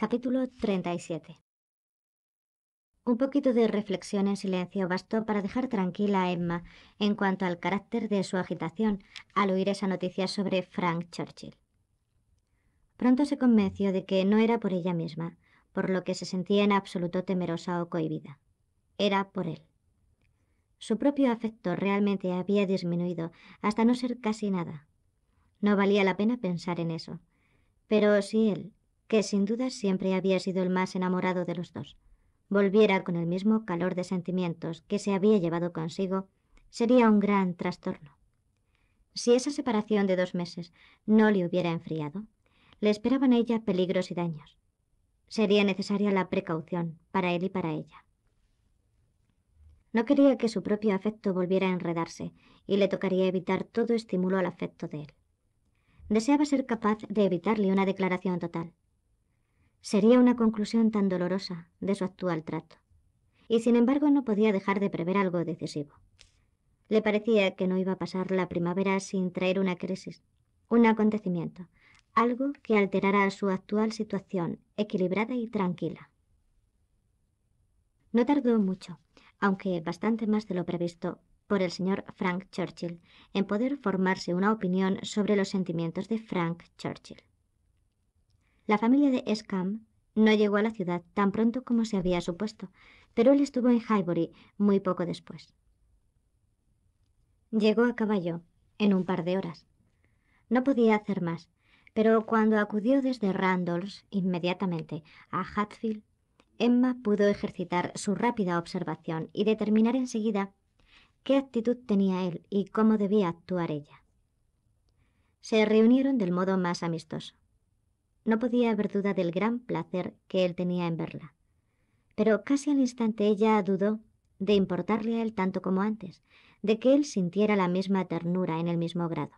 Capítulo 37 Un poquito de reflexión en silencio bastó para dejar tranquila a Emma en cuanto al carácter de su agitación al oír esa noticia sobre Frank Churchill. Pronto se convenció de que no era por ella misma, por lo que se sentía en absoluto temerosa o cohibida. Era por él. Su propio afecto realmente había disminuido hasta no ser casi nada. No valía la pena pensar en eso. Pero si él, que sin duda siempre había sido el más enamorado de los dos, volviera con el mismo calor de sentimientos que se había llevado consigo, sería un gran trastorno. Si esa separación de dos meses no le hubiera enfriado, le esperaban a ella peligros y daños. Sería necesaria la precaución para él y para ella. No quería que su propio afecto volviera a enredarse y le tocaría evitar todo estímulo al afecto de él. Deseaba ser capaz de evitarle una declaración total, Sería una conclusión tan dolorosa de su actual trato. Y sin embargo no podía dejar de prever algo decisivo. Le parecía que no iba a pasar la primavera sin traer una crisis, un acontecimiento, algo que alterara su actual situación equilibrada y tranquila. No tardó mucho, aunque bastante más de lo previsto por el señor Frank Churchill, en poder formarse una opinión sobre los sentimientos de Frank Churchill. La familia de Escam no llegó a la ciudad tan pronto como se había supuesto, pero él estuvo en Highbury muy poco después. Llegó a caballo en un par de horas. No podía hacer más, pero cuando acudió desde Randalls inmediatamente a Hatfield, Emma pudo ejercitar su rápida observación y determinar enseguida qué actitud tenía él y cómo debía actuar ella. Se reunieron del modo más amistoso. No podía haber duda del gran placer que él tenía en verla. Pero casi al instante ella dudó de importarle a él tanto como antes, de que él sintiera la misma ternura en el mismo grado.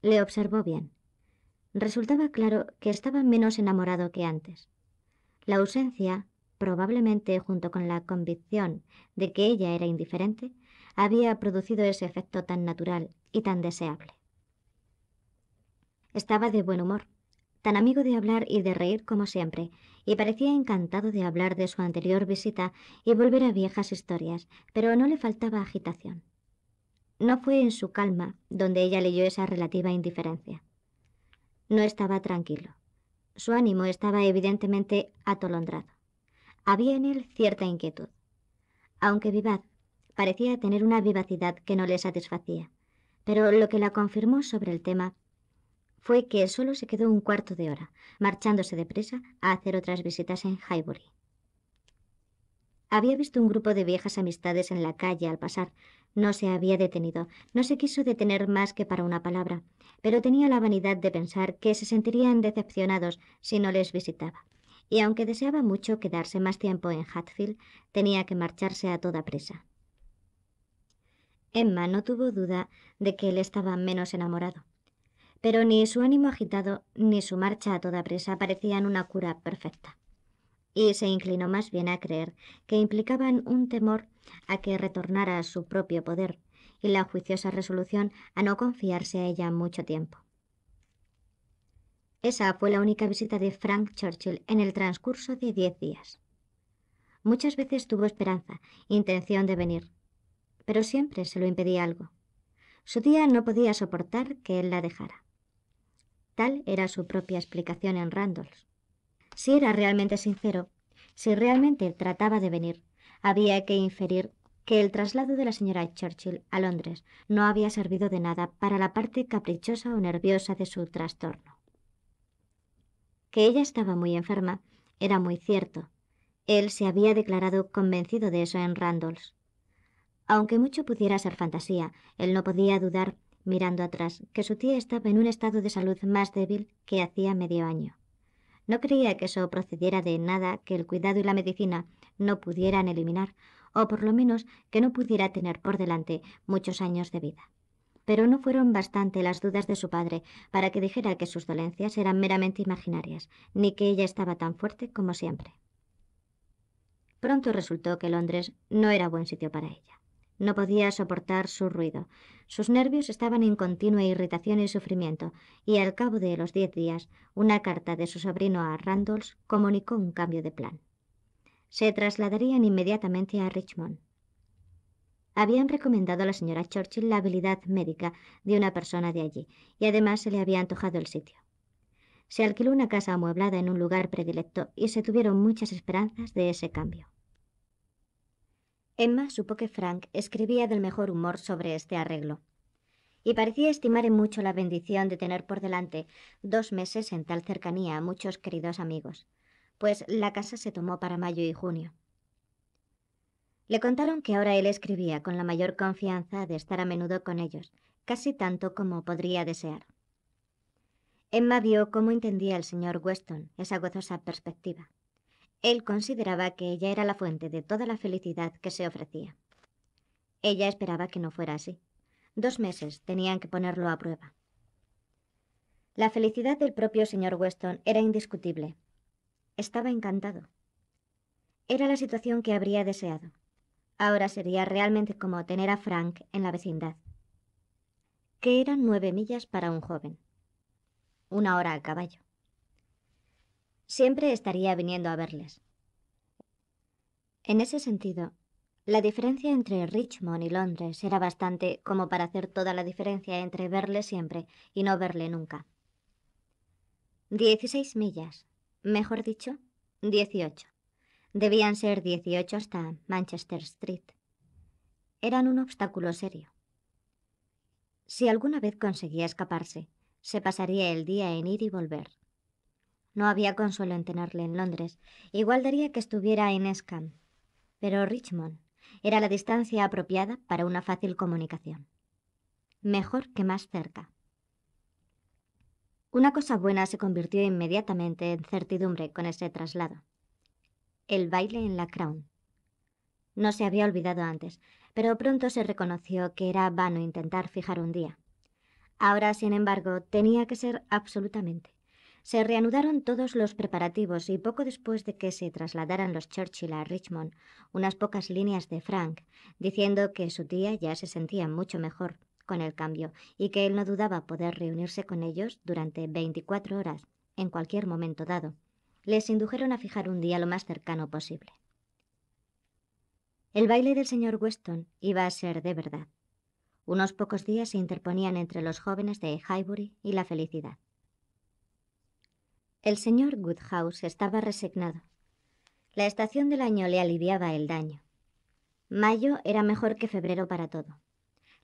Le observó bien. Resultaba claro que estaba menos enamorado que antes. La ausencia, probablemente junto con la convicción de que ella era indiferente, había producido ese efecto tan natural y tan deseable. Estaba de buen humor tan amigo de hablar y de reír como siempre, y parecía encantado de hablar de su anterior visita y volver a viejas historias, pero no le faltaba agitación. No fue en su calma donde ella leyó esa relativa indiferencia. No estaba tranquilo. Su ánimo estaba evidentemente atolondrado. Había en él cierta inquietud. Aunque vivaz, parecía tener una vivacidad que no le satisfacía, pero lo que la confirmó sobre el tema fue que solo se quedó un cuarto de hora, marchándose de presa a hacer otras visitas en Highbury. Había visto un grupo de viejas amistades en la calle al pasar. No se había detenido, no se quiso detener más que para una palabra, pero tenía la vanidad de pensar que se sentirían decepcionados si no les visitaba. Y aunque deseaba mucho quedarse más tiempo en Hatfield, tenía que marcharse a toda presa. Emma no tuvo duda de que él estaba menos enamorado pero ni su ánimo agitado ni su marcha a toda prisa parecían una cura perfecta. Y se inclinó más bien a creer que implicaban un temor a que retornara a su propio poder y la juiciosa resolución a no confiarse a ella mucho tiempo. Esa fue la única visita de Frank Churchill en el transcurso de diez días. Muchas veces tuvo esperanza, intención de venir, pero siempre se lo impedía algo. Su tía no podía soportar que él la dejara. Tal era su propia explicación en Randalls. Si era realmente sincero, si realmente trataba de venir, había que inferir que el traslado de la señora Churchill a Londres no había servido de nada para la parte caprichosa o nerviosa de su trastorno. Que ella estaba muy enferma era muy cierto. Él se había declarado convencido de eso en Randalls. Aunque mucho pudiera ser fantasía, él no podía dudar mirando atrás, que su tía estaba en un estado de salud más débil que hacía medio año. No creía que eso procediera de nada que el cuidado y la medicina no pudieran eliminar, o por lo menos que no pudiera tener por delante muchos años de vida. Pero no fueron bastante las dudas de su padre para que dijera que sus dolencias eran meramente imaginarias, ni que ella estaba tan fuerte como siempre. Pronto resultó que Londres no era buen sitio para ella. No podía soportar su ruido, sus nervios estaban en continua irritación y sufrimiento, y al cabo de los diez días, una carta de su sobrino a Randalls comunicó un cambio de plan. Se trasladarían inmediatamente a Richmond. Habían recomendado a la señora Churchill la habilidad médica de una persona de allí, y además se le había antojado el sitio. Se alquiló una casa amueblada en un lugar predilecto y se tuvieron muchas esperanzas de ese cambio. Emma supo que Frank escribía del mejor humor sobre este arreglo, y parecía estimar en mucho la bendición de tener por delante dos meses en tal cercanía a muchos queridos amigos, pues la casa se tomó para mayo y junio. Le contaron que ahora él escribía con la mayor confianza de estar a menudo con ellos, casi tanto como podría desear. Emma vio cómo entendía el señor Weston esa gozosa perspectiva. Él consideraba que ella era la fuente de toda la felicidad que se ofrecía. Ella esperaba que no fuera así. Dos meses tenían que ponerlo a prueba. La felicidad del propio señor Weston era indiscutible. Estaba encantado. Era la situación que habría deseado. Ahora sería realmente como tener a Frank en la vecindad. Que eran nueve millas para un joven. Una hora a caballo siempre estaría viniendo a verles. En ese sentido, la diferencia entre Richmond y Londres era bastante como para hacer toda la diferencia entre verle siempre y no verle nunca. Dieciséis millas, mejor dicho, dieciocho. Debían ser dieciocho hasta Manchester Street. Eran un obstáculo serio. Si alguna vez conseguía escaparse, se pasaría el día en ir y volver. No había consuelo en tenerle en Londres. Igual daría que estuviera en escan Pero Richmond era la distancia apropiada para una fácil comunicación. Mejor que más cerca. Una cosa buena se convirtió inmediatamente en certidumbre con ese traslado. El baile en la Crown. No se había olvidado antes, pero pronto se reconoció que era vano intentar fijar un día. Ahora, sin embargo, tenía que ser absolutamente se reanudaron todos los preparativos y poco después de que se trasladaran los Churchill a Richmond, unas pocas líneas de Frank, diciendo que su tía ya se sentía mucho mejor con el cambio y que él no dudaba poder reunirse con ellos durante 24 horas, en cualquier momento dado. Les indujeron a fijar un día lo más cercano posible. El baile del señor Weston iba a ser de verdad. Unos pocos días se interponían entre los jóvenes de Highbury y la felicidad. El señor Goodhouse estaba resignado. La estación del año le aliviaba el daño. Mayo era mejor que febrero para todo.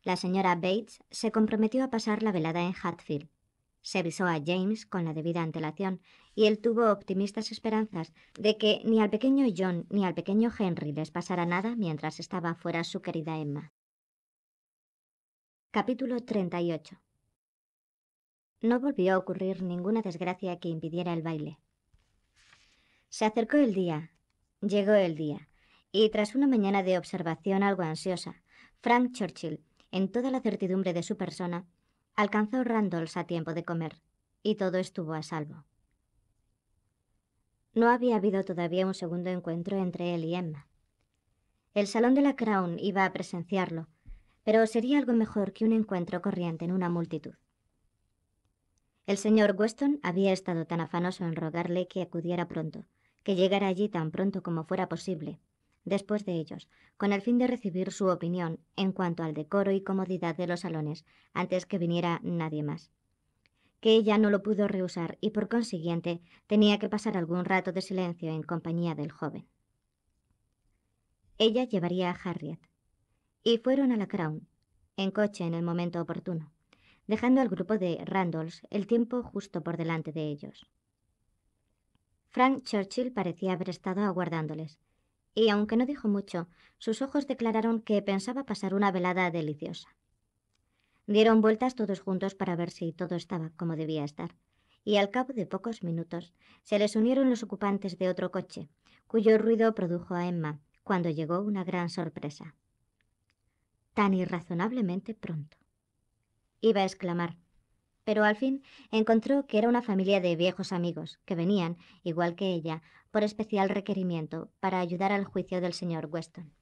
La señora Bates se comprometió a pasar la velada en Hatfield. Se avisó a James con la debida antelación y él tuvo optimistas esperanzas de que ni al pequeño John ni al pequeño Henry les pasara nada mientras estaba fuera su querida Emma. Capítulo 38 no volvió a ocurrir ninguna desgracia que impidiera el baile. Se acercó el día, llegó el día, y tras una mañana de observación algo ansiosa, Frank Churchill, en toda la certidumbre de su persona, alcanzó Randalls a tiempo de comer, y todo estuvo a salvo. No había habido todavía un segundo encuentro entre él y Emma. El salón de la Crown iba a presenciarlo, pero sería algo mejor que un encuentro corriente en una multitud. El señor Weston había estado tan afanoso en rogarle que acudiera pronto, que llegara allí tan pronto como fuera posible, después de ellos, con el fin de recibir su opinión en cuanto al decoro y comodidad de los salones, antes que viniera nadie más. Que ella no lo pudo rehusar y por consiguiente tenía que pasar algún rato de silencio en compañía del joven. Ella llevaría a Harriet, y fueron a la Crown, en coche en el momento oportuno dejando al grupo de Randalls el tiempo justo por delante de ellos. Frank Churchill parecía haber estado aguardándoles, y aunque no dijo mucho, sus ojos declararon que pensaba pasar una velada deliciosa. Dieron vueltas todos juntos para ver si todo estaba como debía estar, y al cabo de pocos minutos se les unieron los ocupantes de otro coche, cuyo ruido produjo a Emma cuando llegó una gran sorpresa. Tan irrazonablemente pronto iba a exclamar, pero al fin encontró que era una familia de viejos amigos que venían, igual que ella, por especial requerimiento para ayudar al juicio del señor Weston.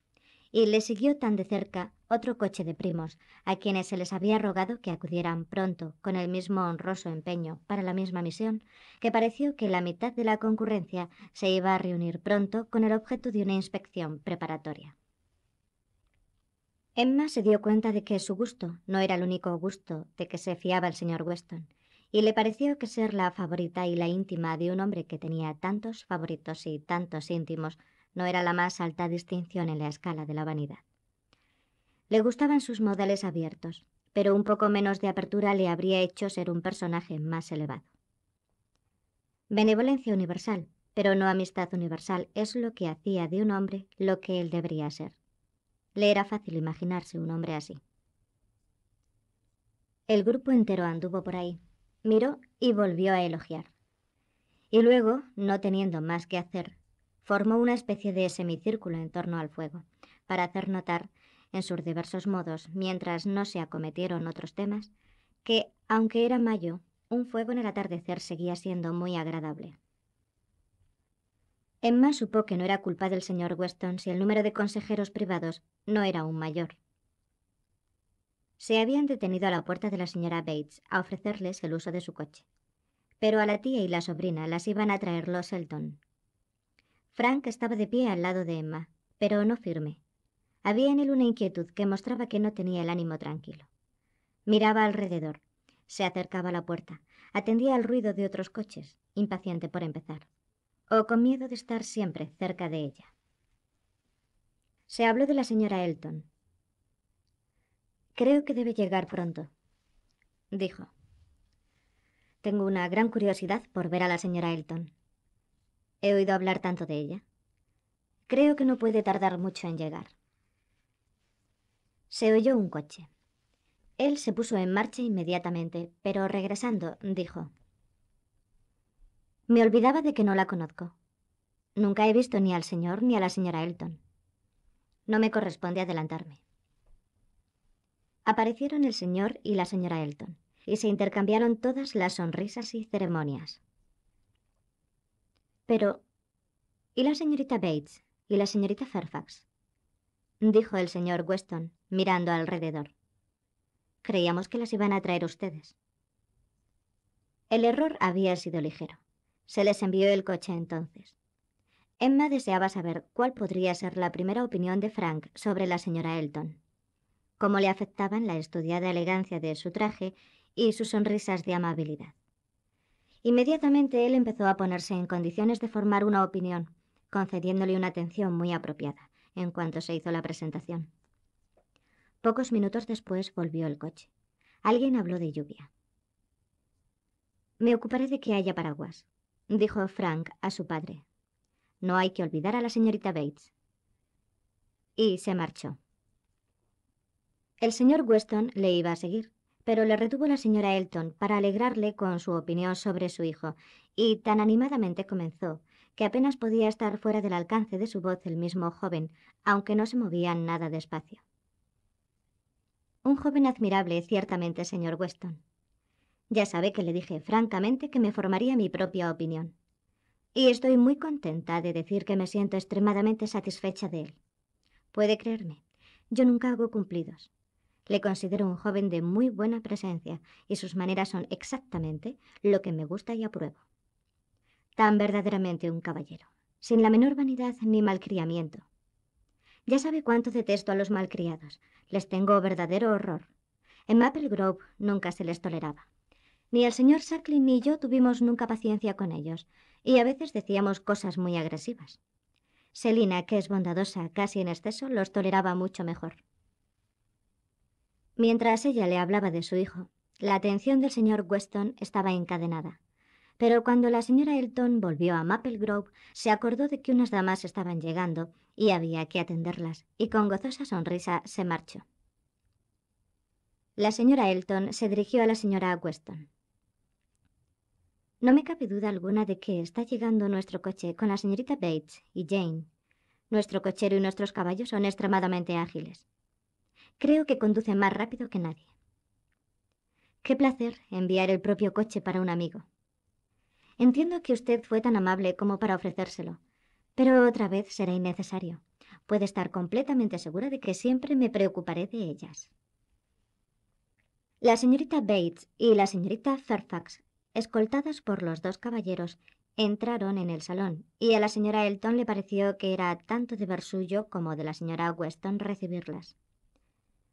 Y le siguió tan de cerca otro coche de primos, a quienes se les había rogado que acudieran pronto con el mismo honroso empeño para la misma misión, que pareció que la mitad de la concurrencia se iba a reunir pronto con el objeto de una inspección preparatoria. Emma se dio cuenta de que su gusto no era el único gusto de que se fiaba el señor Weston, y le pareció que ser la favorita y la íntima de un hombre que tenía tantos favoritos y tantos íntimos no era la más alta distinción en la escala de la vanidad. Le gustaban sus modales abiertos, pero un poco menos de apertura le habría hecho ser un personaje más elevado. Benevolencia universal, pero no amistad universal, es lo que hacía de un hombre lo que él debería ser. Le era fácil imaginarse un hombre así. El grupo entero anduvo por ahí, miró y volvió a elogiar. Y luego, no teniendo más que hacer, formó una especie de semicírculo en torno al fuego, para hacer notar, en sus diversos modos, mientras no se acometieron otros temas, que, aunque era mayo, un fuego en el atardecer seguía siendo muy agradable. Emma supo que no era culpa del señor Weston si el número de consejeros privados no era aún mayor. Se habían detenido a la puerta de la señora Bates a ofrecerles el uso de su coche, pero a la tía y la sobrina las iban a traer los Elton. Frank estaba de pie al lado de Emma, pero no firme. Había en él una inquietud que mostraba que no tenía el ánimo tranquilo. Miraba alrededor, se acercaba a la puerta, atendía al ruido de otros coches, impaciente por empezar o con miedo de estar siempre cerca de ella. Se habló de la señora Elton. Creo que debe llegar pronto, dijo. Tengo una gran curiosidad por ver a la señora Elton. He oído hablar tanto de ella. Creo que no puede tardar mucho en llegar. Se oyó un coche. Él se puso en marcha inmediatamente, pero regresando, dijo, me olvidaba de que no la conozco. Nunca he visto ni al señor ni a la señora Elton. No me corresponde adelantarme. Aparecieron el señor y la señora Elton, y se intercambiaron todas las sonrisas y ceremonias. Pero, ¿y la señorita Bates? ¿Y la señorita Fairfax? dijo el señor Weston, mirando alrededor. Creíamos que las iban a traer ustedes. El error había sido ligero. Se les envió el coche entonces. Emma deseaba saber cuál podría ser la primera opinión de Frank sobre la señora Elton. Cómo le afectaban la estudiada elegancia de su traje y sus sonrisas de amabilidad. Inmediatamente él empezó a ponerse en condiciones de formar una opinión, concediéndole una atención muy apropiada en cuanto se hizo la presentación. Pocos minutos después volvió el coche. Alguien habló de lluvia. Me ocuparé de que haya paraguas, dijo Frank a su padre. No hay que olvidar a la señorita Bates. Y se marchó. El señor Weston le iba a seguir, pero le retuvo la señora Elton para alegrarle con su opinión sobre su hijo, y tan animadamente comenzó, que apenas podía estar fuera del alcance de su voz el mismo joven, aunque no se movía nada despacio. Un joven admirable, ciertamente, señor Weston. Ya sabe que le dije francamente que me formaría mi propia opinión. Y estoy muy contenta de decir que me siento extremadamente satisfecha de él. Puede creerme, yo nunca hago cumplidos. Le considero un joven de muy buena presencia y sus maneras son exactamente lo que me gusta y apruebo. Tan verdaderamente un caballero, sin la menor vanidad ni malcriamiento. Ya sabe cuánto detesto a los malcriados. Les tengo verdadero horror. En Maple Grove nunca se les toleraba. Ni el señor Sacklin ni yo tuvimos nunca paciencia con ellos, y a veces decíamos cosas muy agresivas. Selina, que es bondadosa casi en exceso, los toleraba mucho mejor. Mientras ella le hablaba de su hijo, la atención del señor Weston estaba encadenada. Pero cuando la señora Elton volvió a Maple Grove, se acordó de que unas damas estaban llegando y había que atenderlas, y con gozosa sonrisa se marchó. La señora Elton se dirigió a la señora Weston. No me cabe duda alguna de que está llegando nuestro coche con la señorita Bates y Jane. Nuestro cochero y nuestros caballos son extremadamente ágiles. Creo que conducen más rápido que nadie. Qué placer enviar el propio coche para un amigo. Entiendo que usted fue tan amable como para ofrecérselo, pero otra vez será innecesario. Puede estar completamente segura de que siempre me preocuparé de ellas. La señorita Bates y la señorita Fairfax escoltadas por los dos caballeros, entraron en el salón, y a la señora Elton le pareció que era tanto deber suyo como de la señora Weston recibirlas.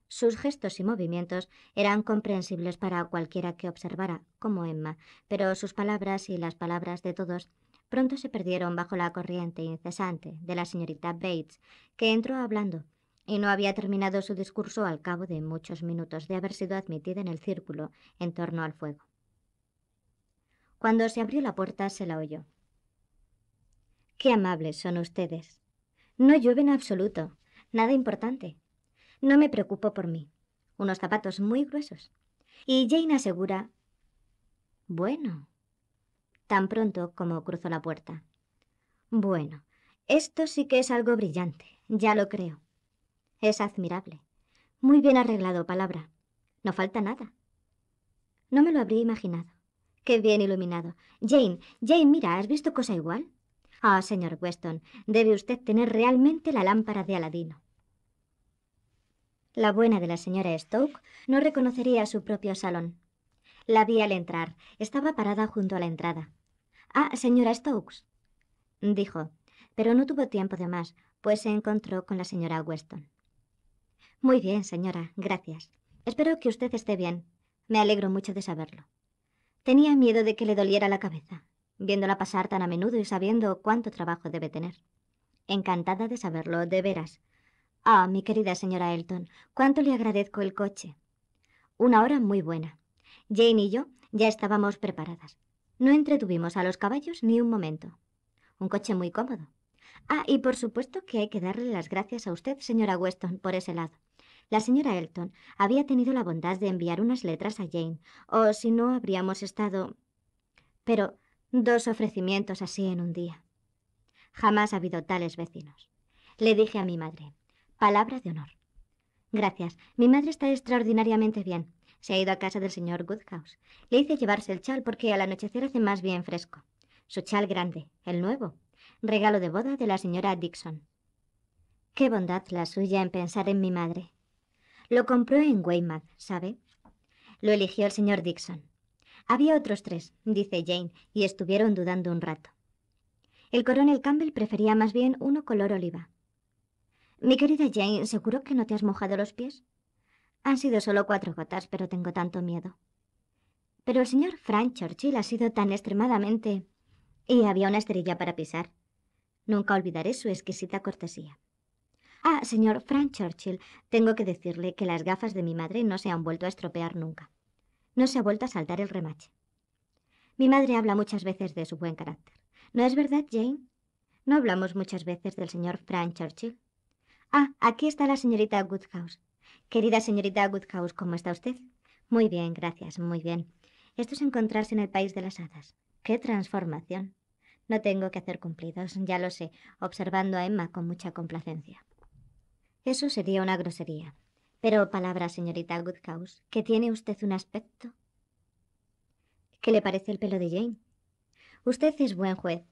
Sus gestos y movimientos eran comprensibles para cualquiera que observara, como Emma, pero sus palabras y las palabras de todos pronto se perdieron bajo la corriente incesante de la señorita Bates, que entró hablando, y no había terminado su discurso al cabo de muchos minutos de haber sido admitida en el círculo en torno al fuego. Cuando se abrió la puerta se la oyó. Qué amables son ustedes. No llueve en absoluto. Nada importante. No me preocupo por mí. Unos zapatos muy gruesos. Y Jane asegura... Bueno. Tan pronto como cruzó la puerta. Bueno, esto sí que es algo brillante. Ya lo creo. Es admirable. Muy bien arreglado, palabra. No falta nada. No me lo habría imaginado. Qué bien iluminado. Jane, Jane, mira, ¿has visto cosa igual? Ah, señor Weston, debe usted tener realmente la lámpara de Aladino. La buena de la señora Stoke no reconocería su propio salón. La vi al entrar. Estaba parada junto a la entrada. Ah, señora Stokes, dijo, pero no tuvo tiempo de más, pues se encontró con la señora Weston. Muy bien, señora, gracias. Espero que usted esté bien. Me alegro mucho de saberlo. Tenía miedo de que le doliera la cabeza, viéndola pasar tan a menudo y sabiendo cuánto trabajo debe tener. Encantada de saberlo, de veras. Ah, mi querida señora Elton, cuánto le agradezco el coche. Una hora muy buena. Jane y yo ya estábamos preparadas. No entretuvimos a los caballos ni un momento. Un coche muy cómodo. Ah, y por supuesto que hay que darle las gracias a usted, señora Weston, por ese lado. La señora Elton había tenido la bondad de enviar unas letras a Jane, o si no habríamos estado... Pero dos ofrecimientos así en un día. Jamás ha habido tales vecinos. Le dije a mi madre, palabra de honor. Gracias, mi madre está extraordinariamente bien. Se ha ido a casa del señor Goodhouse. Le hice llevarse el chal porque al anochecer hace más bien fresco. Su chal grande, el nuevo. Regalo de boda de la señora Dixon. Qué bondad la suya en pensar en mi madre. Lo compró en Weymouth, ¿sabe? Lo eligió el señor Dixon. Había otros tres, dice Jane, y estuvieron dudando un rato. El coronel Campbell prefería más bien uno color oliva. Mi querida Jane, ¿seguro que no te has mojado los pies? Han sido solo cuatro gotas, pero tengo tanto miedo. Pero el señor Frank Churchill ha sido tan extremadamente... Y había una estrella para pisar. Nunca olvidaré su exquisita cortesía. Ah, señor Frank Churchill, tengo que decirle que las gafas de mi madre no se han vuelto a estropear nunca. No se ha vuelto a saltar el remache. Mi madre habla muchas veces de su buen carácter. ¿No es verdad, Jane? ¿No hablamos muchas veces del señor Frank Churchill? Ah, aquí está la señorita Woodhouse. Querida señorita Woodhouse, ¿cómo está usted? Muy bien, gracias, muy bien. Esto es encontrarse en el país de las hadas. ¡Qué transformación! No tengo que hacer cumplidos, ya lo sé, observando a Emma con mucha complacencia. Eso sería una grosería. Pero palabra, señorita Goodhouse, que tiene usted un aspecto. ¿Qué le parece el pelo de Jane? Usted es buen juez.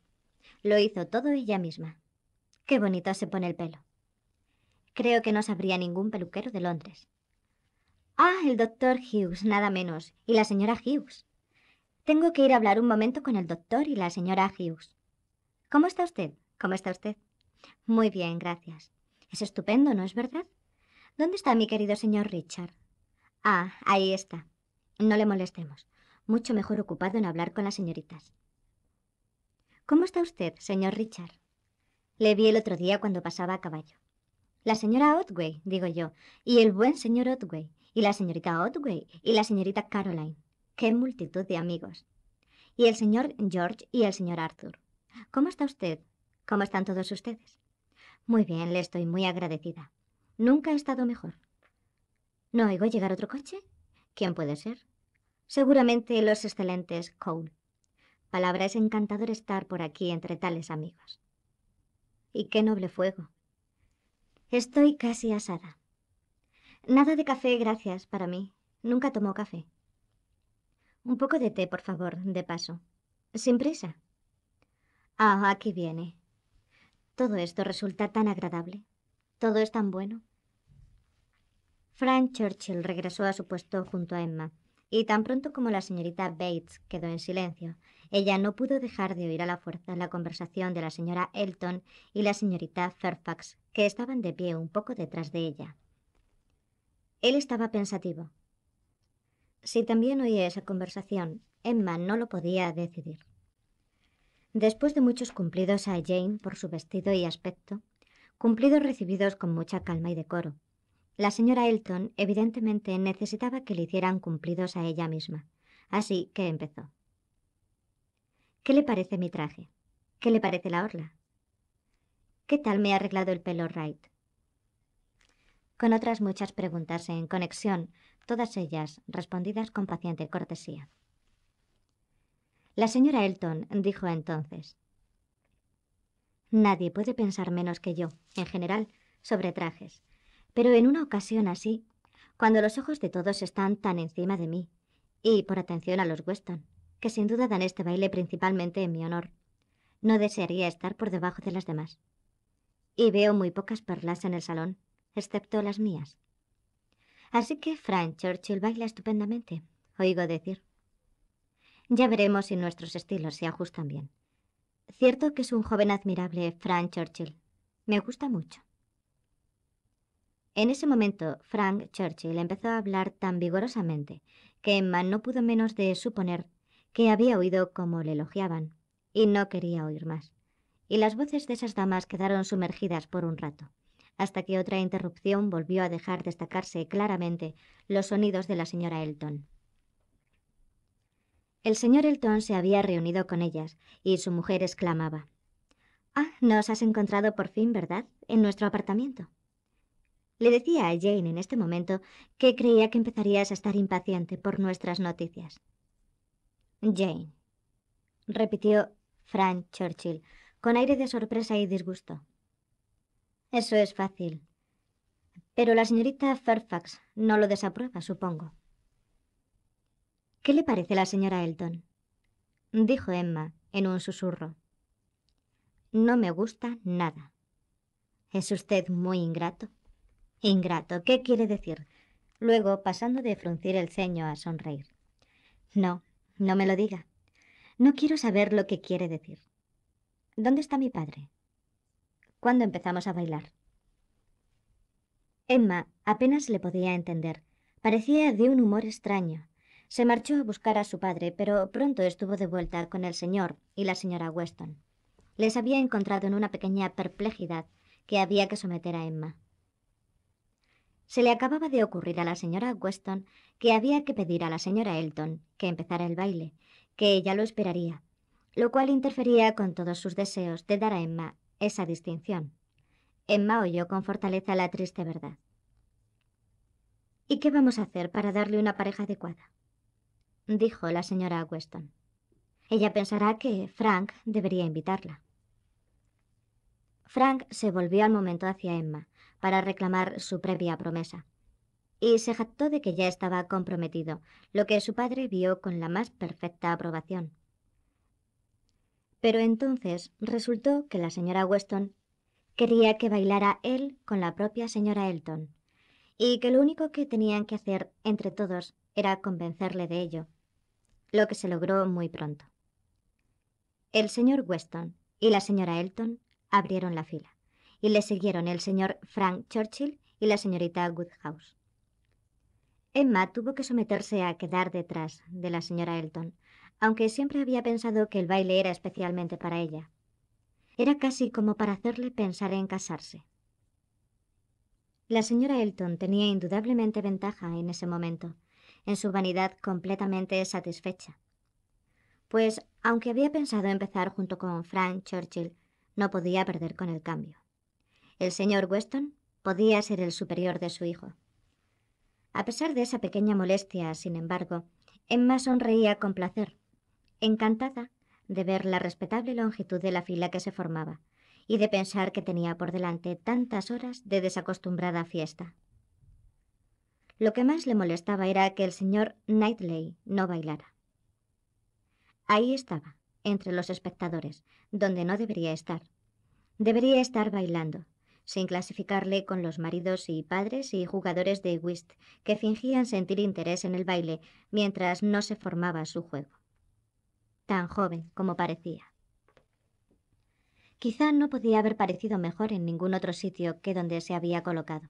Lo hizo todo ella misma. Qué bonito se pone el pelo. Creo que no sabría ningún peluquero de Londres. Ah, el doctor Hughes, nada menos, y la señora Hughes. Tengo que ir a hablar un momento con el doctor y la señora Hughes. ¿Cómo está usted? ¿Cómo está usted? Muy bien, gracias. Es estupendo, ¿no es verdad? ¿Dónde está mi querido señor Richard? Ah, ahí está. No le molestemos. Mucho mejor ocupado en hablar con las señoritas. ¿Cómo está usted, señor Richard? Le vi el otro día cuando pasaba a caballo. La señora Otway, digo yo, y el buen señor Otway, y la señorita Otway, y la señorita Caroline. ¡Qué multitud de amigos! Y el señor George y el señor Arthur. ¿Cómo está usted? ¿Cómo están todos ustedes? Muy bien, le estoy muy agradecida. Nunca he estado mejor. ¿No oigo llegar otro coche? ¿Quién puede ser? Seguramente los excelentes Cole. Palabra es encantador estar por aquí entre tales amigos. Y qué noble fuego. Estoy casi asada. Nada de café, gracias, para mí. Nunca tomó café. Un poco de té, por favor, de paso. Sin prisa. Ah, aquí viene. Todo esto resulta tan agradable. Todo es tan bueno. Frank Churchill regresó a su puesto junto a Emma, y tan pronto como la señorita Bates quedó en silencio, ella no pudo dejar de oír a la fuerza la conversación de la señora Elton y la señorita Fairfax, que estaban de pie un poco detrás de ella. Él estaba pensativo. Si también oía esa conversación, Emma no lo podía decidir. Después de muchos cumplidos a Jane por su vestido y aspecto, cumplidos recibidos con mucha calma y decoro, la señora Elton evidentemente necesitaba que le hicieran cumplidos a ella misma, así que empezó. ¿Qué le parece mi traje? ¿Qué le parece la orla? ¿Qué tal me ha arreglado el pelo Wright? Con otras muchas preguntas en conexión, todas ellas respondidas con paciente cortesía. La señora Elton dijo entonces. Nadie puede pensar menos que yo, en general, sobre trajes. Pero en una ocasión así, cuando los ojos de todos están tan encima de mí, y por atención a los Weston, que sin duda dan este baile principalmente en mi honor, no desearía estar por debajo de las demás. Y veo muy pocas perlas en el salón, excepto las mías. Así que Frank Churchill baila estupendamente, oigo decir. Ya veremos si nuestros estilos se ajustan bien. Cierto que es un joven admirable, Frank Churchill. Me gusta mucho. En ese momento, Frank Churchill empezó a hablar tan vigorosamente que Emma no pudo menos de suponer que había oído como le elogiaban, y no quería oír más. Y las voces de esas damas quedaron sumergidas por un rato, hasta que otra interrupción volvió a dejar destacarse claramente los sonidos de la señora Elton. El señor Elton se había reunido con ellas, y su mujer exclamaba Ah, nos has encontrado por fin, ¿verdad? En nuestro apartamento. Le decía a Jane en este momento que creía que empezarías a estar impaciente por nuestras noticias. Jane, repitió Frank Churchill, con aire de sorpresa y disgusto. Eso es fácil. Pero la señorita Fairfax no lo desaprueba, supongo. ¿Qué le parece la señora Elton? dijo Emma en un susurro. No me gusta nada. Es usted muy ingrato. Ingrato, ¿qué quiere decir? Luego, pasando de fruncir el ceño a sonreír. No, no me lo diga. No quiero saber lo que quiere decir. ¿Dónde está mi padre? ¿Cuándo empezamos a bailar? Emma apenas le podía entender. Parecía de un humor extraño, se marchó a buscar a su padre, pero pronto estuvo de vuelta con el señor y la señora Weston. Les había encontrado en una pequeña perplejidad que había que someter a Emma. Se le acababa de ocurrir a la señora Weston que había que pedir a la señora Elton que empezara el baile, que ella lo esperaría, lo cual interfería con todos sus deseos de dar a Emma esa distinción. Emma oyó con fortaleza la triste verdad. ¿Y qué vamos a hacer para darle una pareja adecuada? dijo la señora Weston. Ella pensará que Frank debería invitarla. Frank se volvió al momento hacia Emma para reclamar su previa promesa y se jactó de que ya estaba comprometido, lo que su padre vio con la más perfecta aprobación. Pero entonces resultó que la señora Weston quería que bailara él con la propia señora Elton, y que lo único que tenían que hacer entre todos era convencerle de ello, lo que se logró muy pronto. El señor Weston y la señora Elton abrieron la fila, y le siguieron el señor Frank Churchill y la señorita Woodhouse. Emma tuvo que someterse a quedar detrás de la señora Elton, aunque siempre había pensado que el baile era especialmente para ella. Era casi como para hacerle pensar en casarse. La señora Elton tenía indudablemente ventaja en ese momento, en su vanidad completamente satisfecha. Pues, aunque había pensado empezar junto con Frank Churchill, no podía perder con el cambio. El señor Weston podía ser el superior de su hijo. A pesar de esa pequeña molestia, sin embargo, Emma sonreía con placer, encantada de ver la respetable longitud de la fila que se formaba y de pensar que tenía por delante tantas horas de desacostumbrada fiesta. Lo que más le molestaba era que el señor Knightley no bailara. Ahí estaba, entre los espectadores, donde no debería estar. Debería estar bailando, sin clasificarle con los maridos y padres y jugadores de whist que fingían sentir interés en el baile mientras no se formaba su juego. Tan joven como parecía. Quizá no podía haber parecido mejor en ningún otro sitio que donde se había colocado.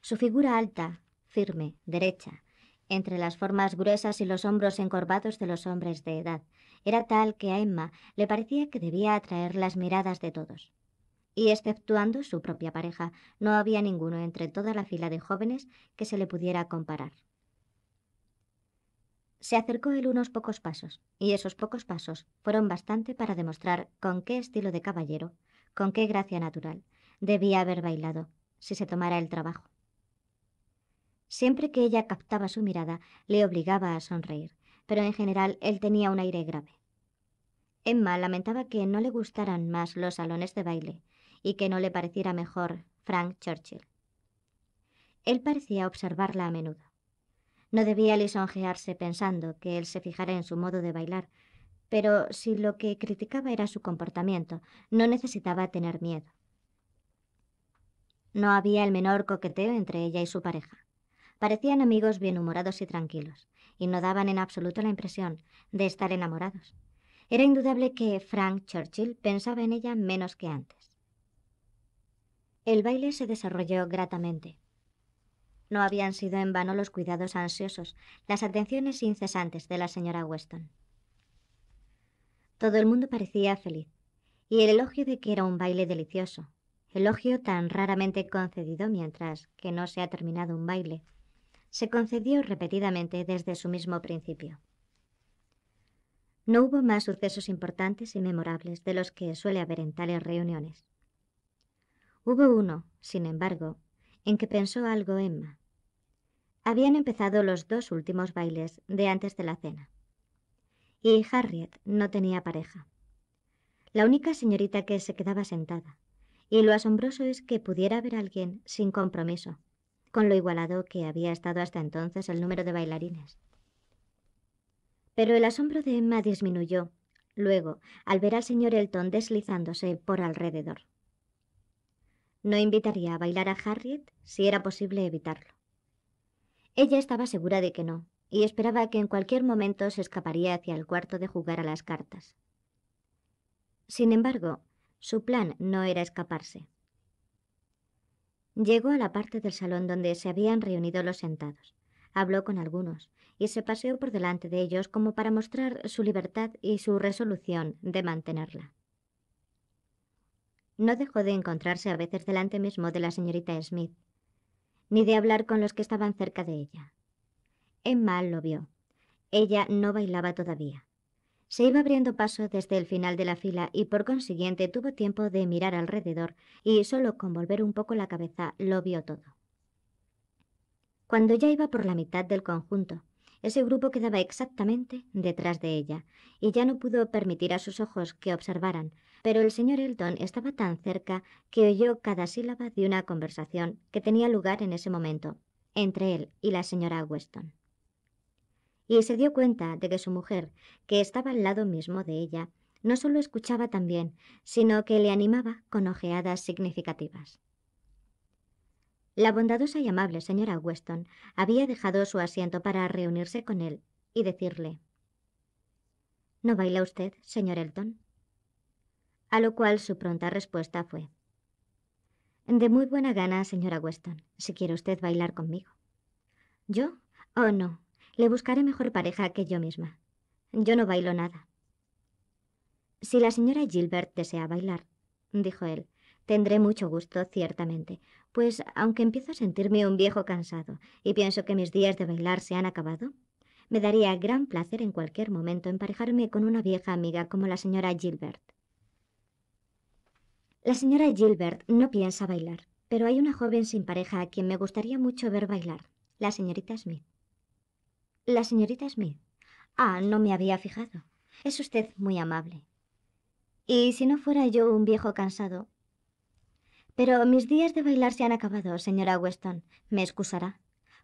Su figura alta, firme, derecha, entre las formas gruesas y los hombros encorvados de los hombres de edad. Era tal que a Emma le parecía que debía atraer las miradas de todos. Y exceptuando su propia pareja, no había ninguno entre toda la fila de jóvenes que se le pudiera comparar. Se acercó él unos pocos pasos, y esos pocos pasos fueron bastante para demostrar con qué estilo de caballero, con qué gracia natural, debía haber bailado, si se tomara el trabajo. Siempre que ella captaba su mirada, le obligaba a sonreír, pero en general él tenía un aire grave. Emma lamentaba que no le gustaran más los salones de baile y que no le pareciera mejor Frank Churchill. Él parecía observarla a menudo. No debía lisonjearse pensando que él se fijara en su modo de bailar, pero si lo que criticaba era su comportamiento, no necesitaba tener miedo. No había el menor coqueteo entre ella y su pareja. Parecían amigos bienhumorados y tranquilos, y no daban en absoluto la impresión de estar enamorados. Era indudable que Frank Churchill pensaba en ella menos que antes. El baile se desarrolló gratamente. No habían sido en vano los cuidados ansiosos, las atenciones incesantes de la señora Weston. Todo el mundo parecía feliz, y el elogio de que era un baile delicioso, elogio tan raramente concedido mientras que no se ha terminado un baile, se concedió repetidamente desde su mismo principio. No hubo más sucesos importantes y memorables de los que suele haber en tales reuniones. Hubo uno, sin embargo, en que pensó algo Emma. Habían empezado los dos últimos bailes de antes de la cena. Y Harriet no tenía pareja. La única señorita que se quedaba sentada. Y lo asombroso es que pudiera haber alguien sin compromiso con lo igualado que había estado hasta entonces el número de bailarines. Pero el asombro de Emma disminuyó luego al ver al señor Elton deslizándose por alrededor. No invitaría a bailar a Harriet si era posible evitarlo. Ella estaba segura de que no, y esperaba que en cualquier momento se escaparía hacia el cuarto de jugar a las cartas. Sin embargo, su plan no era escaparse. Llegó a la parte del salón donde se habían reunido los sentados. Habló con algunos y se paseó por delante de ellos como para mostrar su libertad y su resolución de mantenerla. No dejó de encontrarse a veces delante mismo de la señorita Smith, ni de hablar con los que estaban cerca de ella. Emma lo vio. Ella no bailaba todavía. Se iba abriendo paso desde el final de la fila y por consiguiente tuvo tiempo de mirar alrededor y solo con volver un poco la cabeza lo vio todo. Cuando ya iba por la mitad del conjunto, ese grupo quedaba exactamente detrás de ella, y ya no pudo permitir a sus ojos que observaran, pero el señor Elton estaba tan cerca que oyó cada sílaba de una conversación que tenía lugar en ese momento entre él y la señora Weston y se dio cuenta de que su mujer, que estaba al lado mismo de ella, no solo escuchaba también, sino que le animaba con ojeadas significativas. La bondadosa y amable señora Weston había dejado su asiento para reunirse con él y decirle ¿No baila usted, señor Elton? A lo cual su pronta respuesta fue De muy buena gana, señora Weston, si quiere usted bailar conmigo. ¿Yo? Oh, no, le buscaré mejor pareja que yo misma. Yo no bailo nada. Si la señora Gilbert desea bailar, dijo él, tendré mucho gusto, ciertamente, pues aunque empiezo a sentirme un viejo cansado y pienso que mis días de bailar se han acabado, me daría gran placer en cualquier momento emparejarme con una vieja amiga como la señora Gilbert. La señora Gilbert no piensa bailar, pero hay una joven sin pareja a quien me gustaría mucho ver bailar, la señorita Smith. La señorita Smith. Ah, no me había fijado. Es usted muy amable. Y si no fuera yo un viejo cansado. Pero mis días de bailar se han acabado, señora Weston. Me excusará.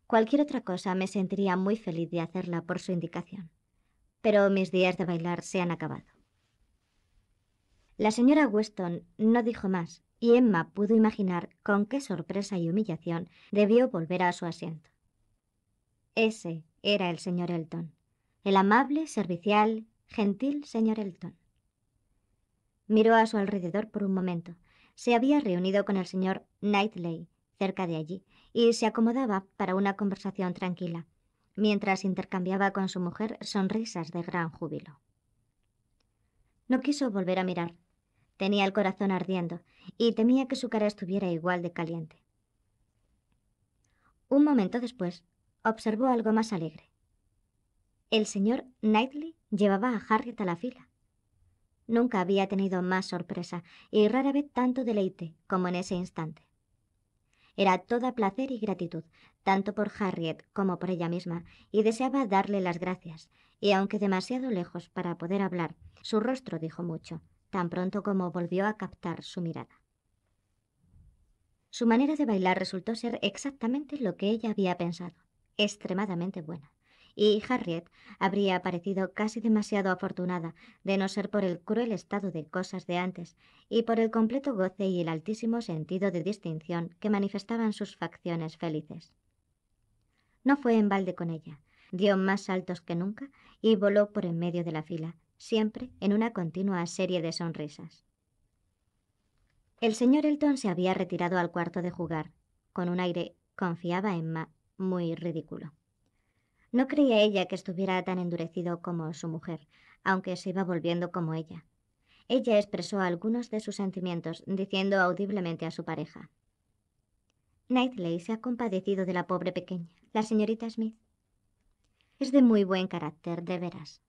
Cualquier otra cosa me sentiría muy feliz de hacerla por su indicación. Pero mis días de bailar se han acabado. La señora Weston no dijo más, y Emma pudo imaginar con qué sorpresa y humillación debió volver a su asiento. Ese era el señor Elton, el amable, servicial, gentil señor Elton. Miró a su alrededor por un momento. Se había reunido con el señor Knightley cerca de allí y se acomodaba para una conversación tranquila, mientras intercambiaba con su mujer sonrisas de gran júbilo. No quiso volver a mirar. Tenía el corazón ardiendo y temía que su cara estuviera igual de caliente. Un momento después, observó algo más alegre. El señor Knightley llevaba a Harriet a la fila. Nunca había tenido más sorpresa y rara vez tanto deleite como en ese instante. Era toda placer y gratitud, tanto por Harriet como por ella misma, y deseaba darle las gracias, y aunque demasiado lejos para poder hablar, su rostro dijo mucho, tan pronto como volvió a captar su mirada. Su manera de bailar resultó ser exactamente lo que ella había pensado extremadamente buena, y Harriet habría parecido casi demasiado afortunada de no ser por el cruel estado de cosas de antes y por el completo goce y el altísimo sentido de distinción que manifestaban sus facciones felices. No fue en balde con ella, dio más saltos que nunca y voló por en medio de la fila, siempre en una continua serie de sonrisas. El señor Elton se había retirado al cuarto de jugar. Con un aire, confiaba Emma, muy ridículo. No creía ella que estuviera tan endurecido como su mujer, aunque se iba volviendo como ella. Ella expresó algunos de sus sentimientos, diciendo audiblemente a su pareja. Knightley se ha compadecido de la pobre pequeña, la señorita Smith. Es de muy buen carácter, de veras.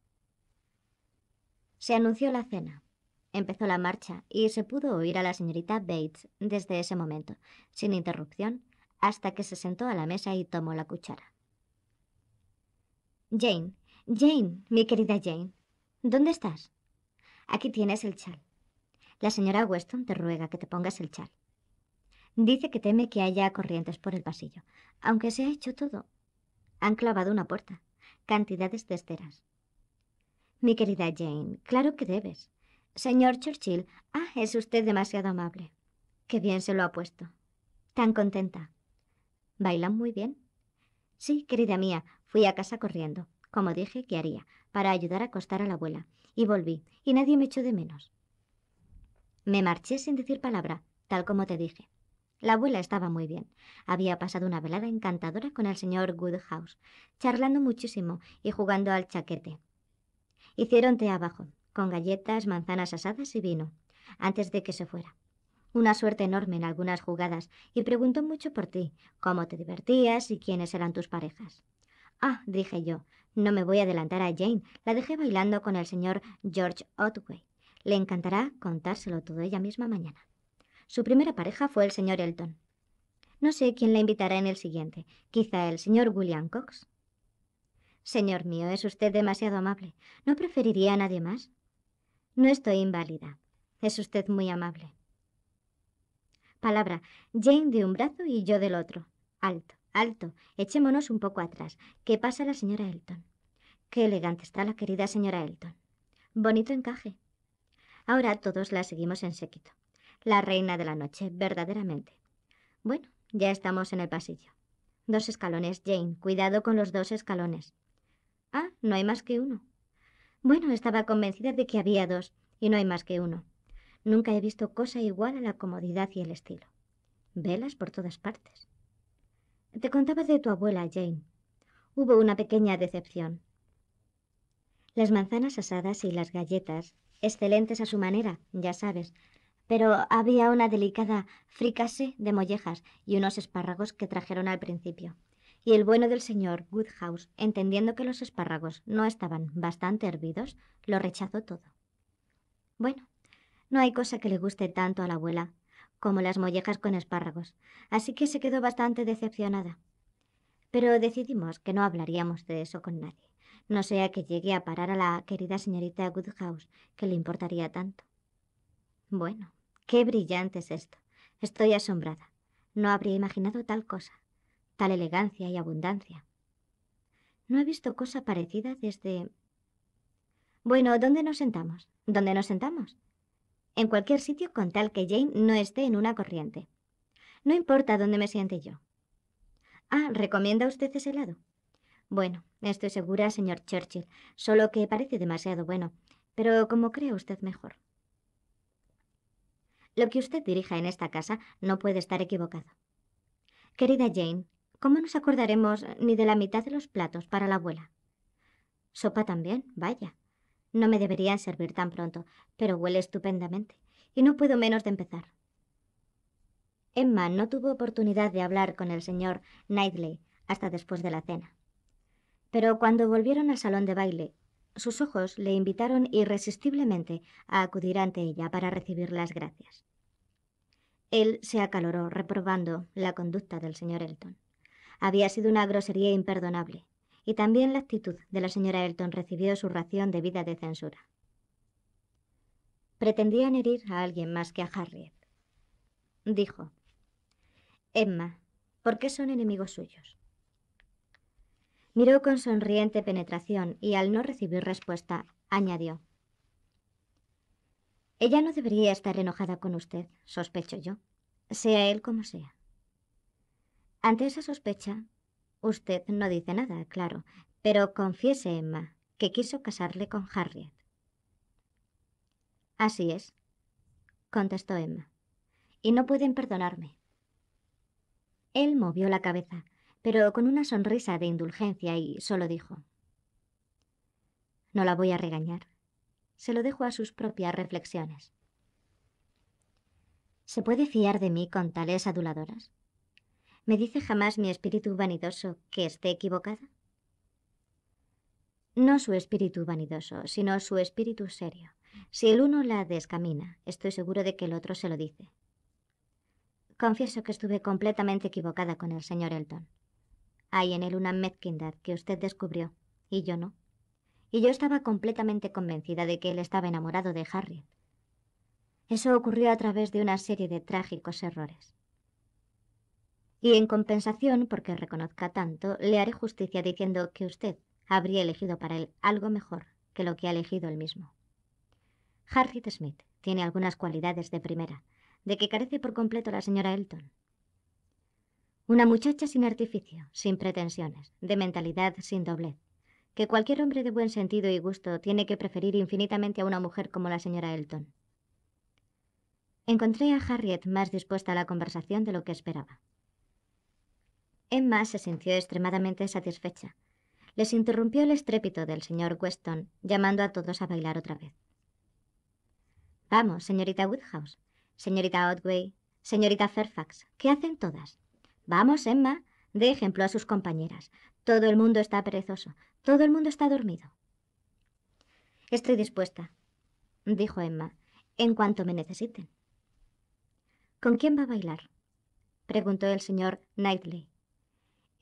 Se anunció la cena. Empezó la marcha y se pudo oír a la señorita Bates desde ese momento, sin interrupción, hasta que se sentó a la mesa y tomó la cuchara. Jane, Jane, mi querida Jane, ¿dónde estás? Aquí tienes el chal. La señora Weston te ruega que te pongas el chal. Dice que teme que haya corrientes por el pasillo, aunque se ha hecho todo. Han clavado una puerta, cantidades de esteras. Mi querida Jane, claro que debes. Señor Churchill, ah, es usted demasiado amable. Qué bien se lo ha puesto. Tan contenta. Bailan muy bien. Sí, querida mía, fui a casa corriendo, como dije que haría, para ayudar a acostar a la abuela, y volví, y nadie me echó de menos. Me marché sin decir palabra, tal como te dije. La abuela estaba muy bien. Había pasado una velada encantadora con el señor Goodhouse, charlando muchísimo y jugando al chaquete. Hicieron té abajo, con galletas, manzanas asadas y vino, antes de que se fuera una suerte enorme en algunas jugadas, y preguntó mucho por ti, cómo te divertías y quiénes eran tus parejas. Ah, dije yo, no me voy a adelantar a Jane, la dejé bailando con el señor George Otway. Le encantará contárselo todo ella misma mañana. Su primera pareja fue el señor Elton. No sé quién la invitará en el siguiente, quizá el señor William Cox. Señor mío, es usted demasiado amable. ¿No preferiría a nadie más? No estoy inválida. Es usted muy amable palabra, Jane de un brazo y yo del otro. Alto, alto, echémonos un poco atrás. ¿Qué pasa la señora Elton? Qué elegante está la querida señora Elton. Bonito encaje. Ahora todos la seguimos en séquito. La reina de la noche, verdaderamente. Bueno, ya estamos en el pasillo. Dos escalones, Jane. Cuidado con los dos escalones. Ah, no hay más que uno. Bueno, estaba convencida de que había dos, y no hay más que uno. Nunca he visto cosa igual a la comodidad y el estilo. Velas por todas partes. Te contaba de tu abuela, Jane. Hubo una pequeña decepción. Las manzanas asadas y las galletas, excelentes a su manera, ya sabes, pero había una delicada fricase de mollejas y unos espárragos que trajeron al principio. Y el bueno del señor Woodhouse, entendiendo que los espárragos no estaban bastante hervidos, lo rechazó todo. Bueno, no hay cosa que le guste tanto a la abuela como las mollejas con espárragos, así que se quedó bastante decepcionada. Pero decidimos que no hablaríamos de eso con nadie, no sea que llegue a parar a la querida señorita Woodhouse, que le importaría tanto. Bueno, qué brillante es esto. Estoy asombrada. No habría imaginado tal cosa, tal elegancia y abundancia. No he visto cosa parecida desde... Bueno, ¿dónde nos sentamos? ¿Dónde nos sentamos? en cualquier sitio con tal que Jane no esté en una corriente. No importa dónde me siente yo. Ah, ¿recomienda usted ese lado? Bueno, estoy segura, señor Churchill, solo que parece demasiado bueno, pero como cree usted mejor. Lo que usted dirija en esta casa no puede estar equivocado. Querida Jane, ¿cómo nos acordaremos ni de la mitad de los platos para la abuela? Sopa también, vaya. No me deberían servir tan pronto, pero huele estupendamente, y no puedo menos de empezar. Emma no tuvo oportunidad de hablar con el señor Knightley hasta después de la cena. Pero cuando volvieron al salón de baile, sus ojos le invitaron irresistiblemente a acudir ante ella para recibir las gracias. Él se acaloró reprobando la conducta del señor Elton. Había sido una grosería imperdonable, y también la actitud de la señora Elton recibió su ración debida de censura. Pretendían herir a alguien más que a Harriet. Dijo, Emma, ¿por qué son enemigos suyos? Miró con sonriente penetración y al no recibir respuesta, añadió, Ella no debería estar enojada con usted, sospecho yo, sea él como sea. Ante esa sospecha, Usted no dice nada, claro, pero confiese, Emma, que quiso casarle con Harriet. Así es, contestó Emma. Y no pueden perdonarme. Él movió la cabeza, pero con una sonrisa de indulgencia y solo dijo, No la voy a regañar. Se lo dejo a sus propias reflexiones. ¿Se puede fiar de mí con tales aduladoras? ¿Me dice jamás mi espíritu vanidoso que esté equivocada? No su espíritu vanidoso, sino su espíritu serio. Si el uno la descamina, estoy seguro de que el otro se lo dice. Confieso que estuve completamente equivocada con el señor Elton. Hay en él una mezquindad que usted descubrió, y yo no. Y yo estaba completamente convencida de que él estaba enamorado de Harriet. Eso ocurrió a través de una serie de trágicos errores y en compensación, porque reconozca tanto, le haré justicia diciendo que usted habría elegido para él algo mejor que lo que ha elegido él mismo. Harriet Smith tiene algunas cualidades de primera, de que carece por completo la señora Elton. Una muchacha sin artificio, sin pretensiones, de mentalidad sin doblez, que cualquier hombre de buen sentido y gusto tiene que preferir infinitamente a una mujer como la señora Elton. Encontré a Harriet más dispuesta a la conversación de lo que esperaba. Emma se sintió extremadamente satisfecha. Les interrumpió el estrépito del señor Weston, llamando a todos a bailar otra vez. Vamos, señorita Woodhouse, señorita Otway, señorita Fairfax, ¿qué hacen todas? Vamos, Emma, dé ejemplo a sus compañeras. Todo el mundo está perezoso, todo el mundo está dormido. Estoy dispuesta, dijo Emma, en cuanto me necesiten. ¿Con quién va a bailar? preguntó el señor Knightley,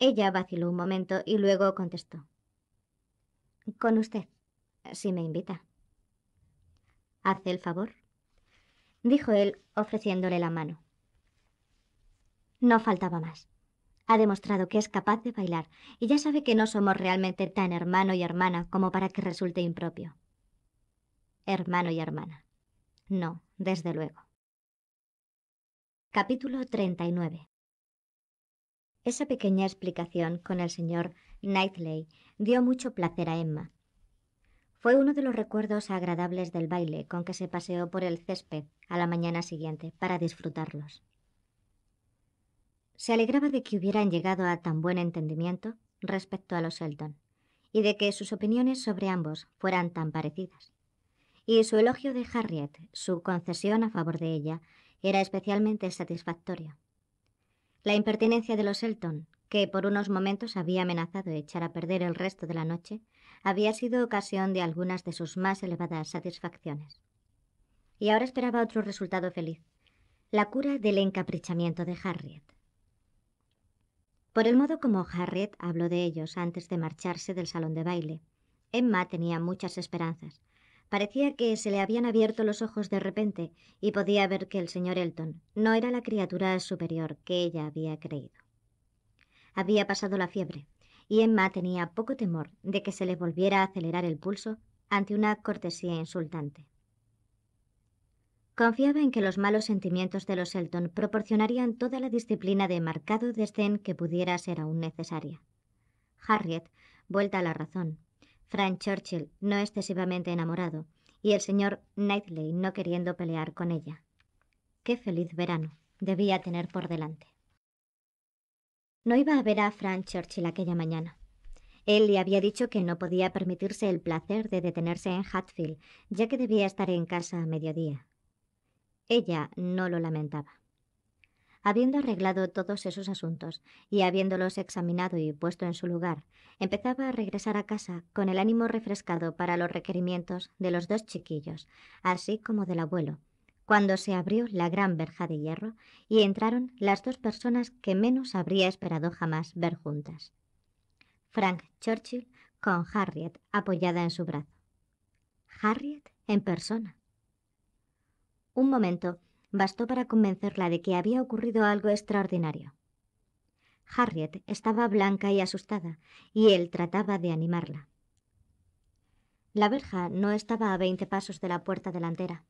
ella vaciló un momento y luego contestó. Con usted, si me invita. ¿Hace el favor? dijo él, ofreciéndole la mano. No faltaba más. Ha demostrado que es capaz de bailar y ya sabe que no somos realmente tan hermano y hermana como para que resulte impropio. Hermano y hermana. No, desde luego. Capítulo 39. Esa pequeña explicación con el señor Knightley dio mucho placer a Emma. Fue uno de los recuerdos agradables del baile con que se paseó por el césped a la mañana siguiente para disfrutarlos. Se alegraba de que hubieran llegado a tan buen entendimiento respecto a los Elton y de que sus opiniones sobre ambos fueran tan parecidas. Y su elogio de Harriet, su concesión a favor de ella, era especialmente satisfactoria. La impertinencia de los Elton, que por unos momentos había amenazado echar a perder el resto de la noche, había sido ocasión de algunas de sus más elevadas satisfacciones. Y ahora esperaba otro resultado feliz, la cura del encaprichamiento de Harriet. Por el modo como Harriet habló de ellos antes de marcharse del salón de baile, Emma tenía muchas esperanzas, Parecía que se le habían abierto los ojos de repente y podía ver que el señor Elton no era la criatura superior que ella había creído. Había pasado la fiebre y Emma tenía poco temor de que se le volviera a acelerar el pulso ante una cortesía insultante. Confiaba en que los malos sentimientos de los Elton proporcionarían toda la disciplina de marcado desdén que pudiera ser aún necesaria. Harriet, vuelta a la razón, Frank Churchill no excesivamente enamorado y el señor Knightley no queriendo pelear con ella. Qué feliz verano debía tener por delante. No iba a ver a Frank Churchill aquella mañana. Él le había dicho que no podía permitirse el placer de detenerse en Hatfield, ya que debía estar en casa a mediodía. Ella no lo lamentaba. Habiendo arreglado todos esos asuntos y habiéndolos examinado y puesto en su lugar, empezaba a regresar a casa con el ánimo refrescado para los requerimientos de los dos chiquillos, así como del abuelo, cuando se abrió la gran verja de hierro y entraron las dos personas que menos habría esperado jamás ver juntas. Frank Churchill con Harriet apoyada en su brazo. Harriet en persona. Un momento bastó para convencerla de que había ocurrido algo extraordinario. Harriet estaba blanca y asustada, y él trataba de animarla. La verja no estaba a veinte pasos de la puerta delantera.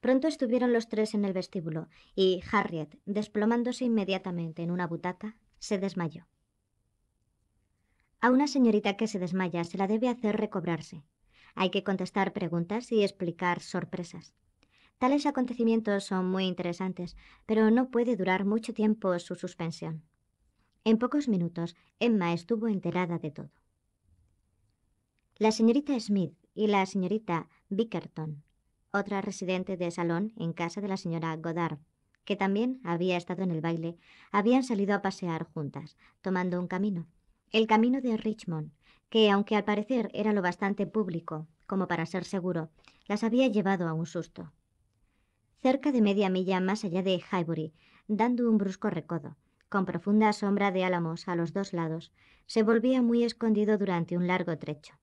Pronto estuvieron los tres en el vestíbulo, y Harriet, desplomándose inmediatamente en una butaca, se desmayó. A una señorita que se desmaya se la debe hacer recobrarse. Hay que contestar preguntas y explicar sorpresas. Tales acontecimientos son muy interesantes, pero no puede durar mucho tiempo su suspensión. En pocos minutos, Emma estuvo enterada de todo. La señorita Smith y la señorita Bickerton, otra residente de salón en casa de la señora Goddard, que también había estado en el baile, habían salido a pasear juntas, tomando un camino, el camino de Richmond, que aunque al parecer era lo bastante público como para ser seguro, las había llevado a un susto cerca de media milla más allá de Highbury, dando un brusco recodo, con profunda sombra de álamos a los dos lados, se volvía muy escondido durante un largo trecho.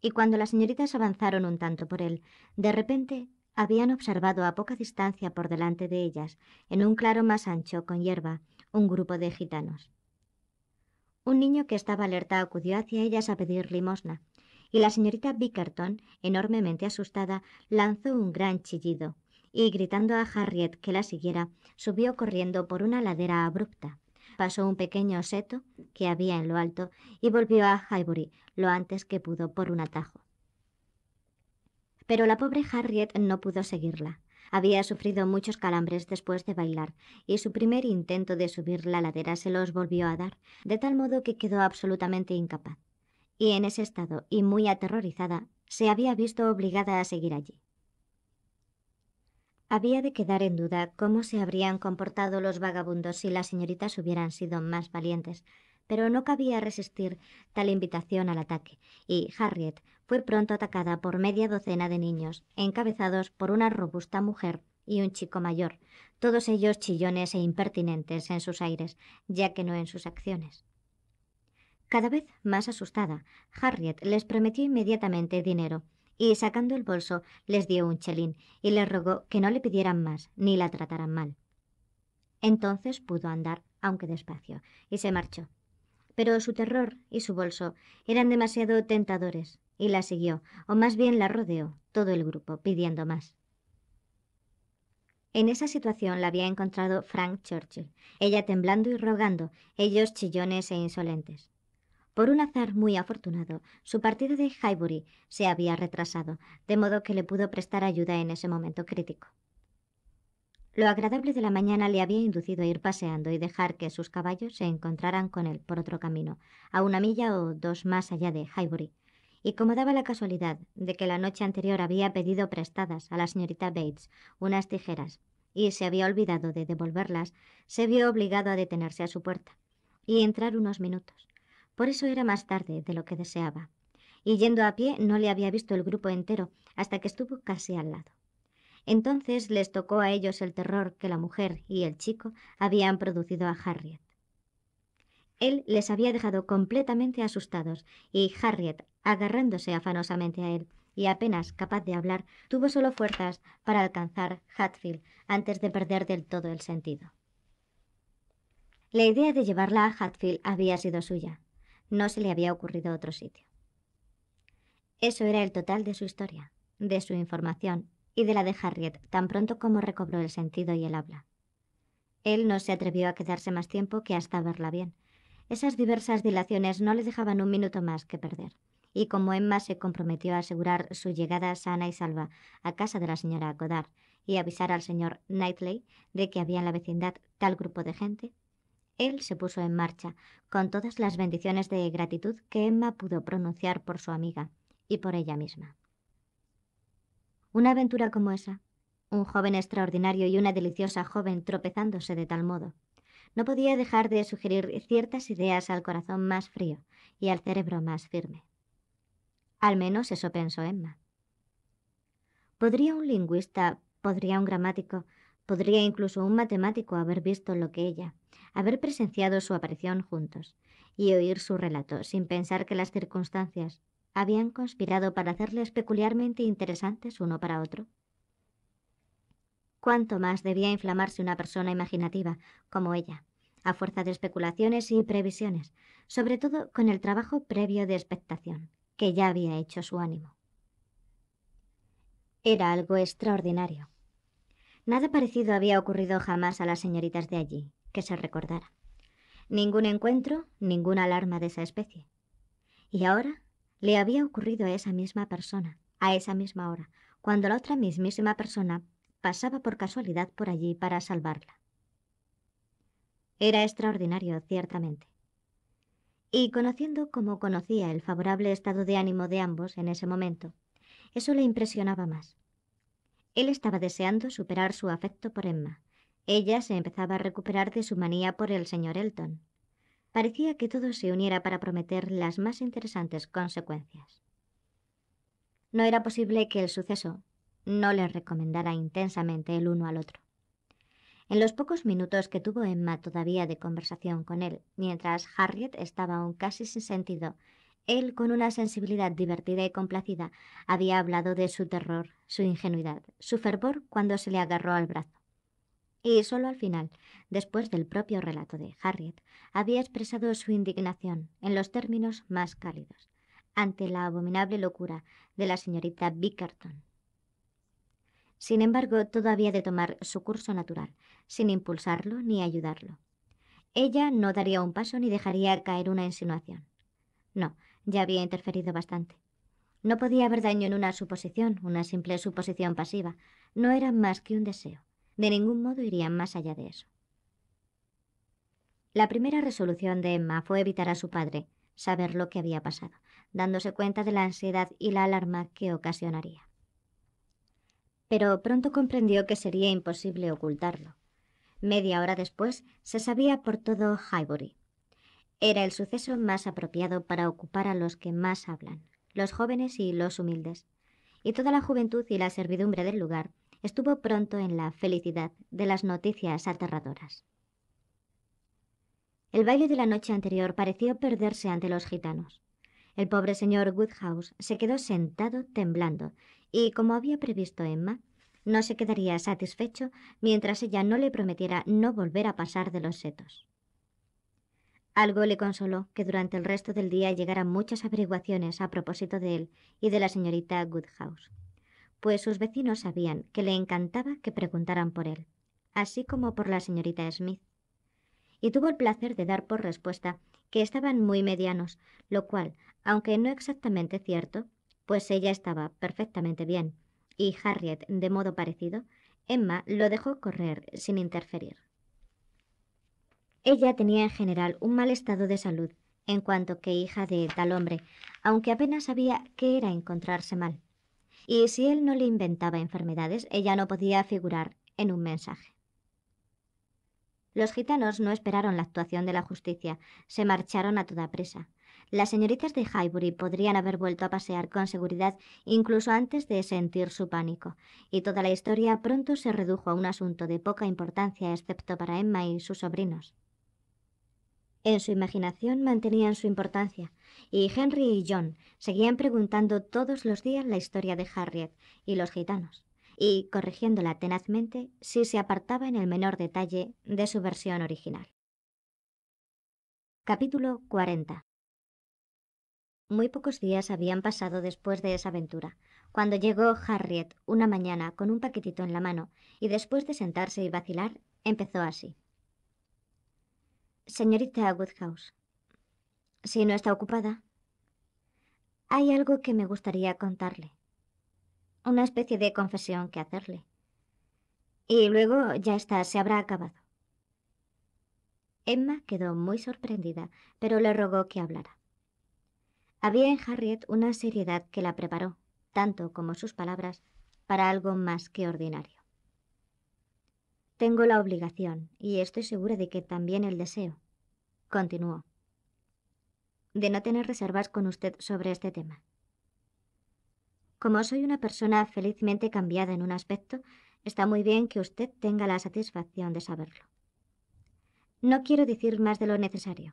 Y cuando las señoritas avanzaron un tanto por él, de repente habían observado a poca distancia por delante de ellas, en un claro más ancho con hierba, un grupo de gitanos. Un niño que estaba alerta acudió hacia ellas a pedir limosna, y la señorita Bickerton, enormemente asustada, lanzó un gran chillido, y gritando a Harriet que la siguiera, subió corriendo por una ladera abrupta. Pasó un pequeño seto que había en lo alto y volvió a Highbury lo antes que pudo por un atajo. Pero la pobre Harriet no pudo seguirla. Había sufrido muchos calambres después de bailar, y su primer intento de subir la ladera se los volvió a dar, de tal modo que quedó absolutamente incapaz. Y en ese estado, y muy aterrorizada, se había visto obligada a seguir allí. Había de quedar en duda cómo se habrían comportado los vagabundos si las señoritas hubieran sido más valientes, pero no cabía resistir tal invitación al ataque, y Harriet fue pronto atacada por media docena de niños, encabezados por una robusta mujer y un chico mayor, todos ellos chillones e impertinentes en sus aires, ya que no en sus acciones. Cada vez más asustada, Harriet les prometió inmediatamente dinero, y sacando el bolso les dio un chelín y les rogó que no le pidieran más ni la trataran mal. Entonces pudo andar, aunque despacio, y se marchó. Pero su terror y su bolso eran demasiado tentadores, y la siguió, o más bien la rodeó, todo el grupo, pidiendo más. En esa situación la había encontrado Frank Churchill, ella temblando y rogando, ellos chillones e insolentes. Por un azar muy afortunado, su partido de Highbury se había retrasado, de modo que le pudo prestar ayuda en ese momento crítico. Lo agradable de la mañana le había inducido a ir paseando y dejar que sus caballos se encontraran con él por otro camino, a una milla o dos más allá de Highbury. Y como daba la casualidad de que la noche anterior había pedido prestadas a la señorita Bates unas tijeras y se había olvidado de devolverlas, se vio obligado a detenerse a su puerta y entrar unos minutos por eso era más tarde de lo que deseaba. Y yendo a pie no le había visto el grupo entero hasta que estuvo casi al lado. Entonces les tocó a ellos el terror que la mujer y el chico habían producido a Harriet. Él les había dejado completamente asustados y Harriet, agarrándose afanosamente a él y apenas capaz de hablar, tuvo solo fuerzas para alcanzar Hatfield antes de perder del todo el sentido. La idea de llevarla a Hatfield había sido suya. No se le había ocurrido otro sitio. Eso era el total de su historia, de su información y de la de Harriet tan pronto como recobró el sentido y el habla. Él no se atrevió a quedarse más tiempo que hasta verla bien. Esas diversas dilaciones no le dejaban un minuto más que perder, y como Emma se comprometió a asegurar su llegada sana y salva a casa de la señora Goddard y avisar al señor Knightley de que había en la vecindad tal grupo de gente, él se puso en marcha, con todas las bendiciones de gratitud que Emma pudo pronunciar por su amiga y por ella misma. Una aventura como esa, un joven extraordinario y una deliciosa joven tropezándose de tal modo, no podía dejar de sugerir ciertas ideas al corazón más frío y al cerebro más firme. Al menos eso pensó Emma. ¿Podría un lingüista, podría un gramático, Podría incluso un matemático haber visto lo que ella, haber presenciado su aparición juntos y oír su relato sin pensar que las circunstancias habían conspirado para hacerles peculiarmente interesantes uno para otro. ¿Cuánto más debía inflamarse una persona imaginativa como ella, a fuerza de especulaciones y previsiones, sobre todo con el trabajo previo de expectación que ya había hecho su ánimo? Era algo extraordinario Nada parecido había ocurrido jamás a las señoritas de allí, que se recordara. Ningún encuentro, ninguna alarma de esa especie. Y ahora le había ocurrido a esa misma persona, a esa misma hora, cuando la otra mismísima persona pasaba por casualidad por allí para salvarla. Era extraordinario, ciertamente. Y conociendo como conocía el favorable estado de ánimo de ambos en ese momento, eso le impresionaba más. Él estaba deseando superar su afecto por Emma. Ella se empezaba a recuperar de su manía por el señor Elton. Parecía que todo se uniera para prometer las más interesantes consecuencias. No era posible que el suceso no le recomendara intensamente el uno al otro. En los pocos minutos que tuvo Emma todavía de conversación con él, mientras Harriet estaba aún casi sin sentido él, con una sensibilidad divertida y complacida, había hablado de su terror, su ingenuidad, su fervor cuando se le agarró al brazo. Y solo al final, después del propio relato de Harriet, había expresado su indignación en los términos más cálidos ante la abominable locura de la señorita Bickerton. Sin embargo, todo había de tomar su curso natural, sin impulsarlo ni ayudarlo. Ella no daría un paso ni dejaría caer una insinuación. No, ya había interferido bastante. No podía haber daño en una suposición, una simple suposición pasiva. No era más que un deseo. De ningún modo irían más allá de eso. La primera resolución de Emma fue evitar a su padre saber lo que había pasado, dándose cuenta de la ansiedad y la alarma que ocasionaría. Pero pronto comprendió que sería imposible ocultarlo. Media hora después se sabía por todo Highbury era el suceso más apropiado para ocupar a los que más hablan, los jóvenes y los humildes. Y toda la juventud y la servidumbre del lugar estuvo pronto en la felicidad de las noticias aterradoras. El baile de la noche anterior pareció perderse ante los gitanos. El pobre señor Woodhouse se quedó sentado temblando y, como había previsto Emma, no se quedaría satisfecho mientras ella no le prometiera no volver a pasar de los setos. Algo le consoló que durante el resto del día llegaran muchas averiguaciones a propósito de él y de la señorita Goodhouse, pues sus vecinos sabían que le encantaba que preguntaran por él, así como por la señorita Smith. Y tuvo el placer de dar por respuesta que estaban muy medianos, lo cual, aunque no exactamente cierto, pues ella estaba perfectamente bien, y Harriet, de modo parecido, Emma lo dejó correr sin interferir. Ella tenía en general un mal estado de salud, en cuanto que hija de tal hombre, aunque apenas sabía qué era encontrarse mal. Y si él no le inventaba enfermedades, ella no podía figurar en un mensaje. Los gitanos no esperaron la actuación de la justicia, se marcharon a toda prisa. Las señoritas de Highbury podrían haber vuelto a pasear con seguridad incluso antes de sentir su pánico, y toda la historia pronto se redujo a un asunto de poca importancia excepto para Emma y sus sobrinos. En su imaginación mantenían su importancia, y Henry y John seguían preguntando todos los días la historia de Harriet y los gitanos, y corrigiéndola tenazmente si se apartaba en el menor detalle de su versión original. Capítulo 40 muy pocos días habían pasado después de esa aventura, cuando llegó Harriet una mañana con un paquetito en la mano y después de sentarse y vacilar, empezó así. Señorita Woodhouse, si no está ocupada, hay algo que me gustaría contarle. Una especie de confesión que hacerle. Y luego ya está, se habrá acabado. Emma quedó muy sorprendida, pero le rogó que hablara. Había en Harriet una seriedad que la preparó, tanto como sus palabras, para algo más que ordinario. Tengo la obligación, y estoy segura de que también el deseo. Continuó. De no tener reservas con usted sobre este tema. Como soy una persona felizmente cambiada en un aspecto, está muy bien que usted tenga la satisfacción de saberlo. No quiero decir más de lo necesario.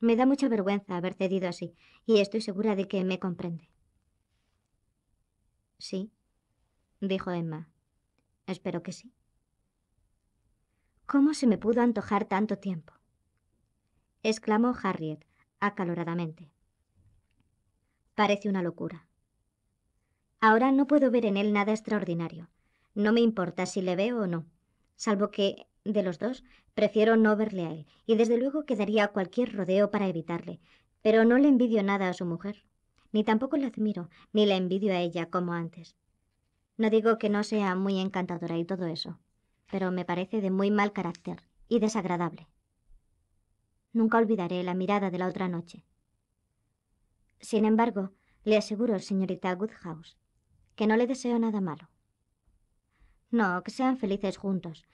Me da mucha vergüenza haber cedido así, y estoy segura de que me comprende. Sí, dijo Emma. Espero que sí. ¿Cómo se me pudo antojar tanto tiempo? exclamó Harriet acaloradamente. Parece una locura. Ahora no puedo ver en él nada extraordinario. No me importa si le veo o no, salvo que, de los dos, prefiero no verle a él, y desde luego quedaría cualquier rodeo para evitarle, pero no le envidio nada a su mujer, ni tampoco la admiro, ni la envidio a ella como antes. No digo que no sea muy encantadora y todo eso, pero me parece de muy mal carácter y desagradable. Nunca olvidaré la mirada de la otra noche. Sin embargo, le aseguro, señorita Goodhouse, que no le deseo nada malo. No, que sean felices juntos,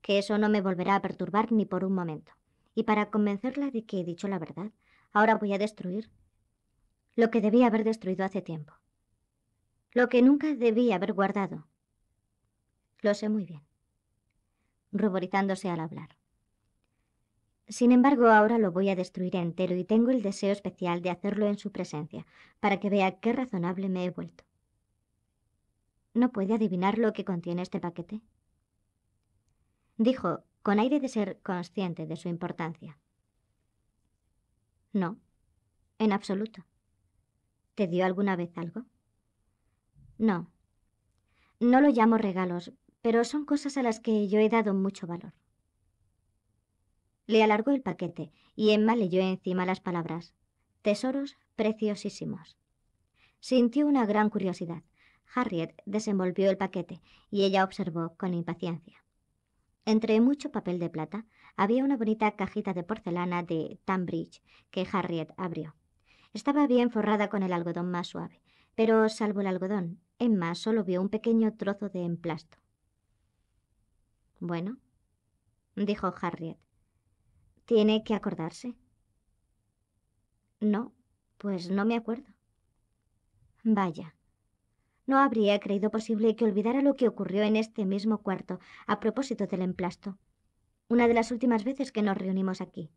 que eso no me volverá a perturbar ni por un momento. Y para convencerla de que he dicho la verdad, ahora voy a destruir lo que debía haber destruido hace tiempo. Lo que nunca debí haber guardado. Lo sé muy bien ruborizándose al hablar. Sin embargo, ahora lo voy a destruir entero y tengo el deseo especial de hacerlo en su presencia, para que vea qué razonable me he vuelto. ¿No puede adivinar lo que contiene este paquete? Dijo, con aire de ser consciente de su importancia. No, en absoluto. ¿Te dio alguna vez algo? No. No lo llamo regalos, pero son cosas a las que yo he dado mucho valor. Le alargó el paquete y Emma leyó encima las palabras Tesoros preciosísimos. Sintió una gran curiosidad. Harriet desenvolvió el paquete y ella observó con impaciencia. Entre mucho papel de plata había una bonita cajita de porcelana de Tambridge que Harriet abrió. Estaba bien forrada con el algodón más suave, pero salvo el algodón, Emma solo vio un pequeño trozo de emplasto. Bueno, dijo Harriet. Tiene que acordarse. No, pues no me acuerdo. Vaya. No habría creído posible que olvidara lo que ocurrió en este mismo cuarto a propósito del emplasto, una de las últimas veces que nos reunimos aquí.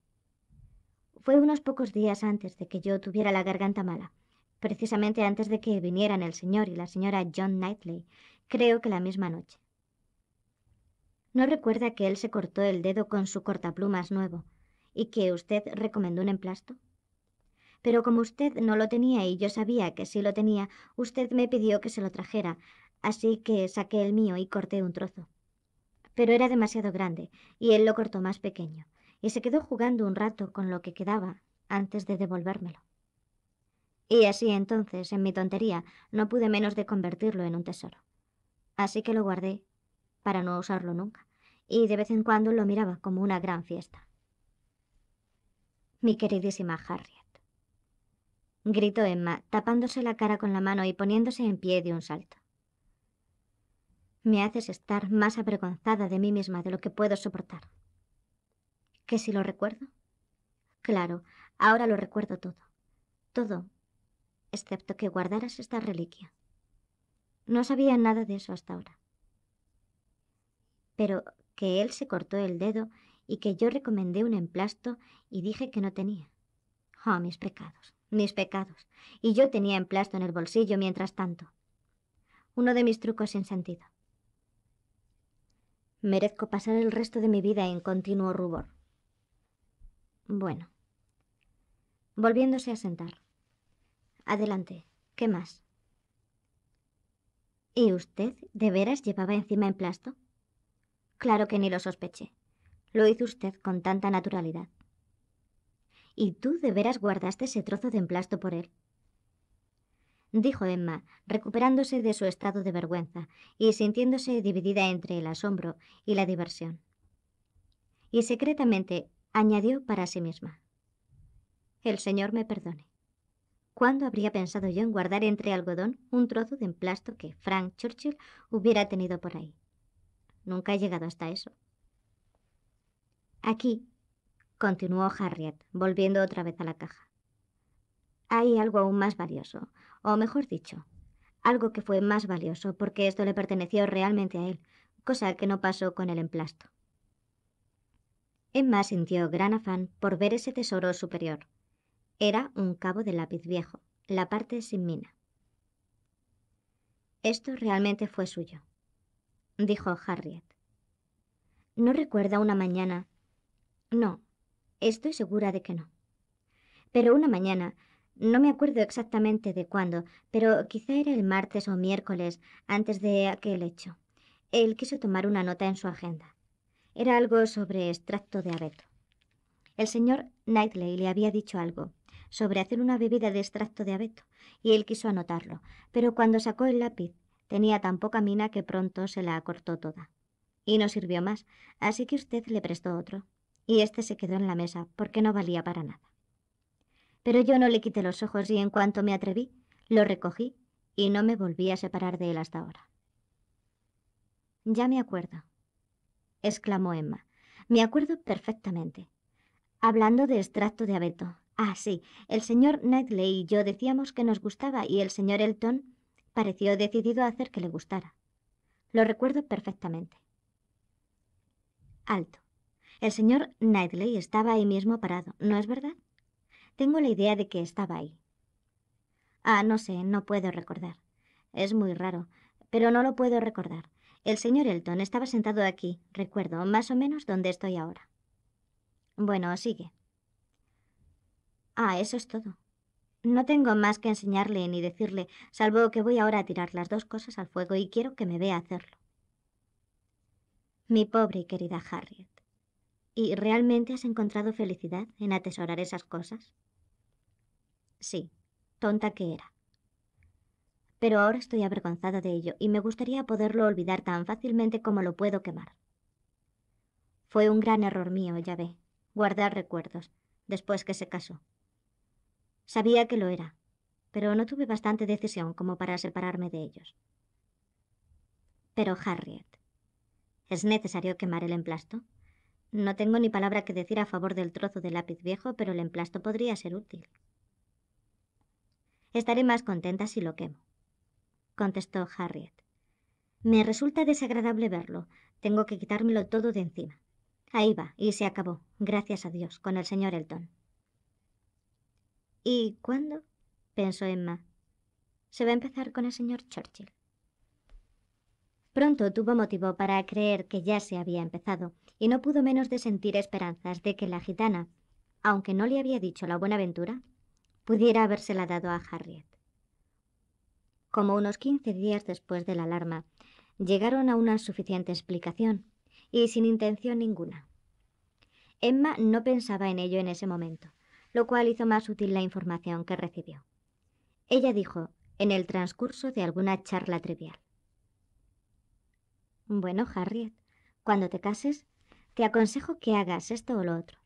Fue unos pocos días antes de que yo tuviera la garganta mala, precisamente antes de que vinieran el señor y la señora John Knightley, creo que la misma noche. ¿No recuerda que él se cortó el dedo con su cortaplumas nuevo y que usted recomendó un emplasto? Pero como usted no lo tenía y yo sabía que sí lo tenía, usted me pidió que se lo trajera, así que saqué el mío y corté un trozo. Pero era demasiado grande y él lo cortó más pequeño, y se quedó jugando un rato con lo que quedaba antes de devolvérmelo. Y así entonces, en mi tontería, no pude menos de convertirlo en un tesoro. Así que lo guardé para no usarlo nunca, y de vez en cuando lo miraba como una gran fiesta. Mi queridísima Harriet, gritó Emma, tapándose la cara con la mano y poniéndose en pie de un salto. Me haces estar más avergonzada de mí misma de lo que puedo soportar. ¿Que si lo recuerdo? Claro, ahora lo recuerdo todo. Todo, excepto que guardaras esta reliquia. No sabía nada de eso hasta ahora pero que él se cortó el dedo y que yo recomendé un emplasto y dije que no tenía. Oh, mis pecados, mis pecados. Y yo tenía emplasto en el bolsillo mientras tanto. Uno de mis trucos sin sentido. Merezco pasar el resto de mi vida en continuo rubor. Bueno. Volviéndose a sentar. Adelante. ¿Qué más? ¿Y usted de veras llevaba encima emplasto? Claro que ni lo sospeché. Lo hizo usted con tanta naturalidad. ¿Y tú de veras guardaste ese trozo de emplasto por él? dijo Emma, recuperándose de su estado de vergüenza y sintiéndose dividida entre el asombro y la diversión. Y secretamente añadió para sí misma. El Señor me perdone. ¿Cuándo habría pensado yo en guardar entre algodón un trozo de emplasto que Frank Churchill hubiera tenido por ahí? Nunca he llegado hasta eso. Aquí, continuó Harriet, volviendo otra vez a la caja. Hay algo aún más valioso, o mejor dicho, algo que fue más valioso porque esto le perteneció realmente a él, cosa que no pasó con el emplasto. Emma sintió gran afán por ver ese tesoro superior. Era un cabo de lápiz viejo, la parte sin mina. Esto realmente fue suyo dijo Harriet. ¿No recuerda una mañana? No, estoy segura de que no. Pero una mañana, no me acuerdo exactamente de cuándo, pero quizá era el martes o miércoles antes de aquel hecho. Él quiso tomar una nota en su agenda. Era algo sobre extracto de abeto. El señor Knightley le había dicho algo sobre hacer una bebida de extracto de abeto, y él quiso anotarlo, pero cuando sacó el lápiz Tenía tan poca mina que pronto se la acortó toda. Y no sirvió más, así que usted le prestó otro. Y este se quedó en la mesa, porque no valía para nada. Pero yo no le quité los ojos y en cuanto me atreví, lo recogí y no me volví a separar de él hasta ahora. Ya me acuerdo, exclamó Emma. Me acuerdo perfectamente. Hablando de extracto de abeto. Ah, sí, el señor Knightley y yo decíamos que nos gustaba y el señor Elton pareció decidido a hacer que le gustara. Lo recuerdo perfectamente. Alto. El señor Knightley estaba ahí mismo parado, ¿no es verdad? Tengo la idea de que estaba ahí. Ah, no sé, no puedo recordar. Es muy raro, pero no lo puedo recordar. El señor Elton estaba sentado aquí, recuerdo, más o menos donde estoy ahora. Bueno, sigue. Ah, eso es todo. No tengo más que enseñarle ni decirle, salvo que voy ahora a tirar las dos cosas al fuego y quiero que me vea hacerlo. Mi pobre y querida Harriet, ¿y realmente has encontrado felicidad en atesorar esas cosas? Sí, tonta que era. Pero ahora estoy avergonzada de ello y me gustaría poderlo olvidar tan fácilmente como lo puedo quemar. Fue un gran error mío, ya ve, guardar recuerdos, después que se casó. Sabía que lo era, pero no tuve bastante decisión como para separarme de ellos. Pero Harriet, ¿es necesario quemar el emplasto? No tengo ni palabra que decir a favor del trozo de lápiz viejo, pero el emplasto podría ser útil. Estaré más contenta si lo quemo, contestó Harriet. Me resulta desagradable verlo. Tengo que quitármelo todo de encima. Ahí va, y se acabó, gracias a Dios, con el señor Elton. ¿Y cuándo? pensó Emma. Se va a empezar con el señor Churchill. Pronto tuvo motivo para creer que ya se había empezado, y no pudo menos de sentir esperanzas de que la gitana, aunque no le había dicho la buena aventura, pudiera habérsela dado a Harriet. Como unos quince días después de la alarma, llegaron a una suficiente explicación, y sin intención ninguna. Emma no pensaba en ello en ese momento, lo cual hizo más útil la información que recibió. Ella dijo, en el transcurso de alguna charla trivial. Bueno, Harriet, cuando te cases, te aconsejo que hagas esto o lo otro.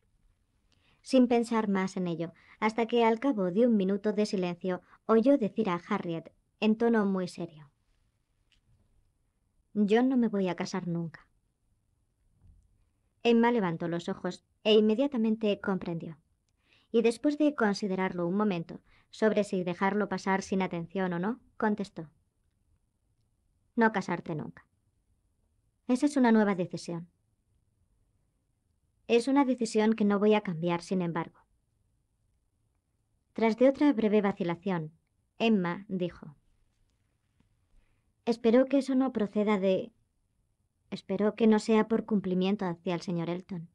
Sin pensar más en ello, hasta que al cabo de un minuto de silencio oyó decir a Harriet en tono muy serio. Yo no me voy a casar nunca. Emma levantó los ojos e inmediatamente comprendió y después de considerarlo un momento, sobre si dejarlo pasar sin atención o no, contestó. No casarte nunca. Esa es una nueva decisión. Es una decisión que no voy a cambiar, sin embargo. Tras de otra breve vacilación, Emma dijo. Espero que eso no proceda de... Espero que no sea por cumplimiento hacia el señor Elton.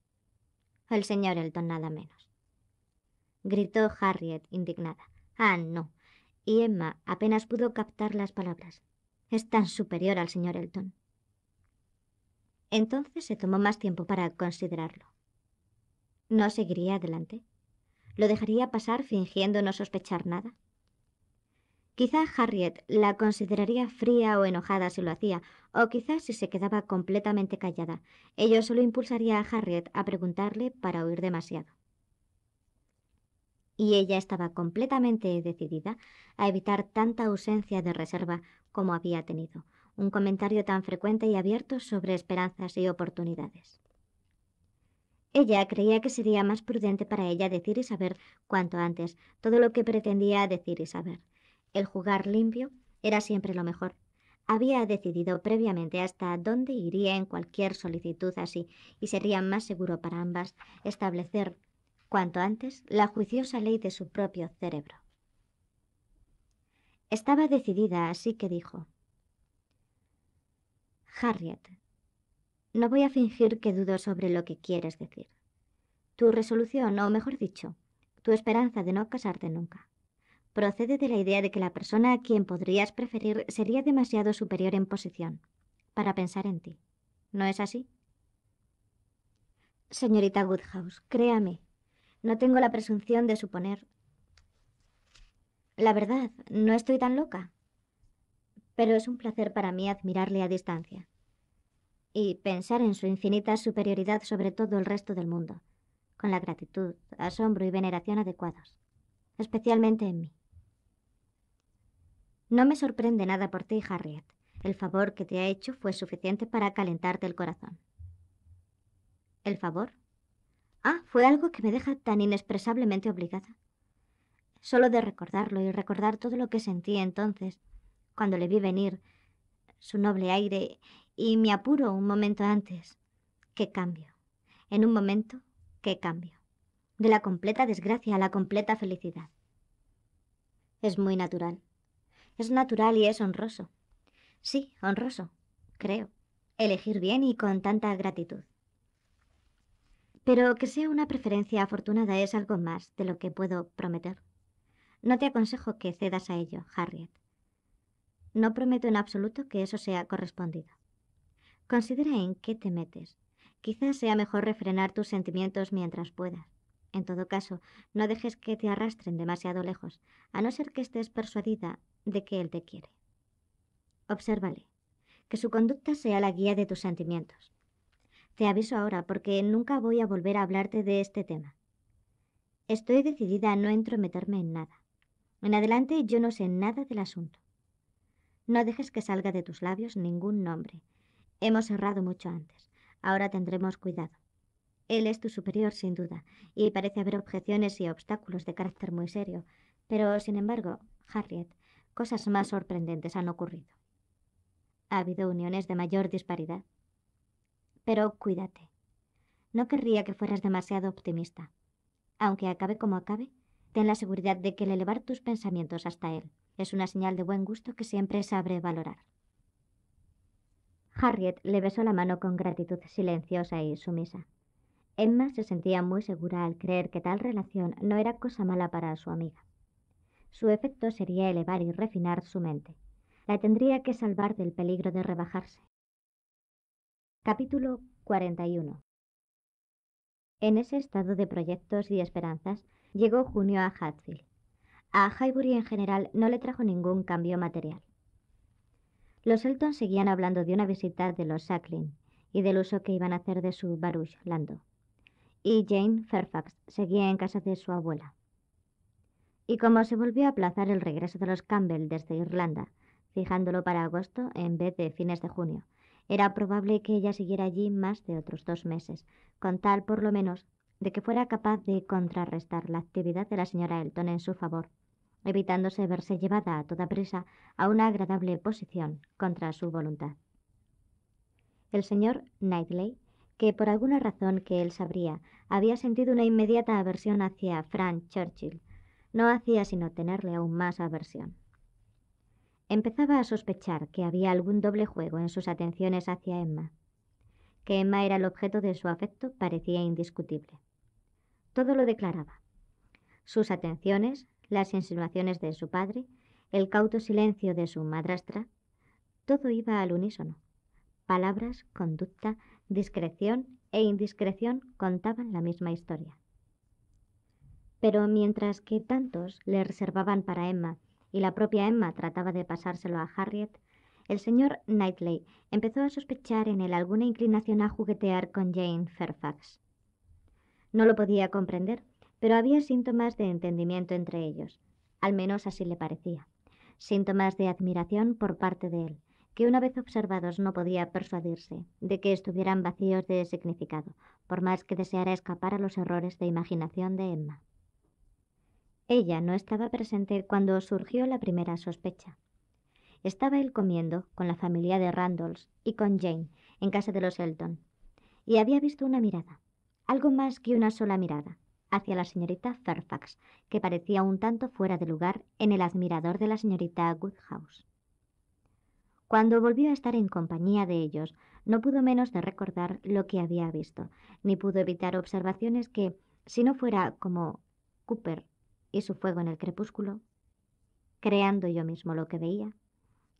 El señor Elton nada menos gritó Harriet, indignada. Ah, no. Y Emma apenas pudo captar las palabras. Es tan superior al señor Elton. Entonces se tomó más tiempo para considerarlo. ¿No seguiría adelante? ¿Lo dejaría pasar fingiendo no sospechar nada? Quizá Harriet la consideraría fría o enojada si lo hacía, o quizás si se quedaba completamente callada. Ello solo impulsaría a Harriet a preguntarle para oír demasiado y ella estaba completamente decidida a evitar tanta ausencia de reserva como había tenido, un comentario tan frecuente y abierto sobre esperanzas y oportunidades. Ella creía que sería más prudente para ella decir y saber cuanto antes todo lo que pretendía decir y saber. El jugar limpio era siempre lo mejor. Había decidido previamente hasta dónde iría en cualquier solicitud así y sería más seguro para ambas establecer cuanto antes la juiciosa ley de su propio cerebro. Estaba decidida, así que dijo, Harriet, no voy a fingir que dudo sobre lo que quieres decir. Tu resolución, o mejor dicho, tu esperanza de no casarte nunca, procede de la idea de que la persona a quien podrías preferir sería demasiado superior en posición para pensar en ti. ¿No es así? Señorita Woodhouse, créame, no tengo la presunción de suponer. La verdad, no estoy tan loca. Pero es un placer para mí admirarle a distancia. Y pensar en su infinita superioridad sobre todo el resto del mundo, con la gratitud, asombro y veneración adecuados, especialmente en mí. No me sorprende nada por ti, Harriet. El favor que te ha hecho fue suficiente para calentarte el corazón. ¿El favor? Ah, fue algo que me deja tan inexpresablemente obligada. Solo de recordarlo y recordar todo lo que sentí entonces, cuando le vi venir, su noble aire y mi apuro un momento antes. ¡Qué cambio! En un momento, ¡qué cambio! De la completa desgracia a la completa felicidad. Es muy natural. Es natural y es honroso. Sí, honroso, creo. Elegir bien y con tanta gratitud. Pero que sea una preferencia afortunada es algo más de lo que puedo prometer. No te aconsejo que cedas a ello, Harriet. No prometo en absoluto que eso sea correspondido. Considera en qué te metes. Quizás sea mejor refrenar tus sentimientos mientras puedas. En todo caso, no dejes que te arrastren demasiado lejos, a no ser que estés persuadida de que él te quiere. Obsérvale, que su conducta sea la guía de tus sentimientos, te aviso ahora porque nunca voy a volver a hablarte de este tema. Estoy decidida a no entrometerme en nada. En adelante yo no sé nada del asunto. No dejes que salga de tus labios ningún nombre. Hemos errado mucho antes. Ahora tendremos cuidado. Él es tu superior, sin duda, y parece haber objeciones y obstáculos de carácter muy serio. Pero, sin embargo, Harriet, cosas más sorprendentes han ocurrido. Ha habido uniones de mayor disparidad pero cuídate. No querría que fueras demasiado optimista. Aunque acabe como acabe, ten la seguridad de que el elevar tus pensamientos hasta él es una señal de buen gusto que siempre sabré valorar. Harriet le besó la mano con gratitud silenciosa y sumisa. Emma se sentía muy segura al creer que tal relación no era cosa mala para su amiga. Su efecto sería elevar y refinar su mente. La tendría que salvar del peligro de rebajarse Capítulo 41 En ese estado de proyectos y esperanzas llegó junio a Hatfield. A Highbury en general no le trajo ningún cambio material. Los Elton seguían hablando de una visita de los Sacklin y del uso que iban a hacer de su Baruch Lando. Y Jane Fairfax seguía en casa de su abuela. Y como se volvió a aplazar el regreso de los Campbell desde Irlanda, fijándolo para agosto en vez de fines de junio, era probable que ella siguiera allí más de otros dos meses, con tal, por lo menos, de que fuera capaz de contrarrestar la actividad de la señora Elton en su favor, evitándose verse llevada a toda prisa a una agradable posición contra su voluntad. El señor Knightley, que por alguna razón que él sabría había sentido una inmediata aversión hacia Frank Churchill, no hacía sino tenerle aún más aversión. Empezaba a sospechar que había algún doble juego en sus atenciones hacia Emma. Que Emma era el objeto de su afecto parecía indiscutible. Todo lo declaraba. Sus atenciones, las insinuaciones de su padre, el cauto silencio de su madrastra, todo iba al unísono. Palabras, conducta, discreción e indiscreción contaban la misma historia. Pero mientras que tantos le reservaban para Emma y la propia Emma trataba de pasárselo a Harriet, el señor Knightley empezó a sospechar en él alguna inclinación a juguetear con Jane Fairfax. No lo podía comprender, pero había síntomas de entendimiento entre ellos, al menos así le parecía, síntomas de admiración por parte de él, que una vez observados no podía persuadirse de que estuvieran vacíos de significado, por más que deseara escapar a los errores de imaginación de Emma. Ella no estaba presente cuando surgió la primera sospecha. Estaba él comiendo con la familia de Randalls y con Jane en casa de los Elton, y había visto una mirada, algo más que una sola mirada, hacia la señorita Fairfax, que parecía un tanto fuera de lugar en el admirador de la señorita Woodhouse. Cuando volvió a estar en compañía de ellos, no pudo menos de recordar lo que había visto, ni pudo evitar observaciones que, si no fuera como Cooper y su fuego en el crepúsculo, creando yo mismo lo que veía,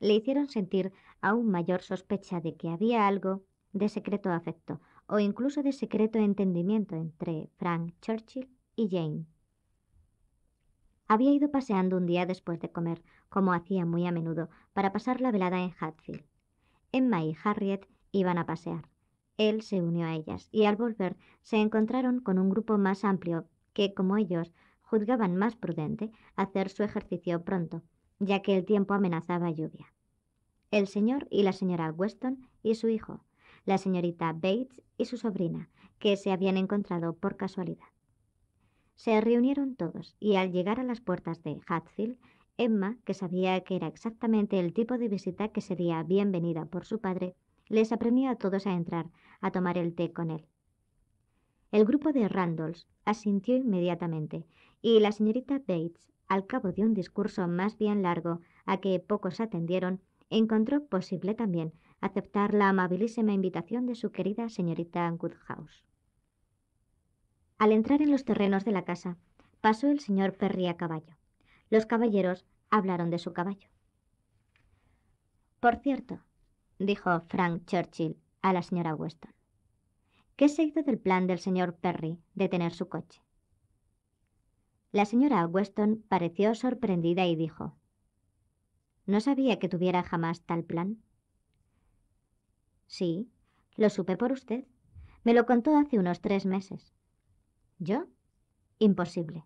le hicieron sentir aún mayor sospecha de que había algo de secreto afecto o incluso de secreto entendimiento entre Frank Churchill y Jane. Había ido paseando un día después de comer, como hacía muy a menudo, para pasar la velada en Hatfield. Emma y Harriet iban a pasear. Él se unió a ellas y al volver se encontraron con un grupo más amplio que, como ellos, juzgaban más prudente hacer su ejercicio pronto, ya que el tiempo amenazaba lluvia. El señor y la señora Weston y su hijo, la señorita Bates y su sobrina, que se habían encontrado por casualidad. Se reunieron todos y al llegar a las puertas de Hatfield, Emma, que sabía que era exactamente el tipo de visita que sería bienvenida por su padre, les apremió a todos a entrar, a tomar el té con él. El grupo de Randalls asintió inmediatamente, y la señorita Bates, al cabo de un discurso más bien largo, a que pocos atendieron, encontró posible también aceptar la amabilísima invitación de su querida señorita Goodhouse. Al entrar en los terrenos de la casa, pasó el señor Perry a caballo. Los caballeros hablaron de su caballo. Por cierto, dijo Frank Churchill a la señora Weston, ¿Qué se hizo del plan del señor Perry de tener su coche? La señora Weston pareció sorprendida y dijo, No sabía que tuviera jamás tal plan. Sí, lo supe por usted. Me lo contó hace unos tres meses. ¿Yo? Imposible.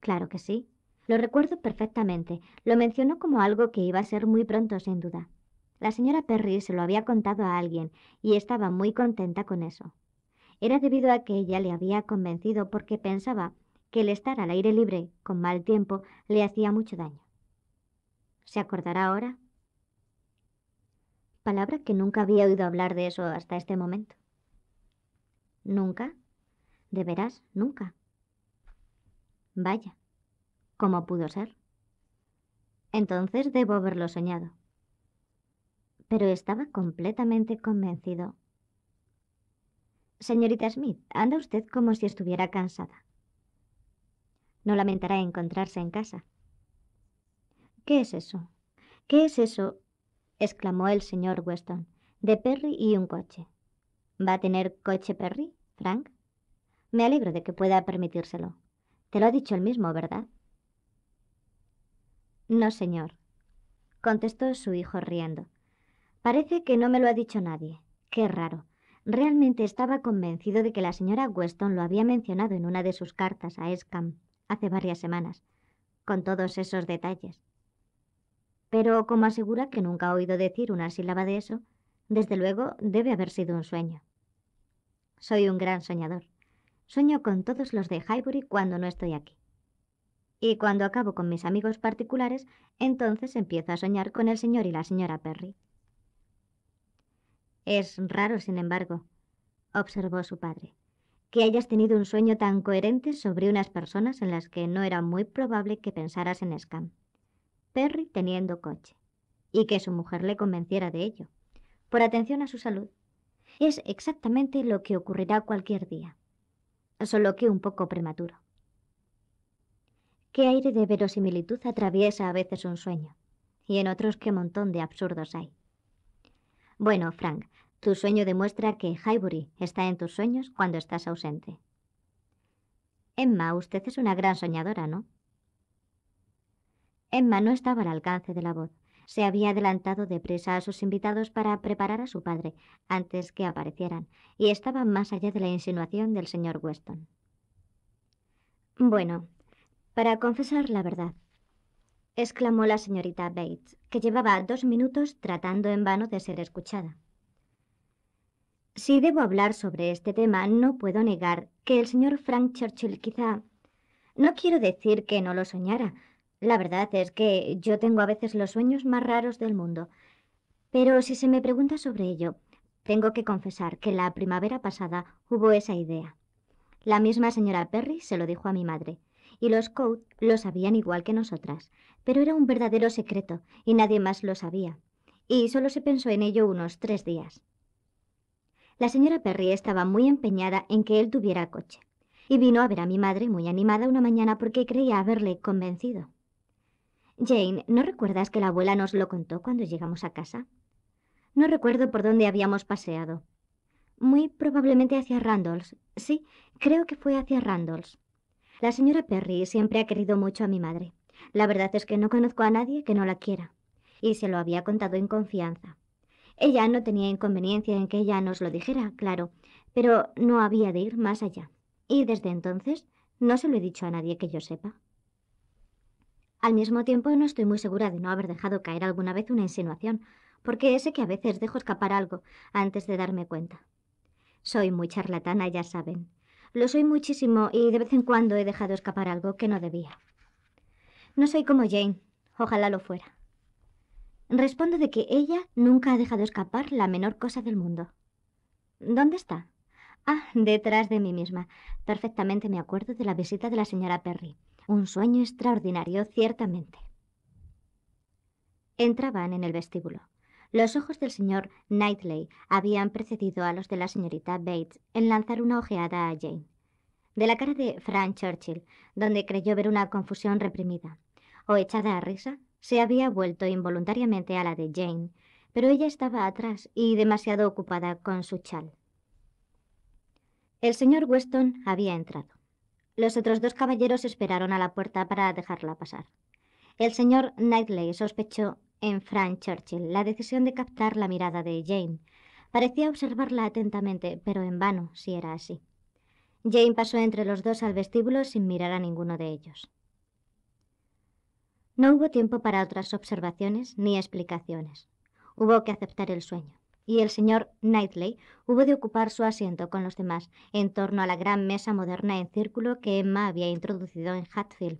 Claro que sí. Lo recuerdo perfectamente. Lo mencionó como algo que iba a ser muy pronto, sin duda. La señora Perry se lo había contado a alguien y estaba muy contenta con eso. Era debido a que ella le había convencido porque pensaba que el estar al aire libre, con mal tiempo, le hacía mucho daño. ¿Se acordará ahora? Palabra que nunca había oído hablar de eso hasta este momento. ¿Nunca? ¿De veras? Nunca. Vaya, ¿cómo pudo ser? Entonces debo haberlo soñado pero estaba completamente convencido. Señorita Smith, anda usted como si estuviera cansada. No lamentará encontrarse en casa. ¿Qué es eso? ¿Qué es eso? exclamó el señor Weston, de Perry y un coche. ¿Va a tener coche Perry, Frank? Me alegro de que pueda permitírselo. Te lo ha dicho él mismo, ¿verdad? No, señor, contestó su hijo riendo. Parece que no me lo ha dicho nadie. Qué raro. Realmente estaba convencido de que la señora Weston lo había mencionado en una de sus cartas a Escam hace varias semanas, con todos esos detalles. Pero como asegura que nunca ha oído decir una sílaba de eso, desde luego debe haber sido un sueño. Soy un gran soñador. Sueño con todos los de Highbury cuando no estoy aquí. Y cuando acabo con mis amigos particulares, entonces empiezo a soñar con el señor y la señora Perry. Es raro, sin embargo, observó su padre, que hayas tenido un sueño tan coherente sobre unas personas en las que no era muy probable que pensaras en Scam. Perry teniendo coche, y que su mujer le convenciera de ello, por atención a su salud. Es exactamente lo que ocurrirá cualquier día, solo que un poco prematuro. Qué aire de verosimilitud atraviesa a veces un sueño, y en otros qué montón de absurdos hay. Bueno, Frank, tu sueño demuestra que Highbury está en tus sueños cuando estás ausente. Emma, usted es una gran soñadora, ¿no? Emma no estaba al alcance de la voz. Se había adelantado deprisa a sus invitados para preparar a su padre antes que aparecieran, y estaba más allá de la insinuación del señor Weston. Bueno, para confesar la verdad, exclamó la señorita Bates, que llevaba dos minutos tratando en vano de ser escuchada. Si debo hablar sobre este tema, no puedo negar que el señor Frank Churchill quizá... No quiero decir que no lo soñara. La verdad es que yo tengo a veces los sueños más raros del mundo. Pero si se me pregunta sobre ello, tengo que confesar que la primavera pasada hubo esa idea. La misma señora Perry se lo dijo a mi madre, y los Coates lo sabían igual que nosotras, pero era un verdadero secreto y nadie más lo sabía, y solo se pensó en ello unos tres días. La señora Perry estaba muy empeñada en que él tuviera coche, y vino a ver a mi madre muy animada una mañana porque creía haberle convencido. Jane, ¿no recuerdas que la abuela nos lo contó cuando llegamos a casa? No recuerdo por dónde habíamos paseado. Muy probablemente hacia Randalls. Sí, creo que fue hacia Randalls. La señora Perry siempre ha querido mucho a mi madre. La verdad es que no conozco a nadie que no la quiera. Y se lo había contado en confianza. Ella no tenía inconveniencia en que ella nos lo dijera, claro, pero no había de ir más allá. Y desde entonces no se lo he dicho a nadie que yo sepa. Al mismo tiempo no estoy muy segura de no haber dejado caer alguna vez una insinuación, porque sé que a veces dejo escapar algo antes de darme cuenta. Soy muy charlatana, ya saben. Lo soy muchísimo y de vez en cuando he dejado escapar algo que no debía. No soy como Jane. Ojalá lo fuera. Respondo de que ella nunca ha dejado escapar la menor cosa del mundo. ¿Dónde está? Ah, detrás de mí misma. Perfectamente me acuerdo de la visita de la señora Perry. Un sueño extraordinario, ciertamente. Entraban en el vestíbulo. Los ojos del señor Knightley habían precedido a los de la señorita Bates en lanzar una ojeada a Jane. De la cara de Frank Churchill, donde creyó ver una confusión reprimida, o echada a risa, se había vuelto involuntariamente a la de Jane, pero ella estaba atrás y demasiado ocupada con su chal. El señor Weston había entrado. Los otros dos caballeros esperaron a la puerta para dejarla pasar. El señor Knightley sospechó en Frank Churchill la decisión de captar la mirada de Jane. Parecía observarla atentamente, pero en vano, si era así. Jane pasó entre los dos al vestíbulo sin mirar a ninguno de ellos. No hubo tiempo para otras observaciones ni explicaciones. Hubo que aceptar el sueño, y el señor Knightley hubo de ocupar su asiento con los demás en torno a la gran mesa moderna en círculo que Emma había introducido en Hatfield,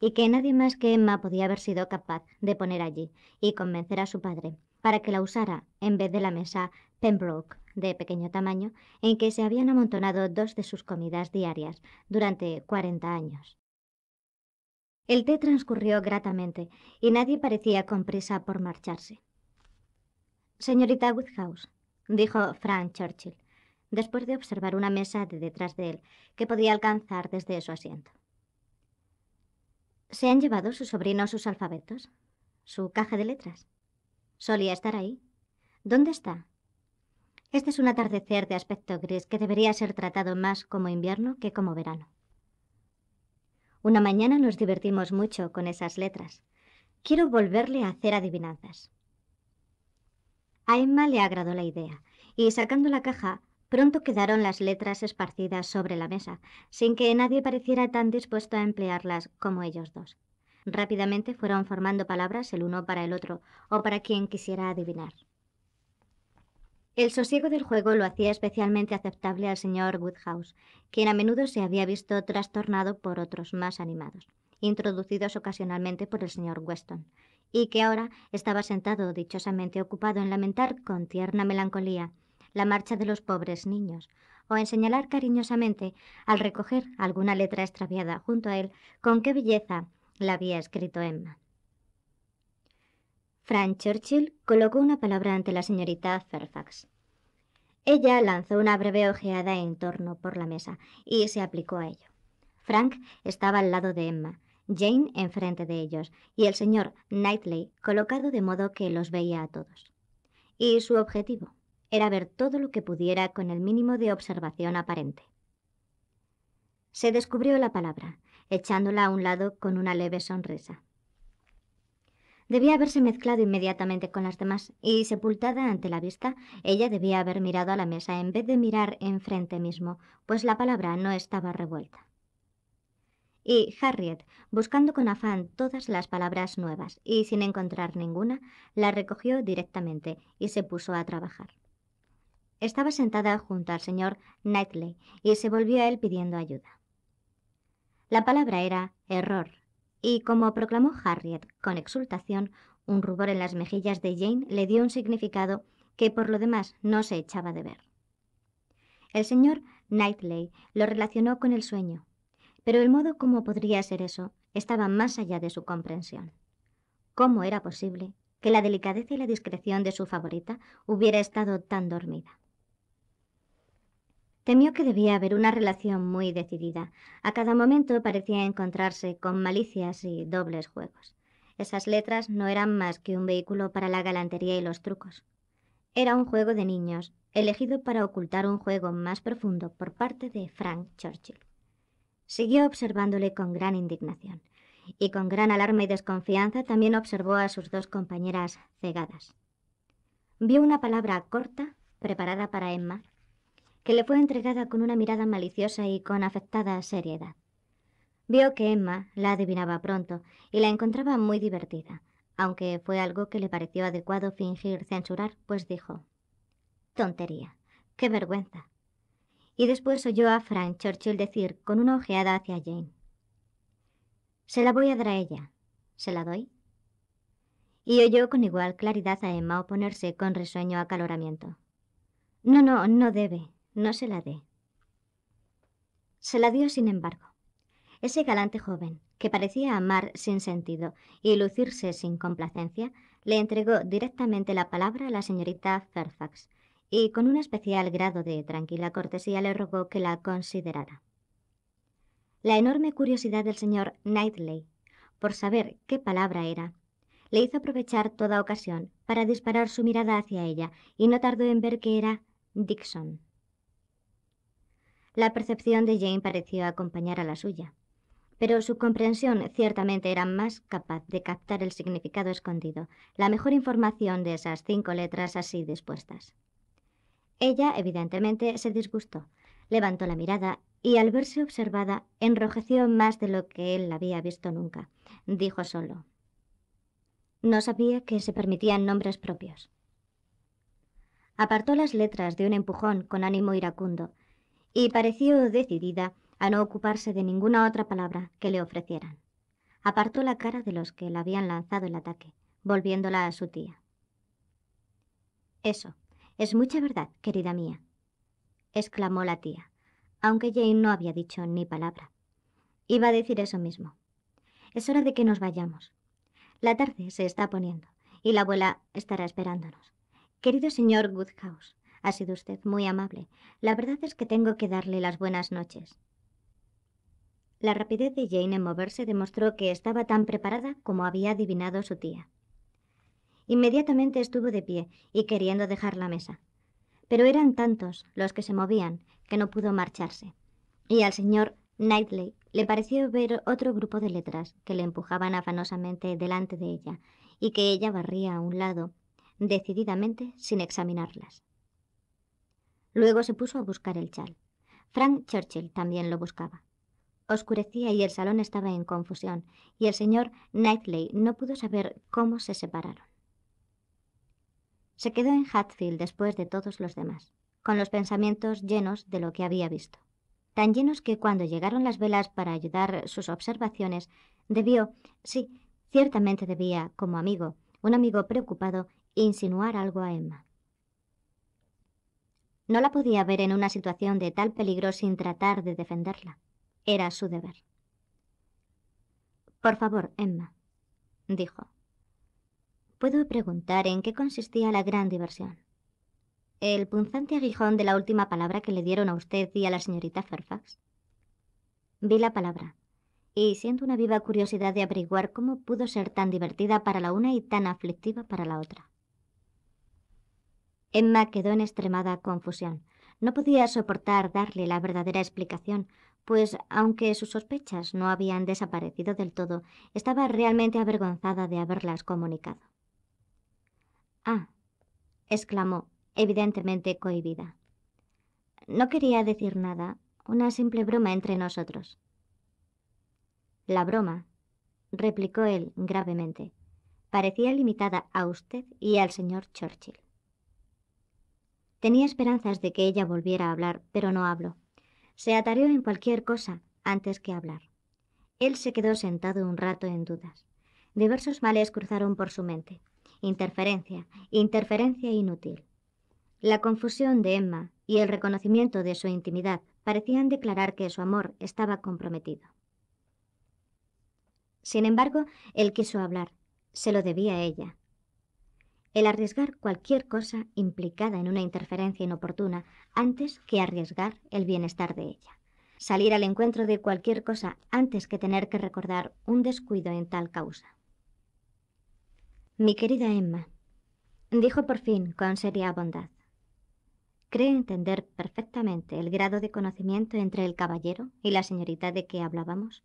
y que nadie más que Emma podía haber sido capaz de poner allí y convencer a su padre para que la usara en vez de la mesa Pembroke de pequeño tamaño en que se habían amontonado dos de sus comidas diarias durante 40 años. El té transcurrió gratamente y nadie parecía con prisa por marcharse. Señorita Woodhouse, dijo Frank Churchill, después de observar una mesa de detrás de él que podía alcanzar desde su asiento. ¿Se han llevado su sobrino sus alfabetos? ¿Su caja de letras? Solía estar ahí. ¿Dónde está? Este es un atardecer de aspecto gris que debería ser tratado más como invierno que como verano. Una mañana nos divertimos mucho con esas letras. Quiero volverle a hacer adivinanzas. A Emma le agradó la idea, y sacando la caja, pronto quedaron las letras esparcidas sobre la mesa, sin que nadie pareciera tan dispuesto a emplearlas como ellos dos. Rápidamente fueron formando palabras el uno para el otro, o para quien quisiera adivinar. El sosiego del juego lo hacía especialmente aceptable al señor Woodhouse, quien a menudo se había visto trastornado por otros más animados, introducidos ocasionalmente por el señor Weston, y que ahora estaba sentado dichosamente ocupado en lamentar con tierna melancolía la marcha de los pobres niños, o en señalar cariñosamente, al recoger alguna letra extraviada junto a él, con qué belleza la había escrito Emma. Frank Churchill colocó una palabra ante la señorita Fairfax. Ella lanzó una breve ojeada en torno por la mesa y se aplicó a ello. Frank estaba al lado de Emma, Jane enfrente de ellos y el señor Knightley colocado de modo que los veía a todos. Y su objetivo era ver todo lo que pudiera con el mínimo de observación aparente. Se descubrió la palabra, echándola a un lado con una leve sonrisa debía haberse mezclado inmediatamente con las demás, y sepultada ante la vista, ella debía haber mirado a la mesa en vez de mirar enfrente mismo, pues la palabra no estaba revuelta. Y Harriet, buscando con afán todas las palabras nuevas y sin encontrar ninguna, la recogió directamente y se puso a trabajar. Estaba sentada junto al señor Knightley y se volvió a él pidiendo ayuda. La palabra era error y como proclamó Harriet con exultación, un rubor en las mejillas de Jane le dio un significado que por lo demás no se echaba de ver. El señor Knightley lo relacionó con el sueño, pero el modo como podría ser eso estaba más allá de su comprensión. ¿Cómo era posible que la delicadeza y la discreción de su favorita hubiera estado tan dormida? Temió que debía haber una relación muy decidida. A cada momento parecía encontrarse con malicias y dobles juegos. Esas letras no eran más que un vehículo para la galantería y los trucos. Era un juego de niños, elegido para ocultar un juego más profundo por parte de Frank Churchill. Siguió observándole con gran indignación, y con gran alarma y desconfianza también observó a sus dos compañeras cegadas. Vio una palabra corta, preparada para Emma, que le fue entregada con una mirada maliciosa y con afectada seriedad. Vio que Emma la adivinaba pronto y la encontraba muy divertida, aunque fue algo que le pareció adecuado fingir censurar, pues dijo, Tontería, qué vergüenza. Y después oyó a Frank Churchill decir con una ojeada hacia Jane, Se la voy a dar a ella, ¿se la doy? Y oyó con igual claridad a Emma oponerse con risueño acaloramiento. No, no, no debe, no se la dé. Se la dio, sin embargo. Ese galante joven, que parecía amar sin sentido y lucirse sin complacencia, le entregó directamente la palabra a la señorita Fairfax, y con un especial grado de tranquila cortesía le rogó que la considerara. La enorme curiosidad del señor Knightley por saber qué palabra era le hizo aprovechar toda ocasión para disparar su mirada hacia ella y no tardó en ver que era Dixon. La percepción de Jane pareció acompañar a la suya, pero su comprensión ciertamente era más capaz de captar el significado escondido, la mejor información de esas cinco letras así dispuestas. Ella, evidentemente, se disgustó, levantó la mirada y al verse observada enrojeció más de lo que él había visto nunca. Dijo solo, no sabía que se permitían nombres propios. Apartó las letras de un empujón con ánimo iracundo y pareció decidida a no ocuparse de ninguna otra palabra que le ofrecieran. Apartó la cara de los que le habían lanzado el ataque, volviéndola a su tía. Eso, es mucha verdad, querida mía, exclamó la tía, aunque Jane no había dicho ni palabra. Iba a decir eso mismo. Es hora de que nos vayamos. La tarde se está poniendo y la abuela estará esperándonos. Querido señor Goodhouse. Ha sido usted muy amable. La verdad es que tengo que darle las buenas noches. La rapidez de Jane en moverse demostró que estaba tan preparada como había adivinado su tía. Inmediatamente estuvo de pie y queriendo dejar la mesa. Pero eran tantos los que se movían que no pudo marcharse. Y al señor Knightley le pareció ver otro grupo de letras que le empujaban afanosamente delante de ella y que ella barría a un lado, decididamente sin examinarlas. Luego se puso a buscar el chal. Frank Churchill también lo buscaba. Oscurecía y el salón estaba en confusión, y el señor Knightley no pudo saber cómo se separaron. Se quedó en Hatfield después de todos los demás, con los pensamientos llenos de lo que había visto, tan llenos que cuando llegaron las velas para ayudar sus observaciones, debió, sí, ciertamente debía, como amigo, un amigo preocupado, insinuar algo a Emma. No la podía ver en una situación de tal peligro sin tratar de defenderla. Era su deber. Por favor, Emma, dijo. ¿Puedo preguntar en qué consistía la gran diversión? ¿El punzante aguijón de la última palabra que le dieron a usted y a la señorita Fairfax? Vi la palabra, y siento una viva curiosidad de averiguar cómo pudo ser tan divertida para la una y tan aflictiva para la otra. Emma quedó en extremada confusión. No podía soportar darle la verdadera explicación, pues aunque sus sospechas no habían desaparecido del todo, estaba realmente avergonzada de haberlas comunicado. Ah, exclamó, evidentemente cohibida. No quería decir nada, una simple broma entre nosotros. La broma, replicó él gravemente, parecía limitada a usted y al señor Churchill. Tenía esperanzas de que ella volviera a hablar, pero no habló. Se atareó en cualquier cosa antes que hablar. Él se quedó sentado un rato en dudas. Diversos males cruzaron por su mente. Interferencia, interferencia inútil. La confusión de Emma y el reconocimiento de su intimidad parecían declarar que su amor estaba comprometido. Sin embargo, él quiso hablar. Se lo debía a ella el arriesgar cualquier cosa implicada en una interferencia inoportuna antes que arriesgar el bienestar de ella. Salir al encuentro de cualquier cosa antes que tener que recordar un descuido en tal causa. Mi querida Emma, dijo por fin con seria bondad, cree entender perfectamente el grado de conocimiento entre el caballero y la señorita de que hablábamos.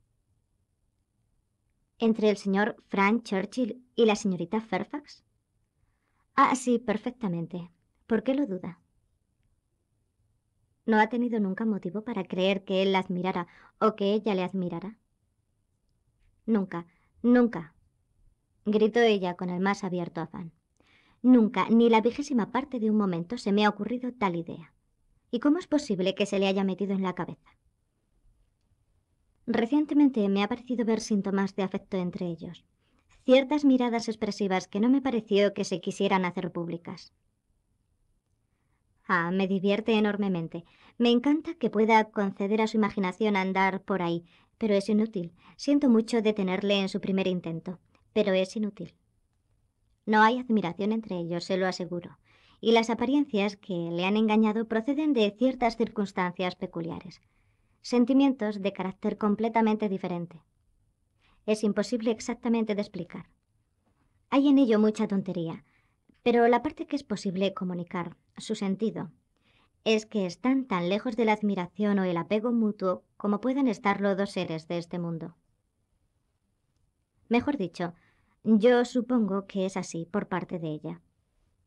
¿Entre el señor Frank Churchill y la señorita Fairfax? Ah, sí, perfectamente. ¿Por qué lo duda? ¿No ha tenido nunca motivo para creer que él la admirara o que ella le admirara? Nunca, nunca, gritó ella con el más abierto afán. Nunca, ni la vigésima parte de un momento, se me ha ocurrido tal idea. ¿Y cómo es posible que se le haya metido en la cabeza? Recientemente me ha parecido ver síntomas de afecto entre ellos ciertas miradas expresivas que no me pareció que se quisieran hacer públicas. Ah, me divierte enormemente. Me encanta que pueda conceder a su imaginación andar por ahí, pero es inútil. Siento mucho detenerle en su primer intento, pero es inútil. No hay admiración entre ellos, se lo aseguro, y las apariencias que le han engañado proceden de ciertas circunstancias peculiares, sentimientos de carácter completamente diferente es imposible exactamente de explicar. Hay en ello mucha tontería, pero la parte que es posible comunicar, su sentido, es que están tan lejos de la admiración o el apego mutuo como pueden estar los dos seres de este mundo. Mejor dicho, yo supongo que es así por parte de ella.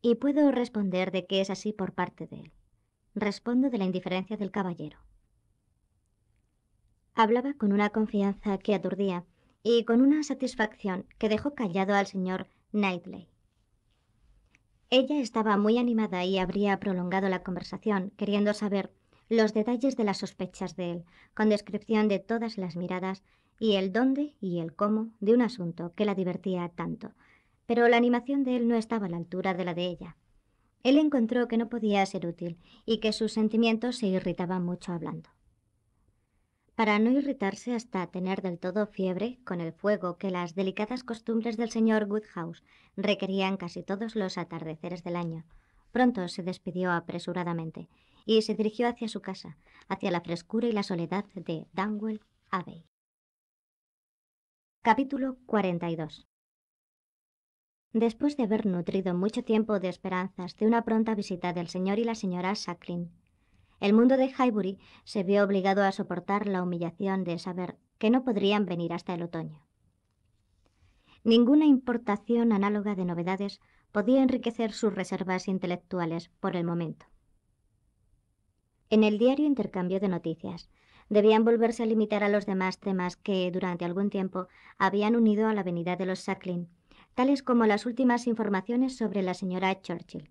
Y puedo responder de que es así por parte de él. Respondo de la indiferencia del caballero. Hablaba con una confianza que aturdía, y con una satisfacción que dejó callado al señor Knightley. Ella estaba muy animada y habría prolongado la conversación, queriendo saber los detalles de las sospechas de él, con descripción de todas las miradas y el dónde y el cómo de un asunto que la divertía tanto, pero la animación de él no estaba a la altura de la de ella. Él encontró que no podía ser útil y que sus sentimientos se irritaban mucho hablando para no irritarse hasta tener del todo fiebre con el fuego que las delicadas costumbres del señor Woodhouse requerían casi todos los atardeceres del año. Pronto se despidió apresuradamente y se dirigió hacia su casa, hacia la frescura y la soledad de Danwell Abbey. Capítulo 42 Después de haber nutrido mucho tiempo de esperanzas de una pronta visita del señor y la señora Sacklin, el mundo de Highbury se vio obligado a soportar la humillación de saber que no podrían venir hasta el otoño. Ninguna importación análoga de novedades podía enriquecer sus reservas intelectuales por el momento. En el diario intercambio de noticias, debían volverse a limitar a los demás temas que, durante algún tiempo, habían unido a la venida de los Sacklin, tales como las últimas informaciones sobre la señora Churchill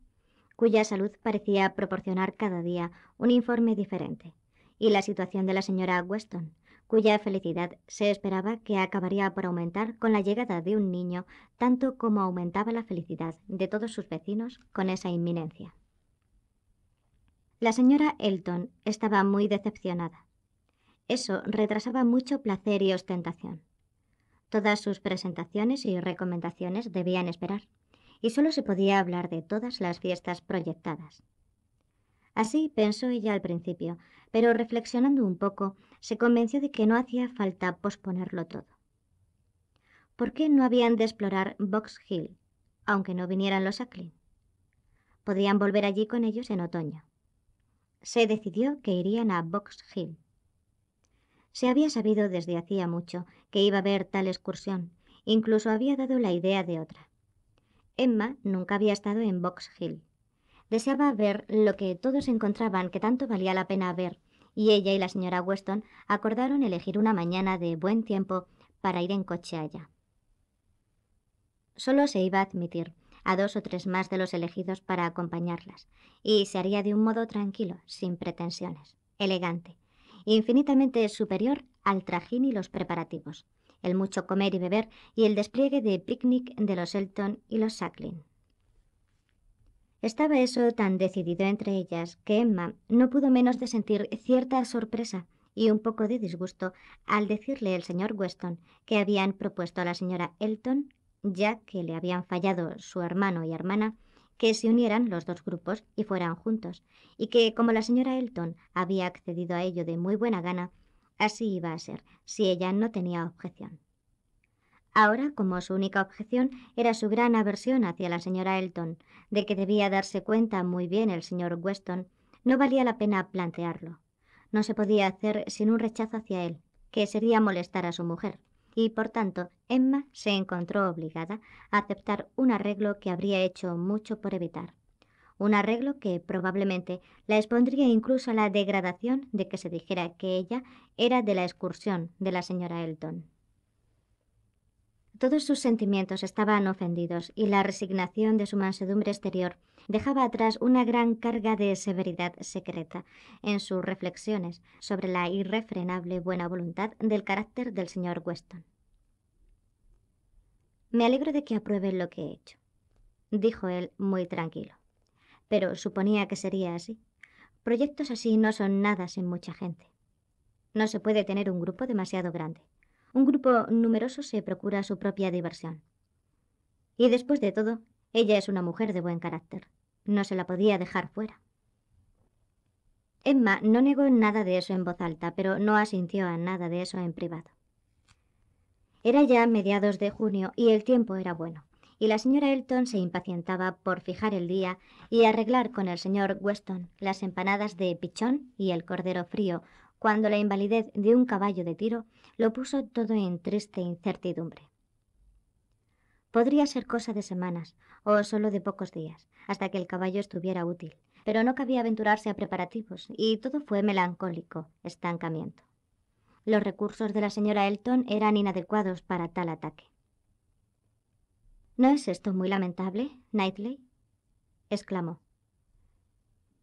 cuya salud parecía proporcionar cada día un informe diferente, y la situación de la señora Weston, cuya felicidad se esperaba que acabaría por aumentar con la llegada de un niño, tanto como aumentaba la felicidad de todos sus vecinos con esa inminencia. La señora Elton estaba muy decepcionada. Eso retrasaba mucho placer y ostentación. Todas sus presentaciones y recomendaciones debían esperar y solo se podía hablar de todas las fiestas proyectadas. Así pensó ella al principio, pero reflexionando un poco, se convenció de que no hacía falta posponerlo todo. ¿Por qué no habían de explorar Box Hill, aunque no vinieran los Acklin? Podían volver allí con ellos en otoño. Se decidió que irían a Box Hill. Se había sabido desde hacía mucho que iba a haber tal excursión, incluso había dado la idea de otra. Emma nunca había estado en Box Hill. Deseaba ver lo que todos encontraban que tanto valía la pena ver, y ella y la señora Weston acordaron elegir una mañana de buen tiempo para ir en coche allá. Solo se iba a admitir a dos o tres más de los elegidos para acompañarlas, y se haría de un modo tranquilo, sin pretensiones, elegante, infinitamente superior al trajín y los preparativos el mucho comer y beber y el despliegue de picnic de los Elton y los Sacklin. Estaba eso tan decidido entre ellas que Emma no pudo menos de sentir cierta sorpresa y un poco de disgusto al decirle el señor Weston que habían propuesto a la señora Elton, ya que le habían fallado su hermano y hermana, que se unieran los dos grupos y fueran juntos, y que como la señora Elton había accedido a ello de muy buena gana, Así iba a ser, si ella no tenía objeción. Ahora, como su única objeción era su gran aversión hacia la señora Elton, de que debía darse cuenta muy bien el señor Weston, no valía la pena plantearlo. No se podía hacer sin un rechazo hacia él, que sería molestar a su mujer, y por tanto Emma se encontró obligada a aceptar un arreglo que habría hecho mucho por evitar un arreglo que probablemente la expondría incluso a la degradación de que se dijera que ella era de la excursión de la señora Elton. Todos sus sentimientos estaban ofendidos y la resignación de su mansedumbre exterior dejaba atrás una gran carga de severidad secreta en sus reflexiones sobre la irrefrenable buena voluntad del carácter del señor Weston. Me alegro de que aprueben lo que he hecho, dijo él muy tranquilo pero suponía que sería así. Proyectos así no son nada sin mucha gente. No se puede tener un grupo demasiado grande. Un grupo numeroso se procura su propia diversión. Y después de todo, ella es una mujer de buen carácter. No se la podía dejar fuera. Emma no negó nada de eso en voz alta, pero no asintió a nada de eso en privado. Era ya mediados de junio y el tiempo era bueno y la señora Elton se impacientaba por fijar el día y arreglar con el señor Weston las empanadas de pichón y el cordero frío, cuando la invalidez de un caballo de tiro lo puso todo en triste incertidumbre. Podría ser cosa de semanas o solo de pocos días, hasta que el caballo estuviera útil, pero no cabía aventurarse a preparativos y todo fue melancólico estancamiento. Los recursos de la señora Elton eran inadecuados para tal ataque. ¿No es esto muy lamentable, Knightley? exclamó.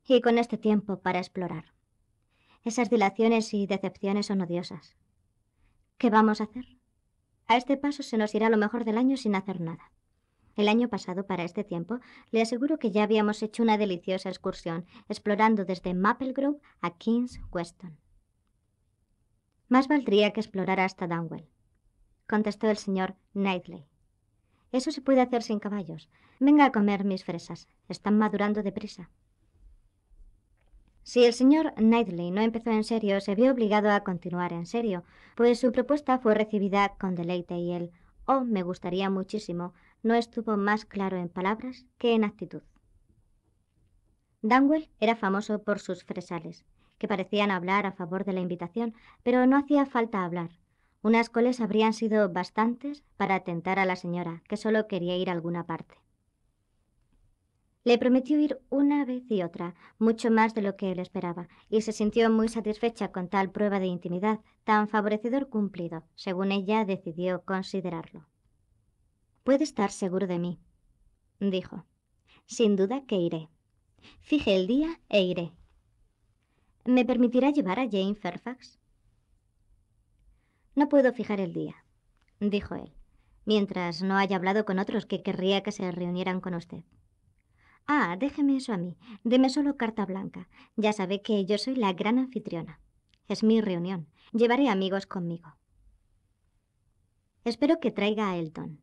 Y con este tiempo para explorar. Esas dilaciones y decepciones son odiosas. ¿Qué vamos a hacer? A este paso se nos irá lo mejor del año sin hacer nada. El año pasado, para este tiempo, le aseguro que ya habíamos hecho una deliciosa excursión, explorando desde Maple Grove a King's Weston. Más valdría que explorar hasta Dunwell, contestó el señor Knightley. Eso se puede hacer sin caballos. Venga a comer mis fresas. Están madurando deprisa. Si el señor Knightley no empezó en serio, se vio obligado a continuar en serio, pues su propuesta fue recibida con deleite y él, oh, me gustaría muchísimo, no estuvo más claro en palabras que en actitud. Danwell era famoso por sus fresales, que parecían hablar a favor de la invitación, pero no hacía falta hablar. Unas coles habrían sido bastantes para atentar a la señora, que solo quería ir a alguna parte. Le prometió ir una vez y otra, mucho más de lo que él esperaba, y se sintió muy satisfecha con tal prueba de intimidad, tan favorecedor cumplido, según ella decidió considerarlo. Puede estar seguro de mí, dijo. Sin duda que iré. Fije el día e iré. ¿Me permitirá llevar a Jane Fairfax? No puedo fijar el día, dijo él, mientras no haya hablado con otros que querría que se reunieran con usted. Ah, déjeme eso a mí. Deme solo carta blanca. Ya sabe que yo soy la gran anfitriona. Es mi reunión. Llevaré amigos conmigo. Espero que traiga a Elton,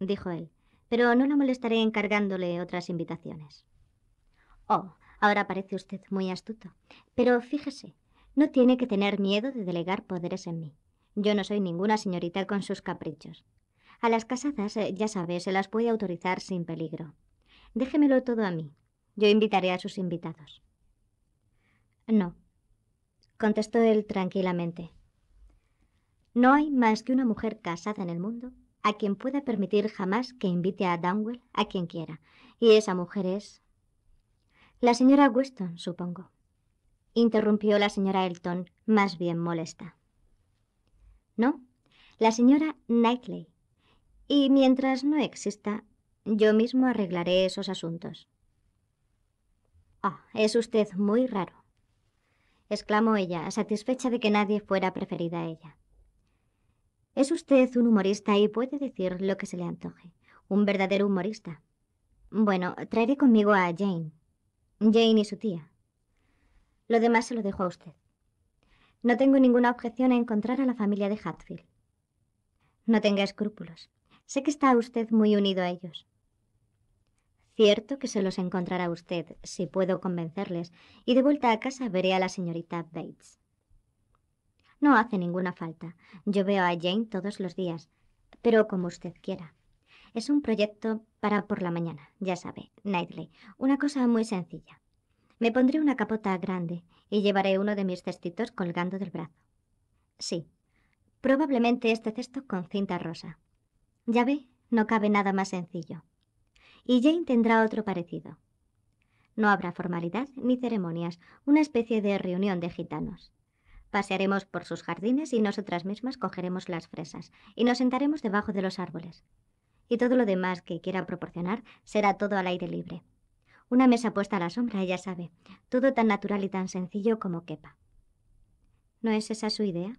dijo él, pero no la molestaré encargándole otras invitaciones. Oh, ahora parece usted muy astuto. Pero fíjese, no tiene que tener miedo de delegar poderes en mí. Yo no soy ninguna señorita con sus caprichos. A las casadas, eh, ya sabe, se las puede autorizar sin peligro. Déjemelo todo a mí. Yo invitaré a sus invitados. No, contestó él tranquilamente. No hay más que una mujer casada en el mundo a quien pueda permitir jamás que invite a Danwell a quien quiera. Y esa mujer es... La señora Weston, supongo. Interrumpió la señora Elton, más bien molesta. ¿no? La señora Knightley. Y mientras no exista, yo mismo arreglaré esos asuntos. Ah, es usted muy raro, exclamó ella, satisfecha de que nadie fuera preferida a ella. Es usted un humorista y puede decir lo que se le antoje. Un verdadero humorista. Bueno, traeré conmigo a Jane. Jane y su tía. Lo demás se lo dejo a usted. No tengo ninguna objeción a encontrar a la familia de Hatfield. No tenga escrúpulos. Sé que está usted muy unido a ellos. Cierto que se los encontrará usted, si puedo convencerles, y de vuelta a casa veré a la señorita Bates. No hace ninguna falta. Yo veo a Jane todos los días, pero como usted quiera. Es un proyecto para por la mañana, ya sabe, Knightley. Una cosa muy sencilla. Me pondré una capota grande y llevaré uno de mis cestitos colgando del brazo. Sí, probablemente este cesto con cinta rosa. Ya ve, no cabe nada más sencillo. Y Jane tendrá otro parecido. No habrá formalidad ni ceremonias, una especie de reunión de gitanos. Pasearemos por sus jardines y nosotras mismas cogeremos las fresas y nos sentaremos debajo de los árboles. Y todo lo demás que quiera proporcionar será todo al aire libre. Una mesa puesta a la sombra, ella sabe. Todo tan natural y tan sencillo como quepa. ¿No es esa su idea?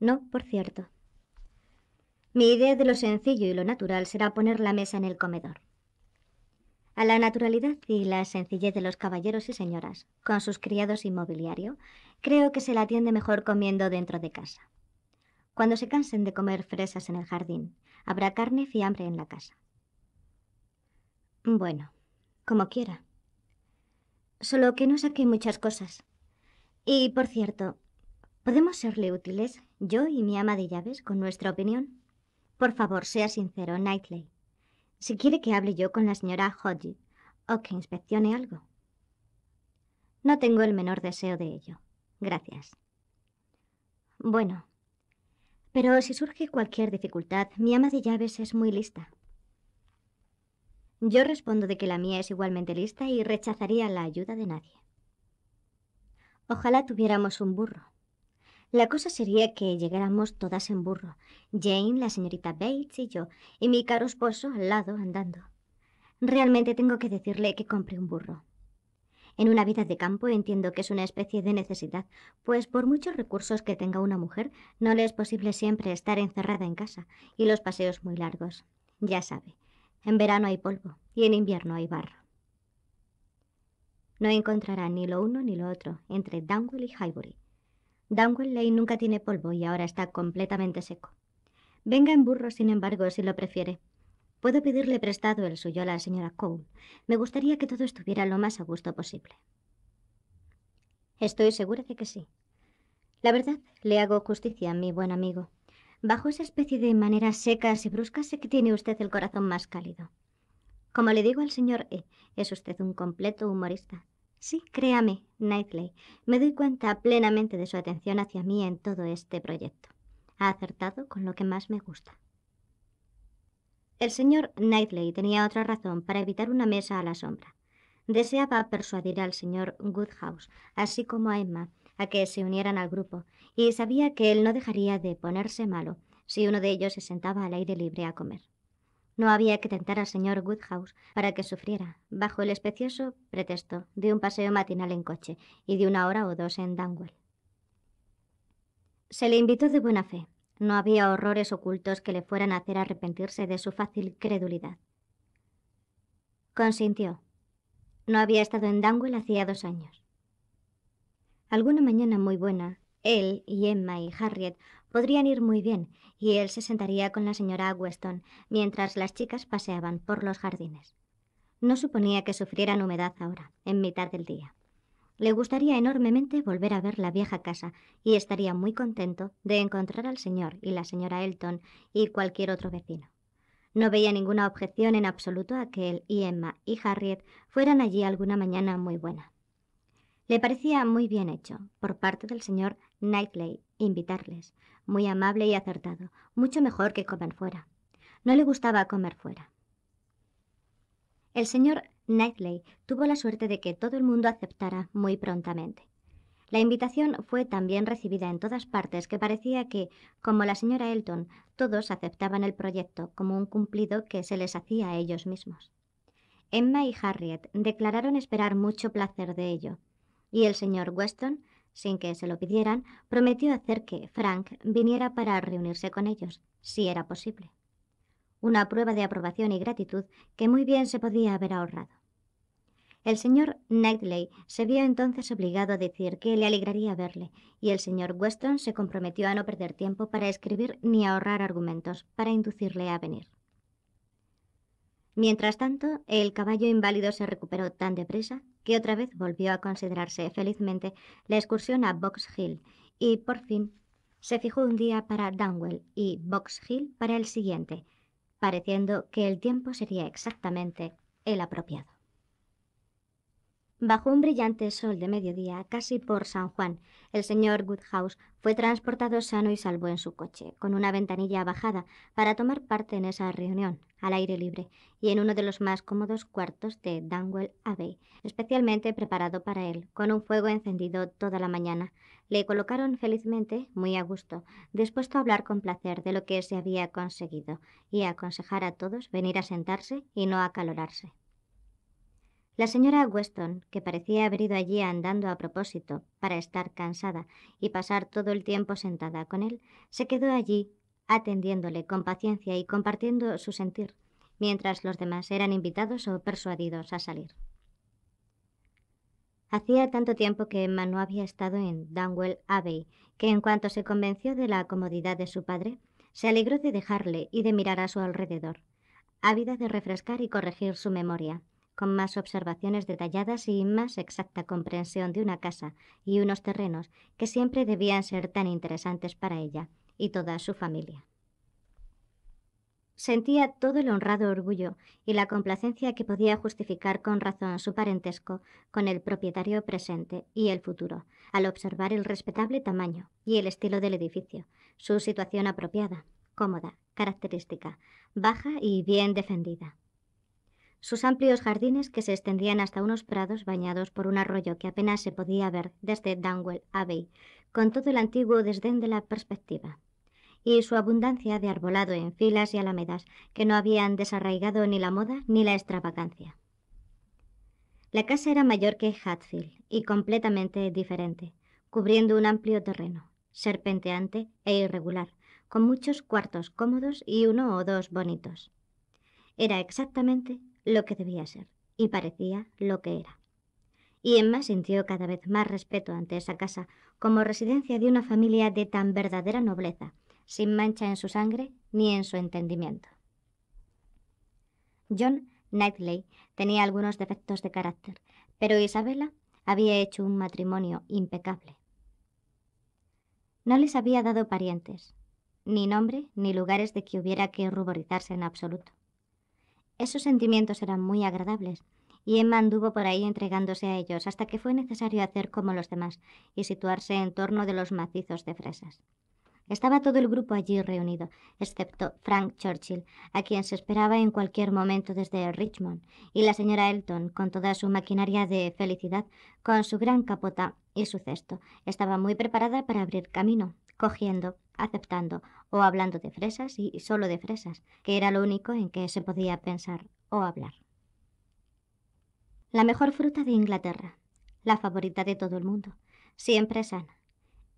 No, por cierto. Mi idea de lo sencillo y lo natural será poner la mesa en el comedor. A la naturalidad y la sencillez de los caballeros y señoras, con sus criados y mobiliario, creo que se la atiende mejor comiendo dentro de casa. Cuando se cansen de comer fresas en el jardín, habrá carne y fiambre en la casa. Bueno, como quiera. Solo que no saqué muchas cosas. Y, por cierto, ¿podemos serle útiles, yo y mi ama de llaves, con nuestra opinión? Por favor, sea sincero, Knightley. Si quiere que hable yo con la señora Hodge o que inspeccione algo. No tengo el menor deseo de ello. Gracias. Bueno. Pero si surge cualquier dificultad, mi ama de llaves es muy lista. Yo respondo de que la mía es igualmente lista y rechazaría la ayuda de nadie. Ojalá tuviéramos un burro. La cosa sería que llegáramos todas en burro, Jane, la señorita Bates y yo, y mi caro esposo al lado andando. Realmente tengo que decirle que compre un burro. En una vida de campo entiendo que es una especie de necesidad, pues por muchos recursos que tenga una mujer, no le es posible siempre estar encerrada en casa, y los paseos muy largos. Ya sabe, en verano hay polvo y en invierno hay barro. No encontrará ni lo uno ni lo otro entre Dunwell y Highbury. Dunwell ley nunca tiene polvo y ahora está completamente seco. Venga en burro, sin embargo, si lo prefiere. Puedo pedirle prestado el suyo a la señora Cole. Me gustaría que todo estuviera lo más a gusto posible. Estoy segura de que sí. La verdad, le hago justicia a mi buen amigo bajo esa especie de maneras secas y bruscas sé que tiene usted el corazón más cálido. Como le digo al señor E, es usted un completo humorista. Sí, créame, Knightley, me doy cuenta plenamente de su atención hacia mí en todo este proyecto. Ha acertado con lo que más me gusta. El señor Knightley tenía otra razón para evitar una mesa a la sombra. Deseaba persuadir al señor Goodhouse, así como a Emma, a que se unieran al grupo, y sabía que él no dejaría de ponerse malo si uno de ellos se sentaba al aire libre a comer. No había que tentar al señor Woodhouse para que sufriera, bajo el especioso pretexto de un paseo matinal en coche y de una hora o dos en Danwell. Se le invitó de buena fe. No había horrores ocultos que le fueran a hacer arrepentirse de su fácil credulidad. Consintió. No había estado en Danwell hacía dos años. Alguna mañana muy buena, él y Emma y Harriet podrían ir muy bien, y él se sentaría con la señora Weston mientras las chicas paseaban por los jardines. No suponía que sufrieran humedad ahora, en mitad del día. Le gustaría enormemente volver a ver la vieja casa y estaría muy contento de encontrar al señor y la señora Elton y cualquier otro vecino. No veía ninguna objeción en absoluto a que él y Emma y Harriet fueran allí alguna mañana muy buena. Le parecía muy bien hecho, por parte del señor Knightley, invitarles. Muy amable y acertado, mucho mejor que comer fuera. No le gustaba comer fuera. El señor Knightley tuvo la suerte de que todo el mundo aceptara muy prontamente. La invitación fue tan bien recibida en todas partes que parecía que, como la señora Elton, todos aceptaban el proyecto como un cumplido que se les hacía a ellos mismos. Emma y Harriet declararon esperar mucho placer de ello, y el señor Weston, sin que se lo pidieran, prometió hacer que Frank viniera para reunirse con ellos, si era posible. Una prueba de aprobación y gratitud que muy bien se podía haber ahorrado. El señor Knightley se vio entonces obligado a decir que le alegraría verle, y el señor Weston se comprometió a no perder tiempo para escribir ni ahorrar argumentos para inducirle a venir. Mientras tanto, el caballo inválido se recuperó tan deprisa que otra vez volvió a considerarse felizmente la excursión a Box Hill y por fin se fijó un día para Dunwell y Box Hill para el siguiente, pareciendo que el tiempo sería exactamente el apropiado. Bajo un brillante sol de mediodía, casi por San Juan, el señor Woodhouse fue transportado sano y salvo en su coche, con una ventanilla bajada, para tomar parte en esa reunión, al aire libre, y en uno de los más cómodos cuartos de Danwell Abbey, especialmente preparado para él, con un fuego encendido toda la mañana. Le colocaron felizmente, muy a gusto, dispuesto a hablar con placer de lo que se había conseguido, y aconsejar a todos venir a sentarse y no acalorarse. La señora Weston, que parecía haber ido allí andando a propósito para estar cansada y pasar todo el tiempo sentada con él, se quedó allí atendiéndole con paciencia y compartiendo su sentir, mientras los demás eran invitados o persuadidos a salir. Hacía tanto tiempo que Emma no había estado en Dunwell Abbey que en cuanto se convenció de la comodidad de su padre, se alegró de dejarle y de mirar a su alrededor, ávida de refrescar y corregir su memoria con más observaciones detalladas y más exacta comprensión de una casa y unos terrenos que siempre debían ser tan interesantes para ella y toda su familia. Sentía todo el honrado orgullo y la complacencia que podía justificar con razón su parentesco con el propietario presente y el futuro, al observar el respetable tamaño y el estilo del edificio, su situación apropiada, cómoda, característica, baja y bien defendida. Sus amplios jardines, que se extendían hasta unos prados bañados por un arroyo que apenas se podía ver desde Dunwell Abbey, con todo el antiguo desdén de la perspectiva, y su abundancia de arbolado en filas y alamedas, que no habían desarraigado ni la moda ni la extravagancia. La casa era mayor que Hatfield y completamente diferente, cubriendo un amplio terreno, serpenteante e irregular, con muchos cuartos cómodos y uno o dos bonitos. Era exactamente lo que debía ser y parecía lo que era. Y Emma sintió cada vez más respeto ante esa casa como residencia de una familia de tan verdadera nobleza, sin mancha en su sangre ni en su entendimiento. John Knightley tenía algunos defectos de carácter, pero Isabela había hecho un matrimonio impecable. No les había dado parientes, ni nombre, ni lugares de que hubiera que ruborizarse en absoluto. Esos sentimientos eran muy agradables, y Emma anduvo por ahí entregándose a ellos hasta que fue necesario hacer como los demás y situarse en torno de los macizos de fresas. Estaba todo el grupo allí reunido, excepto Frank Churchill, a quien se esperaba en cualquier momento desde Richmond, y la señora Elton, con toda su maquinaria de felicidad, con su gran capota y su cesto, estaba muy preparada para abrir camino, cogiendo, aceptando o hablando de fresas y solo de fresas, que era lo único en que se podía pensar o hablar. La mejor fruta de Inglaterra, la favorita de todo el mundo, siempre sana.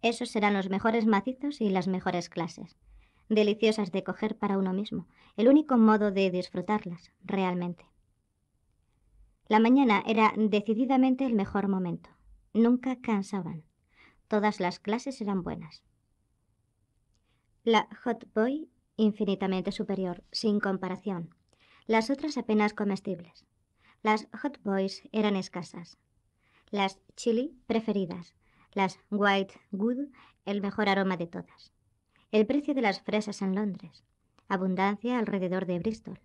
Esos serán los mejores macizos y las mejores clases, deliciosas de coger para uno mismo, el único modo de disfrutarlas realmente. La mañana era decididamente el mejor momento. Nunca cansaban. Todas las clases eran buenas. La Hot Boy, infinitamente superior, sin comparación. Las otras apenas comestibles. Las Hot Boys eran escasas. Las Chili, preferidas. Las White Good, el mejor aroma de todas. El precio de las fresas en Londres. Abundancia alrededor de Bristol.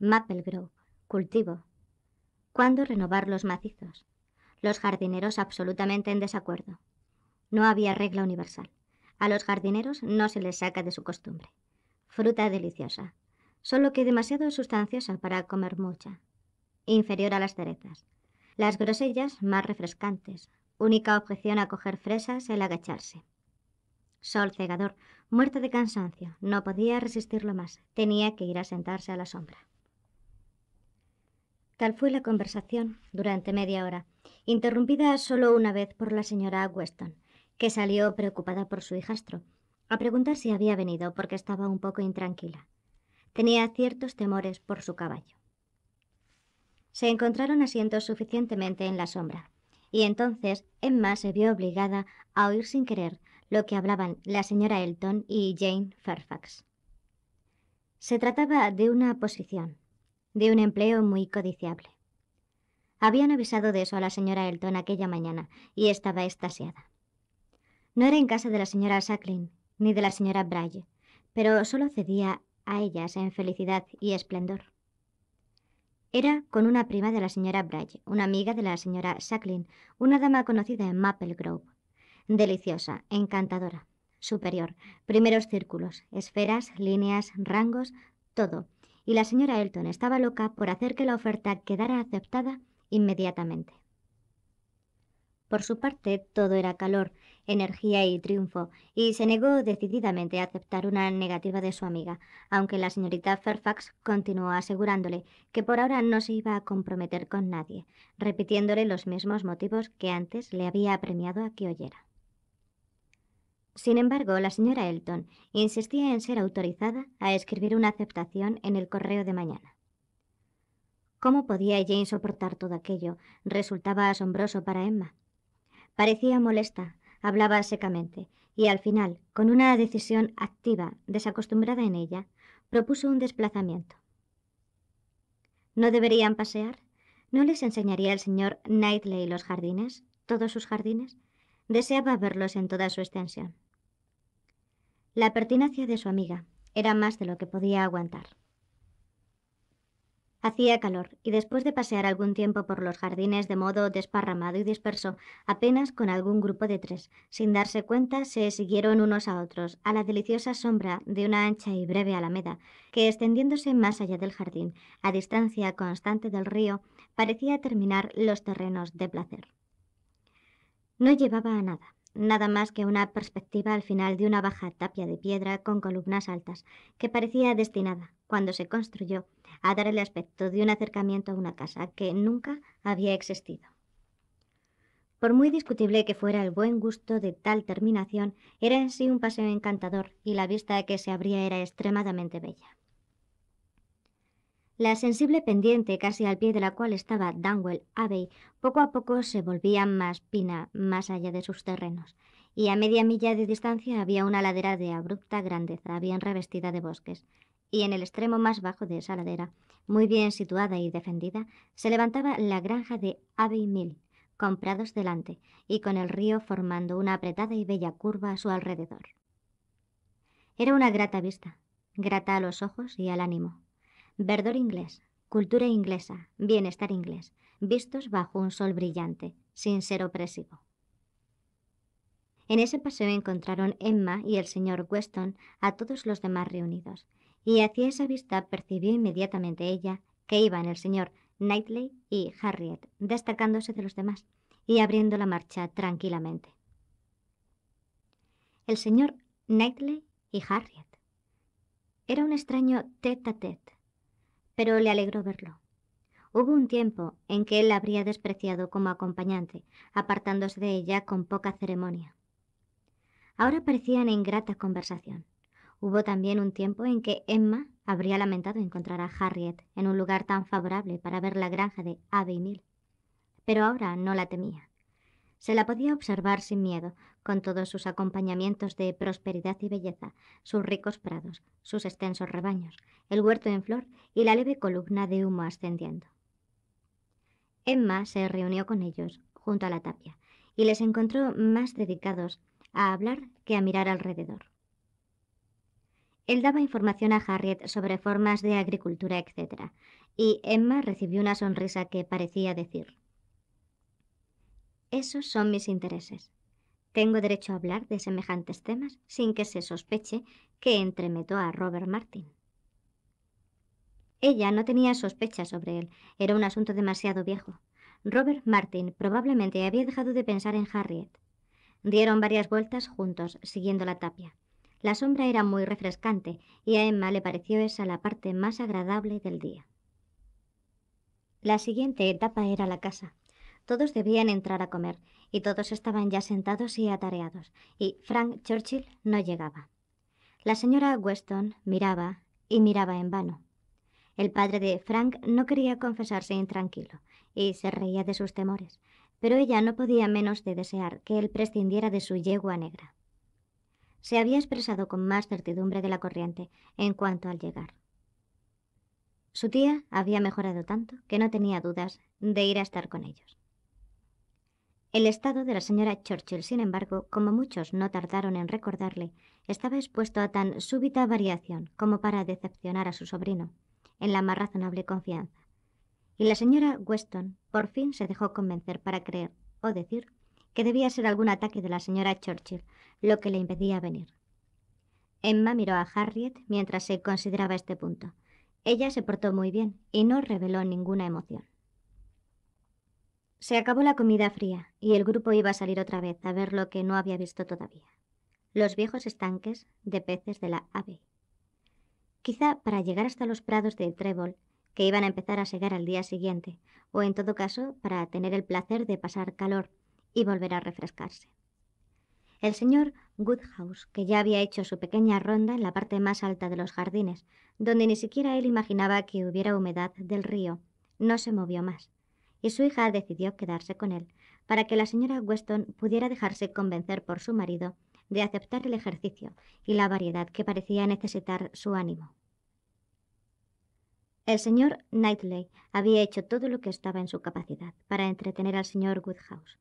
Maple Grove, cultivo. ¿Cuándo renovar los macizos? Los jardineros absolutamente en desacuerdo. No había regla universal. A los jardineros no se les saca de su costumbre. Fruta deliciosa, solo que demasiado sustanciosa para comer mucha. Inferior a las cerezas. Las grosellas más refrescantes. Única objeción a coger fresas el agacharse. Sol cegador, muerto de cansancio, no podía resistirlo más. Tenía que ir a sentarse a la sombra. Tal fue la conversación durante media hora, interrumpida solo una vez por la señora Weston, que salió preocupada por su hijastro, a preguntar si había venido porque estaba un poco intranquila. Tenía ciertos temores por su caballo. Se encontraron asientos suficientemente en la sombra, y entonces Emma se vio obligada a oír sin querer lo que hablaban la señora Elton y Jane Fairfax. Se trataba de una posición, de un empleo muy codiciable. Habían avisado de eso a la señora Elton aquella mañana y estaba extasiada. No era en casa de la señora Sacklin ni de la señora Braille, pero solo cedía a ellas en felicidad y esplendor. Era con una prima de la señora Braille, una amiga de la señora Sacklin, una dama conocida en Maple Grove. Deliciosa, encantadora, superior, primeros círculos, esferas, líneas, rangos, todo. Y la señora Elton estaba loca por hacer que la oferta quedara aceptada inmediatamente. Por su parte, todo era calor, energía y triunfo, y se negó decididamente a aceptar una negativa de su amiga, aunque la señorita Fairfax continuó asegurándole que por ahora no se iba a comprometer con nadie, repitiéndole los mismos motivos que antes le había apremiado a que oyera. Sin embargo, la señora Elton insistía en ser autorizada a escribir una aceptación en el correo de mañana. ¿Cómo podía Jane soportar todo aquello? Resultaba asombroso para Emma. Parecía molesta, hablaba secamente, y al final, con una decisión activa, desacostumbrada en ella, propuso un desplazamiento. ¿No deberían pasear? ¿No les enseñaría el señor Knightley los jardines? ¿Todos sus jardines? Deseaba verlos en toda su extensión. La pertinacia de su amiga era más de lo que podía aguantar. Hacía calor, y después de pasear algún tiempo por los jardines de modo desparramado y disperso, apenas con algún grupo de tres, sin darse cuenta, se siguieron unos a otros, a la deliciosa sombra de una ancha y breve alameda, que extendiéndose más allá del jardín, a distancia constante del río, parecía terminar los terrenos de placer. No llevaba a nada nada más que una perspectiva al final de una baja tapia de piedra con columnas altas, que parecía destinada, cuando se construyó, a dar el aspecto de un acercamiento a una casa que nunca había existido. Por muy discutible que fuera el buen gusto de tal terminación, era en sí un paseo encantador y la vista que se abría era extremadamente bella. La sensible pendiente casi al pie de la cual estaba Dunwell Abbey poco a poco se volvía más pina más allá de sus terrenos, y a media milla de distancia había una ladera de abrupta grandeza, bien revestida de bosques, y en el extremo más bajo de esa ladera, muy bien situada y defendida, se levantaba la granja de Abbey Mill, con prados delante y con el río formando una apretada y bella curva a su alrededor. Era una grata vista, grata a los ojos y al ánimo Verdor inglés, cultura inglesa, bienestar inglés, vistos bajo un sol brillante, sin ser opresivo. En ese paseo encontraron Emma y el señor Weston a todos los demás reunidos, y hacia esa vista percibió inmediatamente ella que iban el señor Knightley y Harriet, destacándose de los demás y abriendo la marcha tranquilamente. El señor Knightley y Harriet. Era un extraño tête tête pero le alegró verlo. Hubo un tiempo en que él la habría despreciado como acompañante, apartándose de ella con poca ceremonia. Ahora parecían ingrata conversación. Hubo también un tiempo en que Emma habría lamentado encontrar a Harriet en un lugar tan favorable para ver la granja de Abbey Mill. Pero ahora no la temía. Se la podía observar sin miedo, con todos sus acompañamientos de prosperidad y belleza, sus ricos prados, sus extensos rebaños, el huerto en flor y la leve columna de humo ascendiendo. Emma se reunió con ellos, junto a la tapia, y les encontró más dedicados a hablar que a mirar alrededor. Él daba información a Harriet sobre formas de agricultura, etc., y Emma recibió una sonrisa que parecía decir esos son mis intereses. Tengo derecho a hablar de semejantes temas sin que se sospeche que entremeto a Robert Martin. Ella no tenía sospechas sobre él, era un asunto demasiado viejo. Robert Martin probablemente había dejado de pensar en Harriet. Dieron varias vueltas juntos, siguiendo la tapia. La sombra era muy refrescante y a Emma le pareció esa la parte más agradable del día. La siguiente etapa era la casa. Todos debían entrar a comer, y todos estaban ya sentados y atareados, y Frank Churchill no llegaba. La señora Weston miraba y miraba en vano. El padre de Frank no quería confesarse intranquilo y se reía de sus temores, pero ella no podía menos de desear que él prescindiera de su yegua negra. Se había expresado con más certidumbre de la corriente en cuanto al llegar. Su tía había mejorado tanto que no tenía dudas de ir a estar con ellos. El estado de la señora Churchill, sin embargo, como muchos no tardaron en recordarle, estaba expuesto a tan súbita variación como para decepcionar a su sobrino, en la más razonable confianza. Y la señora Weston por fin se dejó convencer para creer, o decir, que debía ser algún ataque de la señora Churchill lo que le impedía venir. Emma miró a Harriet mientras se consideraba este punto. Ella se portó muy bien y no reveló ninguna emoción. Se acabó la comida fría y el grupo iba a salir otra vez a ver lo que no había visto todavía. Los viejos estanques de peces de la ave. Quizá para llegar hasta los prados de Trébol, que iban a empezar a segar al día siguiente, o en todo caso para tener el placer de pasar calor y volver a refrescarse. El señor Goodhouse, que ya había hecho su pequeña ronda en la parte más alta de los jardines, donde ni siquiera él imaginaba que hubiera humedad del río, no se movió más y su hija decidió quedarse con él, para que la señora Weston pudiera dejarse convencer por su marido de aceptar el ejercicio y la variedad que parecía necesitar su ánimo. El señor Knightley había hecho todo lo que estaba en su capacidad para entretener al señor Woodhouse.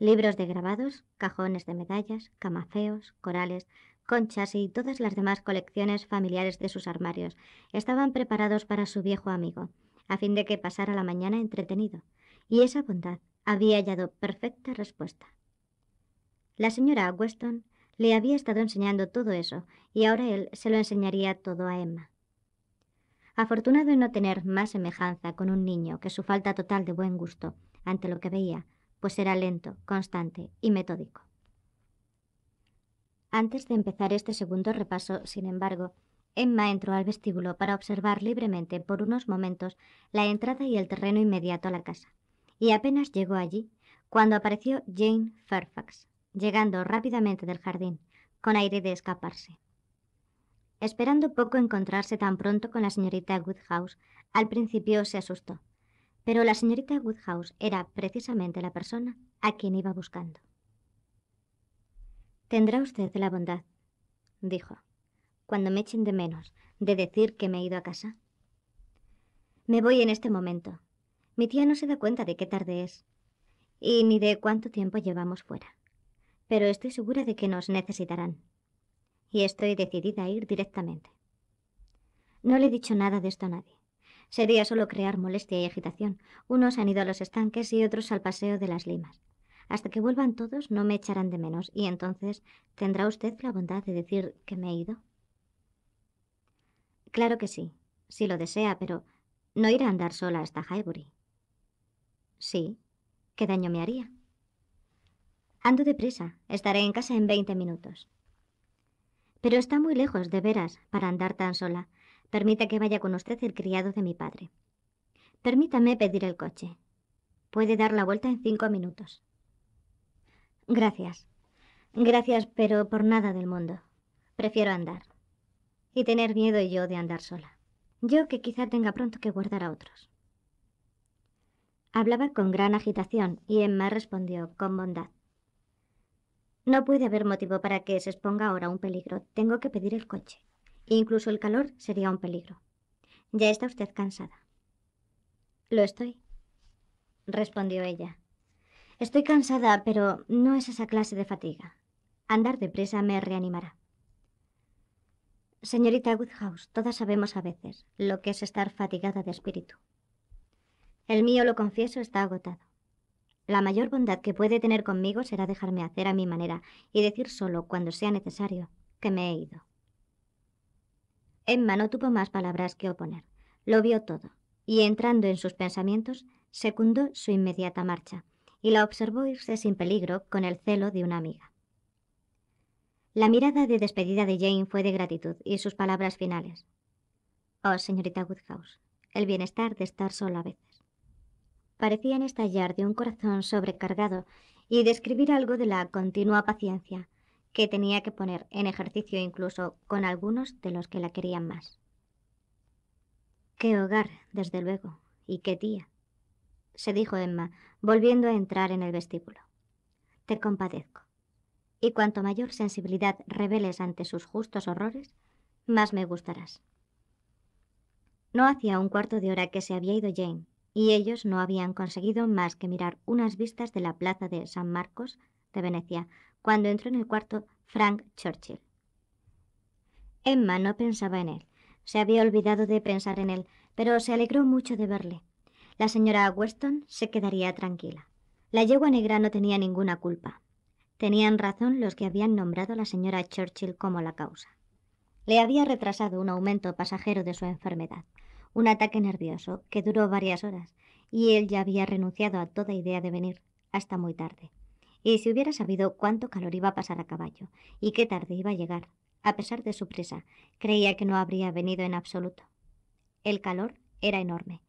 Libros de grabados, cajones de medallas, camafeos, corales, conchas y todas las demás colecciones familiares de sus armarios estaban preparados para su viejo amigo, a fin de que pasara la mañana entretenido, y esa bondad había hallado perfecta respuesta. La señora Weston le había estado enseñando todo eso, y ahora él se lo enseñaría todo a Emma. Afortunado en no tener más semejanza con un niño que su falta total de buen gusto ante lo que veía, pues era lento, constante y metódico. Antes de empezar este segundo repaso, sin embargo, Emma entró al vestíbulo para observar libremente por unos momentos la entrada y el terreno inmediato a la casa, y apenas llegó allí cuando apareció Jane Fairfax, llegando rápidamente del jardín, con aire de escaparse. Esperando poco encontrarse tan pronto con la señorita Woodhouse, al principio se asustó, pero la señorita Woodhouse era precisamente la persona a quien iba buscando. Tendrá usted la bondad, dijo, cuando me echen de menos, de decir que me he ido a casa? Me voy en este momento. Mi tía no se da cuenta de qué tarde es y ni de cuánto tiempo llevamos fuera. Pero estoy segura de que nos necesitarán. Y estoy decidida a ir directamente. No le he dicho nada de esto a nadie. Sería solo crear molestia y agitación. Unos han ido a los estanques y otros al paseo de las limas. Hasta que vuelvan todos no me echarán de menos y entonces tendrá usted la bondad de decir que me he ido. Claro que sí, si lo desea, pero no irá a andar sola hasta Highbury. Sí, ¿qué daño me haría? Ando deprisa, estaré en casa en veinte minutos. Pero está muy lejos, de veras, para andar tan sola. Permita que vaya con usted el criado de mi padre. Permítame pedir el coche. Puede dar la vuelta en cinco minutos. Gracias. Gracias, pero por nada del mundo. Prefiero andar y tener miedo yo de andar sola. Yo que quizá tenga pronto que guardar a otros. Hablaba con gran agitación y Emma respondió con bondad. No puede haber motivo para que se exponga ahora un peligro. Tengo que pedir el coche. Incluso el calor sería un peligro. Ya está usted cansada. Lo estoy, respondió ella. Estoy cansada, pero no es esa clase de fatiga. Andar de presa me reanimará. Señorita Woodhouse, todas sabemos a veces lo que es estar fatigada de espíritu. El mío, lo confieso, está agotado. La mayor bondad que puede tener conmigo será dejarme hacer a mi manera y decir solo, cuando sea necesario, que me he ido. Emma no tuvo más palabras que oponer. Lo vio todo, y entrando en sus pensamientos, secundó su inmediata marcha, y la observó irse sin peligro con el celo de una amiga. La mirada de despedida de Jane fue de gratitud y sus palabras finales. Oh, señorita Woodhouse, el bienestar de estar solo a veces. Parecían estallar de un corazón sobrecargado y describir algo de la continua paciencia que tenía que poner en ejercicio incluso con algunos de los que la querían más. Qué hogar, desde luego, y qué tía, se dijo Emma, volviendo a entrar en el vestíbulo. Te compadezco y cuanto mayor sensibilidad reveles ante sus justos horrores, más me gustarás. No hacía un cuarto de hora que se había ido Jane, y ellos no habían conseguido más que mirar unas vistas de la plaza de San Marcos de Venecia, cuando entró en el cuarto Frank Churchill. Emma no pensaba en él, se había olvidado de pensar en él, pero se alegró mucho de verle. La señora Weston se quedaría tranquila. La yegua negra no tenía ninguna culpa. Tenían razón los que habían nombrado a la señora Churchill como la causa. Le había retrasado un aumento pasajero de su enfermedad, un ataque nervioso que duró varias horas, y él ya había renunciado a toda idea de venir, hasta muy tarde. Y si hubiera sabido cuánto calor iba a pasar a caballo y qué tarde iba a llegar, a pesar de su prisa, creía que no habría venido en absoluto. El calor era enorme.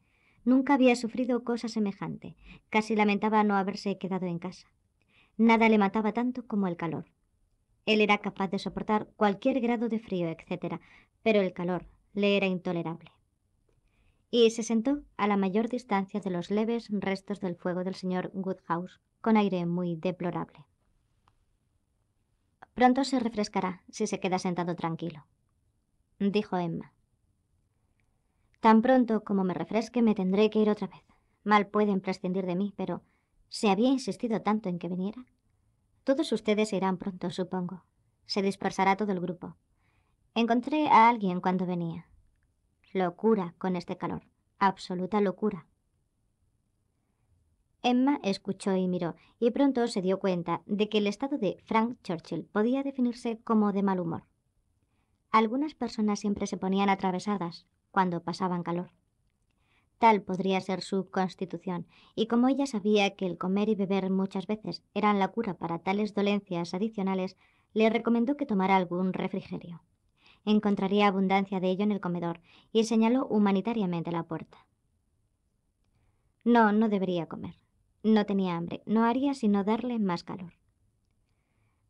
Nunca había sufrido cosa semejante. Casi lamentaba no haberse quedado en casa. Nada le mataba tanto como el calor. Él era capaz de soportar cualquier grado de frío, etc., pero el calor le era intolerable. Y se sentó a la mayor distancia de los leves restos del fuego del señor Woodhouse, con aire muy deplorable. Pronto se refrescará si se queda sentado tranquilo, dijo Emma. Tan pronto como me refresque me tendré que ir otra vez. Mal pueden prescindir de mí, pero se había insistido tanto en que viniera. Todos ustedes irán pronto, supongo. Se dispersará todo el grupo. Encontré a alguien cuando venía. Locura con este calor. Absoluta locura. Emma escuchó y miró, y pronto se dio cuenta de que el estado de Frank Churchill podía definirse como de mal humor. Algunas personas siempre se ponían atravesadas cuando pasaban calor. Tal podría ser su constitución, y como ella sabía que el comer y beber muchas veces eran la cura para tales dolencias adicionales, le recomendó que tomara algún refrigerio. Encontraría abundancia de ello en el comedor, y señaló humanitariamente la puerta. No, no debería comer. No tenía hambre, no haría sino darle más calor.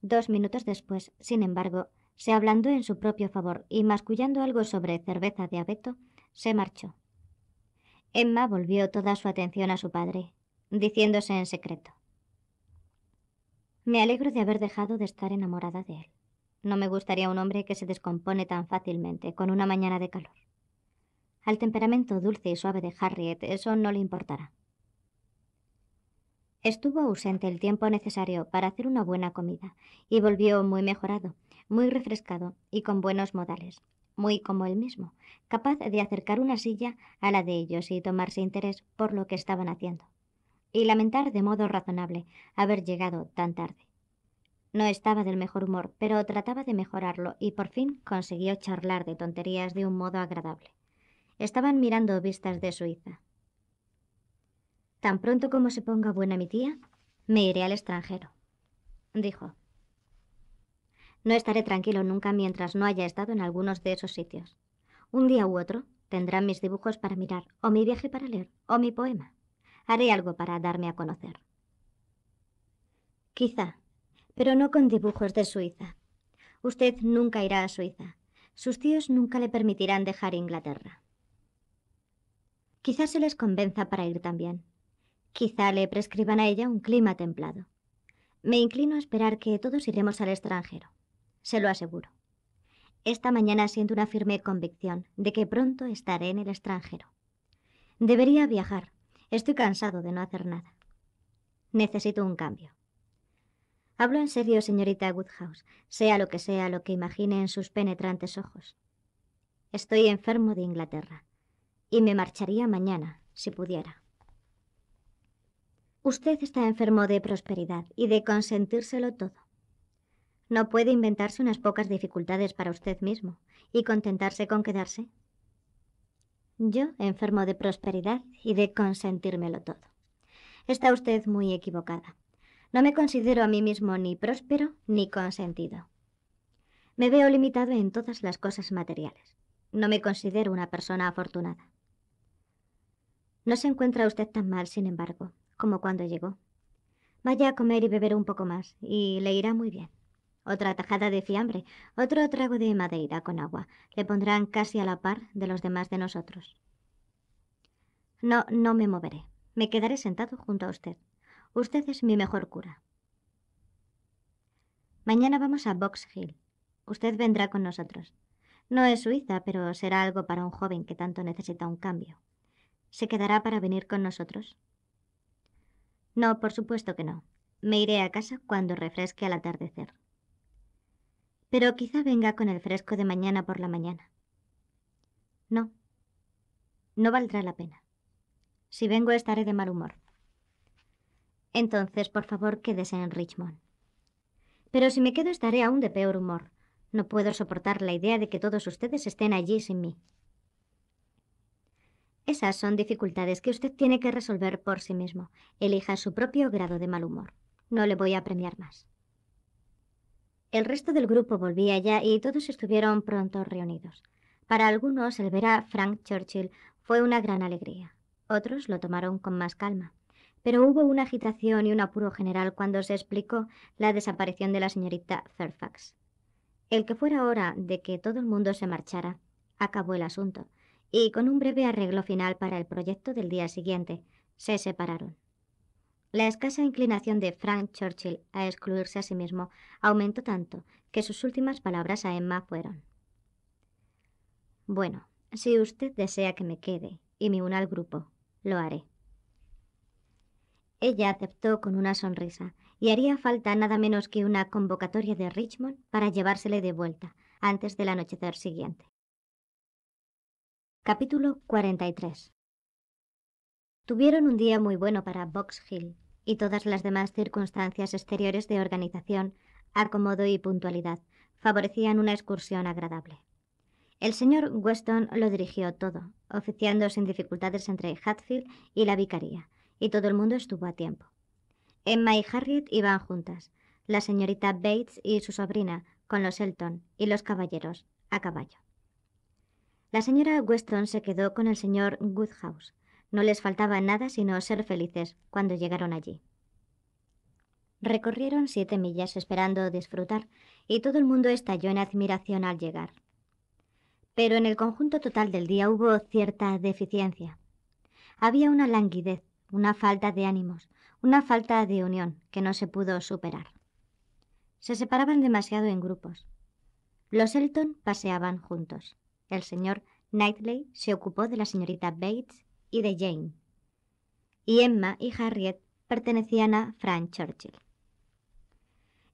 Dos minutos después, sin embargo, se ablandó en su propio favor y, mascullando algo sobre cerveza de abeto, se marchó. Emma volvió toda su atención a su padre, diciéndose en secreto. Me alegro de haber dejado de estar enamorada de él. No me gustaría un hombre que se descompone tan fácilmente con una mañana de calor. Al temperamento dulce y suave de Harriet eso no le importará. Estuvo ausente el tiempo necesario para hacer una buena comida y volvió muy mejorado, muy refrescado y con buenos modales, muy como él mismo, capaz de acercar una silla a la de ellos y tomarse interés por lo que estaban haciendo, y lamentar de modo razonable haber llegado tan tarde. No estaba del mejor humor, pero trataba de mejorarlo y por fin consiguió charlar de tonterías de un modo agradable. Estaban mirando vistas de Suiza. Tan pronto como se ponga buena mi tía, me iré al extranjero, dijo. No estaré tranquilo nunca mientras no haya estado en algunos de esos sitios. Un día u otro tendrán mis dibujos para mirar, o mi viaje para leer, o mi poema. Haré algo para darme a conocer. Quizá, pero no con dibujos de Suiza. Usted nunca irá a Suiza. Sus tíos nunca le permitirán dejar Inglaterra. Quizá se les convenza para ir también. Quizá le prescriban a ella un clima templado. Me inclino a esperar que todos iremos al extranjero se lo aseguro. Esta mañana siento una firme convicción de que pronto estaré en el extranjero. Debería viajar. Estoy cansado de no hacer nada. Necesito un cambio. Hablo en serio, señorita Woodhouse, sea lo que sea lo que imagine en sus penetrantes ojos. Estoy enfermo de Inglaterra y me marcharía mañana, si pudiera. Usted está enfermo de prosperidad y de consentírselo todo. No puede inventarse unas pocas dificultades para usted mismo y contentarse con quedarse. Yo enfermo de prosperidad y de consentírmelo todo. Está usted muy equivocada. No me considero a mí mismo ni próspero ni consentido. Me veo limitado en todas las cosas materiales. No me considero una persona afortunada. No se encuentra usted tan mal, sin embargo, como cuando llegó. Vaya a comer y beber un poco más, y le irá muy bien otra tajada de fiambre, otro trago de madeira con agua. Le pondrán casi a la par de los demás de nosotros. No, no me moveré. Me quedaré sentado junto a usted. Usted es mi mejor cura. Mañana vamos a Box Hill. Usted vendrá con nosotros. No es Suiza, pero será algo para un joven que tanto necesita un cambio. ¿Se quedará para venir con nosotros? No, por supuesto que no. Me iré a casa cuando refresque al atardecer pero quizá venga con el fresco de mañana por la mañana. No, no valdrá la pena. Si vengo estaré de mal humor. Entonces, por favor, quédese en Richmond. Pero si me quedo estaré aún de peor humor. No puedo soportar la idea de que todos ustedes estén allí sin mí. Esas son dificultades que usted tiene que resolver por sí mismo. Elija su propio grado de mal humor. No le voy a premiar más. El resto del grupo volvía ya y todos estuvieron pronto reunidos. Para algunos el ver a Frank Churchill fue una gran alegría. Otros lo tomaron con más calma. Pero hubo una agitación y un apuro general cuando se explicó la desaparición de la señorita Fairfax. El que fuera hora de que todo el mundo se marchara, acabó el asunto, y con un breve arreglo final para el proyecto del día siguiente, se separaron. La escasa inclinación de Frank Churchill a excluirse a sí mismo aumentó tanto que sus últimas palabras a Emma fueron Bueno, si usted desea que me quede y me una al grupo, lo haré. Ella aceptó con una sonrisa, y haría falta nada menos que una convocatoria de Richmond para llevársele de vuelta antes del anochecer siguiente. Capítulo 43 Tuvieron un día muy bueno para Box Hill y todas las demás circunstancias exteriores de organización, acomodo y puntualidad favorecían una excursión agradable. El señor Weston lo dirigió todo, oficiando sin dificultades entre Hatfield y la vicaría, y todo el mundo estuvo a tiempo. Emma y Harriet iban juntas, la señorita Bates y su sobrina, con los Elton y los caballeros, a caballo. La señora Weston se quedó con el señor Woodhouse, no les faltaba nada sino ser felices cuando llegaron allí. Recorrieron siete millas esperando disfrutar y todo el mundo estalló en admiración al llegar. Pero en el conjunto total del día hubo cierta deficiencia. Había una languidez, una falta de ánimos, una falta de unión que no se pudo superar. Se separaban demasiado en grupos. Los Elton paseaban juntos. El señor Knightley se ocupó de la señorita Bates y de Jane. Y Emma y Harriet pertenecían a Frank Churchill.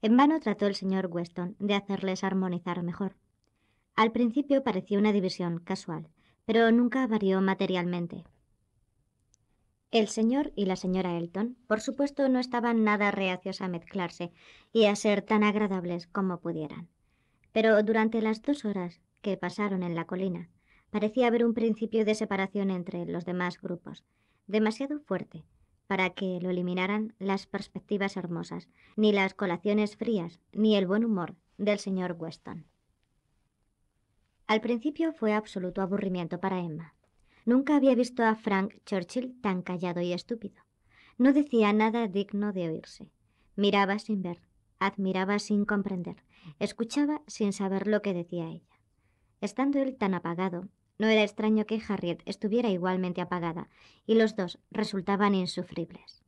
En vano trató el señor Weston de hacerles armonizar mejor. Al principio parecía una división casual, pero nunca varió materialmente. El señor y la señora Elton, por supuesto, no estaban nada reacios a mezclarse y a ser tan agradables como pudieran. Pero durante las dos horas que pasaron en la colina, parecía haber un principio de separación entre los demás grupos, demasiado fuerte para que lo eliminaran las perspectivas hermosas, ni las colaciones frías, ni el buen humor del señor Weston. Al principio fue absoluto aburrimiento para Emma. Nunca había visto a Frank Churchill tan callado y estúpido. No decía nada digno de oírse. Miraba sin ver, admiraba sin comprender, escuchaba sin saber lo que decía ella. Estando él tan apagado, no era extraño que Harriet estuviera igualmente apagada, y los dos resultaban insufribles.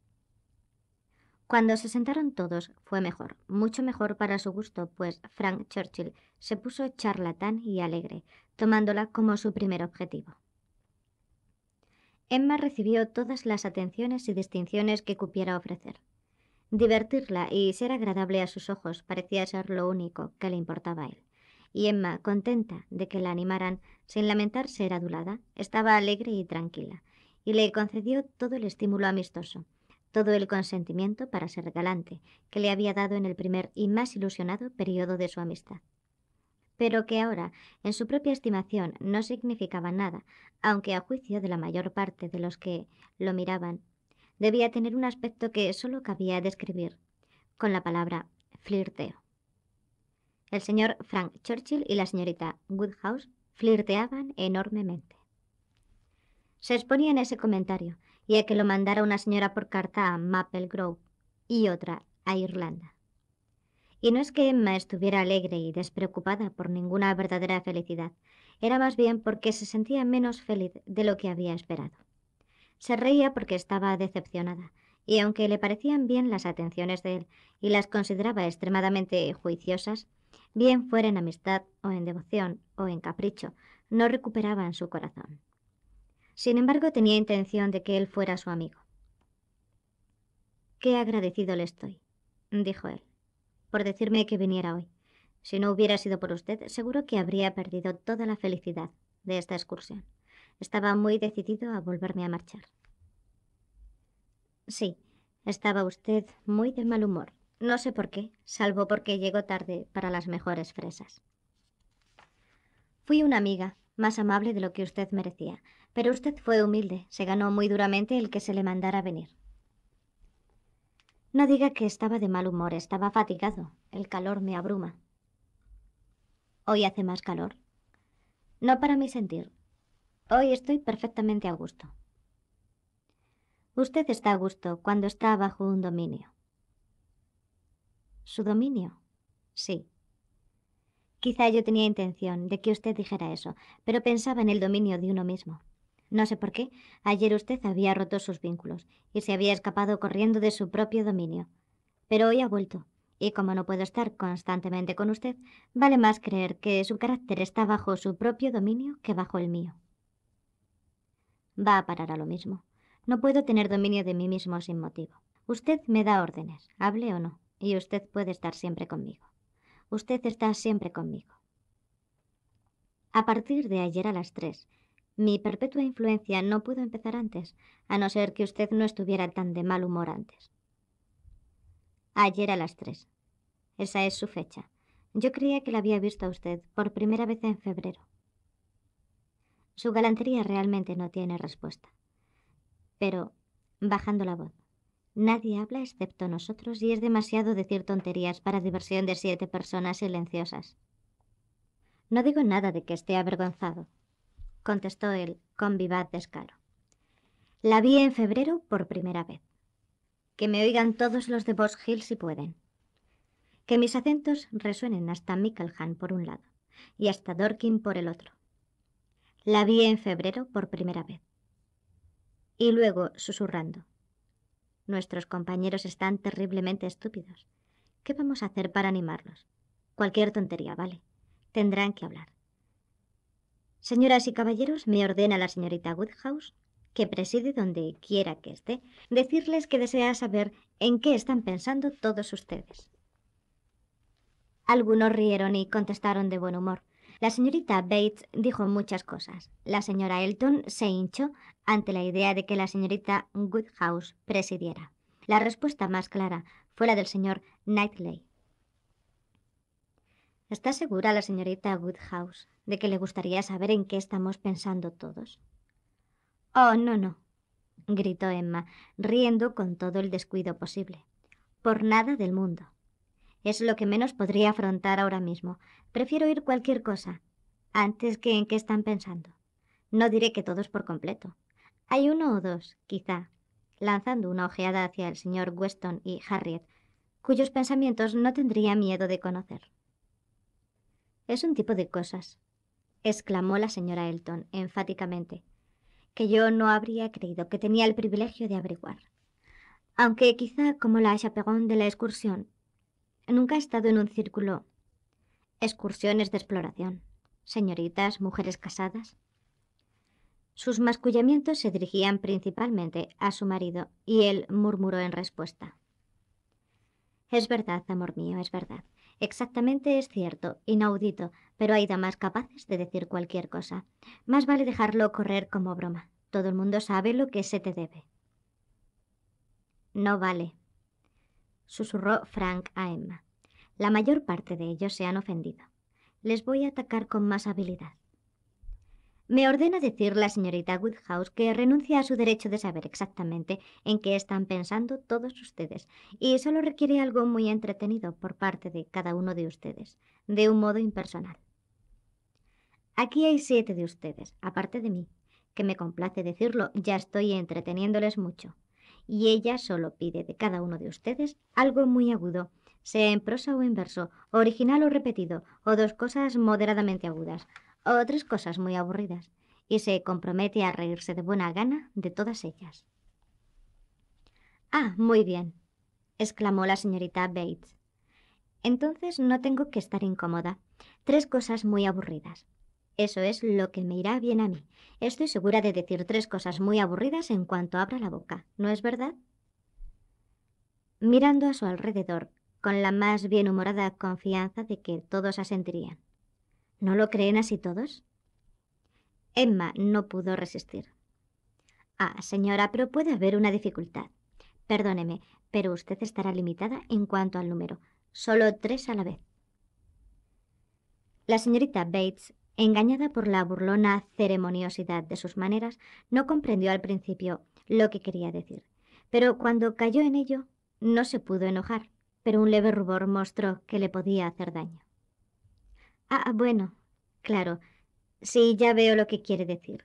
Cuando se sentaron todos fue mejor, mucho mejor para su gusto, pues Frank Churchill se puso charlatán y alegre, tomándola como su primer objetivo. Emma recibió todas las atenciones y distinciones que cupiera ofrecer. Divertirla y ser agradable a sus ojos parecía ser lo único que le importaba a él y Emma, contenta de que la animaran, sin lamentar ser adulada, estaba alegre y tranquila, y le concedió todo el estímulo amistoso, todo el consentimiento para ser galante que le había dado en el primer y más ilusionado periodo de su amistad pero que ahora, en su propia estimación, no significaba nada, aunque a juicio de la mayor parte de los que lo miraban, debía tener un aspecto que sólo cabía describir con la palabra flirteo. El señor Frank Churchill y la señorita Woodhouse flirteaban enormemente. Se exponía en ese comentario y a que lo mandara una señora por carta a Maple Grove y otra a Irlanda. Y no es que Emma estuviera alegre y despreocupada por ninguna verdadera felicidad, era más bien porque se sentía menos feliz de lo que había esperado. Se reía porque estaba decepcionada, y aunque le parecían bien las atenciones de él y las consideraba extremadamente juiciosas, bien fuera en amistad o en devoción o en capricho, no recuperaba en su corazón. Sin embargo, tenía intención de que él fuera su amigo. Qué agradecido le estoy, dijo él, por decirme que viniera hoy. Si no hubiera sido por usted, seguro que habría perdido toda la felicidad de esta excursión. Estaba muy decidido a volverme a marchar. Sí, estaba usted muy de mal humor, no sé por qué, salvo porque llego tarde para las mejores fresas. Fui una amiga, más amable de lo que usted merecía, pero usted fue humilde, se ganó muy duramente el que se le mandara venir. No diga que estaba de mal humor, estaba fatigado, el calor me abruma. Hoy hace más calor. No para mi sentir. Hoy estoy perfectamente a gusto. Usted está a gusto cuando está bajo un dominio. ¿Su dominio? Sí. Quizá yo tenía intención de que usted dijera eso, pero pensaba en el dominio de uno mismo. No sé por qué, ayer usted había roto sus vínculos y se había escapado corriendo de su propio dominio. Pero hoy ha vuelto, y como no puedo estar constantemente con usted, vale más creer que su carácter está bajo su propio dominio que bajo el mío. Va a parar a lo mismo. No puedo tener dominio de mí mismo sin motivo. Usted me da órdenes, hable o no. Y usted puede estar siempre conmigo. Usted está siempre conmigo. A partir de ayer a las tres, mi perpetua influencia no pudo empezar antes, a no ser que usted no estuviera tan de mal humor antes. Ayer a las tres. Esa es su fecha. Yo creía que la había visto a usted por primera vez en febrero. Su galantería realmente no tiene respuesta. Pero, bajando la voz, Nadie habla excepto nosotros y es demasiado decir tonterías para diversión de siete personas silenciosas. No digo nada de que esté avergonzado, contestó él con vivaz descaro. La vi en febrero por primera vez. Que me oigan todos los de Bosch Hill si pueden. Que mis acentos resuenen hasta Mickelhan por un lado y hasta Dorkin por el otro. La vi en febrero por primera vez. Y luego, susurrando, Nuestros compañeros están terriblemente estúpidos. ¿Qué vamos a hacer para animarlos? Cualquier tontería, vale. Tendrán que hablar. Señoras y caballeros, me ordena la señorita Woodhouse, que preside donde quiera que esté, decirles que desea saber en qué están pensando todos ustedes. Algunos rieron y contestaron de buen humor. La señorita Bates dijo muchas cosas. La señora Elton se hinchó ante la idea de que la señorita Woodhouse presidiera. La respuesta más clara fue la del señor Knightley. ¿Está segura la señorita Woodhouse de que le gustaría saber en qué estamos pensando todos? Oh, no, no, gritó Emma, riendo con todo el descuido posible. Por nada del mundo. Es lo que menos podría afrontar ahora mismo. Prefiero oír cualquier cosa, antes que en qué están pensando. No diré que todos por completo. Hay uno o dos, quizá, lanzando una ojeada hacia el señor Weston y Harriet, cuyos pensamientos no tendría miedo de conocer. Es un tipo de cosas, exclamó la señora Elton enfáticamente, que yo no habría creído que tenía el privilegio de averiguar. Aunque quizá como la chaperón de la excursión nunca he estado en un círculo. Excursiones de exploración. Señoritas, mujeres casadas. Sus mascullamientos se dirigían principalmente a su marido y él murmuró en respuesta. Es verdad, amor mío, es verdad. Exactamente es cierto, inaudito, pero hay damas capaces de decir cualquier cosa. Más vale dejarlo correr como broma. Todo el mundo sabe lo que se te debe. No vale, susurró Frank a Emma. La mayor parte de ellos se han ofendido. Les voy a atacar con más habilidad. Me ordena decir la señorita Woodhouse que renuncia a su derecho de saber exactamente en qué están pensando todos ustedes y solo requiere algo muy entretenido por parte de cada uno de ustedes, de un modo impersonal. Aquí hay siete de ustedes, aparte de mí, que me complace decirlo, ya estoy entreteniéndoles mucho y ella solo pide de cada uno de ustedes algo muy agudo, sea en prosa o en verso, original o repetido, o dos cosas moderadamente agudas, o tres cosas muy aburridas, y se compromete a reírse de buena gana de todas ellas. Ah, muy bien, exclamó la señorita Bates. Entonces no tengo que estar incómoda. Tres cosas muy aburridas. Eso es lo que me irá bien a mí. Estoy segura de decir tres cosas muy aburridas en cuanto abra la boca, ¿no es verdad? Mirando a su alrededor, con la más bienhumorada confianza de que todos asentirían. ¿No lo creen así todos? Emma no pudo resistir. Ah, señora, pero puede haber una dificultad. Perdóneme, pero usted estará limitada en cuanto al número. Solo tres a la vez. La señorita Bates engañada por la burlona ceremoniosidad de sus maneras, no comprendió al principio lo que quería decir. Pero cuando cayó en ello, no se pudo enojar, pero un leve rubor mostró que le podía hacer daño. Ah, bueno, claro, sí, ya veo lo que quiere decir.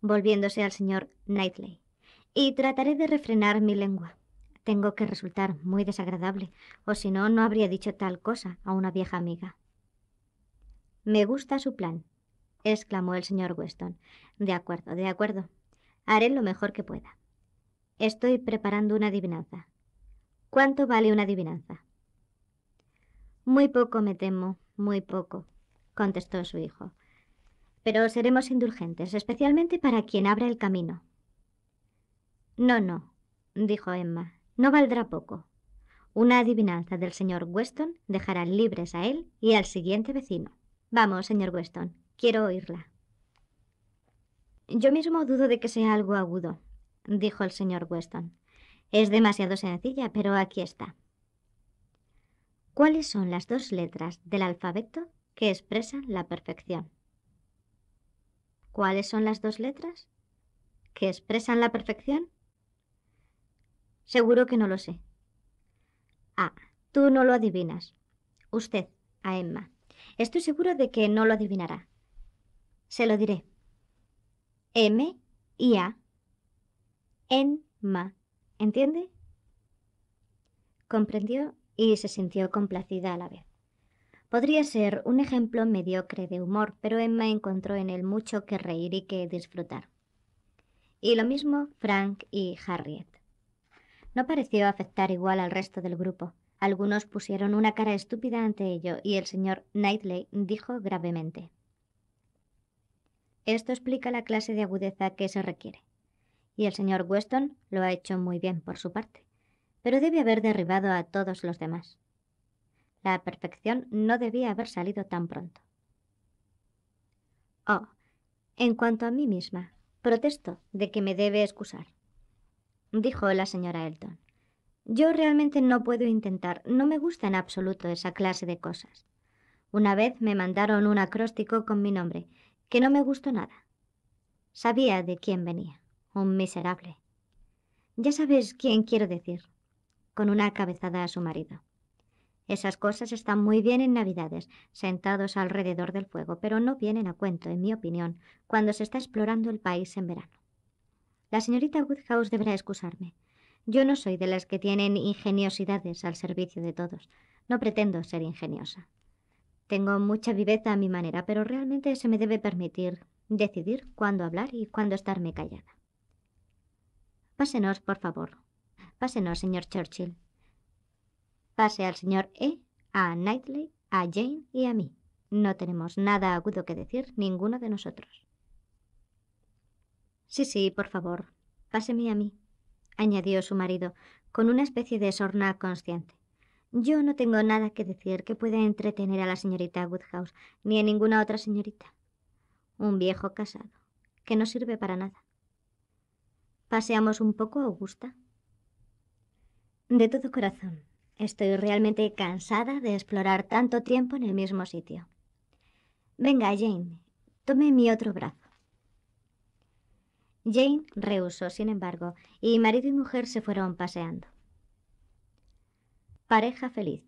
Volviéndose al señor Knightley. Y trataré de refrenar mi lengua. Tengo que resultar muy desagradable, o si no, no habría dicho tal cosa a una vieja amiga. Me gusta su plan, exclamó el señor Weston. De acuerdo, de acuerdo. Haré lo mejor que pueda. Estoy preparando una adivinanza. ¿Cuánto vale una adivinanza? Muy poco, me temo, muy poco, contestó su hijo. Pero seremos indulgentes, especialmente para quien abra el camino. No, no, dijo Emma, no valdrá poco. Una adivinanza del señor Weston dejará libres a él y al siguiente vecino. Vamos, señor Weston, quiero oírla. Yo mismo dudo de que sea algo agudo, dijo el señor Weston. Es demasiado sencilla, pero aquí está. ¿Cuáles son las dos letras del alfabeto que expresan la perfección? ¿Cuáles son las dos letras que expresan la perfección? Seguro que no lo sé. Ah, tú no lo adivinas. Usted, a Emma. Estoy seguro de que no lo adivinará. Se lo diré. M y A. En ma. ¿Entiende? Comprendió y se sintió complacida a la vez. Podría ser un ejemplo mediocre de humor, pero Emma encontró en él mucho que reír y que disfrutar. Y lo mismo Frank y Harriet. No pareció afectar igual al resto del grupo. Algunos pusieron una cara estúpida ante ello y el señor Knightley dijo gravemente. Esto explica la clase de agudeza que se requiere. Y el señor Weston lo ha hecho muy bien por su parte, pero debe haber derribado a todos los demás. La perfección no debía haber salido tan pronto. Oh, en cuanto a mí misma, protesto de que me debe excusar, dijo la señora Elton. Yo realmente no puedo intentar, no me gusta en absoluto esa clase de cosas. Una vez me mandaron un acróstico con mi nombre, que no me gustó nada. Sabía de quién venía, un miserable. Ya sabes quién quiero decir, con una cabezada a su marido. Esas cosas están muy bien en Navidades, sentados alrededor del fuego, pero no vienen a cuento, en mi opinión, cuando se está explorando el país en verano. La señorita Woodhouse deberá excusarme. Yo no soy de las que tienen ingeniosidades al servicio de todos. No pretendo ser ingeniosa. Tengo mucha viveza a mi manera, pero realmente se me debe permitir decidir cuándo hablar y cuándo estarme callada. Pásenos, por favor. Pásenos, señor Churchill. Pase al señor E, a Knightley, a Jane y a mí. No tenemos nada agudo que decir ninguno de nosotros. Sí, sí, por favor. Páseme a mí añadió su marido, con una especie de sorna consciente. Yo no tengo nada que decir que pueda entretener a la señorita Woodhouse, ni a ninguna otra señorita. Un viejo casado, que no sirve para nada. ¿Paseamos un poco, Augusta? De todo corazón. Estoy realmente cansada de explorar tanto tiempo en el mismo sitio. Venga, Jane, tome mi otro brazo. Jane rehusó, sin embargo, y marido y mujer se fueron paseando. Pareja feliz,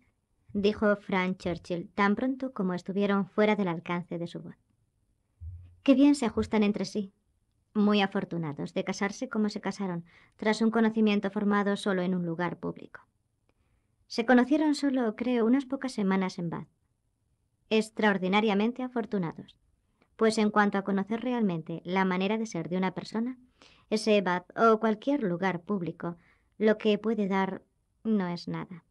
dijo Frank Churchill tan pronto como estuvieron fuera del alcance de su voz. Qué bien se ajustan entre sí. Muy afortunados de casarse como se casaron, tras un conocimiento formado solo en un lugar público. Se conocieron solo, creo, unas pocas semanas en Bath. Extraordinariamente afortunados pues en cuanto a conocer realmente la manera de ser de una persona, ese bath o cualquier lugar público, lo que puede dar no es nada.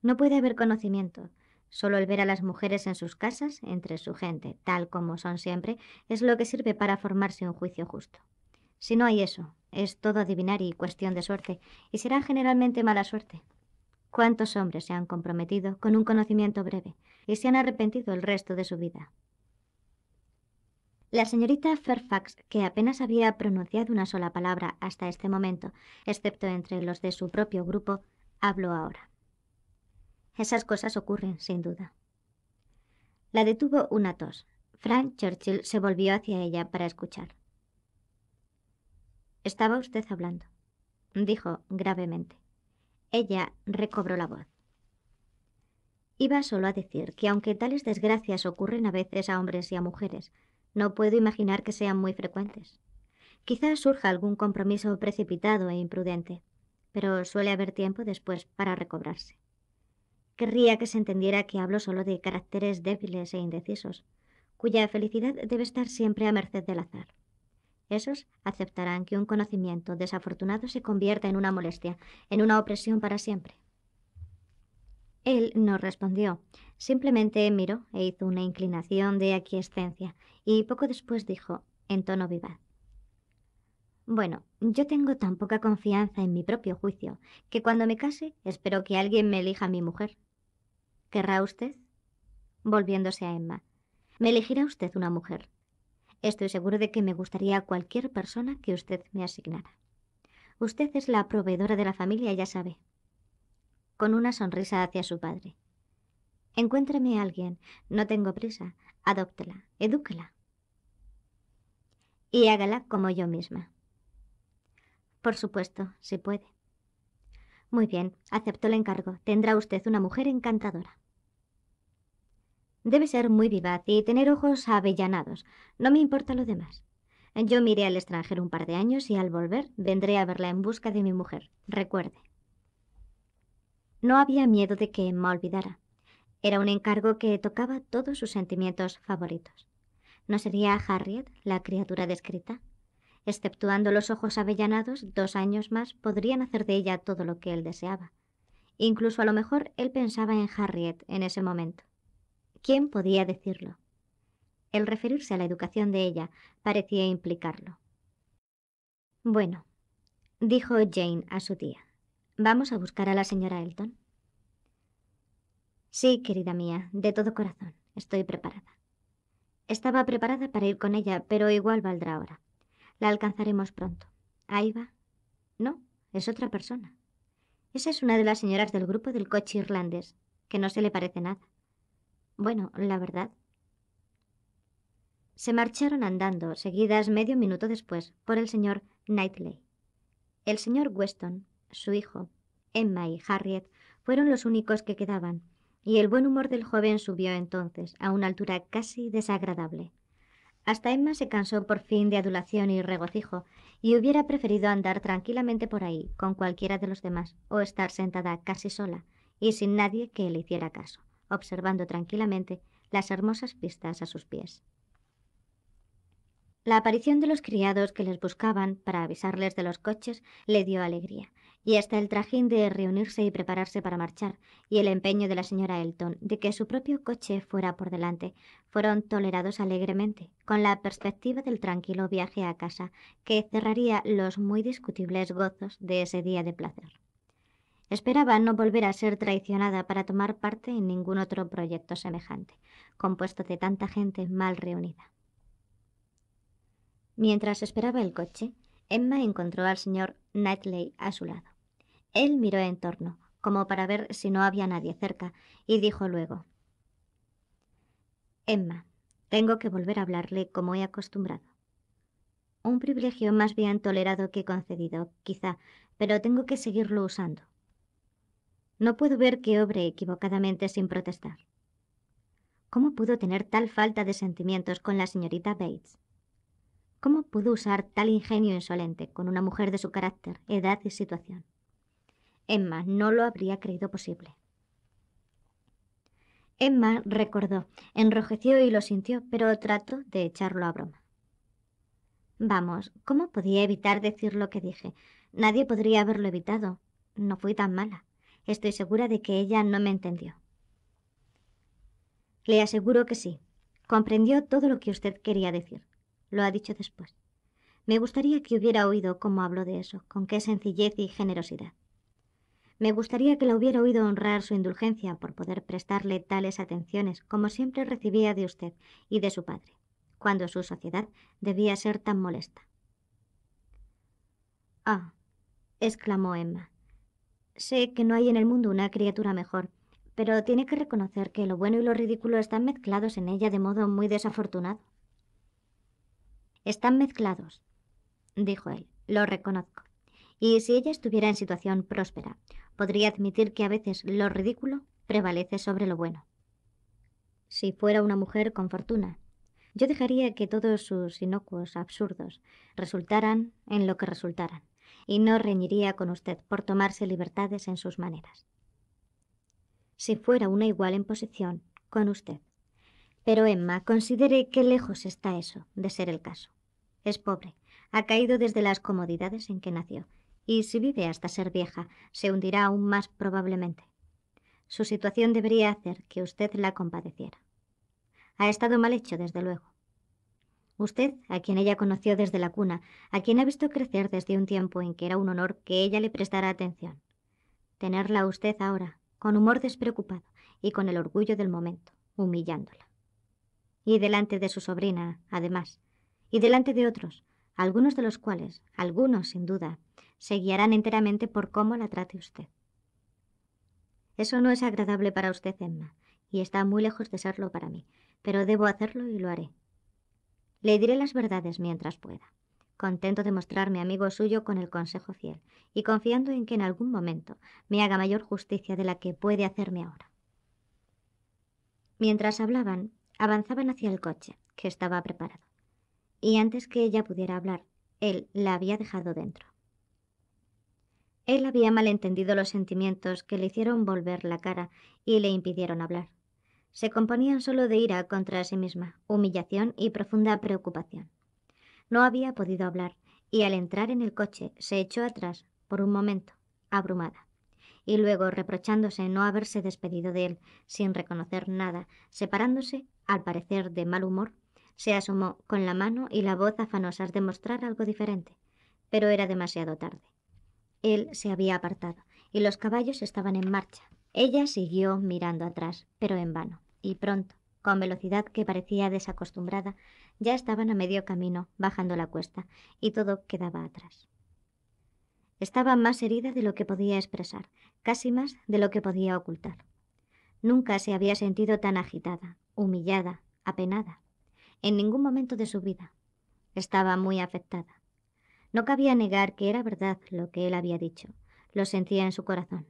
No puede haber conocimiento. Solo el ver a las mujeres en sus casas, entre su gente, tal como son siempre, es lo que sirve para formarse un juicio justo. Si no hay eso, es todo adivinar y cuestión de suerte, y será generalmente mala suerte. ¿Cuántos hombres se han comprometido con un conocimiento breve y se han arrepentido el resto de su vida? La señorita Fairfax, que apenas había pronunciado una sola palabra hasta este momento, excepto entre los de su propio grupo, habló ahora. Esas cosas ocurren, sin duda. La detuvo una tos. Frank Churchill se volvió hacia ella para escuchar. Estaba usted hablando, dijo gravemente. Ella recobró la voz. Iba solo a decir que aunque tales desgracias ocurren a veces a hombres y a mujeres, no puedo imaginar que sean muy frecuentes. Quizás surja algún compromiso precipitado e imprudente, pero suele haber tiempo después para recobrarse. Querría que se entendiera que hablo solo de caracteres débiles e indecisos, cuya felicidad debe estar siempre a merced del azar. Esos aceptarán que un conocimiento desafortunado se convierta en una molestia, en una opresión para siempre. Él no respondió, simplemente miró e hizo una inclinación de aquiescencia, y poco después dijo, en tono vivaz. Bueno, yo tengo tan poca confianza en mi propio juicio, que cuando me case espero que alguien me elija mi mujer. ¿Querrá usted? Volviéndose a Emma. Me elegirá usted una mujer. Estoy seguro de que me gustaría cualquier persona que usted me asignara. Usted es la proveedora de la familia, ya sabe, con una sonrisa hacia su padre. —Encuéntreme a alguien, no tengo prisa, adóptela, edúquela. Y hágala como yo misma. Por supuesto, si puede. Muy bien, acepto el encargo. Tendrá usted una mujer encantadora. Debe ser muy vivaz y tener ojos avellanados. No me importa lo demás. Yo miré al extranjero un par de años y al volver vendré a verla en busca de mi mujer. Recuerde. No había miedo de que Emma olvidara. Era un encargo que tocaba todos sus sentimientos favoritos. ¿No sería Harriet la criatura descrita? Exceptuando los ojos avellanados, dos años más podrían hacer de ella todo lo que él deseaba. Incluso a lo mejor él pensaba en Harriet en ese momento. ¿Quién podía decirlo? El referirse a la educación de ella parecía implicarlo. Bueno, dijo Jane a su tía. Vamos a buscar a la señora Elton. Sí, querida mía, de todo corazón, estoy preparada. Estaba preparada para ir con ella, pero igual valdrá ahora. La alcanzaremos pronto. Ahí va. No, es otra persona. Esa es una de las señoras del grupo del coche irlandés, que no se le parece nada. Bueno, la verdad. Se marcharon andando, seguidas medio minuto después, por el señor Knightley. El señor Weston su hijo. Emma y Harriet fueron los únicos que quedaban, y el buen humor del joven subió entonces a una altura casi desagradable. Hasta Emma se cansó por fin de adulación y regocijo, y hubiera preferido andar tranquilamente por ahí con cualquiera de los demás, o estar sentada casi sola, y sin nadie que le hiciera caso, observando tranquilamente las hermosas pistas a sus pies. La aparición de los criados que les buscaban para avisarles de los coches le dio alegría, y hasta el trajín de reunirse y prepararse para marchar, y el empeño de la señora Elton de que su propio coche fuera por delante, fueron tolerados alegremente, con la perspectiva del tranquilo viaje a casa, que cerraría los muy discutibles gozos de ese día de placer. Esperaba no volver a ser traicionada para tomar parte en ningún otro proyecto semejante, compuesto de tanta gente mal reunida. Mientras esperaba el coche, Emma encontró al señor Knightley a su lado. Él miró en torno, como para ver si no había nadie cerca, y dijo luego Emma, tengo que volver a hablarle como he acostumbrado. Un privilegio más bien tolerado que concedido, quizá, pero tengo que seguirlo usando. No puedo ver que obre equivocadamente sin protestar. ¿Cómo pudo tener tal falta de sentimientos con la señorita Bates? ¿Cómo pudo usar tal ingenio insolente con una mujer de su carácter, edad y situación? Emma no lo habría creído posible. Emma recordó, enrojeció y lo sintió, pero trató de echarlo a broma. Vamos, ¿cómo podía evitar decir lo que dije? Nadie podría haberlo evitado. No fui tan mala. Estoy segura de que ella no me entendió. Le aseguro que sí. Comprendió todo lo que usted quería decir lo ha dicho después. Me gustaría que hubiera oído cómo habló de eso, con qué sencillez y generosidad. Me gustaría que la hubiera oído honrar su indulgencia por poder prestarle tales atenciones como siempre recibía de usted y de su padre, cuando su sociedad debía ser tan molesta. Ah, exclamó Emma. Sé que no hay en el mundo una criatura mejor, pero tiene que reconocer que lo bueno y lo ridículo están mezclados en ella de modo muy desafortunado. Están mezclados, dijo él, lo reconozco. Y si ella estuviera en situación próspera, podría admitir que a veces lo ridículo prevalece sobre lo bueno. Si fuera una mujer con fortuna, yo dejaría que todos sus inocuos absurdos resultaran en lo que resultaran, y no reñiría con usted por tomarse libertades en sus maneras. Si fuera una igual en posición con usted, pero Emma considere qué lejos está eso de ser el caso. Es pobre, ha caído desde las comodidades en que nació, y si vive hasta ser vieja, se hundirá aún más probablemente. Su situación debería hacer que usted la compadeciera. Ha estado mal hecho, desde luego. Usted, a quien ella conoció desde la cuna, a quien ha visto crecer desde un tiempo en que era un honor que ella le prestara atención. Tenerla usted ahora, con humor despreocupado y con el orgullo del momento, humillándola y delante de su sobrina, además, y delante de otros, algunos de los cuales, algunos sin duda, se guiarán enteramente por cómo la trate usted. Eso no es agradable para usted, Emma, y está muy lejos de serlo para mí, pero debo hacerlo y lo haré. Le diré las verdades mientras pueda, contento de mostrarme amigo suyo con el consejo fiel, y confiando en que en algún momento me haga mayor justicia de la que puede hacerme ahora. Mientras hablaban, Avanzaban hacia el coche, que estaba preparado. Y antes que ella pudiera hablar, él la había dejado dentro. Él había malentendido los sentimientos que le hicieron volver la cara y le impidieron hablar. Se componían solo de ira contra sí misma, humillación y profunda preocupación. No había podido hablar, y al entrar en el coche se echó atrás, por un momento, abrumada. Y luego, reprochándose no haberse despedido de él, sin reconocer nada, separándose al parecer de mal humor, se asomó con la mano y la voz afanosas de mostrar algo diferente, pero era demasiado tarde. Él se había apartado y los caballos estaban en marcha. Ella siguió mirando atrás, pero en vano, y pronto, con velocidad que parecía desacostumbrada, ya estaban a medio camino, bajando la cuesta, y todo quedaba atrás. Estaba más herida de lo que podía expresar, casi más de lo que podía ocultar. Nunca se había sentido tan agitada, humillada, apenada. En ningún momento de su vida. Estaba muy afectada. No cabía negar que era verdad lo que él había dicho. Lo sentía en su corazón.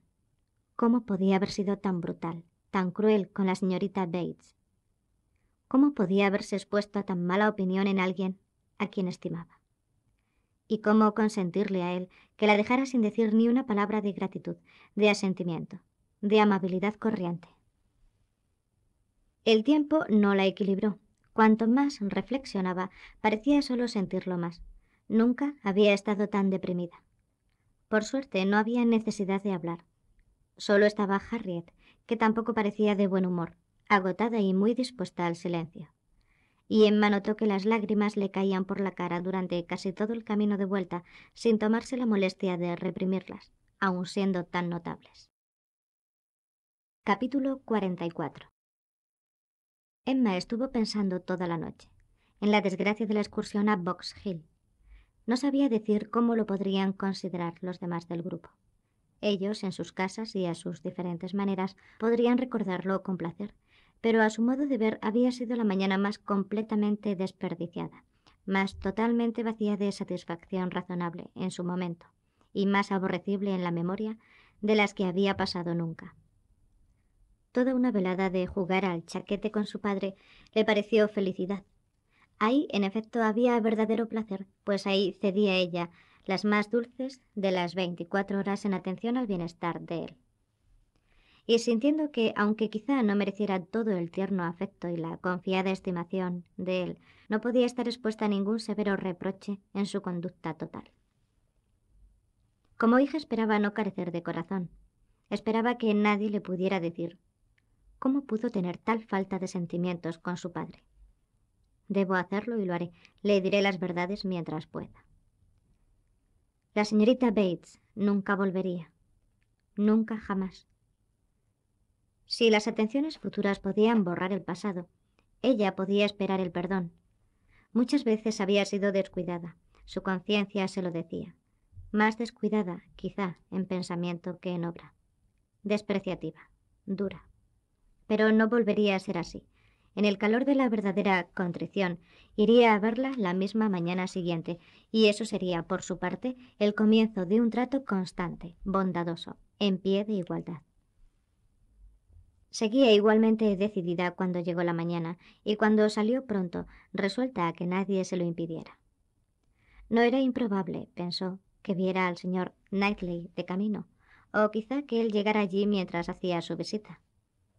¿Cómo podía haber sido tan brutal, tan cruel con la señorita Bates? ¿Cómo podía haberse expuesto a tan mala opinión en alguien a quien estimaba? ¿Y cómo consentirle a él que la dejara sin decir ni una palabra de gratitud, de asentimiento, de amabilidad corriente? El tiempo no la equilibró. Cuanto más reflexionaba, parecía solo sentirlo más. Nunca había estado tan deprimida. Por suerte, no había necesidad de hablar. Solo estaba Harriet, que tampoco parecía de buen humor, agotada y muy dispuesta al silencio. Y Emma notó que las lágrimas le caían por la cara durante casi todo el camino de vuelta, sin tomarse la molestia de reprimirlas, aun siendo tan notables. Capítulo 44 Emma estuvo pensando toda la noche, en la desgracia de la excursión a Box Hill. No sabía decir cómo lo podrían considerar los demás del grupo. Ellos, en sus casas y a sus diferentes maneras, podrían recordarlo con placer, pero a su modo de ver había sido la mañana más completamente desperdiciada, más totalmente vacía de satisfacción razonable en su momento, y más aborrecible en la memoria de las que había pasado nunca toda una velada de jugar al chaquete con su padre le pareció felicidad. Ahí, en efecto, había verdadero placer, pues ahí cedía ella las más dulces de las 24 horas en atención al bienestar de él. Y sintiendo que, aunque quizá no mereciera todo el tierno afecto y la confiada estimación de él, no podía estar expuesta a ningún severo reproche en su conducta total. Como hija esperaba no carecer de corazón, Esperaba que nadie le pudiera decir, cómo pudo tener tal falta de sentimientos con su padre. Debo hacerlo y lo haré. Le diré las verdades mientras pueda. La señorita Bates nunca volvería. Nunca jamás. Si las atenciones futuras podían borrar el pasado, ella podía esperar el perdón. Muchas veces había sido descuidada, su conciencia se lo decía. Más descuidada, quizá, en pensamiento que en obra. Despreciativa, dura pero no volvería a ser así. En el calor de la verdadera contrición, iría a verla la misma mañana siguiente, y eso sería, por su parte, el comienzo de un trato constante, bondadoso, en pie de igualdad. Seguía igualmente decidida cuando llegó la mañana y cuando salió pronto, resuelta a que nadie se lo impidiera. No era improbable, pensó, que viera al señor Knightley de camino, o quizá que él llegara allí mientras hacía su visita.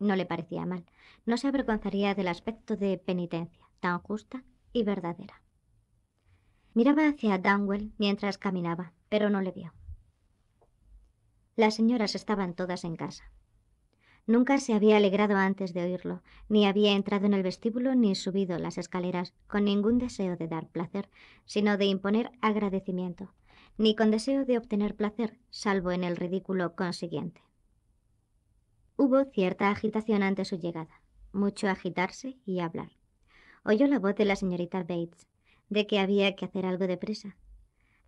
No le parecía mal. No se avergonzaría del aspecto de penitencia, tan justa y verdadera. Miraba hacia Danwell mientras caminaba, pero no le vio. Las señoras estaban todas en casa. Nunca se había alegrado antes de oírlo, ni había entrado en el vestíbulo ni subido las escaleras con ningún deseo de dar placer, sino de imponer agradecimiento, ni con deseo de obtener placer, salvo en el ridículo consiguiente. Hubo cierta agitación ante su llegada, mucho agitarse y hablar. Oyó la voz de la señorita Bates, de que había que hacer algo de prisa.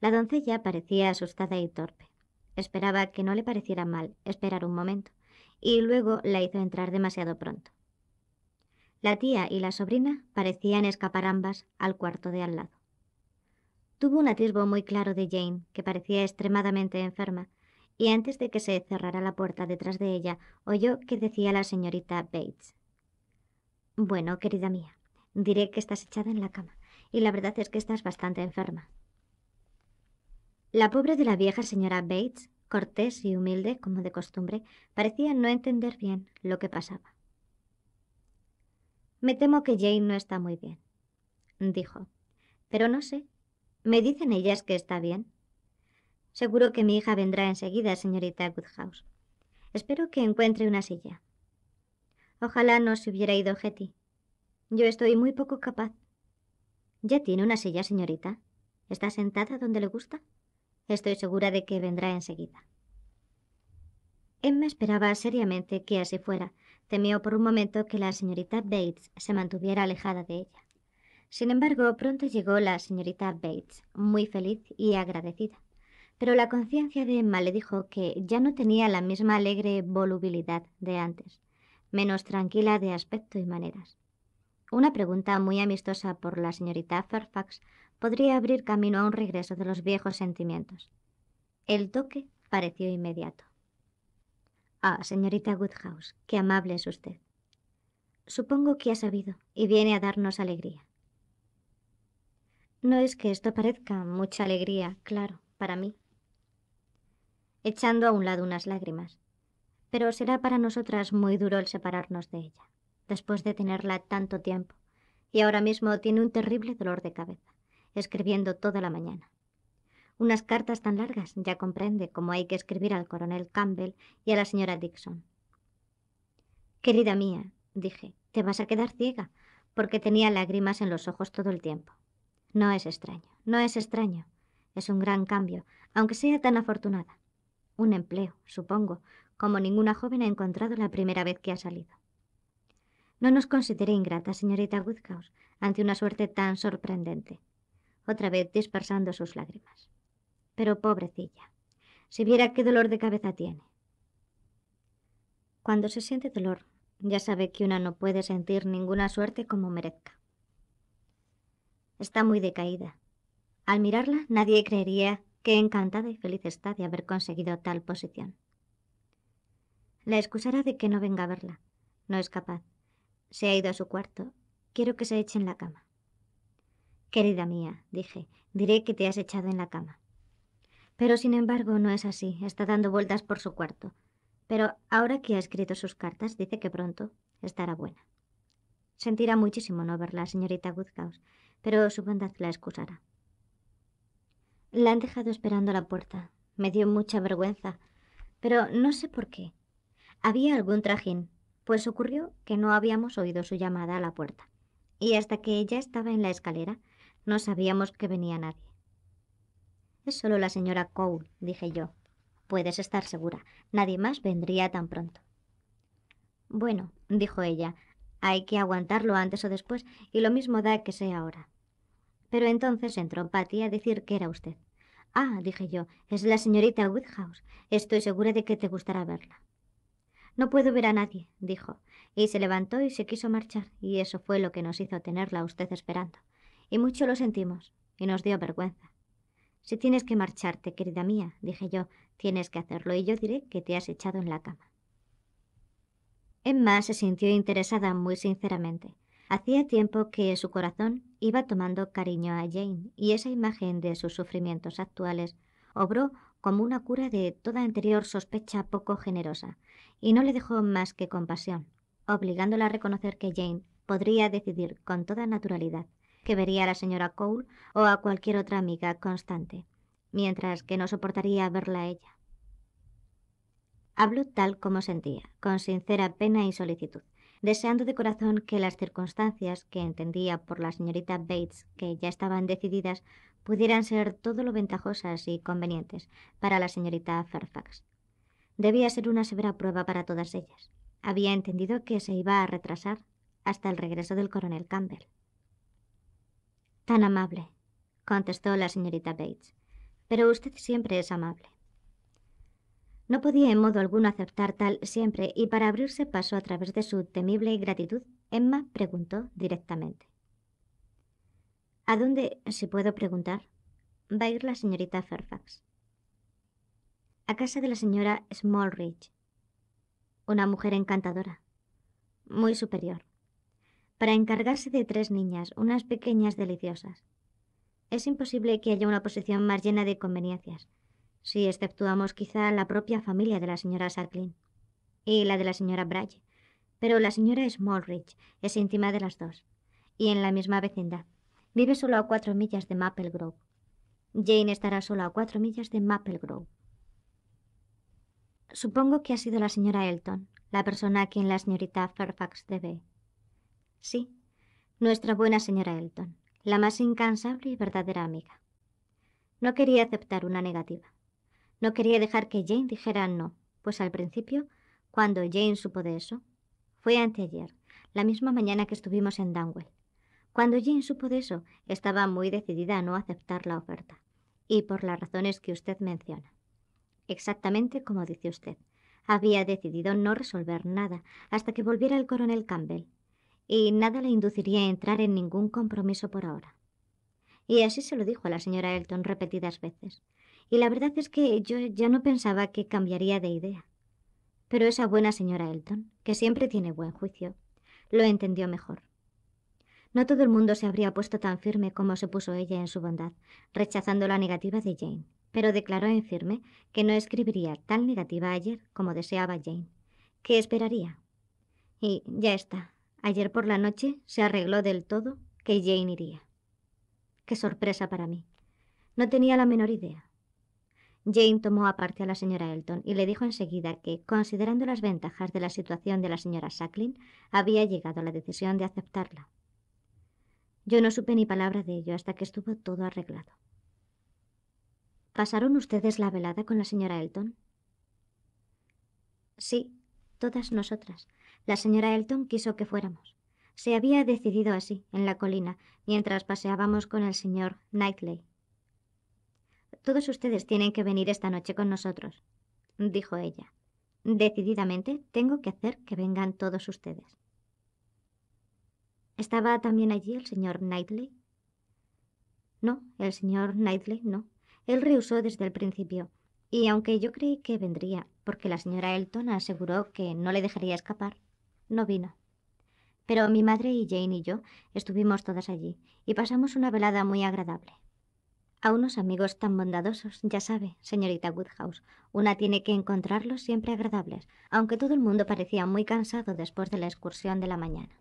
La doncella parecía asustada y torpe. Esperaba que no le pareciera mal esperar un momento, y luego la hizo entrar demasiado pronto. La tía y la sobrina parecían escapar ambas al cuarto de al lado. Tuvo un atisbo muy claro de Jane, que parecía extremadamente enferma, y antes de que se cerrara la puerta detrás de ella, oyó que decía la señorita Bates. Bueno, querida mía, diré que estás echada en la cama, y la verdad es que estás bastante enferma. La pobre de la vieja señora Bates, cortés y humilde como de costumbre, parecía no entender bien lo que pasaba. Me temo que Jane no está muy bien, dijo, pero no sé. ¿Me dicen ellas que está bien? Seguro que mi hija vendrá enseguida, señorita Goodhouse. Espero que encuentre una silla. Ojalá no se hubiera ido Hetty. Yo estoy muy poco capaz. Ya tiene una silla, señorita. Está sentada donde le gusta. Estoy segura de que vendrá enseguida. Emma esperaba seriamente que así fuera. Temió por un momento que la señorita Bates se mantuviera alejada de ella. Sin embargo, pronto llegó la señorita Bates, muy feliz y agradecida pero la conciencia de Emma le dijo que ya no tenía la misma alegre volubilidad de antes, menos tranquila de aspecto y maneras. Una pregunta muy amistosa por la señorita Fairfax podría abrir camino a un regreso de los viejos sentimientos. El toque pareció inmediato. Ah, señorita Woodhouse, qué amable es usted. Supongo que ha sabido y viene a darnos alegría. No es que esto parezca mucha alegría, claro, para mí, echando a un lado unas lágrimas. Pero será para nosotras muy duro el separarnos de ella, después de tenerla tanto tiempo, y ahora mismo tiene un terrible dolor de cabeza, escribiendo toda la mañana. Unas cartas tan largas ya comprende cómo hay que escribir al coronel Campbell y a la señora Dixon. Querida mía, dije, te vas a quedar ciega, porque tenía lágrimas en los ojos todo el tiempo. No es extraño, no es extraño. Es un gran cambio, aunque sea tan afortunada. Un empleo, supongo, como ninguna joven ha encontrado la primera vez que ha salido. No nos considere ingrata, señorita Woodhouse, ante una suerte tan sorprendente, otra vez dispersando sus lágrimas. Pero pobrecilla, si viera qué dolor de cabeza tiene. Cuando se siente dolor, ya sabe que una no puede sentir ninguna suerte como merezca. Está muy decaída. Al mirarla, nadie creería ¡Qué encantada y feliz está de haber conseguido tal posición. La excusará de que no venga a verla. No es capaz. Se ha ido a su cuarto. Quiero que se eche en la cama. Querida mía, dije, diré que te has echado en la cama. Pero sin embargo no es así. Está dando vueltas por su cuarto. Pero ahora que ha escrito sus cartas, dice que pronto estará buena. Sentirá muchísimo no verla, señorita Woodhouse, pero su bondad la excusará. La han dejado esperando a la puerta. Me dio mucha vergüenza, pero no sé por qué. Había algún trajín, pues ocurrió que no habíamos oído su llamada a la puerta, y hasta que ella estaba en la escalera, no sabíamos que venía nadie. Es solo la señora Cole, dije yo. Puedes estar segura, nadie más vendría tan pronto. Bueno, dijo ella, hay que aguantarlo antes o después, y lo mismo da que sea ahora. Pero entonces entró Patty a decir que era usted. Ah, dije yo, es la señorita Woodhouse. Estoy segura de que te gustará verla. No puedo ver a nadie, dijo, y se levantó y se quiso marchar, y eso fue lo que nos hizo tenerla a usted esperando. Y mucho lo sentimos, y nos dio vergüenza. Si tienes que marcharte, querida mía, dije yo, tienes que hacerlo, y yo diré que te has echado en la cama. Emma se sintió interesada muy sinceramente, Hacía tiempo que su corazón iba tomando cariño a Jane y esa imagen de sus sufrimientos actuales obró como una cura de toda anterior sospecha poco generosa y no le dejó más que compasión, obligándola a reconocer que Jane podría decidir con toda naturalidad que vería a la señora Cole o a cualquier otra amiga constante, mientras que no soportaría verla a ella. Habló tal como sentía, con sincera pena y solicitud deseando de corazón que las circunstancias que entendía por la señorita Bates, que ya estaban decididas, pudieran ser todo lo ventajosas y convenientes para la señorita Fairfax. Debía ser una severa prueba para todas ellas. Había entendido que se iba a retrasar hasta el regreso del coronel Campbell. Tan amable, contestó la señorita Bates. Pero usted siempre es amable. No podía en modo alguno aceptar tal siempre y para abrirse paso a través de su temible ingratitud, Emma preguntó directamente. ¿A dónde, si puedo preguntar, va a ir la señorita Fairfax? A casa de la señora Smallridge. Una mujer encantadora, muy superior, para encargarse de tres niñas, unas pequeñas deliciosas. Es imposible que haya una posición más llena de conveniencias si exceptuamos quizá la propia familia de la señora Sarklin y la de la señora Braille. Pero la señora Smallridge es íntima de las dos, y en la misma vecindad. Vive solo a cuatro millas de Maple Grove. Jane estará solo a cuatro millas de Maple Grove. Supongo que ha sido la señora Elton, la persona a quien la señorita Fairfax debe. Sí, nuestra buena señora Elton, la más incansable y verdadera amiga. No quería aceptar una negativa. No quería dejar que Jane dijera no, pues al principio, cuando Jane supo de eso, fue anteayer, la misma mañana que estuvimos en Danwell. Cuando Jane supo de eso, estaba muy decidida a no aceptar la oferta, y por las razones que usted menciona. Exactamente como dice usted, había decidido no resolver nada hasta que volviera el coronel Campbell, y nada le induciría a entrar en ningún compromiso por ahora. Y así se lo dijo a la señora Elton repetidas veces, y la verdad es que yo ya no pensaba que cambiaría de idea. Pero esa buena señora Elton, que siempre tiene buen juicio, lo entendió mejor. No todo el mundo se habría puesto tan firme como se puso ella en su bondad, rechazando la negativa de Jane, pero declaró en firme que no escribiría tan negativa ayer como deseaba Jane, que esperaría. Y ya está, ayer por la noche se arregló del todo que Jane iría. Qué sorpresa para mí. No tenía la menor idea. Jane tomó aparte a la señora Elton y le dijo enseguida que, considerando las ventajas de la situación de la señora Sacklin, había llegado a la decisión de aceptarla. Yo no supe ni palabra de ello hasta que estuvo todo arreglado. ¿Pasaron ustedes la velada con la señora Elton? Sí, todas nosotras. La señora Elton quiso que fuéramos. Se había decidido así, en la colina, mientras paseábamos con el señor Knightley todos ustedes tienen que venir esta noche con nosotros, dijo ella. Decididamente tengo que hacer que vengan todos ustedes. ¿Estaba también allí el señor Knightley? No, el señor Knightley no. Él rehusó desde el principio, y aunque yo creí que vendría, porque la señora Elton aseguró que no le dejaría escapar, no vino. Pero mi madre y Jane y yo estuvimos todas allí, y pasamos una velada muy agradable. A unos amigos tan bondadosos, ya sabe, señorita Woodhouse, una tiene que encontrarlos siempre agradables, aunque todo el mundo parecía muy cansado después de la excursión de la mañana.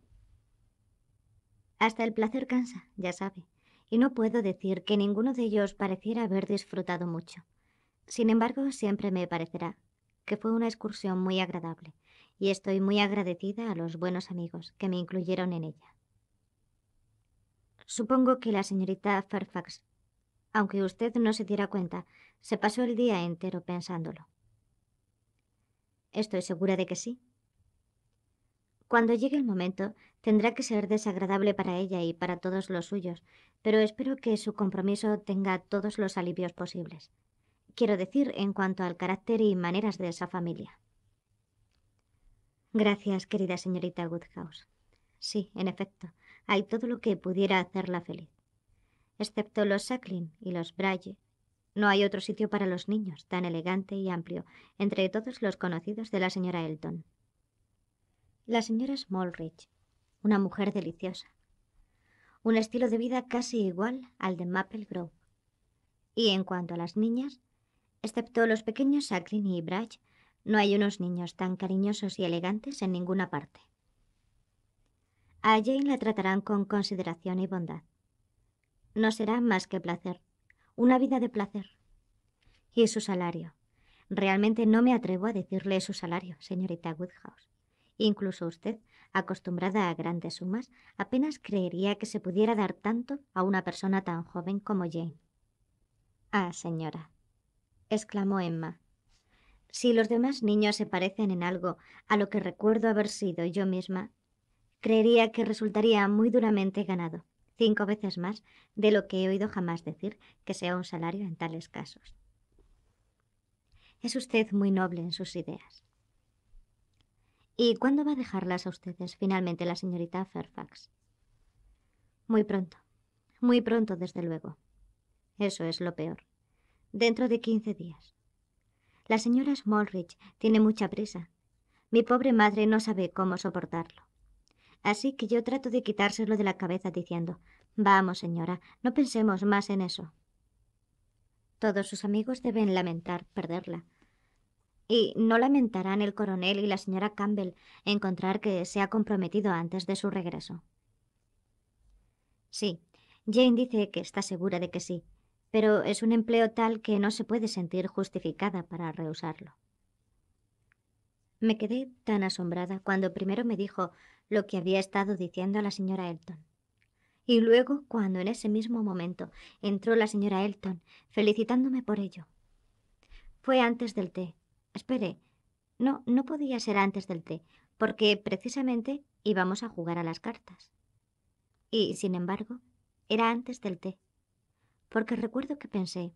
Hasta el placer cansa, ya sabe, y no puedo decir que ninguno de ellos pareciera haber disfrutado mucho. Sin embargo, siempre me parecerá que fue una excursión muy agradable, y estoy muy agradecida a los buenos amigos que me incluyeron en ella. Supongo que la señorita Fairfax aunque usted no se diera cuenta, se pasó el día entero pensándolo. Estoy segura de que sí. Cuando llegue el momento, tendrá que ser desagradable para ella y para todos los suyos, pero espero que su compromiso tenga todos los alivios posibles. Quiero decir, en cuanto al carácter y maneras de esa familia. Gracias, querida señorita Woodhouse. Sí, en efecto, hay todo lo que pudiera hacerla feliz excepto los Sacklin y los Braille. No hay otro sitio para los niños tan elegante y amplio entre todos los conocidos de la señora Elton. La señora Smallridge, una mujer deliciosa. Un estilo de vida casi igual al de Maple Grove. Y en cuanto a las niñas, excepto los pequeños Sacklin y Brage, no hay unos niños tan cariñosos y elegantes en ninguna parte. A Jane la tratarán con consideración y bondad no será más que placer, una vida de placer. Y su salario. Realmente no me atrevo a decirle su salario, señorita Woodhouse. Incluso usted, acostumbrada a grandes sumas, apenas creería que se pudiera dar tanto a una persona tan joven como Jane. Ah, señora, exclamó Emma. Si los demás niños se parecen en algo a lo que recuerdo haber sido yo misma, creería que resultaría muy duramente ganado cinco veces más de lo que he oído jamás decir que sea un salario en tales casos. Es usted muy noble en sus ideas. ¿Y cuándo va a dejarlas a ustedes finalmente la señorita Fairfax? Muy pronto. Muy pronto, desde luego. Eso es lo peor. Dentro de quince días. La señora Smallridge tiene mucha prisa. Mi pobre madre no sabe cómo soportarlo. Así que yo trato de quitárselo de la cabeza diciendo, Vamos, señora, no pensemos más en eso. Todos sus amigos deben lamentar perderla. Y no lamentarán el coronel y la señora Campbell encontrar que se ha comprometido antes de su regreso. Sí, Jane dice que está segura de que sí, pero es un empleo tal que no se puede sentir justificada para rehusarlo. Me quedé tan asombrada cuando primero me dijo lo que había estado diciendo a la señora Elton. Y luego, cuando en ese mismo momento entró la señora Elton, felicitándome por ello. Fue antes del té. Espere. No, no podía ser antes del té, porque precisamente íbamos a jugar a las cartas. Y, sin embargo, era antes del té. Porque recuerdo que pensé,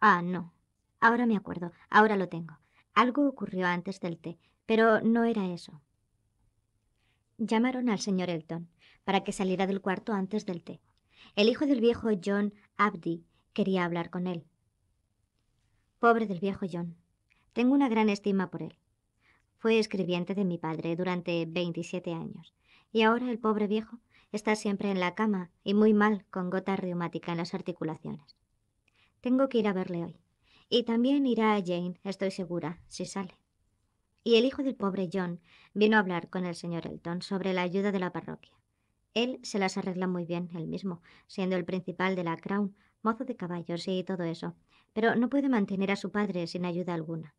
ah, no, ahora me acuerdo, ahora lo tengo. Algo ocurrió antes del té, pero no era eso. Llamaron al señor Elton para que saliera del cuarto antes del té. El hijo del viejo John Abdi quería hablar con él. Pobre del viejo John. Tengo una gran estima por él. Fue escribiente de mi padre durante 27 años, y ahora el pobre viejo está siempre en la cama y muy mal con gota reumática en las articulaciones. Tengo que ir a verle hoy. Y también irá a Jane, estoy segura, si sale. Y el hijo del pobre John vino a hablar con el señor Elton sobre la ayuda de la parroquia. Él se las arregla muy bien, él mismo, siendo el principal de la Crown, mozo de caballos y todo eso, pero no puede mantener a su padre sin ayuda alguna.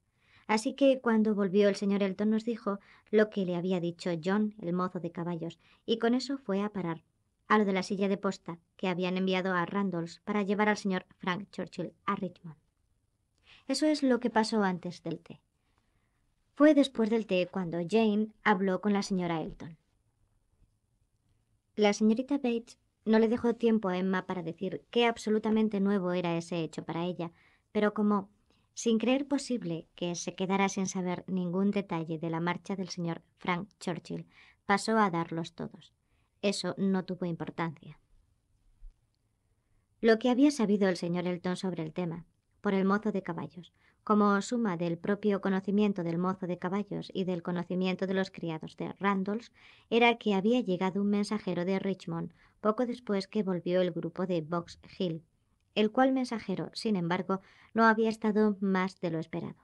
Así que cuando volvió el señor Elton nos dijo lo que le había dicho John, el mozo de caballos, y con eso fue a parar a lo de la silla de posta que habían enviado a Randalls para llevar al señor Frank Churchill a Richmond. Eso es lo que pasó antes del té. Fue después del té cuando Jane habló con la señora Elton. La señorita Bates no le dejó tiempo a Emma para decir qué absolutamente nuevo era ese hecho para ella, pero como, sin creer posible que se quedara sin saber ningún detalle de la marcha del señor Frank Churchill, pasó a darlos todos. Eso no tuvo importancia. Lo que había sabido el señor Elton sobre el tema, por el mozo de caballos, como suma del propio conocimiento del mozo de caballos y del conocimiento de los criados de Randalls, era que había llegado un mensajero de Richmond poco después que volvió el grupo de Box Hill, el cual mensajero, sin embargo, no había estado más de lo esperado,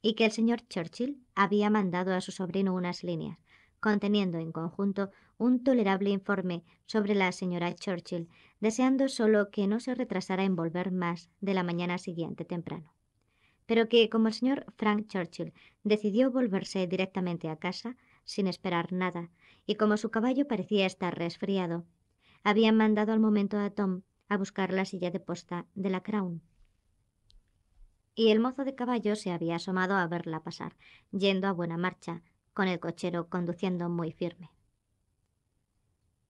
y que el señor Churchill había mandado a su sobrino unas líneas, conteniendo en conjunto un tolerable informe sobre la señora Churchill, deseando solo que no se retrasara en volver más de la mañana siguiente temprano pero que, como el señor Frank Churchill, decidió volverse directamente a casa sin esperar nada, y como su caballo parecía estar resfriado, habían mandado al momento a Tom a buscar la silla de posta de la Crown. Y el mozo de caballo se había asomado a verla pasar, yendo a buena marcha, con el cochero conduciendo muy firme.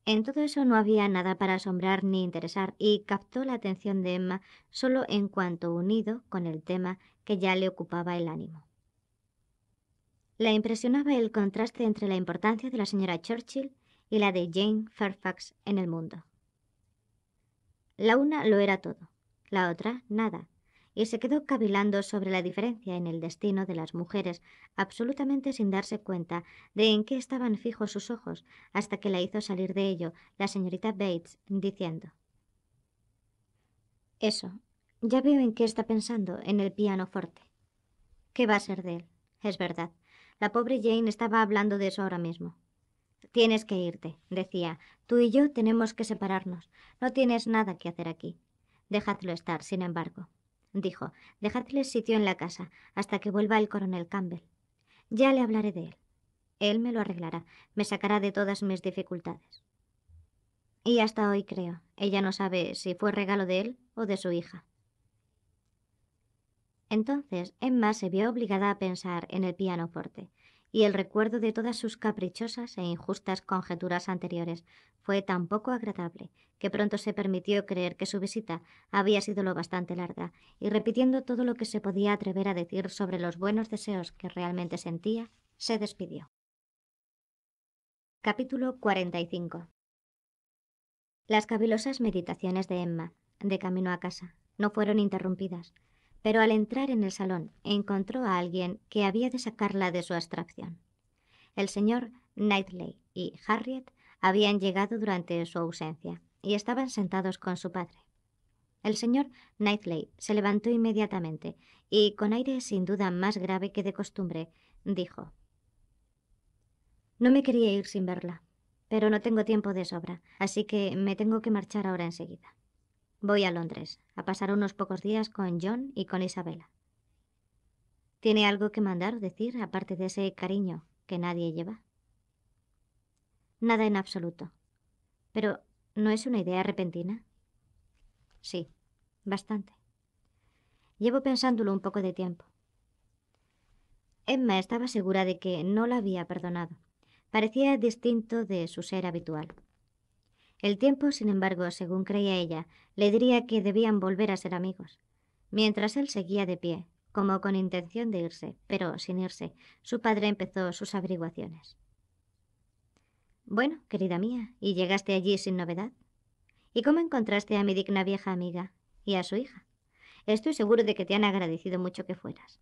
En todo eso no había nada para asombrar ni interesar y captó la atención de Emma solo en cuanto unido con el tema que ya le ocupaba el ánimo. La impresionaba el contraste entre la importancia de la señora Churchill y la de Jane Fairfax en el mundo. La una lo era todo, la otra nada, y se quedó cavilando sobre la diferencia en el destino de las mujeres, absolutamente sin darse cuenta de en qué estaban fijos sus ojos, hasta que la hizo salir de ello la señorita Bates, diciendo Eso, ya veo en qué está pensando, en el pianoforte. ¿Qué va a ser de él? Es verdad. La pobre Jane estaba hablando de eso ahora mismo. Tienes que irte, decía. Tú y yo tenemos que separarnos. No tienes nada que hacer aquí. Dejadlo estar, sin embargo dijo, dejadle sitio en la casa hasta que vuelva el coronel Campbell. Ya le hablaré de él. Él me lo arreglará, me sacará de todas mis dificultades. Y hasta hoy creo, ella no sabe si fue regalo de él o de su hija. Entonces Emma se vio obligada a pensar en el pianoforte, y el recuerdo de todas sus caprichosas e injustas conjeturas anteriores fue tan poco agradable que pronto se permitió creer que su visita había sido lo bastante larga, y repitiendo todo lo que se podía atrever a decir sobre los buenos deseos que realmente sentía, se despidió. Capítulo 45 Las cavilosas meditaciones de Emma, de camino a casa, no fueron interrumpidas, pero al entrar en el salón encontró a alguien que había de sacarla de su abstracción. El señor Knightley y Harriet habían llegado durante su ausencia y estaban sentados con su padre. El señor Knightley se levantó inmediatamente y, con aire sin duda más grave que de costumbre, dijo No me quería ir sin verla, pero no tengo tiempo de sobra, así que me tengo que marchar ahora enseguida. Voy a Londres, a pasar unos pocos días con John y con Isabela. ¿Tiene algo que mandar o decir aparte de ese cariño que nadie lleva? Nada en absoluto. Pero, ¿no es una idea repentina? Sí, bastante. Llevo pensándolo un poco de tiempo. Emma estaba segura de que no la había perdonado. Parecía distinto de su ser habitual. El tiempo, sin embargo, según creía ella, le diría que debían volver a ser amigos. Mientras él seguía de pie, como con intención de irse, pero sin irse, su padre empezó sus averiguaciones. Bueno, querida mía, ¿y llegaste allí sin novedad? ¿Y cómo encontraste a mi digna vieja amiga y a su hija? Estoy seguro de que te han agradecido mucho que fueras.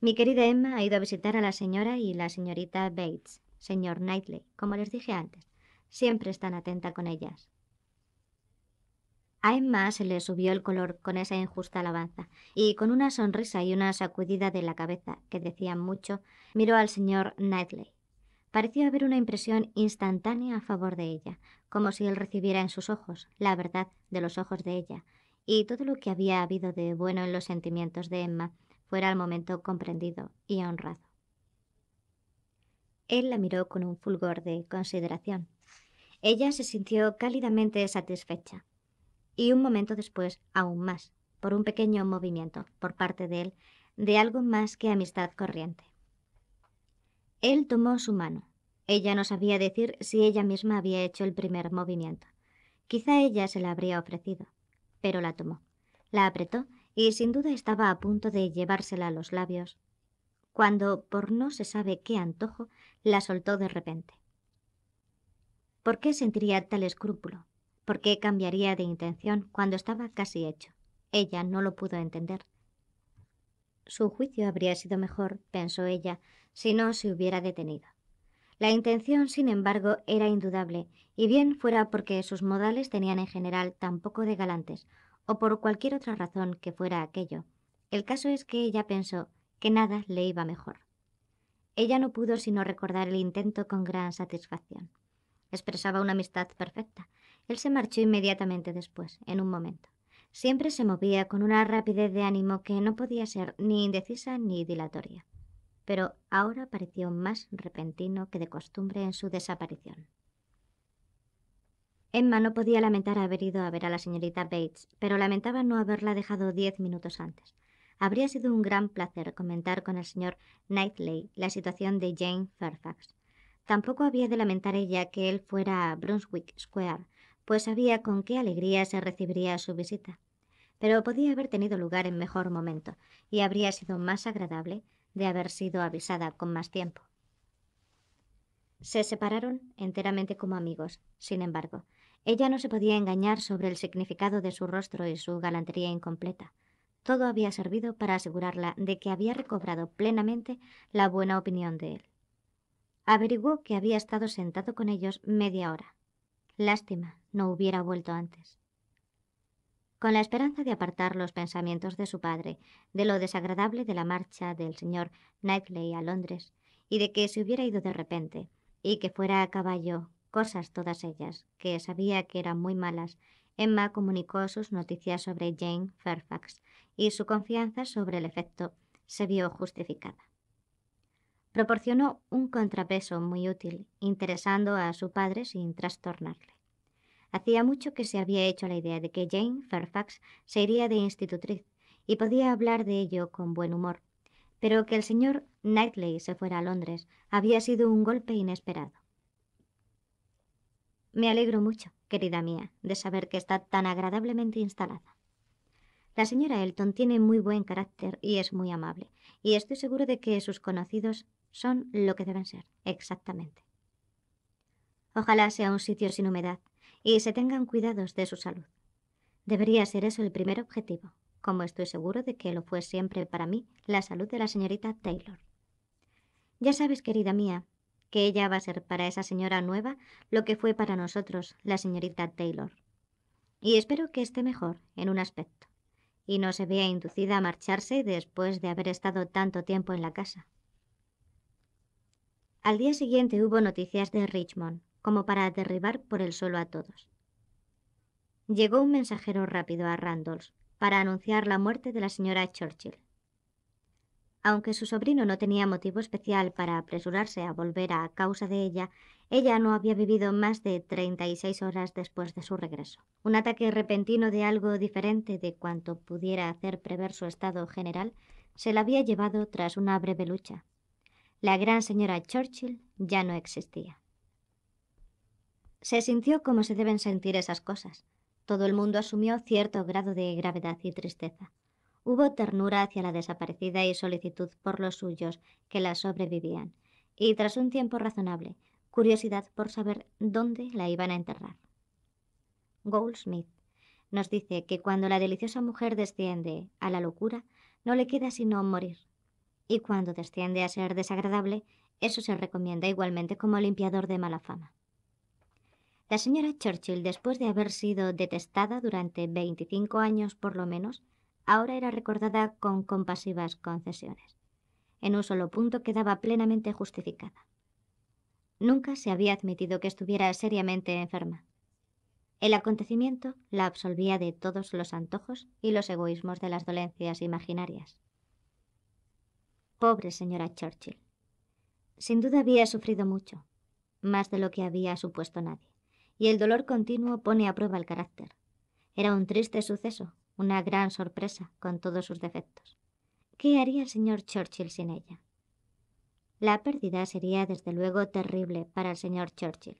Mi querida Emma ha ido a visitar a la señora y la señorita Bates, señor Knightley, como les dije antes, siempre están atenta con ellas. A Emma se le subió el color con esa injusta alabanza, y con una sonrisa y una sacudida de la cabeza, que decían mucho, miró al señor Knightley. Pareció haber una impresión instantánea a favor de ella, como si él recibiera en sus ojos la verdad de los ojos de ella, y todo lo que había habido de bueno en los sentimientos de Emma fuera al momento comprendido y honrado. Él la miró con un fulgor de consideración. Ella se sintió cálidamente satisfecha. Y un momento después, aún más, por un pequeño movimiento por parte de él de algo más que amistad corriente. Él tomó su mano. Ella no sabía decir si ella misma había hecho el primer movimiento. Quizá ella se la habría ofrecido, pero la tomó. La apretó y sin duda estaba a punto de llevársela a los labios, cuando, por no se sabe qué antojo, la soltó de repente. ¿Por qué sentiría tal escrúpulo? ¿Por qué cambiaría de intención cuando estaba casi hecho? Ella no lo pudo entender. Su juicio habría sido mejor, pensó ella, si no se hubiera detenido. La intención, sin embargo, era indudable, y bien fuera porque sus modales tenían en general tan poco de galantes, o por cualquier otra razón que fuera aquello. El caso es que ella pensó que nada le iba mejor. Ella no pudo sino recordar el intento con gran satisfacción. Expresaba una amistad perfecta. Él se marchó inmediatamente después, en un momento. Siempre se movía con una rapidez de ánimo que no podía ser ni indecisa ni dilatoria. Pero ahora pareció más repentino que de costumbre en su desaparición. Emma no podía lamentar haber ido a ver a la señorita Bates, pero lamentaba no haberla dejado diez minutos antes. Habría sido un gran placer comentar con el señor Knightley la situación de Jane Fairfax, Tampoco había de lamentar ella que él fuera a Brunswick Square, pues sabía con qué alegría se recibiría su visita. Pero podía haber tenido lugar en mejor momento, y habría sido más agradable de haber sido avisada con más tiempo. Se separaron enteramente como amigos, sin embargo. Ella no se podía engañar sobre el significado de su rostro y su galantería incompleta. Todo había servido para asegurarla de que había recobrado plenamente la buena opinión de él. Averiguó que había estado sentado con ellos media hora. Lástima, no hubiera vuelto antes. Con la esperanza de apartar los pensamientos de su padre, de lo desagradable de la marcha del señor Knightley a Londres, y de que se hubiera ido de repente, y que fuera a caballo, cosas todas ellas, que sabía que eran muy malas, Emma comunicó sus noticias sobre Jane Fairfax, y su confianza sobre el efecto se vio justificada proporcionó un contrapeso muy útil, interesando a su padre sin trastornarle. Hacía mucho que se había hecho la idea de que Jane Fairfax se iría de institutriz, y podía hablar de ello con buen humor, pero que el señor Knightley se fuera a Londres había sido un golpe inesperado. Me alegro mucho, querida mía, de saber que está tan agradablemente instalada. La señora Elton tiene muy buen carácter y es muy amable, y estoy seguro de que sus conocidos son lo que deben ser, exactamente. Ojalá sea un sitio sin humedad y se tengan cuidados de su salud. Debería ser eso el primer objetivo, como estoy seguro de que lo fue siempre para mí la salud de la señorita Taylor. Ya sabes, querida mía, que ella va a ser para esa señora nueva lo que fue para nosotros la señorita Taylor. Y espero que esté mejor en un aspecto, y no se vea inducida a marcharse después de haber estado tanto tiempo en la casa. Al día siguiente hubo noticias de Richmond, como para derribar por el suelo a todos. Llegó un mensajero rápido a Randalls para anunciar la muerte de la señora Churchill. Aunque su sobrino no tenía motivo especial para apresurarse a volver a causa de ella, ella no había vivido más de 36 horas después de su regreso. Un ataque repentino de algo diferente de cuanto pudiera hacer prever su estado general se la había llevado tras una breve lucha, la gran señora Churchill ya no existía. Se sintió como se deben sentir esas cosas. Todo el mundo asumió cierto grado de gravedad y tristeza. Hubo ternura hacia la desaparecida y solicitud por los suyos que la sobrevivían, y tras un tiempo razonable, curiosidad por saber dónde la iban a enterrar. Goldsmith nos dice que cuando la deliciosa mujer desciende a la locura, no le queda sino morir, y cuando desciende a ser desagradable, eso se recomienda igualmente como limpiador de mala fama. La señora Churchill, después de haber sido detestada durante 25 años por lo menos, ahora era recordada con compasivas concesiones. En un solo punto quedaba plenamente justificada. Nunca se había admitido que estuviera seriamente enferma. El acontecimiento la absolvía de todos los antojos y los egoísmos de las dolencias imaginarias. Pobre señora Churchill. Sin duda había sufrido mucho, más de lo que había supuesto nadie, y el dolor continuo pone a prueba el carácter. Era un triste suceso, una gran sorpresa, con todos sus defectos. ¿Qué haría el señor Churchill sin ella? La pérdida sería desde luego terrible para el señor Churchill.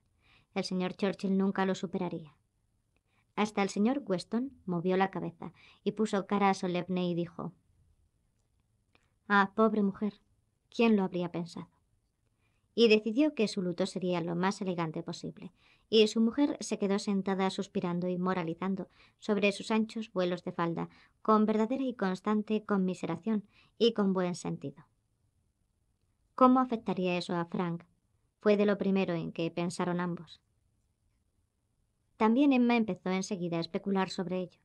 El señor Churchill nunca lo superaría. Hasta el señor Weston movió la cabeza y puso cara solemne y dijo Ah, pobre mujer. ¿Quién lo habría pensado? Y decidió que su luto sería lo más elegante posible, y su mujer se quedó sentada suspirando y moralizando sobre sus anchos vuelos de falda, con verdadera y constante conmiseración y con buen sentido. ¿Cómo afectaría eso a Frank? Fue de lo primero en que pensaron ambos. También Emma empezó enseguida a especular sobre ello.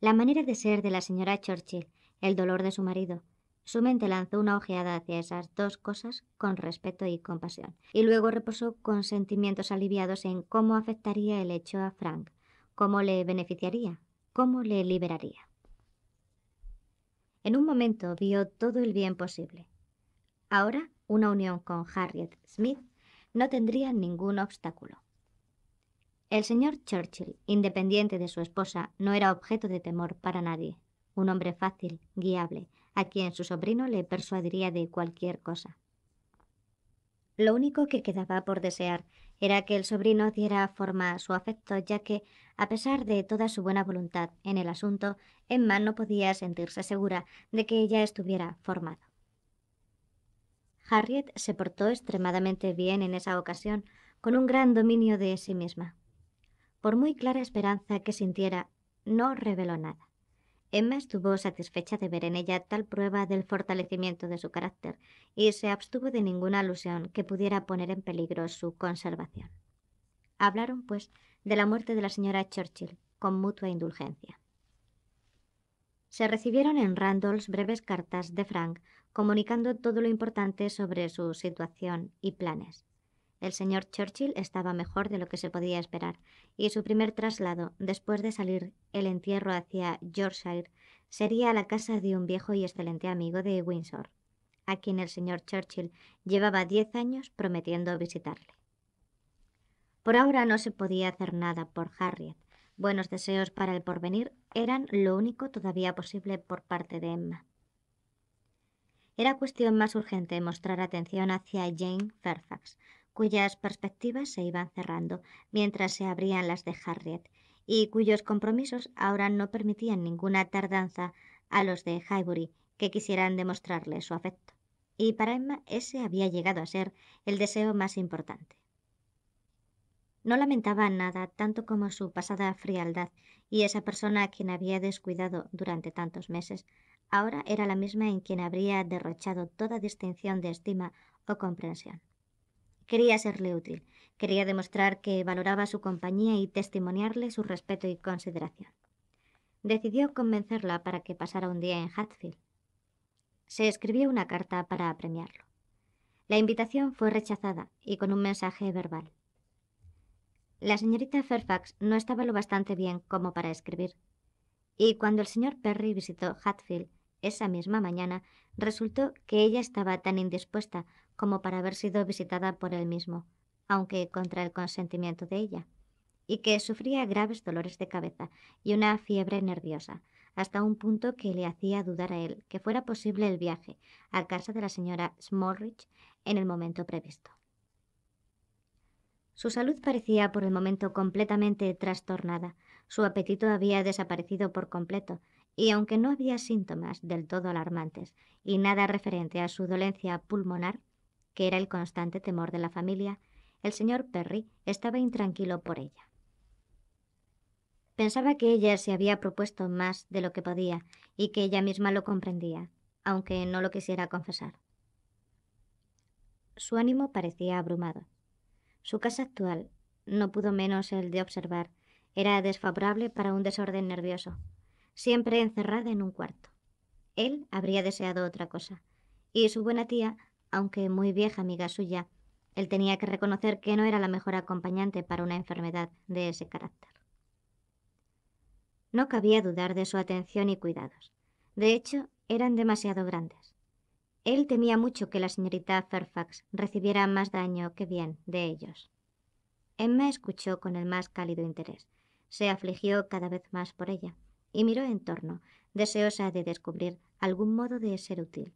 La manera de ser de la señora Churchill, el dolor de su marido, su mente lanzó una ojeada hacia esas dos cosas con respeto y compasión, y luego reposó con sentimientos aliviados en cómo afectaría el hecho a Frank, cómo le beneficiaría, cómo le liberaría. En un momento vio todo el bien posible. Ahora, una unión con Harriet Smith no tendría ningún obstáculo. El señor Churchill, independiente de su esposa, no era objeto de temor para nadie. Un hombre fácil, guiable, a quien su sobrino le persuadiría de cualquier cosa. Lo único que quedaba por desear era que el sobrino diera forma a su afecto, ya que, a pesar de toda su buena voluntad en el asunto, Emma no podía sentirse segura de que ella estuviera formada. Harriet se portó extremadamente bien en esa ocasión, con un gran dominio de sí misma. Por muy clara esperanza que sintiera, no reveló nada. Emma estuvo satisfecha de ver en ella tal prueba del fortalecimiento de su carácter y se abstuvo de ninguna alusión que pudiera poner en peligro su conservación. Hablaron, pues, de la muerte de la señora Churchill con mutua indulgencia. Se recibieron en Randalls breves cartas de Frank comunicando todo lo importante sobre su situación y planes. El señor Churchill estaba mejor de lo que se podía esperar, y su primer traslado, después de salir el entierro hacia Yorkshire, sería a la casa de un viejo y excelente amigo de Windsor, a quien el señor Churchill llevaba diez años prometiendo visitarle. Por ahora no se podía hacer nada por Harriet. Buenos deseos para el porvenir eran lo único todavía posible por parte de Emma. Era cuestión más urgente mostrar atención hacia Jane Fairfax, cuyas perspectivas se iban cerrando mientras se abrían las de Harriet, y cuyos compromisos ahora no permitían ninguna tardanza a los de Highbury que quisieran demostrarle su afecto. Y para Emma ese había llegado a ser el deseo más importante. No lamentaba nada tanto como su pasada frialdad, y esa persona a quien había descuidado durante tantos meses, ahora era la misma en quien habría derrochado toda distinción de estima o comprensión. Quería serle útil, quería demostrar que valoraba su compañía y testimoniarle su respeto y consideración. Decidió convencerla para que pasara un día en Hatfield. Se escribió una carta para premiarlo. La invitación fue rechazada y con un mensaje verbal. La señorita Fairfax no estaba lo bastante bien como para escribir. Y cuando el señor Perry visitó Hatfield esa misma mañana, resultó que ella estaba tan indispuesta como para haber sido visitada por él mismo, aunque contra el consentimiento de ella, y que sufría graves dolores de cabeza y una fiebre nerviosa, hasta un punto que le hacía dudar a él que fuera posible el viaje a casa de la señora Smallridge en el momento previsto. Su salud parecía por el momento completamente trastornada, su apetito había desaparecido por completo, y aunque no había síntomas del todo alarmantes y nada referente a su dolencia pulmonar, que era el constante temor de la familia, el señor Perry estaba intranquilo por ella. Pensaba que ella se había propuesto más de lo que podía y que ella misma lo comprendía, aunque no lo quisiera confesar. Su ánimo parecía abrumado. Su casa actual, no pudo menos el de observar, era desfavorable para un desorden nervioso, siempre encerrada en un cuarto. Él habría deseado otra cosa, y su buena tía aunque muy vieja amiga suya, él tenía que reconocer que no era la mejor acompañante para una enfermedad de ese carácter. No cabía dudar de su atención y cuidados. De hecho, eran demasiado grandes. Él temía mucho que la señorita Fairfax recibiera más daño que bien de ellos. Emma escuchó con el más cálido interés. Se afligió cada vez más por ella y miró en torno, deseosa de descubrir algún modo de ser útil.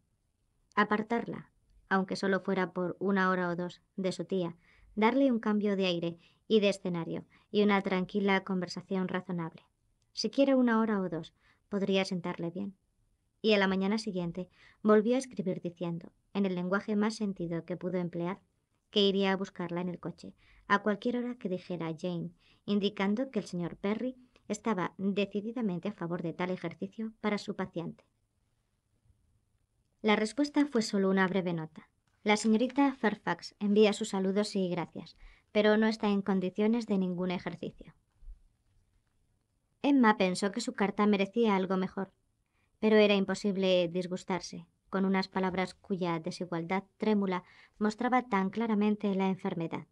Apartarla, aunque solo fuera por una hora o dos, de su tía, darle un cambio de aire y de escenario, y una tranquila conversación razonable. Siquiera una hora o dos, podría sentarle bien. Y a la mañana siguiente volvió a escribir diciendo, en el lenguaje más sentido que pudo emplear, que iría a buscarla en el coche, a cualquier hora que dijera Jane, indicando que el señor Perry estaba decididamente a favor de tal ejercicio para su paciente. La respuesta fue solo una breve nota. La señorita Fairfax envía sus saludos y gracias, pero no está en condiciones de ningún ejercicio. Emma pensó que su carta merecía algo mejor, pero era imposible disgustarse con unas palabras cuya desigualdad trémula mostraba tan claramente la enfermedad,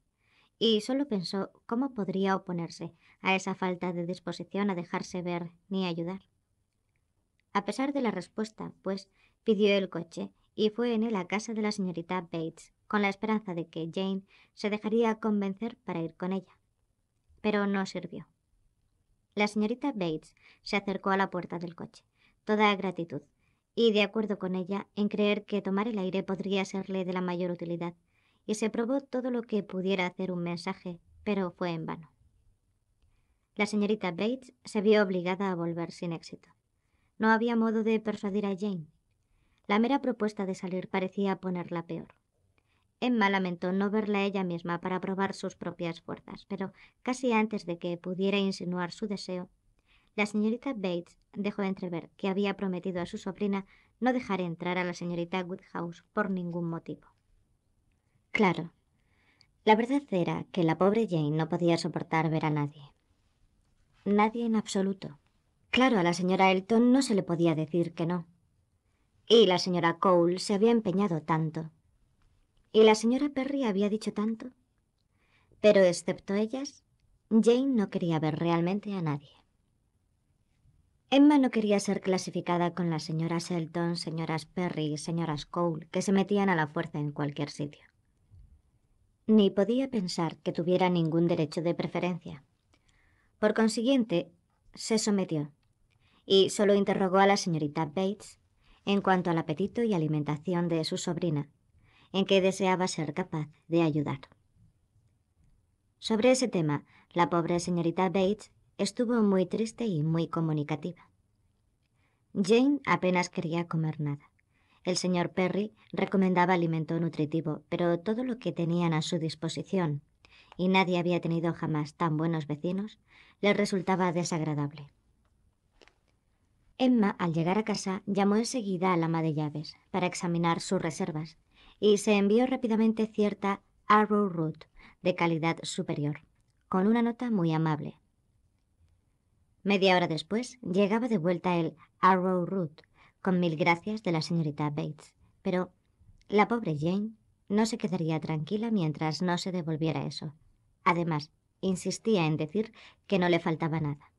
y solo pensó cómo podría oponerse a esa falta de disposición a dejarse ver ni ayudar. A pesar de la respuesta, pues, pidió el coche y fue en él a casa de la señorita Bates, con la esperanza de que Jane se dejaría convencer para ir con ella. Pero no sirvió. La señorita Bates se acercó a la puerta del coche, toda gratitud, y de acuerdo con ella en creer que tomar el aire podría serle de la mayor utilidad, y se probó todo lo que pudiera hacer un mensaje, pero fue en vano. La señorita Bates se vio obligada a volver sin éxito. No había modo de persuadir a Jane, la mera propuesta de salir parecía ponerla peor. Emma lamentó no verla ella misma para probar sus propias fuerzas, pero casi antes de que pudiera insinuar su deseo, la señorita Bates dejó entrever que había prometido a su sobrina no dejar entrar a la señorita Woodhouse por ningún motivo. Claro, la verdad era que la pobre Jane no podía soportar ver a nadie. Nadie en absoluto. Claro, a la señora Elton no se le podía decir que no. Y la señora Cole se había empeñado tanto. Y la señora Perry había dicho tanto. Pero excepto ellas, Jane no quería ver realmente a nadie. Emma no quería ser clasificada con las señoras Elton, señoras Perry y señoras Cole, que se metían a la fuerza en cualquier sitio. Ni podía pensar que tuviera ningún derecho de preferencia. Por consiguiente, se sometió y solo interrogó a la señorita Bates, en cuanto al apetito y alimentación de su sobrina, en que deseaba ser capaz de ayudar. Sobre ese tema, la pobre señorita Bates estuvo muy triste y muy comunicativa. Jane apenas quería comer nada. El señor Perry recomendaba alimento nutritivo, pero todo lo que tenían a su disposición, y nadie había tenido jamás tan buenos vecinos, le resultaba desagradable. Emma, al llegar a casa, llamó enseguida al ama de llaves para examinar sus reservas y se envió rápidamente cierta Arrowroot de calidad superior, con una nota muy amable. Media hora después llegaba de vuelta el Arrowroot, con mil gracias de la señorita Bates, pero la pobre Jane no se quedaría tranquila mientras no se devolviera eso. Además, insistía en decir que no le faltaba nada.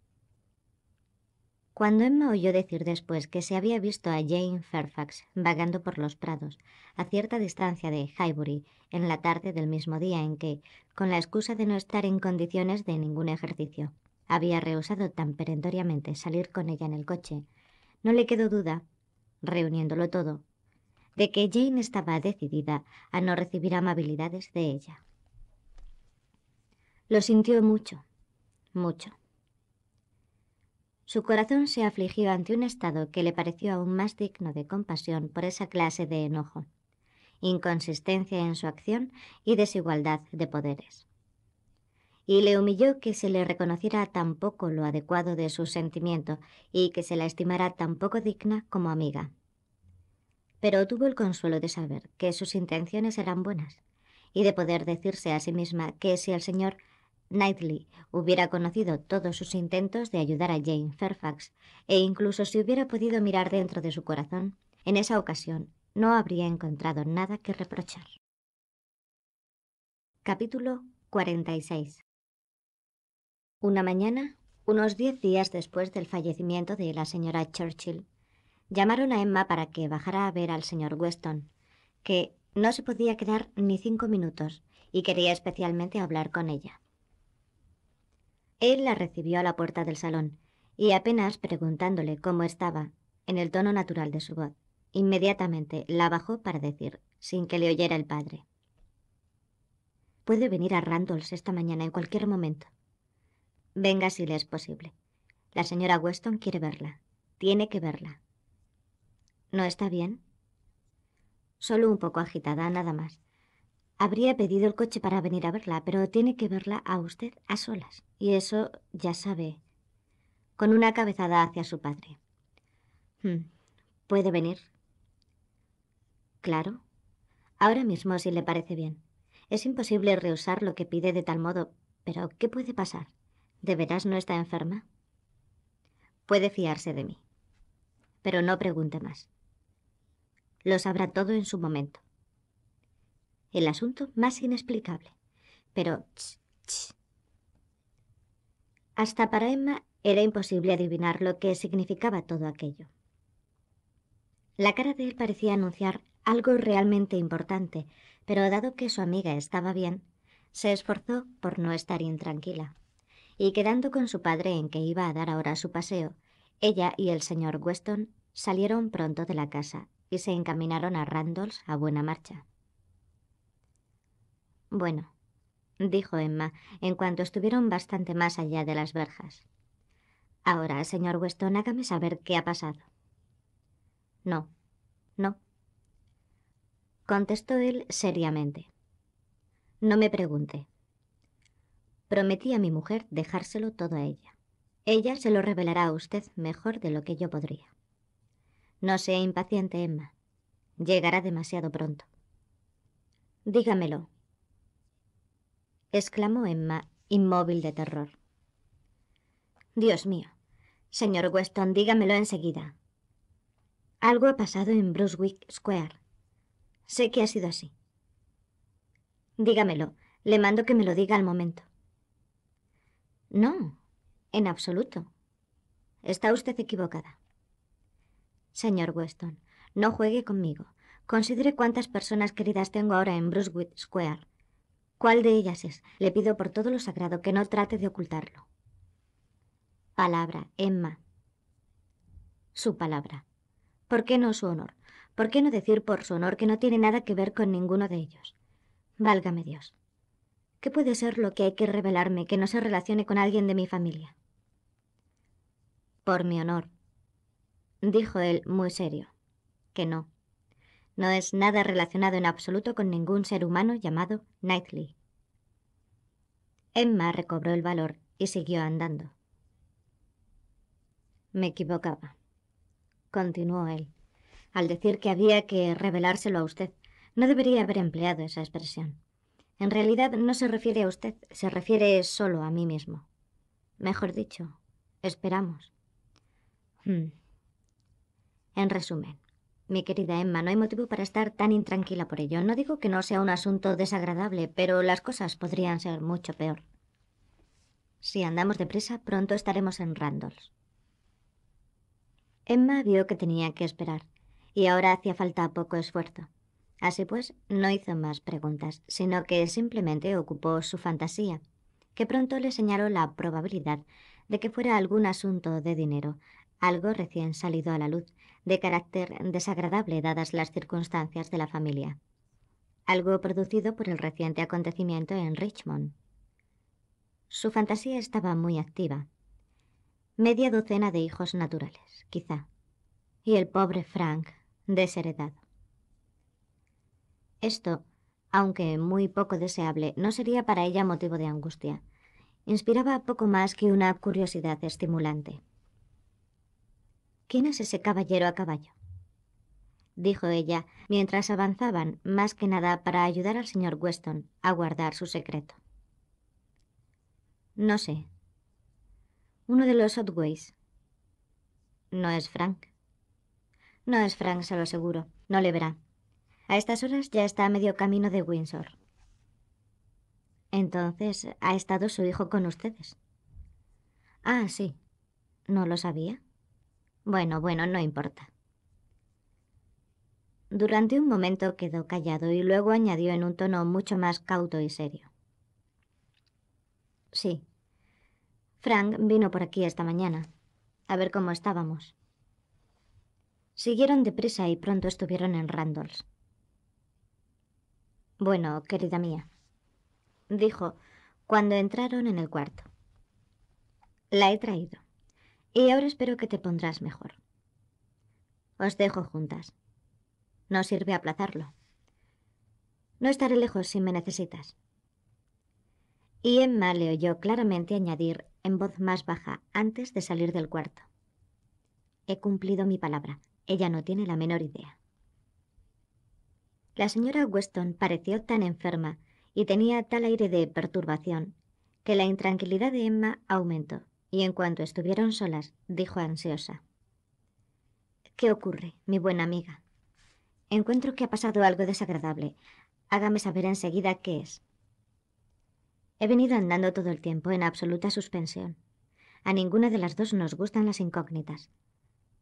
Cuando Emma oyó decir después que se había visto a Jane Fairfax vagando por los prados, a cierta distancia de Highbury, en la tarde del mismo día en que, con la excusa de no estar en condiciones de ningún ejercicio, había rehusado tan perentoriamente salir con ella en el coche, no le quedó duda, reuniéndolo todo, de que Jane estaba decidida a no recibir amabilidades de ella. Lo sintió mucho, mucho. Su corazón se afligió ante un estado que le pareció aún más digno de compasión por esa clase de enojo, inconsistencia en su acción y desigualdad de poderes. Y le humilló que se le reconociera tan poco lo adecuado de su sentimiento y que se la estimara tan poco digna como amiga. Pero tuvo el consuelo de saber que sus intenciones eran buenas y de poder decirse a sí misma que si el Señor Knightley hubiera conocido todos sus intentos de ayudar a Jane Fairfax, e incluso si hubiera podido mirar dentro de su corazón, en esa ocasión no habría encontrado nada que reprochar. Capítulo 46 Una mañana, unos diez días después del fallecimiento de la señora Churchill, llamaron a Emma para que bajara a ver al señor Weston, que no se podía quedar ni cinco minutos y quería especialmente hablar con ella. Él la recibió a la puerta del salón, y apenas preguntándole cómo estaba, en el tono natural de su voz, inmediatamente la bajó para decir, sin que le oyera el padre. Puede venir a Randalls esta mañana en cualquier momento. Venga si le es posible. La señora Weston quiere verla. Tiene que verla. ¿No está bien? Solo un poco agitada, nada más. Habría pedido el coche para venir a verla, pero tiene que verla a usted a solas. Y eso ya sabe. Con una cabezada hacia su padre. Hmm, ¿Puede venir? Claro. Ahora mismo, si le parece bien. Es imposible rehusar lo que pide de tal modo, pero ¿qué puede pasar? ¿De veras no está enferma? Puede fiarse de mí. Pero no pregunte más. Lo sabrá todo en su momento el asunto más inexplicable. Pero... Ch, ch. Hasta para Emma era imposible adivinar lo que significaba todo aquello. La cara de él parecía anunciar algo realmente importante, pero dado que su amiga estaba bien, se esforzó por no estar intranquila. Y quedando con su padre en que iba a dar ahora su paseo, ella y el señor Weston salieron pronto de la casa y se encaminaron a Randalls a buena marcha. Bueno, dijo Emma, en cuanto estuvieron bastante más allá de las verjas. Ahora, señor Weston, hágame saber qué ha pasado. No, no, contestó él seriamente. No me pregunte. Prometí a mi mujer dejárselo todo a ella. Ella se lo revelará a usted mejor de lo que yo podría. No sea impaciente, Emma. Llegará demasiado pronto. Dígamelo, exclamó Emma, inmóvil de terror. Dios mío. Señor Weston, dígamelo enseguida. Algo ha pasado en Brunswick Square. Sé que ha sido así. Dígamelo. Le mando que me lo diga al momento. No, en absoluto. Está usted equivocada. Señor Weston, no juegue conmigo. Considere cuántas personas queridas tengo ahora en Brunswick Square ¿Cuál de ellas es? Le pido por todo lo sagrado que no trate de ocultarlo. Palabra, Emma. Su palabra. ¿Por qué no su honor? ¿Por qué no decir por su honor que no tiene nada que ver con ninguno de ellos? Válgame Dios. ¿Qué puede ser lo que hay que revelarme que no se relacione con alguien de mi familia? Por mi honor, dijo él muy serio, que no no es nada relacionado en absoluto con ningún ser humano llamado Knightley. Emma recobró el valor y siguió andando. Me equivocaba, continuó él, al decir que había que revelárselo a usted. No debería haber empleado esa expresión. En realidad no se refiere a usted, se refiere solo a mí mismo. Mejor dicho, esperamos. Hmm. En resumen, mi querida Emma, no hay motivo para estar tan intranquila por ello. No digo que no sea un asunto desagradable, pero las cosas podrían ser mucho peor. Si andamos deprisa, pronto estaremos en Randalls. Emma vio que tenía que esperar, y ahora hacía falta poco esfuerzo. Así pues, no hizo más preguntas, sino que simplemente ocupó su fantasía, que pronto le señaló la probabilidad de que fuera algún asunto de dinero, algo recién salido a la luz, de carácter desagradable dadas las circunstancias de la familia, algo producido por el reciente acontecimiento en Richmond. Su fantasía estaba muy activa. Media docena de hijos naturales, quizá. Y el pobre Frank, desheredado. Esto, aunque muy poco deseable, no sería para ella motivo de angustia. Inspiraba poco más que una curiosidad estimulante. ¿Quién es ese caballero a caballo? dijo ella, mientras avanzaban, más que nada para ayudar al señor Weston a guardar su secreto. No sé. Uno de los Otways. No es Frank. No es Frank, se lo aseguro. No le verá. A estas horas ya está a medio camino de Windsor. Entonces, ¿ha estado su hijo con ustedes? Ah, sí. No lo sabía. Bueno, bueno, no importa. Durante un momento quedó callado y luego añadió en un tono mucho más cauto y serio. Sí. Frank vino por aquí esta mañana, a ver cómo estábamos. Siguieron deprisa y pronto estuvieron en Randalls. Bueno, querida mía, dijo cuando entraron en el cuarto. La he traído. Y ahora espero que te pondrás mejor. Os dejo juntas. No sirve aplazarlo. No estaré lejos si me necesitas. Y Emma le oyó claramente añadir en voz más baja antes de salir del cuarto. He cumplido mi palabra. Ella no tiene la menor idea. La señora Weston pareció tan enferma y tenía tal aire de perturbación que la intranquilidad de Emma aumentó y en cuanto estuvieron solas, dijo ansiosa. ¿Qué ocurre, mi buena amiga? Encuentro que ha pasado algo desagradable. Hágame saber enseguida qué es. He venido andando todo el tiempo en absoluta suspensión. A ninguna de las dos nos gustan las incógnitas.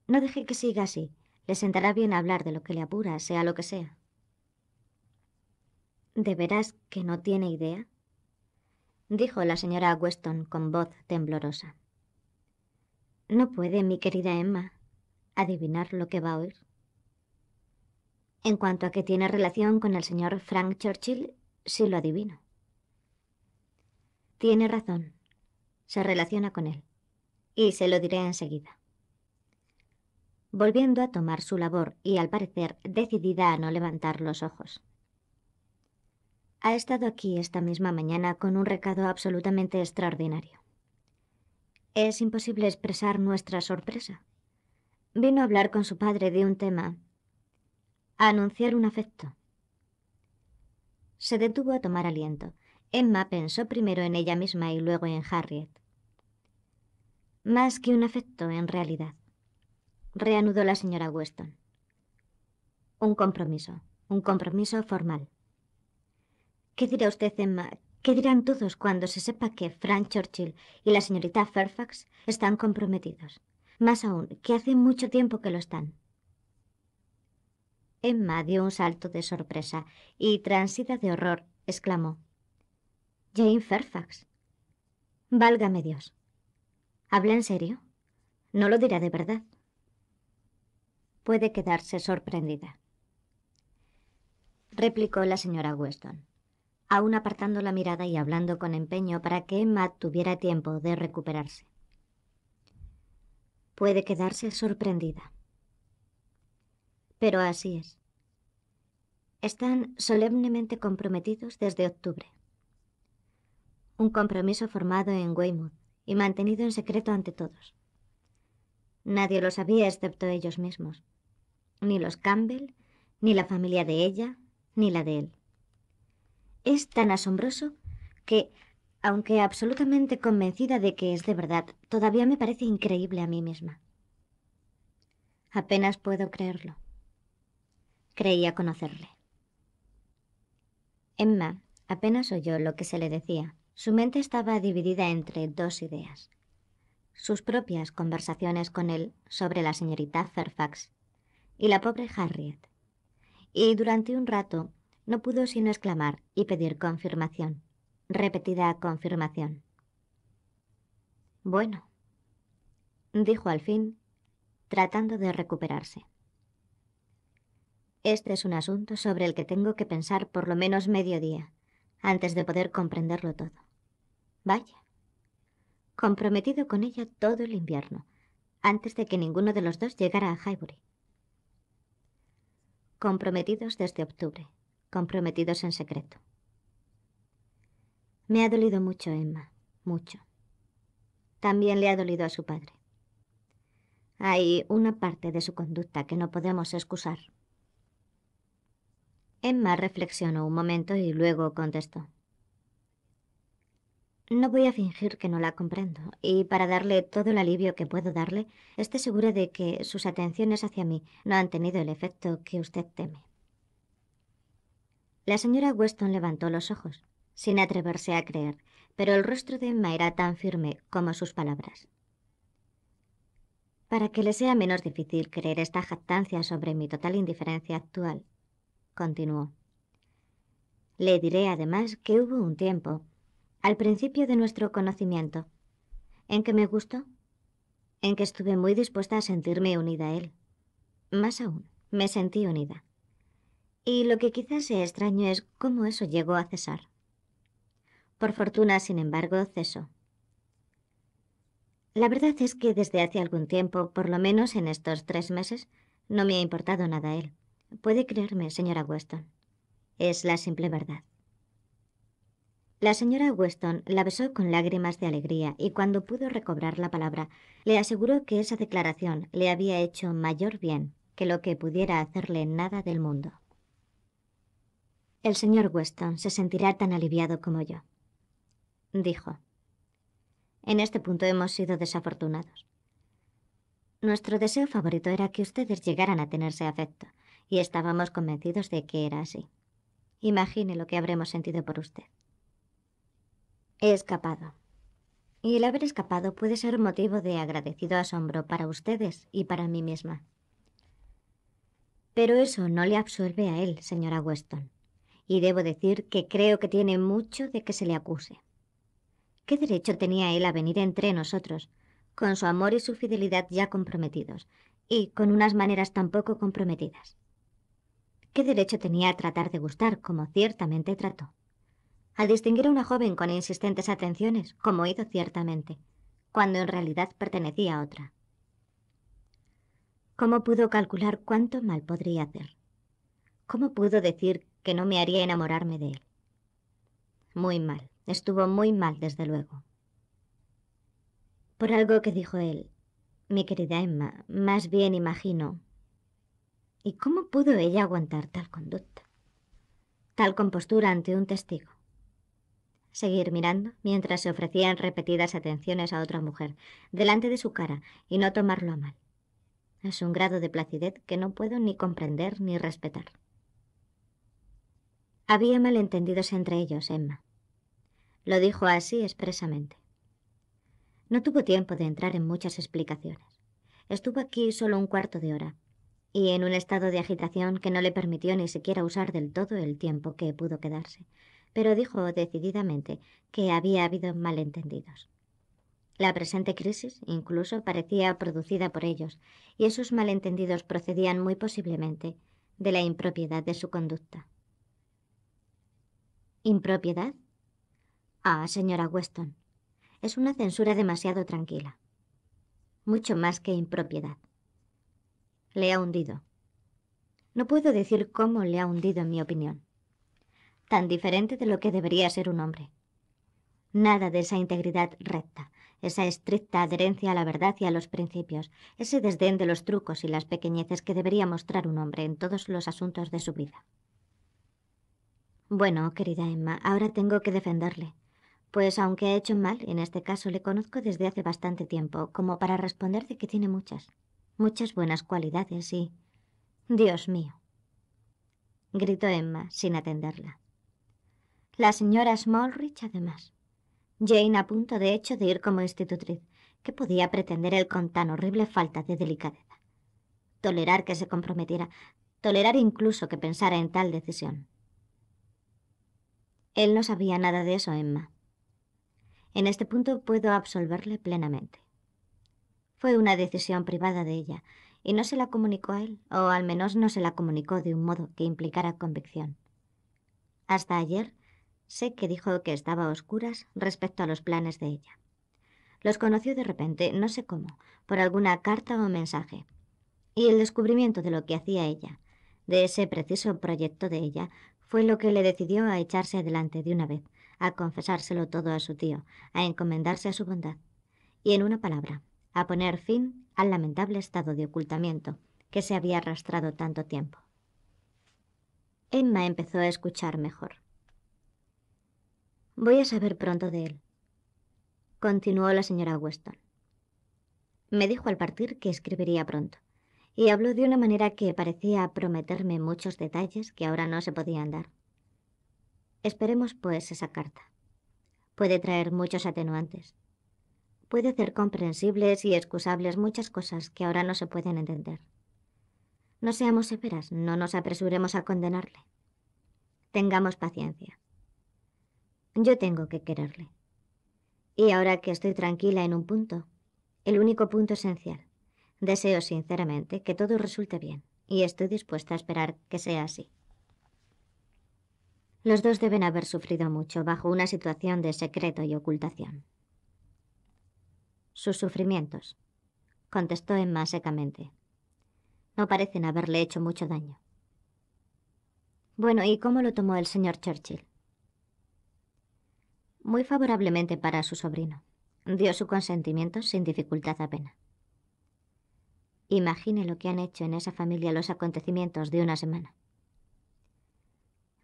No deje que siga así. Le sentará bien hablar de lo que le apura, sea lo que sea. ¿De veras que no tiene idea? dijo la señora Weston con voz temblorosa. No puede, mi querida Emma, adivinar lo que va a oír. En cuanto a que tiene relación con el señor Frank Churchill, sí lo adivino. Tiene razón. Se relaciona con él. Y se lo diré enseguida. Volviendo a tomar su labor y al parecer decidida a no levantar los ojos ha estado aquí esta misma mañana con un recado absolutamente extraordinario. Es imposible expresar nuestra sorpresa. Vino a hablar con su padre de un tema, a anunciar un afecto. Se detuvo a tomar aliento. Emma pensó primero en ella misma y luego en Harriet. Más que un afecto, en realidad, reanudó la señora Weston. Un compromiso, un compromiso formal. ¿Qué dirá usted, Emma? ¿Qué dirán todos cuando se sepa que Frank Churchill y la señorita Fairfax están comprometidos? Más aún, que hace mucho tiempo que lo están. Emma dio un salto de sorpresa y, transida de horror, exclamó. Jane Fairfax. Válgame Dios. ¿Habla en serio? No lo dirá de verdad. Puede quedarse sorprendida. Replicó la señora Weston aún apartando la mirada y hablando con empeño para que Emma tuviera tiempo de recuperarse. Puede quedarse sorprendida. Pero así es. Están solemnemente comprometidos desde octubre. Un compromiso formado en Weymouth y mantenido en secreto ante todos. Nadie lo sabía excepto ellos mismos. Ni los Campbell, ni la familia de ella, ni la de él es tan asombroso que, aunque absolutamente convencida de que es de verdad, todavía me parece increíble a mí misma. Apenas puedo creerlo. Creía conocerle. Emma apenas oyó lo que se le decía. Su mente estaba dividida entre dos ideas. Sus propias conversaciones con él sobre la señorita Fairfax y la pobre Harriet. Y durante un rato no pudo sino exclamar y pedir confirmación, repetida confirmación. Bueno, dijo al fin, tratando de recuperarse. Este es un asunto sobre el que tengo que pensar por lo menos medio día, antes de poder comprenderlo todo. Vaya. Comprometido con ella todo el invierno, antes de que ninguno de los dos llegara a Highbury. Comprometidos desde octubre comprometidos en secreto. Me ha dolido mucho, Emma, mucho. También le ha dolido a su padre. Hay una parte de su conducta que no podemos excusar. Emma reflexionó un momento y luego contestó. No voy a fingir que no la comprendo, y para darle todo el alivio que puedo darle, esté segura de que sus atenciones hacia mí no han tenido el efecto que usted teme. La señora Weston levantó los ojos, sin atreverse a creer, pero el rostro de Emma era tan firme como sus palabras. Para que le sea menos difícil creer esta jactancia sobre mi total indiferencia actual, continuó. Le diré además que hubo un tiempo, al principio de nuestro conocimiento, en que me gustó, en que estuve muy dispuesta a sentirme unida a él. Más aún, me sentí unida. Y lo que quizás sea extraño es cómo eso llegó a cesar. Por fortuna, sin embargo, cesó. La verdad es que desde hace algún tiempo, por lo menos en estos tres meses, no me ha importado nada él. Puede creerme, señora Weston. Es la simple verdad. La señora Weston la besó con lágrimas de alegría y cuando pudo recobrar la palabra, le aseguró que esa declaración le había hecho mayor bien que lo que pudiera hacerle nada del mundo. El señor Weston se sentirá tan aliviado como yo, dijo. En este punto hemos sido desafortunados. Nuestro deseo favorito era que ustedes llegaran a tenerse afecto, y estábamos convencidos de que era así. Imagine lo que habremos sentido por usted. He escapado. Y el haber escapado puede ser motivo de agradecido asombro para ustedes y para mí misma. Pero eso no le absorbe a él, señora Weston y debo decir que creo que tiene mucho de que se le acuse. ¿Qué derecho tenía él a venir entre nosotros, con su amor y su fidelidad ya comprometidos, y con unas maneras tan poco comprometidas? ¿Qué derecho tenía a tratar de gustar, como ciertamente trató? Al distinguir a una joven con insistentes atenciones, como hizo ciertamente, cuando en realidad pertenecía a otra. ¿Cómo pudo calcular cuánto mal podría hacer? ¿Cómo pudo decir que no me haría enamorarme de él. Muy mal, estuvo muy mal, desde luego. Por algo que dijo él, mi querida Emma, más bien imagino. ¿Y cómo pudo ella aguantar tal conducta? Tal compostura ante un testigo. Seguir mirando mientras se ofrecían repetidas atenciones a otra mujer, delante de su cara, y no tomarlo a mal. Es un grado de placidez que no puedo ni comprender ni respetar. Había malentendidos entre ellos, Emma. Lo dijo así expresamente. No tuvo tiempo de entrar en muchas explicaciones. Estuvo aquí solo un cuarto de hora, y en un estado de agitación que no le permitió ni siquiera usar del todo el tiempo que pudo quedarse, pero dijo decididamente que había habido malentendidos. La presente crisis incluso parecía producida por ellos, y esos malentendidos procedían muy posiblemente de la impropiedad de su conducta. ¿Impropiedad? Ah, señora Weston, es una censura demasiado tranquila. Mucho más que impropiedad. Le ha hundido. No puedo decir cómo le ha hundido en mi opinión. Tan diferente de lo que debería ser un hombre. Nada de esa integridad recta, esa estricta adherencia a la verdad y a los principios, ese desdén de los trucos y las pequeñeces que debería mostrar un hombre en todos los asuntos de su vida. Bueno, querida Emma, ahora tengo que defenderle. Pues aunque ha hecho mal, en este caso le conozco desde hace bastante tiempo, como para responder de que tiene muchas, muchas buenas cualidades y... Dios mío. Gritó Emma sin atenderla. La señora Smallridge, además. Jane a punto de hecho de ir como institutriz. ¿Qué podía pretender él con tan horrible falta de delicadeza? Tolerar que se comprometiera, tolerar incluso que pensara en tal decisión. Él no sabía nada de eso, Emma. En este punto puedo absolverle plenamente. Fue una decisión privada de ella, y no se la comunicó a él, o al menos no se la comunicó de un modo que implicara convicción. Hasta ayer sé que dijo que estaba a oscuras respecto a los planes de ella. Los conoció de repente, no sé cómo, por alguna carta o mensaje. Y el descubrimiento de lo que hacía ella, de ese preciso proyecto de ella, fue lo que le decidió a echarse adelante de una vez, a confesárselo todo a su tío, a encomendarse a su bondad. Y en una palabra, a poner fin al lamentable estado de ocultamiento que se había arrastrado tanto tiempo. Emma empezó a escuchar mejor. Voy a saber pronto de él, continuó la señora Weston. Me dijo al partir que escribiría pronto y habló de una manera que parecía prometerme muchos detalles que ahora no se podían dar. Esperemos, pues, esa carta. Puede traer muchos atenuantes. Puede hacer comprensibles y excusables muchas cosas que ahora no se pueden entender. No seamos severas, no nos apresuremos a condenarle. Tengamos paciencia. Yo tengo que quererle. Y ahora que estoy tranquila en un punto, el único punto esencial, Deseo sinceramente que todo resulte bien y estoy dispuesta a esperar que sea así. Los dos deben haber sufrido mucho bajo una situación de secreto y ocultación. Sus sufrimientos, contestó Emma secamente. No parecen haberle hecho mucho daño. Bueno, ¿y cómo lo tomó el señor Churchill? Muy favorablemente para su sobrino. Dio su consentimiento sin dificultad apenas. Imagine lo que han hecho en esa familia los acontecimientos de una semana.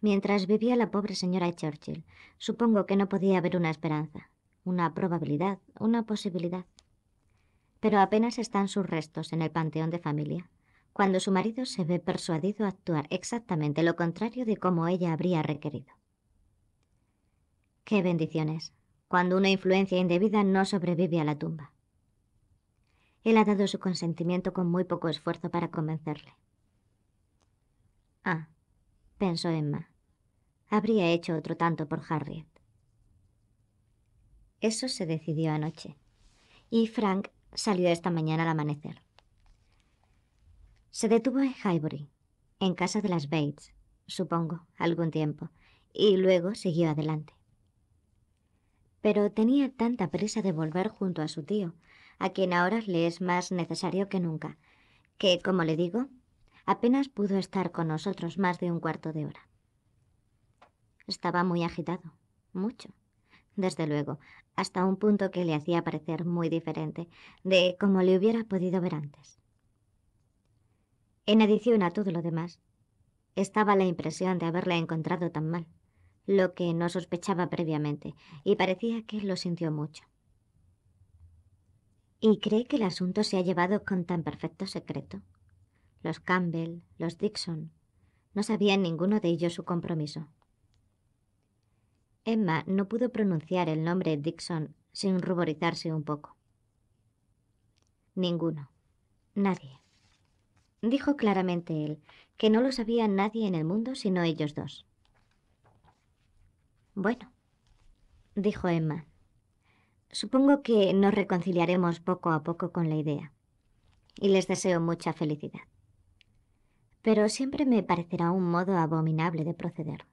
Mientras vivía la pobre señora Churchill, supongo que no podía haber una esperanza, una probabilidad, una posibilidad. Pero apenas están sus restos en el panteón de familia, cuando su marido se ve persuadido a actuar exactamente lo contrario de como ella habría requerido. Qué bendiciones, cuando una influencia indebida no sobrevive a la tumba. Él ha dado su consentimiento con muy poco esfuerzo para convencerle. Ah, pensó Emma. Habría hecho otro tanto por Harriet. Eso se decidió anoche. Y Frank salió esta mañana al amanecer. Se detuvo en Highbury, en casa de las Bates, supongo, algún tiempo, y luego siguió adelante. Pero tenía tanta prisa de volver junto a su tío a quien ahora le es más necesario que nunca, que, como le digo, apenas pudo estar con nosotros más de un cuarto de hora. Estaba muy agitado, mucho, desde luego, hasta un punto que le hacía parecer muy diferente de como le hubiera podido ver antes. En adición a todo lo demás, estaba la impresión de haberle encontrado tan mal, lo que no sospechaba previamente, y parecía que lo sintió mucho y cree que el asunto se ha llevado con tan perfecto secreto. Los Campbell, los Dixon, no sabían ninguno de ellos su compromiso. Emma no pudo pronunciar el nombre Dixon sin ruborizarse un poco. Ninguno. Nadie. Dijo claramente él que no lo sabía nadie en el mundo sino ellos dos. Bueno, dijo Emma, Supongo que nos reconciliaremos poco a poco con la idea. Y les deseo mucha felicidad. Pero siempre me parecerá un modo abominable de proceder.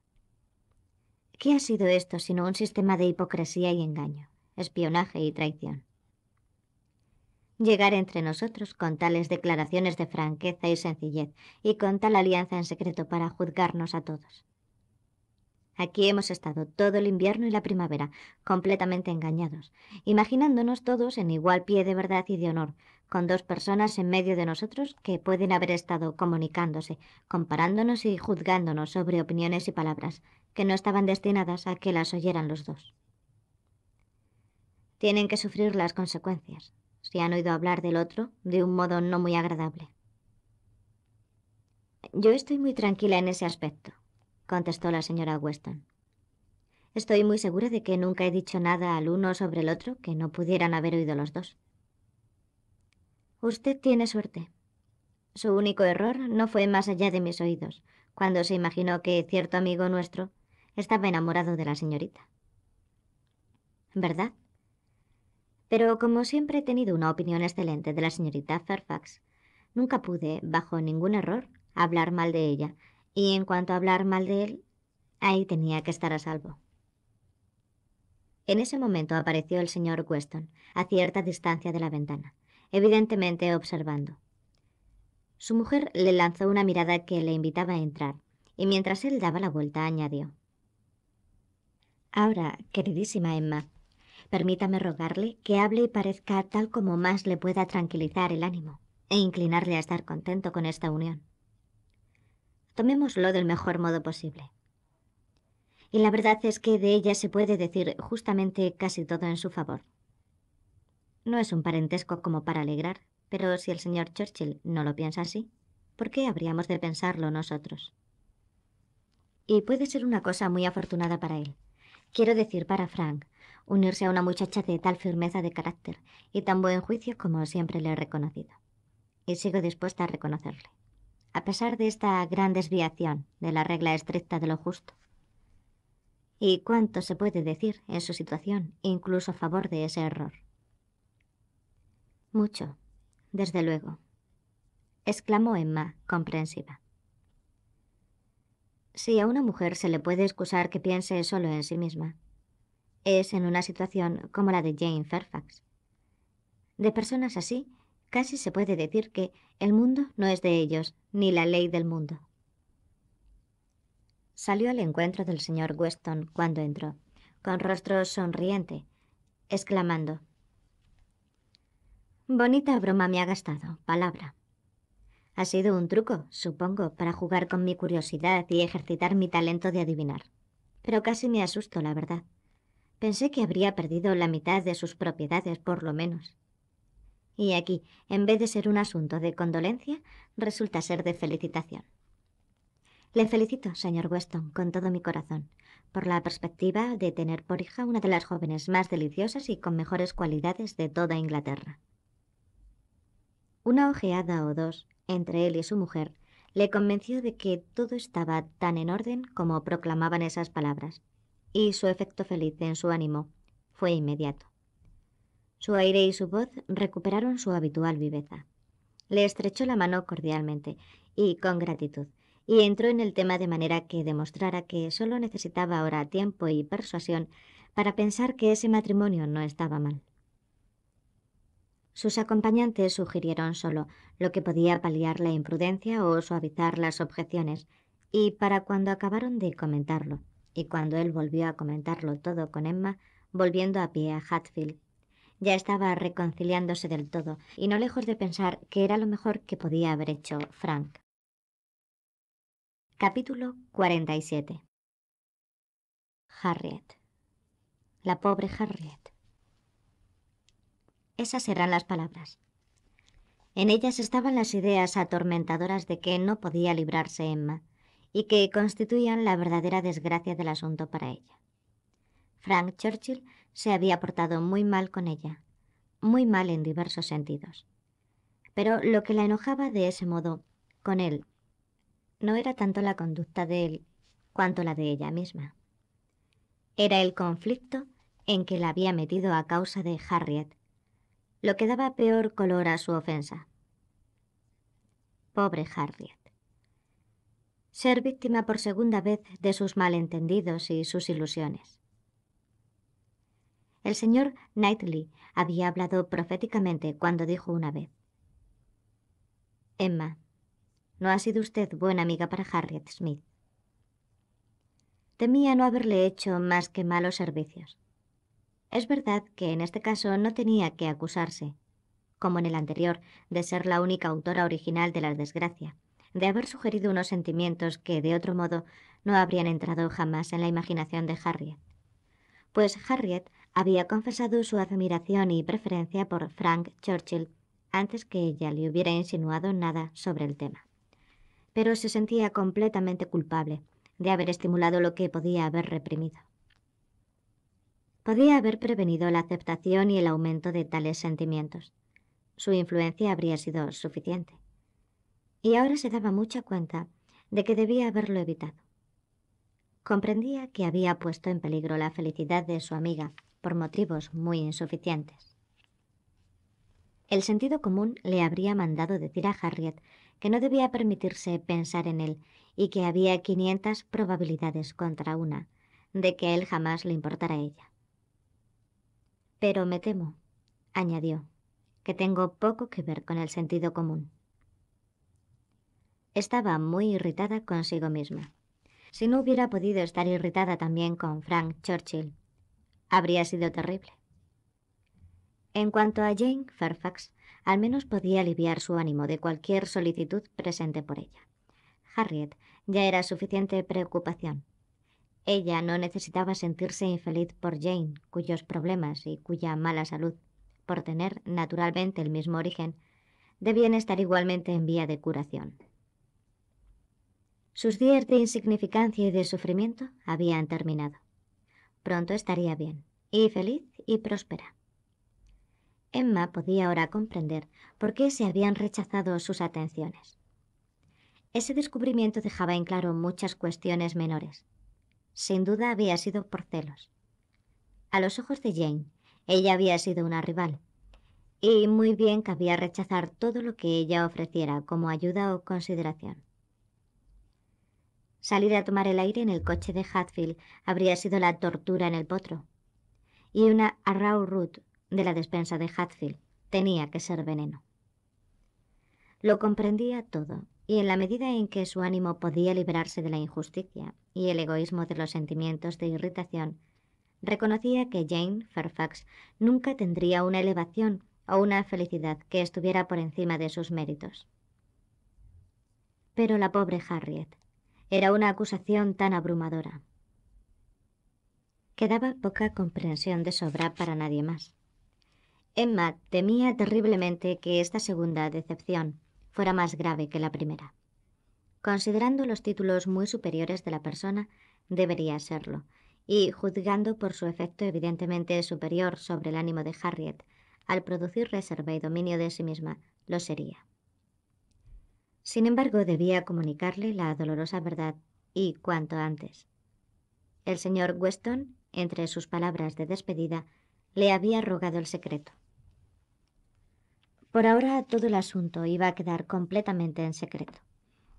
¿Qué ha sido esto sino un sistema de hipocresía y engaño, espionaje y traición? Llegar entre nosotros con tales declaraciones de franqueza y sencillez y con tal alianza en secreto para juzgarnos a todos. Aquí hemos estado todo el invierno y la primavera, completamente engañados, imaginándonos todos en igual pie de verdad y de honor, con dos personas en medio de nosotros que pueden haber estado comunicándose, comparándonos y juzgándonos sobre opiniones y palabras, que no estaban destinadas a que las oyeran los dos. Tienen que sufrir las consecuencias, si han oído hablar del otro de un modo no muy agradable. Yo estoy muy tranquila en ese aspecto, contestó la señora Weston. Estoy muy segura de que nunca he dicho nada al uno sobre el otro que no pudieran haber oído los dos. Usted tiene suerte. Su único error no fue más allá de mis oídos, cuando se imaginó que cierto amigo nuestro estaba enamorado de la señorita. ¿Verdad? Pero como siempre he tenido una opinión excelente de la señorita Fairfax, nunca pude, bajo ningún error, hablar mal de ella, y en cuanto a hablar mal de él, ahí tenía que estar a salvo. En ese momento apareció el señor Weston, a cierta distancia de la ventana, evidentemente observando. Su mujer le lanzó una mirada que le invitaba a entrar, y mientras él daba la vuelta añadió. Ahora, queridísima Emma, permítame rogarle que hable y parezca tal como más le pueda tranquilizar el ánimo e inclinarle a estar contento con esta unión. Tomémoslo del mejor modo posible. Y la verdad es que de ella se puede decir justamente casi todo en su favor. No es un parentesco como para alegrar, pero si el señor Churchill no lo piensa así, ¿por qué habríamos de pensarlo nosotros? Y puede ser una cosa muy afortunada para él. Quiero decir, para Frank, unirse a una muchacha de tal firmeza de carácter y tan buen juicio como siempre le he reconocido. Y sigo dispuesta a reconocerle a pesar de esta gran desviación de la regla estricta de lo justo. ¿Y cuánto se puede decir en su situación, incluso a favor de ese error? Mucho, desde luego, exclamó Emma, comprensiva. Si a una mujer se le puede excusar que piense solo en sí misma, es en una situación como la de Jane Fairfax. De personas así Casi se puede decir que el mundo no es de ellos, ni la ley del mundo. Salió al encuentro del señor Weston cuando entró, con rostro sonriente, exclamando Bonita broma me ha gastado, palabra. Ha sido un truco, supongo, para jugar con mi curiosidad y ejercitar mi talento de adivinar. Pero casi me asusto, la verdad. Pensé que habría perdido la mitad de sus propiedades, por lo menos. Y aquí, en vez de ser un asunto de condolencia, resulta ser de felicitación. Le felicito, señor Weston, con todo mi corazón, por la perspectiva de tener por hija una de las jóvenes más deliciosas y con mejores cualidades de toda Inglaterra. Una ojeada o dos entre él y su mujer le convenció de que todo estaba tan en orden como proclamaban esas palabras, y su efecto feliz en su ánimo fue inmediato. Su aire y su voz recuperaron su habitual viveza. Le estrechó la mano cordialmente y con gratitud, y entró en el tema de manera que demostrara que solo necesitaba ahora tiempo y persuasión para pensar que ese matrimonio no estaba mal. Sus acompañantes sugirieron solo lo que podía paliar la imprudencia o suavizar las objeciones, y para cuando acabaron de comentarlo, y cuando él volvió a comentarlo todo con Emma, volviendo a pie a Hatfield ya estaba reconciliándose del todo, y no lejos de pensar que era lo mejor que podía haber hecho Frank. Capítulo 47 Harriet. La pobre Harriet. Esas eran las palabras. En ellas estaban las ideas atormentadoras de que no podía librarse Emma y que constituían la verdadera desgracia del asunto para ella. Frank Churchill se había portado muy mal con ella, muy mal en diversos sentidos. Pero lo que la enojaba de ese modo con él no era tanto la conducta de él cuanto la de ella misma. Era el conflicto en que la había metido a causa de Harriet, lo que daba peor color a su ofensa. Pobre Harriet. Ser víctima por segunda vez de sus malentendidos y sus ilusiones. El señor Knightley había hablado proféticamente cuando dijo una vez Emma, no ha sido usted buena amiga para Harriet Smith. Temía no haberle hecho más que malos servicios. Es verdad que en este caso no tenía que acusarse, como en el anterior, de ser la única autora original de la desgracia, de haber sugerido unos sentimientos que, de otro modo, no habrían entrado jamás en la imaginación de Harriet. Pues Harriet había confesado su admiración y preferencia por Frank Churchill antes que ella le hubiera insinuado nada sobre el tema. Pero se sentía completamente culpable de haber estimulado lo que podía haber reprimido. Podía haber prevenido la aceptación y el aumento de tales sentimientos. Su influencia habría sido suficiente. Y ahora se daba mucha cuenta de que debía haberlo evitado. Comprendía que había puesto en peligro la felicidad de su amiga por motivos muy insuficientes. El sentido común le habría mandado decir a Harriet que no debía permitirse pensar en él y que había 500 probabilidades contra una de que él jamás le importara a ella. Pero me temo, añadió, que tengo poco que ver con el sentido común. Estaba muy irritada consigo misma. Si no hubiera podido estar irritada también con Frank Churchill, habría sido terrible. En cuanto a Jane Fairfax, al menos podía aliviar su ánimo de cualquier solicitud presente por ella. Harriet ya era suficiente preocupación. Ella no necesitaba sentirse infeliz por Jane, cuyos problemas y cuya mala salud, por tener naturalmente el mismo origen, debían estar igualmente en vía de curación. Sus días de insignificancia y de sufrimiento habían terminado. Pronto estaría bien, y feliz y próspera. Emma podía ahora comprender por qué se habían rechazado sus atenciones. Ese descubrimiento dejaba en claro muchas cuestiones menores. Sin duda había sido por celos. A los ojos de Jane, ella había sido una rival, y muy bien cabía rechazar todo lo que ella ofreciera como ayuda o consideración. Salir a tomar el aire en el coche de Hatfield habría sido la tortura en el potro. Y una arrow root de la despensa de Hatfield tenía que ser veneno. Lo comprendía todo, y en la medida en que su ánimo podía librarse de la injusticia y el egoísmo de los sentimientos de irritación, reconocía que Jane Fairfax nunca tendría una elevación o una felicidad que estuviera por encima de sus méritos. Pero la pobre Harriet, era una acusación tan abrumadora. Quedaba poca comprensión de sobra para nadie más. Emma temía terriblemente que esta segunda decepción fuera más grave que la primera. Considerando los títulos muy superiores de la persona, debería serlo, y juzgando por su efecto evidentemente superior sobre el ánimo de Harriet, al producir reserva y dominio de sí misma, lo sería. Sin embargo, debía comunicarle la dolorosa verdad, y cuanto antes. El señor Weston, entre sus palabras de despedida, le había rogado el secreto. Por ahora todo el asunto iba a quedar completamente en secreto.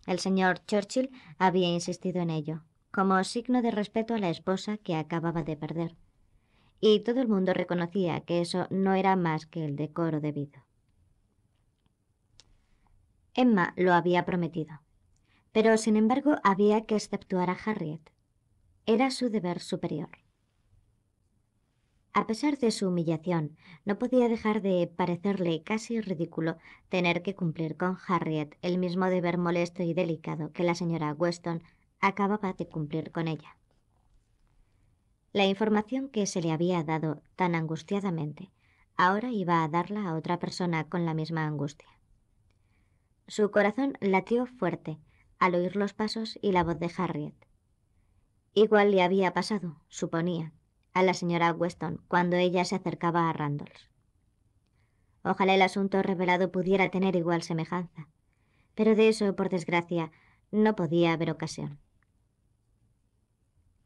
El señor Churchill había insistido en ello, como signo de respeto a la esposa que acababa de perder. Y todo el mundo reconocía que eso no era más que el decoro debido. Emma lo había prometido. Pero, sin embargo, había que exceptuar a Harriet. Era su deber superior. A pesar de su humillación, no podía dejar de parecerle casi ridículo tener que cumplir con Harriet el mismo deber molesto y delicado que la señora Weston acababa de cumplir con ella. La información que se le había dado tan angustiadamente ahora iba a darla a otra persona con la misma angustia. Su corazón latió fuerte al oír los pasos y la voz de Harriet. Igual le había pasado, suponía, a la señora Weston cuando ella se acercaba a Randalls. Ojalá el asunto revelado pudiera tener igual semejanza, pero de eso, por desgracia, no podía haber ocasión.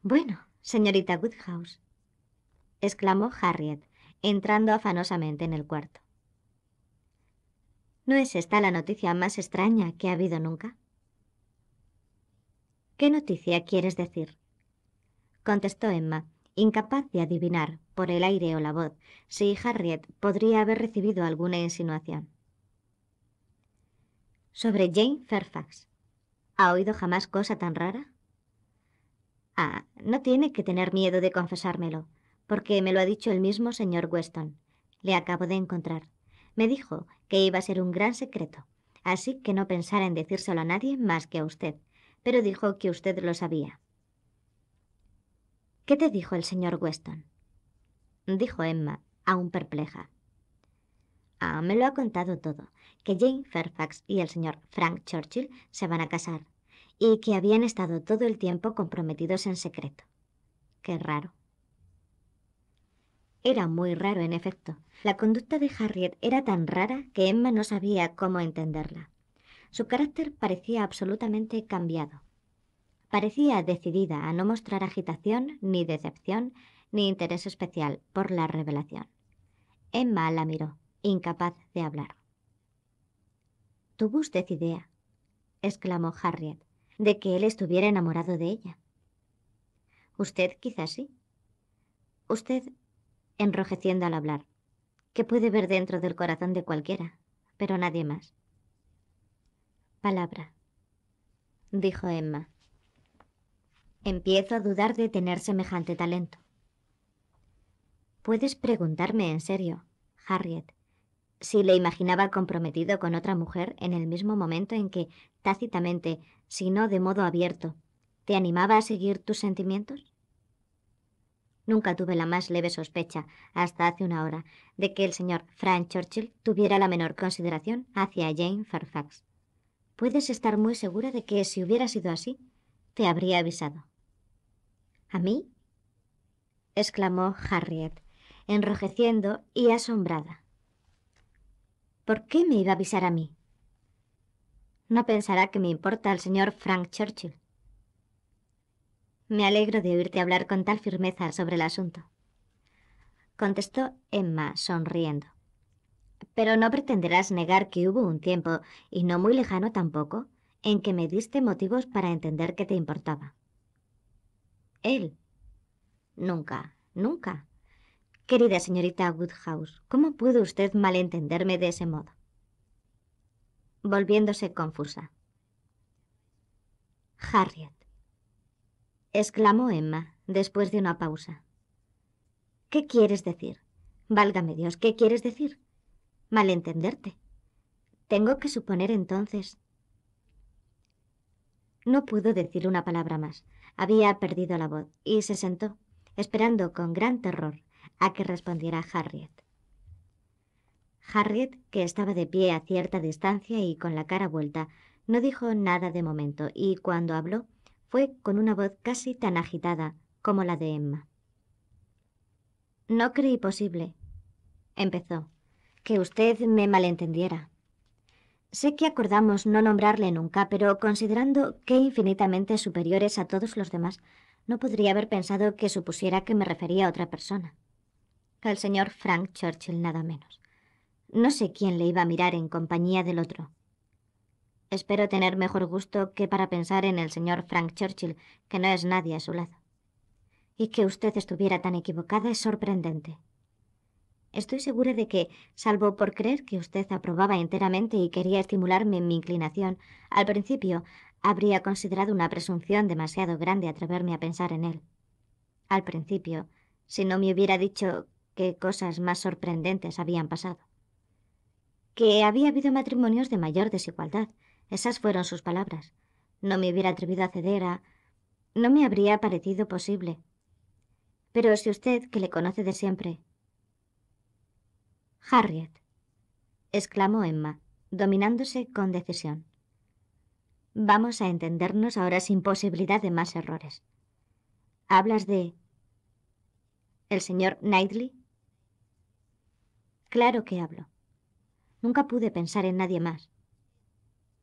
Bueno, señorita Woodhouse, exclamó Harriet, entrando afanosamente en el cuarto. ¿No es esta la noticia más extraña que ha habido nunca? ¿Qué noticia quieres decir? contestó Emma, incapaz de adivinar, por el aire o la voz, si Harriet podría haber recibido alguna insinuación. Sobre Jane Fairfax. ¿Ha oído jamás cosa tan rara? Ah, no tiene que tener miedo de confesármelo, porque me lo ha dicho el mismo señor Weston. Le acabo de encontrar. Me dijo que iba a ser un gran secreto, así que no pensara en decírselo a nadie más que a usted, pero dijo que usted lo sabía. ¿Qué te dijo el señor Weston? dijo Emma, aún perpleja. Ah, me lo ha contado todo, que Jane Fairfax y el señor Frank Churchill se van a casar, y que habían estado todo el tiempo comprometidos en secreto. Qué raro. Era muy raro, en efecto. La conducta de Harriet era tan rara que Emma no sabía cómo entenderla. Su carácter parecía absolutamente cambiado. Parecía decidida a no mostrar agitación, ni decepción, ni interés especial por la revelación. Emma la miró, incapaz de hablar. —¿Tuvo usted idea? exclamó Harriet, de que él estuviera enamorado de ella. Usted quizás sí. Usted enrojeciendo al hablar, que puede ver dentro del corazón de cualquiera, pero nadie más. Palabra, dijo Emma. Empiezo a dudar de tener semejante talento. Puedes preguntarme en serio, Harriet, si le imaginaba comprometido con otra mujer en el mismo momento en que, tácitamente, si no de modo abierto, te animaba a seguir tus sentimientos? Nunca tuve la más leve sospecha, hasta hace una hora, de que el señor Frank Churchill tuviera la menor consideración hacia Jane Fairfax. Puedes estar muy segura de que si hubiera sido así, te habría avisado. ¿A mí? exclamó Harriet, enrojeciendo y asombrada. ¿Por qué me iba a avisar a mí? No pensará que me importa al señor Frank Churchill. Me alegro de oírte hablar con tal firmeza sobre el asunto. Contestó Emma, sonriendo. Pero no pretenderás negar que hubo un tiempo, y no muy lejano tampoco, en que me diste motivos para entender que te importaba. Él. Nunca, nunca. Querida señorita Woodhouse, ¿cómo pudo usted malentenderme de ese modo? Volviéndose confusa. Harriet exclamó Emma, después de una pausa. ¿Qué quieres decir? Válgame Dios, ¿qué quieres decir? Malentenderte. Tengo que suponer entonces. No pudo decir una palabra más. Había perdido la voz y se sentó, esperando con gran terror a que respondiera Harriet. Harriet, que estaba de pie a cierta distancia y con la cara vuelta, no dijo nada de momento y cuando habló fue con una voz casi tan agitada como la de Emma. No creí posible, empezó, que usted me malentendiera. Sé que acordamos no nombrarle nunca, pero considerando que infinitamente superiores a todos los demás, no podría haber pensado que supusiera que me refería a otra persona. Al señor Frank Churchill nada menos. No sé quién le iba a mirar en compañía del otro, Espero tener mejor gusto que para pensar en el señor Frank Churchill, que no es nadie a su lado. Y que usted estuviera tan equivocada es sorprendente. Estoy segura de que, salvo por creer que usted aprobaba enteramente y quería estimularme en mi inclinación, al principio habría considerado una presunción demasiado grande atreverme a pensar en él. Al principio, si no me hubiera dicho qué cosas más sorprendentes habían pasado. Que había habido matrimonios de mayor desigualdad, esas fueron sus palabras. No me hubiera atrevido a ceder a... No me habría parecido posible. Pero si usted, que le conoce de siempre... Harriet, exclamó Emma, dominándose con decisión. Vamos a entendernos ahora sin posibilidad de más errores. ¿Hablas de... el señor Knightley? Claro que hablo. Nunca pude pensar en nadie más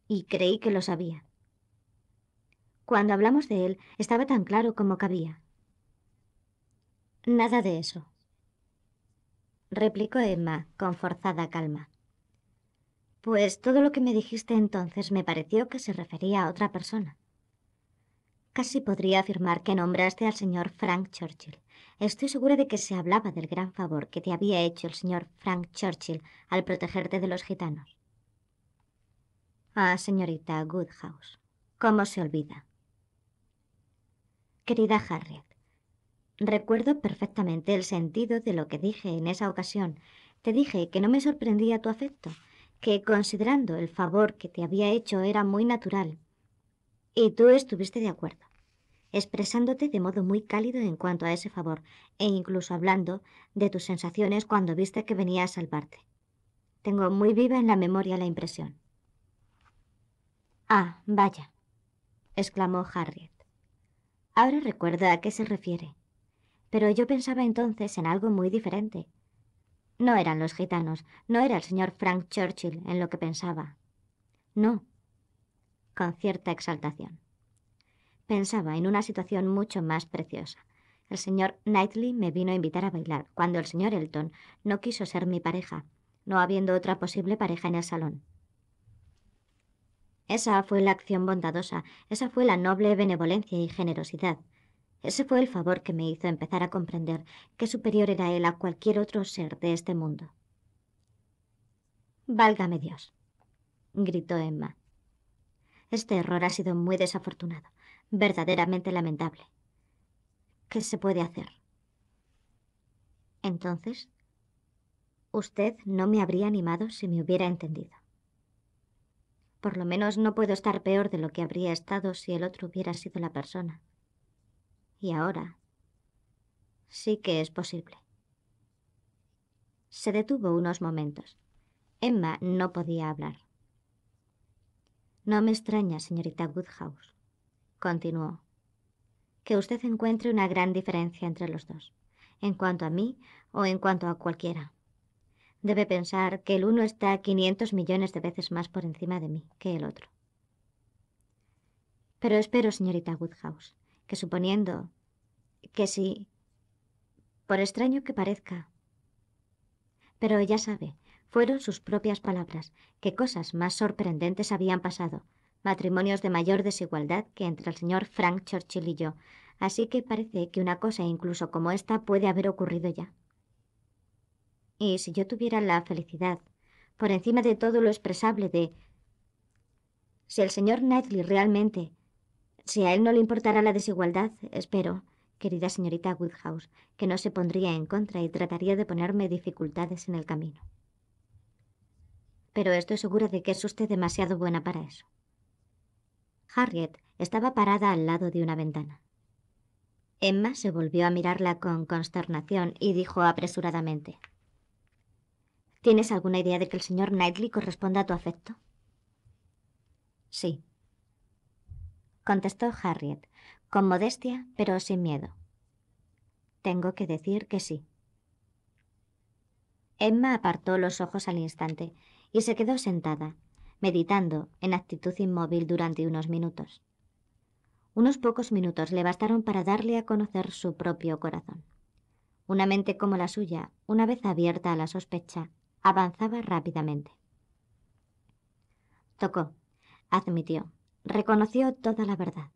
y creí que lo sabía. Cuando hablamos de él, estaba tan claro como cabía. Nada de eso, replicó Emma con forzada calma. Pues todo lo que me dijiste entonces me pareció que se refería a otra persona. Casi podría afirmar que nombraste al señor Frank Churchill. Estoy segura de que se hablaba del gran favor que te había hecho el señor Frank Churchill al protegerte de los gitanos. Ah, señorita Goodhouse, ¿cómo se olvida? Querida Harriet, recuerdo perfectamente el sentido de lo que dije en esa ocasión. Te dije que no me sorprendía tu afecto, que considerando el favor que te había hecho era muy natural. Y tú estuviste de acuerdo, expresándote de modo muy cálido en cuanto a ese favor, e incluso hablando de tus sensaciones cuando viste que venía a salvarte. Tengo muy viva en la memoria la impresión. Ah, vaya, exclamó Harriet. Ahora recuerdo a qué se refiere. Pero yo pensaba entonces en algo muy diferente. No eran los gitanos, no era el señor Frank Churchill en lo que pensaba. No, con cierta exaltación. Pensaba en una situación mucho más preciosa. El señor Knightley me vino a invitar a bailar, cuando el señor Elton no quiso ser mi pareja, no habiendo otra posible pareja en el salón. Esa fue la acción bondadosa, esa fue la noble benevolencia y generosidad. Ese fue el favor que me hizo empezar a comprender que superior era él a cualquier otro ser de este mundo. Válgame Dios, gritó Emma. Este error ha sido muy desafortunado, verdaderamente lamentable. ¿Qué se puede hacer? Entonces, usted no me habría animado si me hubiera entendido. Por lo menos no puedo estar peor de lo que habría estado si el otro hubiera sido la persona. Y ahora sí que es posible. Se detuvo unos momentos. Emma no podía hablar. No me extraña, señorita Woodhouse, continuó, que usted encuentre una gran diferencia entre los dos, en cuanto a mí o en cuanto a cualquiera debe pensar que el uno está 500 millones de veces más por encima de mí que el otro. Pero espero, señorita Woodhouse, que suponiendo que sí, por extraño que parezca, pero ya sabe, fueron sus propias palabras, que cosas más sorprendentes habían pasado, matrimonios de mayor desigualdad que entre el señor Frank Churchill y yo, así que parece que una cosa incluso como esta puede haber ocurrido ya. Y eh, si yo tuviera la felicidad, por encima de todo lo expresable de... Si el señor Knightley realmente... Si a él no le importara la desigualdad, espero, querida señorita Woodhouse, que no se pondría en contra y trataría de ponerme dificultades en el camino. Pero estoy segura de que es usted demasiado buena para eso. Harriet estaba parada al lado de una ventana. Emma se volvió a mirarla con consternación y dijo apresuradamente ¿Tienes alguna idea de que el señor Knightley corresponda a tu afecto? Sí, contestó Harriet, con modestia pero sin miedo. Tengo que decir que sí. Emma apartó los ojos al instante y se quedó sentada, meditando en actitud inmóvil durante unos minutos. Unos pocos minutos le bastaron para darle a conocer su propio corazón. Una mente como la suya, una vez abierta a la sospecha, avanzaba rápidamente. Tocó, admitió, reconoció toda la verdad.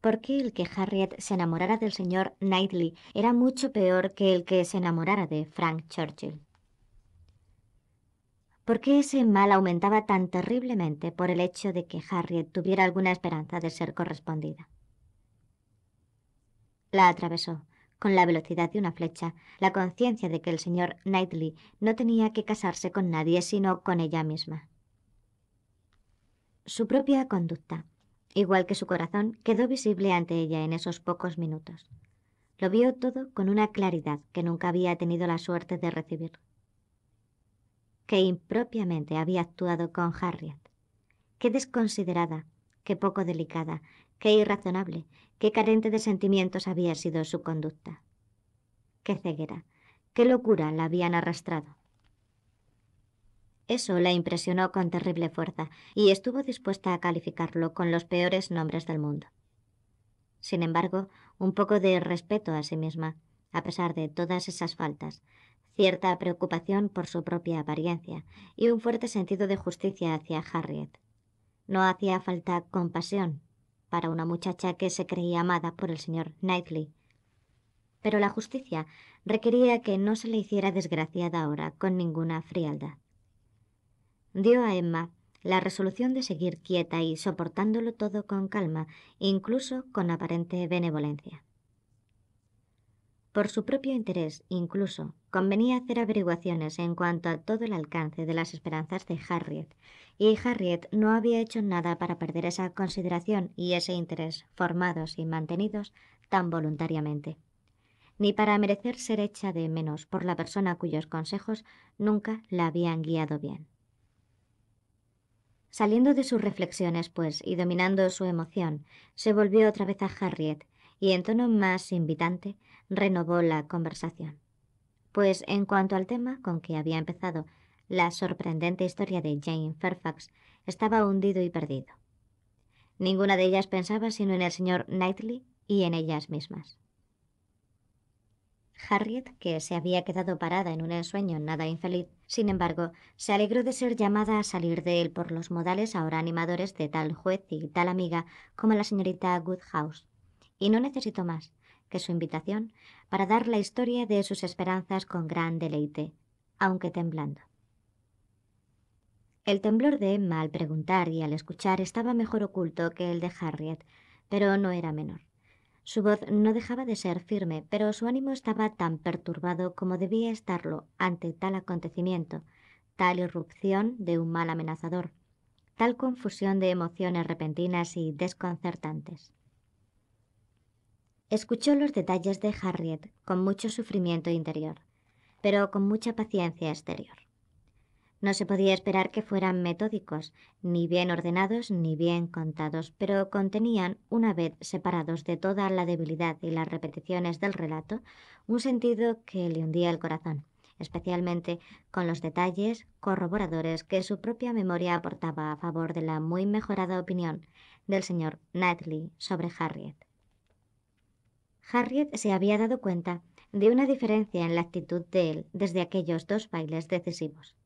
¿Por qué el que Harriet se enamorara del señor Knightley era mucho peor que el que se enamorara de Frank Churchill? ¿Por qué ese mal aumentaba tan terriblemente por el hecho de que Harriet tuviera alguna esperanza de ser correspondida? La atravesó, con la velocidad de una flecha, la conciencia de que el señor Knightley no tenía que casarse con nadie sino con ella misma. Su propia conducta, igual que su corazón, quedó visible ante ella en esos pocos minutos. Lo vio todo con una claridad que nunca había tenido la suerte de recibir. Que impropiamente había actuado con Harriet. Qué desconsiderada, qué poco delicada, Qué irrazonable, qué carente de sentimientos había sido su conducta. Qué ceguera, qué locura la habían arrastrado. Eso la impresionó con terrible fuerza y estuvo dispuesta a calificarlo con los peores nombres del mundo. Sin embargo, un poco de respeto a sí misma, a pesar de todas esas faltas, cierta preocupación por su propia apariencia y un fuerte sentido de justicia hacia Harriet. No hacía falta compasión para una muchacha que se creía amada por el señor Knightley. Pero la justicia requería que no se le hiciera desgraciada ahora con ninguna frialdad. Dio a Emma la resolución de seguir quieta y soportándolo todo con calma, incluso con aparente benevolencia. Por su propio interés, incluso, convenía hacer averiguaciones en cuanto a todo el alcance de las esperanzas de Harriet, y Harriet no había hecho nada para perder esa consideración y ese interés formados y mantenidos tan voluntariamente, ni para merecer ser hecha de menos por la persona cuyos consejos nunca la habían guiado bien. Saliendo de sus reflexiones, pues, y dominando su emoción, se volvió otra vez a Harriet, y en tono más invitante renovó la conversación. Pues en cuanto al tema con que había empezado, la sorprendente historia de Jane Fairfax estaba hundido y perdido. Ninguna de ellas pensaba sino en el señor Knightley y en ellas mismas. Harriet, que se había quedado parada en un ensueño nada infeliz, sin embargo, se alegró de ser llamada a salir de él por los modales ahora animadores de tal juez y tal amiga como la señorita Goodhouse y no necesito más que su invitación para dar la historia de sus esperanzas con gran deleite, aunque temblando. El temblor de Emma al preguntar y al escuchar estaba mejor oculto que el de Harriet, pero no era menor. Su voz no dejaba de ser firme, pero su ánimo estaba tan perturbado como debía estarlo ante tal acontecimiento, tal irrupción de un mal amenazador, tal confusión de emociones repentinas y desconcertantes. Escuchó los detalles de Harriet con mucho sufrimiento interior, pero con mucha paciencia exterior. No se podía esperar que fueran metódicos, ni bien ordenados ni bien contados, pero contenían, una vez separados de toda la debilidad y las repeticiones del relato, un sentido que le hundía el corazón, especialmente con los detalles corroboradores que su propia memoria aportaba a favor de la muy mejorada opinión del señor Knightley sobre Harriet. Harriet se había dado cuenta de una diferencia en la actitud de él desde aquellos dos bailes decisivos.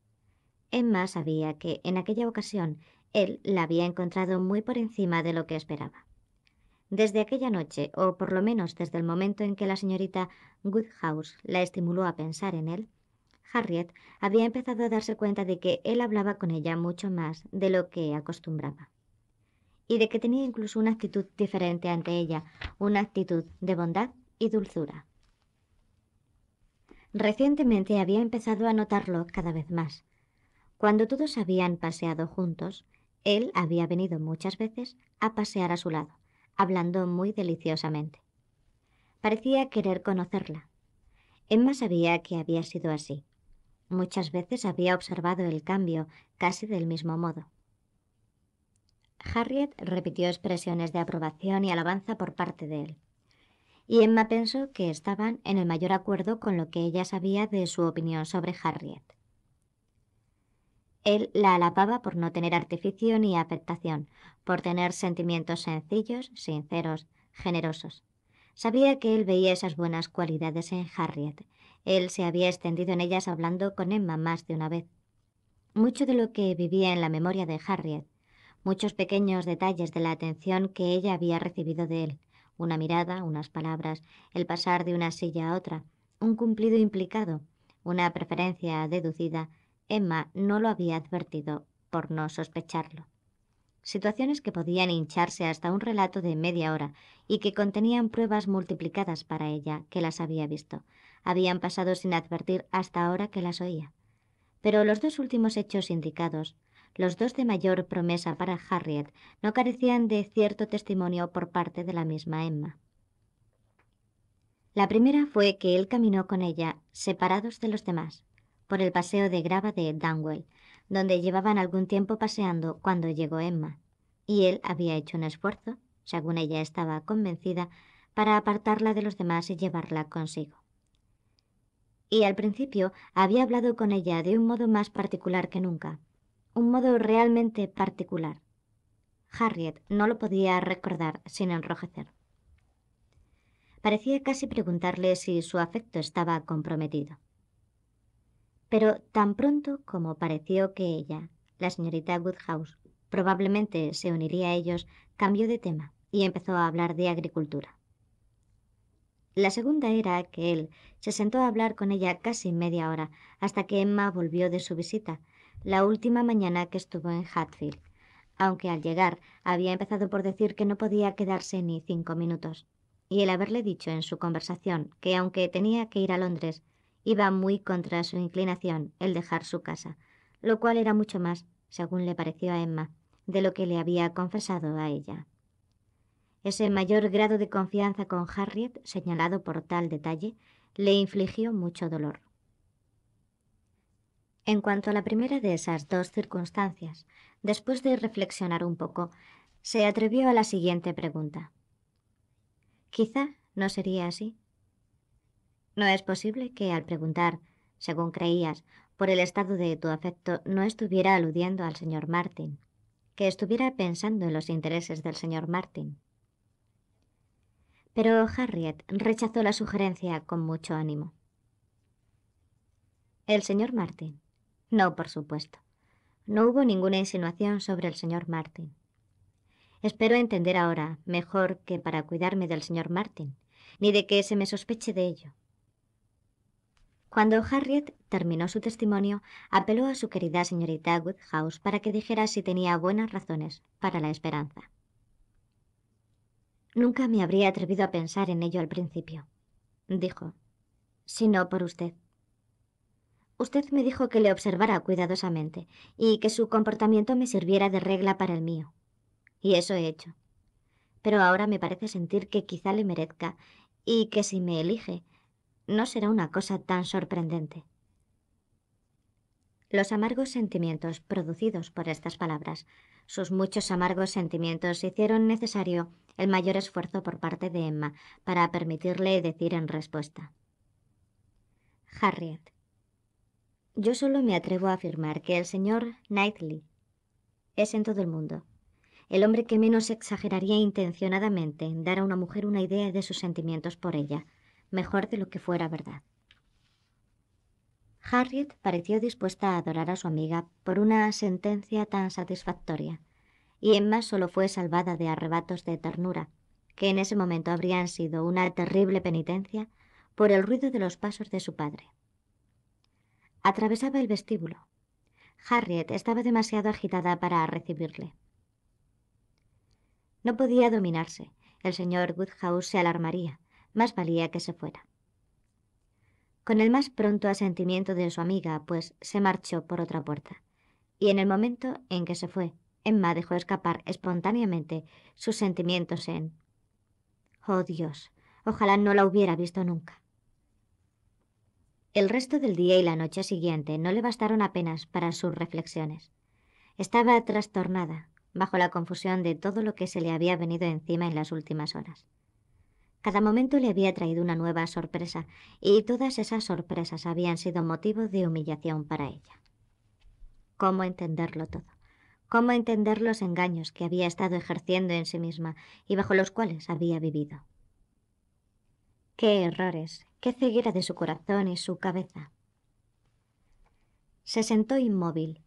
Emma sabía que en aquella ocasión él la había encontrado muy por encima de lo que esperaba. Desde aquella noche, o por lo menos desde el momento en que la señorita Goodhouse la estimuló a pensar en él, Harriet había empezado a darse cuenta de que él hablaba con ella mucho más de lo que acostumbraba y de que tenía incluso una actitud diferente ante ella, una actitud de bondad y dulzura. Recientemente había empezado a notarlo cada vez más. Cuando todos habían paseado juntos, él había venido muchas veces a pasear a su lado, hablando muy deliciosamente. Parecía querer conocerla. Emma sabía que había sido así. Muchas veces había observado el cambio casi del mismo modo. Harriet repitió expresiones de aprobación y alabanza por parte de él. Y Emma pensó que estaban en el mayor acuerdo con lo que ella sabía de su opinión sobre Harriet. Él la alababa por no tener artificio ni afectación, por tener sentimientos sencillos, sinceros, generosos. Sabía que él veía esas buenas cualidades en Harriet. Él se había extendido en ellas hablando con Emma más de una vez. Mucho de lo que vivía en la memoria de Harriet muchos pequeños detalles de la atención que ella había recibido de él, una mirada, unas palabras, el pasar de una silla a otra, un cumplido implicado, una preferencia deducida, Emma no lo había advertido por no sospecharlo. Situaciones que podían hincharse hasta un relato de media hora y que contenían pruebas multiplicadas para ella que las había visto. Habían pasado sin advertir hasta ahora que las oía. Pero los dos últimos hechos indicados, los dos de mayor promesa para Harriet, no carecían de cierto testimonio por parte de la misma Emma. La primera fue que él caminó con ella, separados de los demás, por el paseo de grava de Dunwell, donde llevaban algún tiempo paseando cuando llegó Emma, y él había hecho un esfuerzo, según ella estaba convencida, para apartarla de los demás y llevarla consigo. Y al principio había hablado con ella de un modo más particular que nunca, un modo realmente particular. Harriet no lo podía recordar sin enrojecer. Parecía casi preguntarle si su afecto estaba comprometido. Pero tan pronto como pareció que ella, la señorita Woodhouse, probablemente se uniría a ellos, cambió de tema y empezó a hablar de agricultura. La segunda era que él se sentó a hablar con ella casi media hora hasta que Emma volvió de su visita la última mañana que estuvo en Hatfield, aunque al llegar había empezado por decir que no podía quedarse ni cinco minutos, y el haberle dicho en su conversación que aunque tenía que ir a Londres, iba muy contra su inclinación el dejar su casa, lo cual era mucho más, según le pareció a Emma, de lo que le había confesado a ella. Ese mayor grado de confianza con Harriet, señalado por tal detalle, le infligió mucho dolor. En cuanto a la primera de esas dos circunstancias, después de reflexionar un poco, se atrevió a la siguiente pregunta. Quizá no sería así. No es posible que al preguntar, según creías, por el estado de tu afecto, no estuviera aludiendo al señor Martin, que estuviera pensando en los intereses del señor Martin. Pero Harriet rechazó la sugerencia con mucho ánimo. El señor Martin, no, por supuesto. No hubo ninguna insinuación sobre el señor Martin. Espero entender ahora mejor que para cuidarme del señor Martin, ni de que se me sospeche de ello. Cuando Harriet terminó su testimonio, apeló a su querida señorita Woodhouse para que dijera si tenía buenas razones para la esperanza. Nunca me habría atrevido a pensar en ello al principio, dijo, sino por usted. Usted me dijo que le observara cuidadosamente y que su comportamiento me sirviera de regla para el mío. Y eso he hecho. Pero ahora me parece sentir que quizá le merezca y que si me elige, no será una cosa tan sorprendente. Los amargos sentimientos producidos por estas palabras, sus muchos amargos sentimientos hicieron necesario el mayor esfuerzo por parte de Emma para permitirle decir en respuesta. Harriet, yo solo me atrevo a afirmar que el señor Knightley es en todo el mundo el hombre que menos exageraría intencionadamente en dar a una mujer una idea de sus sentimientos por ella, mejor de lo que fuera verdad. Harriet pareció dispuesta a adorar a su amiga por una sentencia tan satisfactoria, y Emma solo fue salvada de arrebatos de ternura, que en ese momento habrían sido una terrible penitencia por el ruido de los pasos de su padre. Atravesaba el vestíbulo. Harriet estaba demasiado agitada para recibirle. No podía dominarse. El señor Woodhouse se alarmaría. Más valía que se fuera. Con el más pronto asentimiento de su amiga, pues se marchó por otra puerta. Y en el momento en que se fue, Emma dejó escapar espontáneamente sus sentimientos en... Oh Dios, ojalá no la hubiera visto nunca. El resto del día y la noche siguiente no le bastaron apenas para sus reflexiones. Estaba trastornada, bajo la confusión de todo lo que se le había venido encima en las últimas horas. Cada momento le había traído una nueva sorpresa, y todas esas sorpresas habían sido motivo de humillación para ella. ¿Cómo entenderlo todo? ¿Cómo entender los engaños que había estado ejerciendo en sí misma y bajo los cuales había vivido? Qué errores, Qué ceguera de su corazón y su cabeza. Se sentó inmóvil,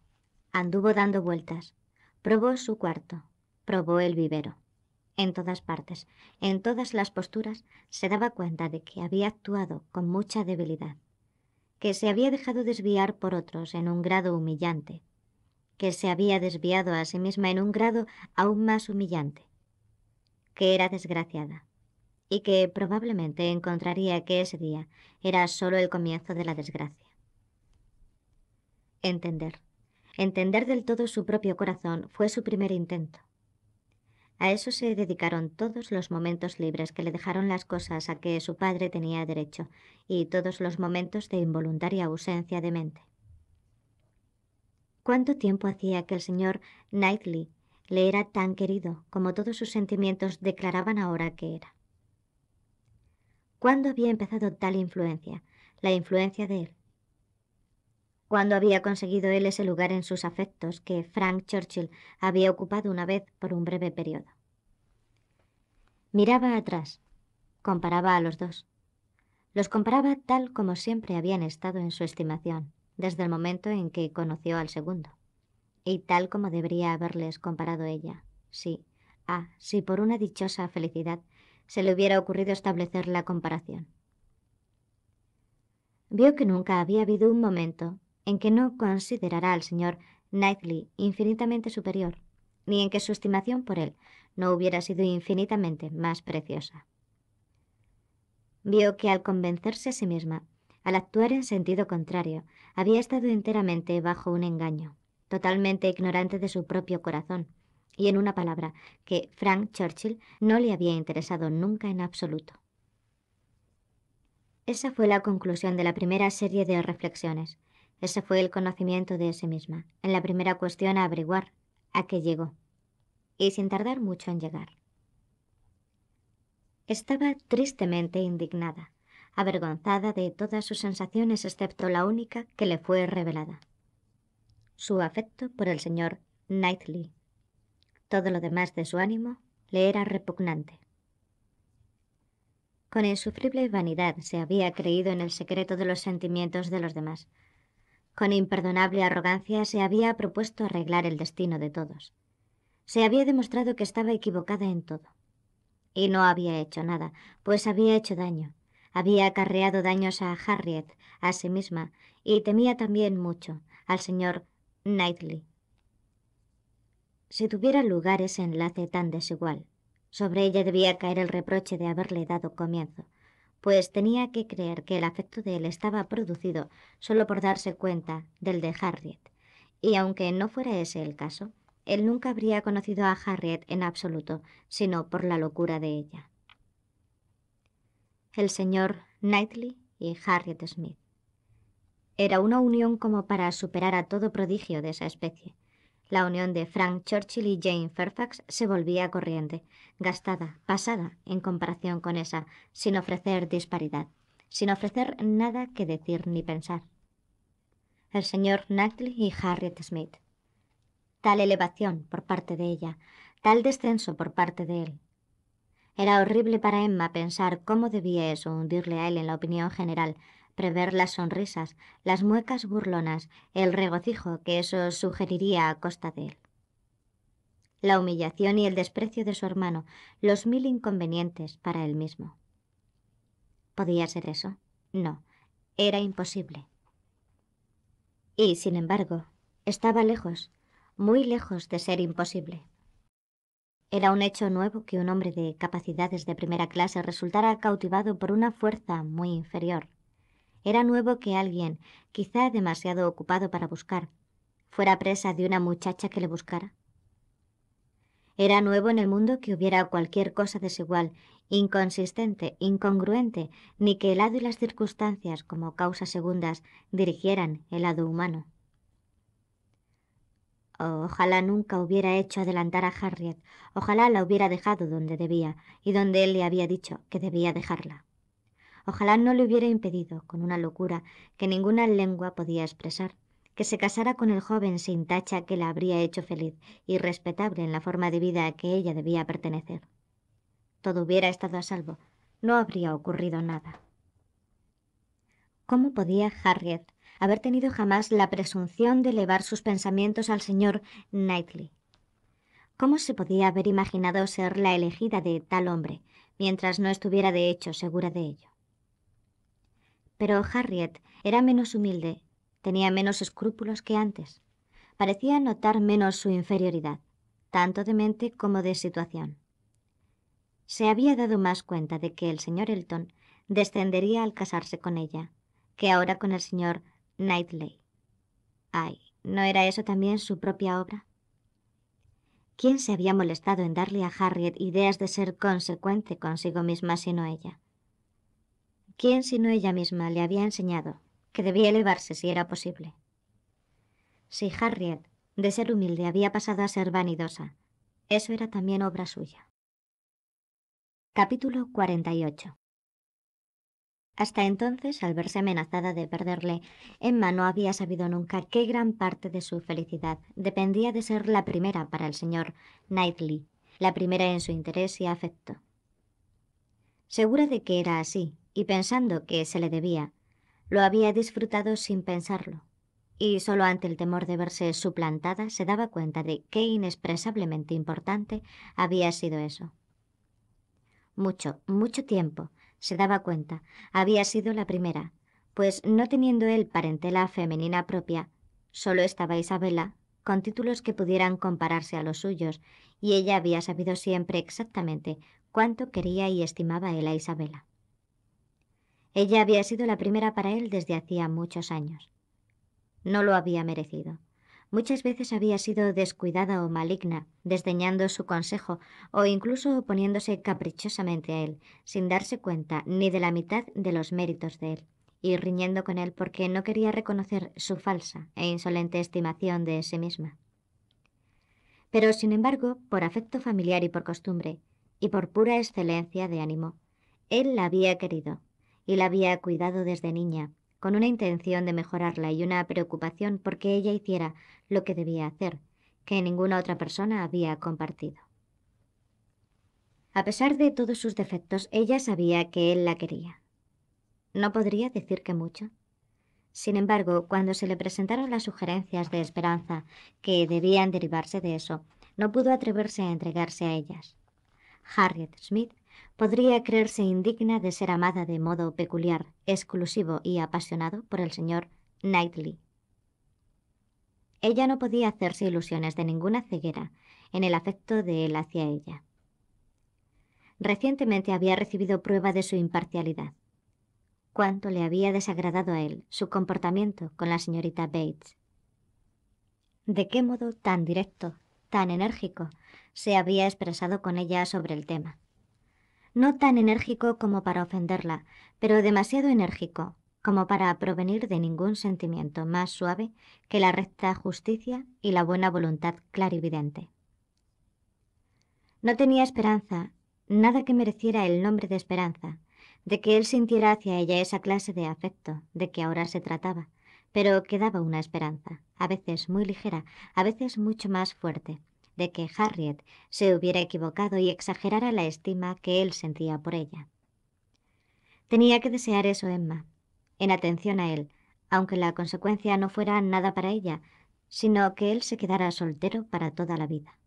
anduvo dando vueltas, probó su cuarto, probó el vivero. En todas partes, en todas las posturas, se daba cuenta de que había actuado con mucha debilidad, que se había dejado desviar por otros en un grado humillante, que se había desviado a sí misma en un grado aún más humillante, que era desgraciada, y que probablemente encontraría que ese día era solo el comienzo de la desgracia. Entender. Entender del todo su propio corazón fue su primer intento. A eso se dedicaron todos los momentos libres que le dejaron las cosas a que su padre tenía derecho y todos los momentos de involuntaria ausencia de mente. ¿Cuánto tiempo hacía que el señor Knightley le era tan querido como todos sus sentimientos declaraban ahora que era? ¿Cuándo había empezado tal influencia? La influencia de él. ¿Cuándo había conseguido él ese lugar en sus afectos que Frank Churchill había ocupado una vez por un breve periodo? Miraba atrás, comparaba a los dos. Los comparaba tal como siempre habían estado en su estimación, desde el momento en que conoció al segundo, y tal como debería haberles comparado ella, sí, ah, si por una dichosa felicidad se le hubiera ocurrido establecer la comparación. Vio que nunca había habido un momento en que no considerara al señor Knightley infinitamente superior, ni en que su estimación por él no hubiera sido infinitamente más preciosa. Vio que al convencerse a sí misma, al actuar en sentido contrario, había estado enteramente bajo un engaño, totalmente ignorante de su propio corazón, y en una palabra que Frank Churchill no le había interesado nunca en absoluto. Esa fue la conclusión de la primera serie de reflexiones. Ese fue el conocimiento de sí misma, en la primera cuestión a averiguar, a qué llegó, y sin tardar mucho en llegar. Estaba tristemente indignada, avergonzada de todas sus sensaciones excepto la única que le fue revelada. Su afecto por el señor Knightley todo lo demás de su ánimo le era repugnante. Con insufrible vanidad se había creído en el secreto de los sentimientos de los demás. Con imperdonable arrogancia se había propuesto arreglar el destino de todos. Se había demostrado que estaba equivocada en todo. Y no había hecho nada, pues había hecho daño. Había acarreado daños a Harriet, a sí misma, y temía también mucho al señor Knightley si tuviera lugar ese enlace tan desigual. Sobre ella debía caer el reproche de haberle dado comienzo, pues tenía que creer que el afecto de él estaba producido solo por darse cuenta del de Harriet, y aunque no fuera ese el caso, él nunca habría conocido a Harriet en absoluto, sino por la locura de ella. El señor Knightley y Harriet Smith. Era una unión como para superar a todo prodigio de esa especie, la unión de Frank Churchill y Jane Fairfax se volvía corriente, gastada, pasada, en comparación con esa, sin ofrecer disparidad, sin ofrecer nada que decir ni pensar. El señor Knightley y Harriet Smith. Tal elevación por parte de ella, tal descenso por parte de él. Era horrible para Emma pensar cómo debía eso hundirle a él en la opinión general, prever las sonrisas, las muecas burlonas, el regocijo que eso sugeriría a costa de él. La humillación y el desprecio de su hermano, los mil inconvenientes para él mismo. ¿Podía ser eso? No, era imposible. Y, sin embargo, estaba lejos, muy lejos de ser imposible. Era un hecho nuevo que un hombre de capacidades de primera clase resultara cautivado por una fuerza muy inferior, era nuevo que alguien, quizá demasiado ocupado para buscar, fuera presa de una muchacha que le buscara. Era nuevo en el mundo que hubiera cualquier cosa desigual, inconsistente, incongruente, ni que el lado y las circunstancias, como causas segundas, dirigieran el lado humano. Ojalá nunca hubiera hecho adelantar a Harriet, ojalá la hubiera dejado donde debía y donde él le había dicho que debía dejarla. Ojalá no le hubiera impedido, con una locura que ninguna lengua podía expresar, que se casara con el joven sin tacha que la habría hecho feliz y respetable en la forma de vida a que ella debía pertenecer. Todo hubiera estado a salvo, no habría ocurrido nada. ¿Cómo podía Harriet haber tenido jamás la presunción de elevar sus pensamientos al señor Knightley? ¿Cómo se podía haber imaginado ser la elegida de tal hombre, mientras no estuviera de hecho segura de ello? Pero Harriet era menos humilde, tenía menos escrúpulos que antes. Parecía notar menos su inferioridad, tanto de mente como de situación. Se había dado más cuenta de que el señor Elton descendería al casarse con ella, que ahora con el señor Knightley. Ay, ¿no era eso también su propia obra? ¿Quién se había molestado en darle a Harriet ideas de ser consecuente consigo misma sino ella? ¿Quién sino ella misma le había enseñado que debía elevarse si era posible? Si Harriet, de ser humilde, había pasado a ser vanidosa, eso era también obra suya. Capítulo 48 hasta entonces, al verse amenazada de perderle, Emma no había sabido nunca qué gran parte de su felicidad dependía de ser la primera para el señor Knightley, la primera en su interés y afecto. Segura de que era así, y pensando que se le debía, lo había disfrutado sin pensarlo, y solo ante el temor de verse suplantada se daba cuenta de qué inexpresablemente importante había sido eso. Mucho, mucho tiempo, se daba cuenta, había sido la primera, pues no teniendo él parentela femenina propia, solo estaba Isabela, con títulos que pudieran compararse a los suyos, y ella había sabido siempre exactamente cuánto quería y estimaba él a Isabela. Ella había sido la primera para él desde hacía muchos años. No lo había merecido. Muchas veces había sido descuidada o maligna, desdeñando su consejo o incluso oponiéndose caprichosamente a él, sin darse cuenta ni de la mitad de los méritos de él, y riñendo con él porque no quería reconocer su falsa e insolente estimación de sí misma. Pero, sin embargo, por afecto familiar y por costumbre, y por pura excelencia de ánimo, él la había querido, y la había cuidado desde niña, con una intención de mejorarla y una preocupación porque ella hiciera lo que debía hacer, que ninguna otra persona había compartido. A pesar de todos sus defectos, ella sabía que él la quería. No podría decir que mucho. Sin embargo, cuando se le presentaron las sugerencias de esperanza que debían derivarse de eso, no pudo atreverse a entregarse a ellas. Harriet Smith podría creerse indigna de ser amada de modo peculiar, exclusivo y apasionado por el señor Knightley. Ella no podía hacerse ilusiones de ninguna ceguera en el afecto de él hacia ella. Recientemente había recibido prueba de su imparcialidad. Cuánto le había desagradado a él su comportamiento con la señorita Bates. De qué modo tan directo, tan enérgico, se había expresado con ella sobre el tema no tan enérgico como para ofenderla, pero demasiado enérgico como para provenir de ningún sentimiento más suave que la recta justicia y la buena voluntad clarividente. No tenía esperanza, nada que mereciera el nombre de esperanza, de que él sintiera hacia ella esa clase de afecto de que ahora se trataba, pero quedaba una esperanza, a veces muy ligera, a veces mucho más fuerte, de que Harriet se hubiera equivocado y exagerara la estima que él sentía por ella. Tenía que desear eso Emma, en atención a él, aunque la consecuencia no fuera nada para ella, sino que él se quedara soltero para toda la vida.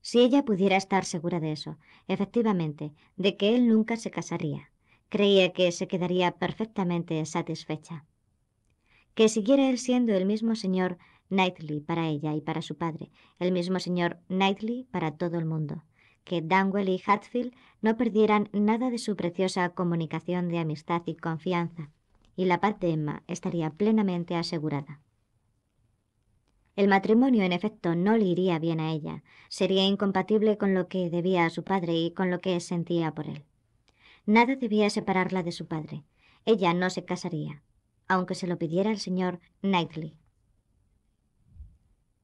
Si ella pudiera estar segura de eso, efectivamente, de que él nunca se casaría, creía que se quedaría perfectamente satisfecha. Que siguiera él siendo el mismo señor Knightley para ella y para su padre, el mismo señor Knightley para todo el mundo. Que Danwell y Hatfield no perdieran nada de su preciosa comunicación de amistad y confianza, y la paz de Emma estaría plenamente asegurada. El matrimonio, en efecto, no le iría bien a ella. Sería incompatible con lo que debía a su padre y con lo que sentía por él. Nada debía separarla de su padre. Ella no se casaría, aunque se lo pidiera el señor Knightley.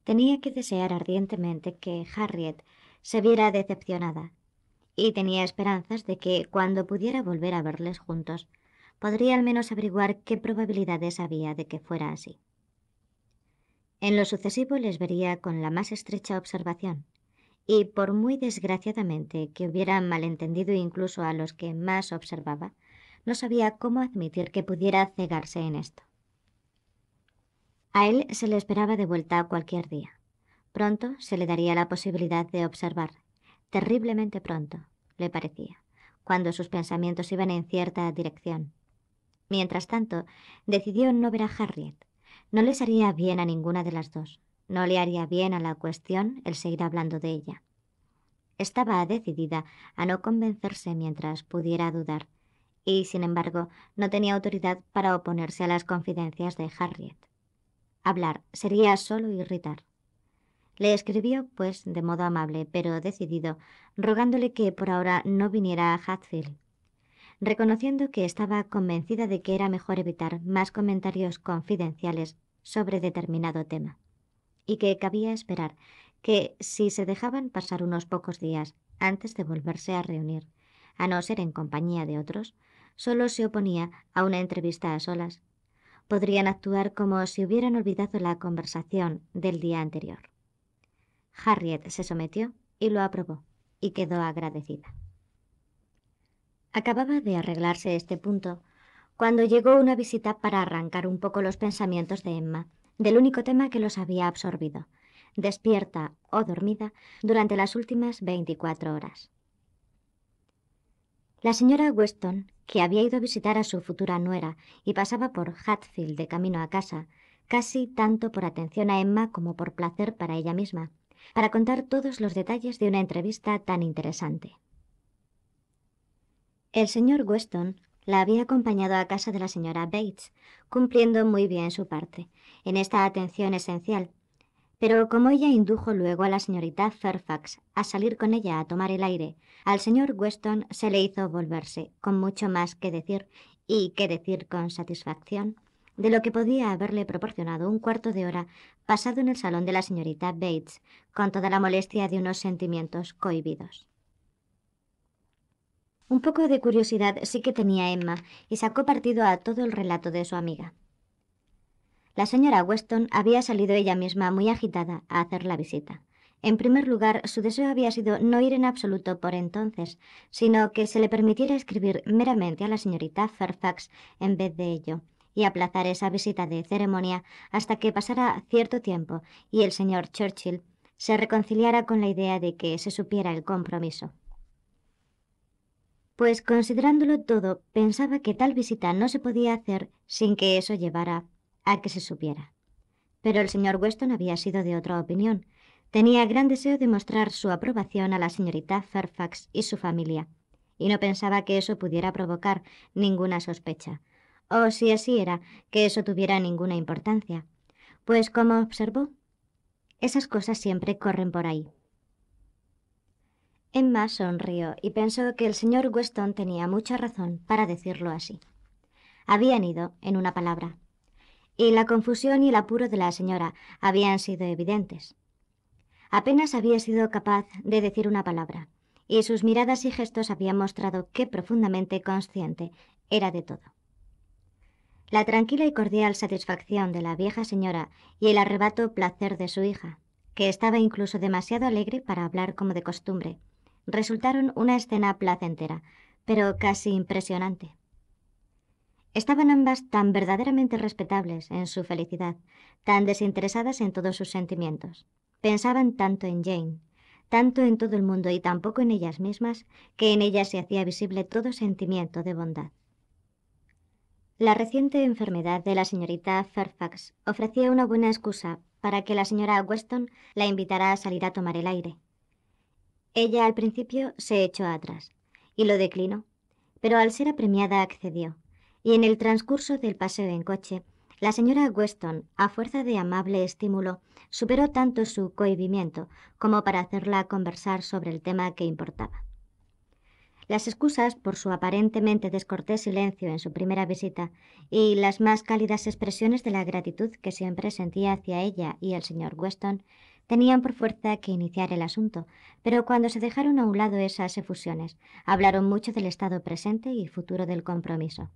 Tenía que desear ardientemente que Harriet se viera decepcionada, y tenía esperanzas de que, cuando pudiera volver a verles juntos, podría al menos averiguar qué probabilidades había de que fuera así. En lo sucesivo les vería con la más estrecha observación, y por muy desgraciadamente que hubiera malentendido incluso a los que más observaba, no sabía cómo admitir que pudiera cegarse en esto. A él se le esperaba de vuelta cualquier día. Pronto se le daría la posibilidad de observar. Terriblemente pronto, le parecía, cuando sus pensamientos iban en cierta dirección. Mientras tanto, decidió no ver a Harriet. No les haría bien a ninguna de las dos. No le haría bien a la cuestión el seguir hablando de ella. Estaba decidida a no convencerse mientras pudiera dudar, y sin embargo no tenía autoridad para oponerse a las confidencias de Harriet. Hablar sería solo irritar. Le escribió, pues, de modo amable, pero decidido, rogándole que por ahora no viniera a Hatfield. Reconociendo que estaba convencida de que era mejor evitar más comentarios confidenciales sobre determinado tema, y que cabía esperar que, si se dejaban pasar unos pocos días antes de volverse a reunir, a no ser en compañía de otros, solo se oponía a una entrevista a solas Podrían actuar como si hubieran olvidado la conversación del día anterior. Harriet se sometió y lo aprobó, y quedó agradecida. Acababa de arreglarse este punto cuando llegó una visita para arrancar un poco los pensamientos de Emma, del único tema que los había absorbido, despierta o dormida durante las últimas 24 horas. La señora Weston que había ido a visitar a su futura nuera y pasaba por Hatfield de camino a casa, casi tanto por atención a Emma como por placer para ella misma, para contar todos los detalles de una entrevista tan interesante. El señor Weston la había acompañado a casa de la señora Bates, cumpliendo muy bien su parte, en esta atención esencial, pero como ella indujo luego a la señorita Fairfax a salir con ella a tomar el aire, al señor Weston se le hizo volverse, con mucho más que decir, y que decir con satisfacción, de lo que podía haberle proporcionado un cuarto de hora pasado en el salón de la señorita Bates, con toda la molestia de unos sentimientos cohibidos. Un poco de curiosidad sí que tenía Emma, y sacó partido a todo el relato de su amiga. La señora Weston había salido ella misma muy agitada a hacer la visita. En primer lugar, su deseo había sido no ir en absoluto por entonces, sino que se le permitiera escribir meramente a la señorita Fairfax en vez de ello, y aplazar esa visita de ceremonia hasta que pasara cierto tiempo y el señor Churchill se reconciliara con la idea de que se supiera el compromiso. Pues considerándolo todo, pensaba que tal visita no se podía hacer sin que eso llevara a que se supiera. Pero el señor Weston había sido de otra opinión. Tenía gran deseo de mostrar su aprobación a la señorita Fairfax y su familia, y no pensaba que eso pudiera provocar ninguna sospecha, o si así era, que eso tuviera ninguna importancia. Pues como observó, esas cosas siempre corren por ahí. Emma sonrió y pensó que el señor Weston tenía mucha razón para decirlo así. Habían ido, en una palabra, y la confusión y el apuro de la señora habían sido evidentes. Apenas había sido capaz de decir una palabra, y sus miradas y gestos habían mostrado qué profundamente consciente era de todo. La tranquila y cordial satisfacción de la vieja señora y el arrebato placer de su hija, que estaba incluso demasiado alegre para hablar como de costumbre, resultaron una escena placentera, pero casi impresionante. Estaban ambas tan verdaderamente respetables en su felicidad, tan desinteresadas en todos sus sentimientos. Pensaban tanto en Jane, tanto en todo el mundo y tampoco en ellas mismas, que en ellas se hacía visible todo sentimiento de bondad. La reciente enfermedad de la señorita Fairfax ofrecía una buena excusa para que la señora Weston la invitara a salir a tomar el aire. Ella al principio se echó atrás y lo declinó, pero al ser apremiada accedió, y en el transcurso del paseo en coche, la señora Weston, a fuerza de amable estímulo, superó tanto su cohibimiento como para hacerla conversar sobre el tema que importaba. Las excusas por su aparentemente descortés silencio en su primera visita y las más cálidas expresiones de la gratitud que siempre sentía hacia ella y el señor Weston tenían por fuerza que iniciar el asunto, pero cuando se dejaron a un lado esas efusiones, hablaron mucho del estado presente y futuro del compromiso.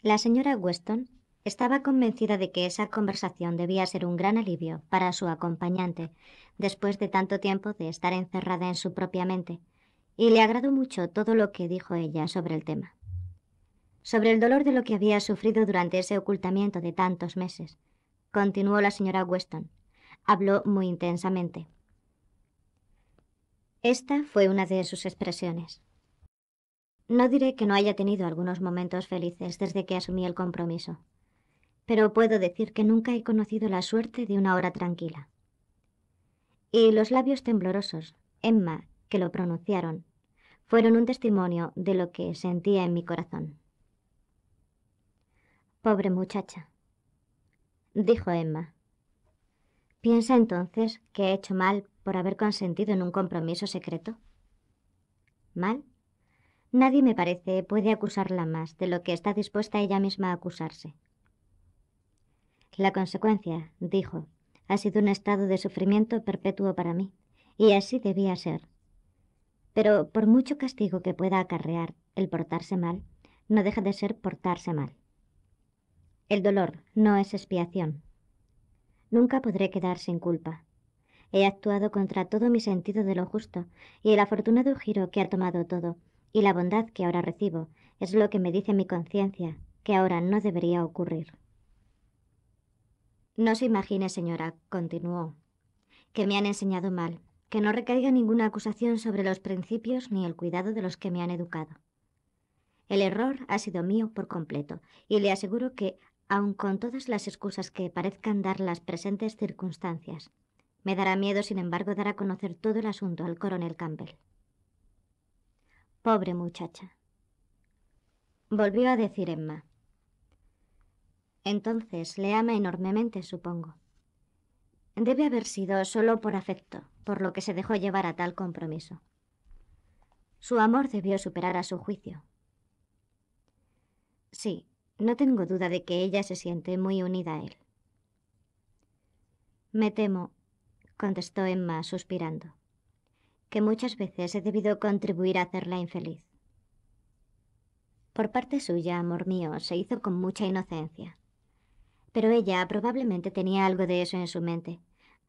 La señora Weston estaba convencida de que esa conversación debía ser un gran alivio para su acompañante, después de tanto tiempo de estar encerrada en su propia mente, y le agradó mucho todo lo que dijo ella sobre el tema. Sobre el dolor de lo que había sufrido durante ese ocultamiento de tantos meses, continuó la señora Weston. Habló muy intensamente. Esta fue una de sus expresiones. No diré que no haya tenido algunos momentos felices desde que asumí el compromiso, pero puedo decir que nunca he conocido la suerte de una hora tranquila. Y los labios temblorosos, Emma, que lo pronunciaron, fueron un testimonio de lo que sentía en mi corazón. Pobre muchacha, dijo Emma. ¿Piensa entonces que he hecho mal por haber consentido en un compromiso secreto? ¿Mal? Nadie, me parece, puede acusarla más de lo que está dispuesta ella misma a acusarse. La consecuencia, dijo, ha sido un estado de sufrimiento perpetuo para mí, y así debía ser. Pero por mucho castigo que pueda acarrear el portarse mal, no deja de ser portarse mal. El dolor no es expiación. Nunca podré quedar sin culpa. He actuado contra todo mi sentido de lo justo, y el afortunado giro que ha tomado todo y la bondad que ahora recibo es lo que me dice mi conciencia que ahora no debería ocurrir. No se imagine, señora, continuó, que me han enseñado mal, que no recaiga ninguna acusación sobre los principios ni el cuidado de los que me han educado. El error ha sido mío por completo, y le aseguro que, aun con todas las excusas que parezcan dar las presentes circunstancias, me dará miedo, sin embargo, dar a conocer todo el asunto al coronel Campbell. Pobre muchacha. Volvió a decir Emma. Entonces le ama enormemente, supongo. Debe haber sido solo por afecto, por lo que se dejó llevar a tal compromiso. Su amor debió superar a su juicio. Sí, no tengo duda de que ella se siente muy unida a él. Me temo, contestó Emma suspirando que muchas veces he debido contribuir a hacerla infeliz. Por parte suya, amor mío, se hizo con mucha inocencia. Pero ella probablemente tenía algo de eso en su mente,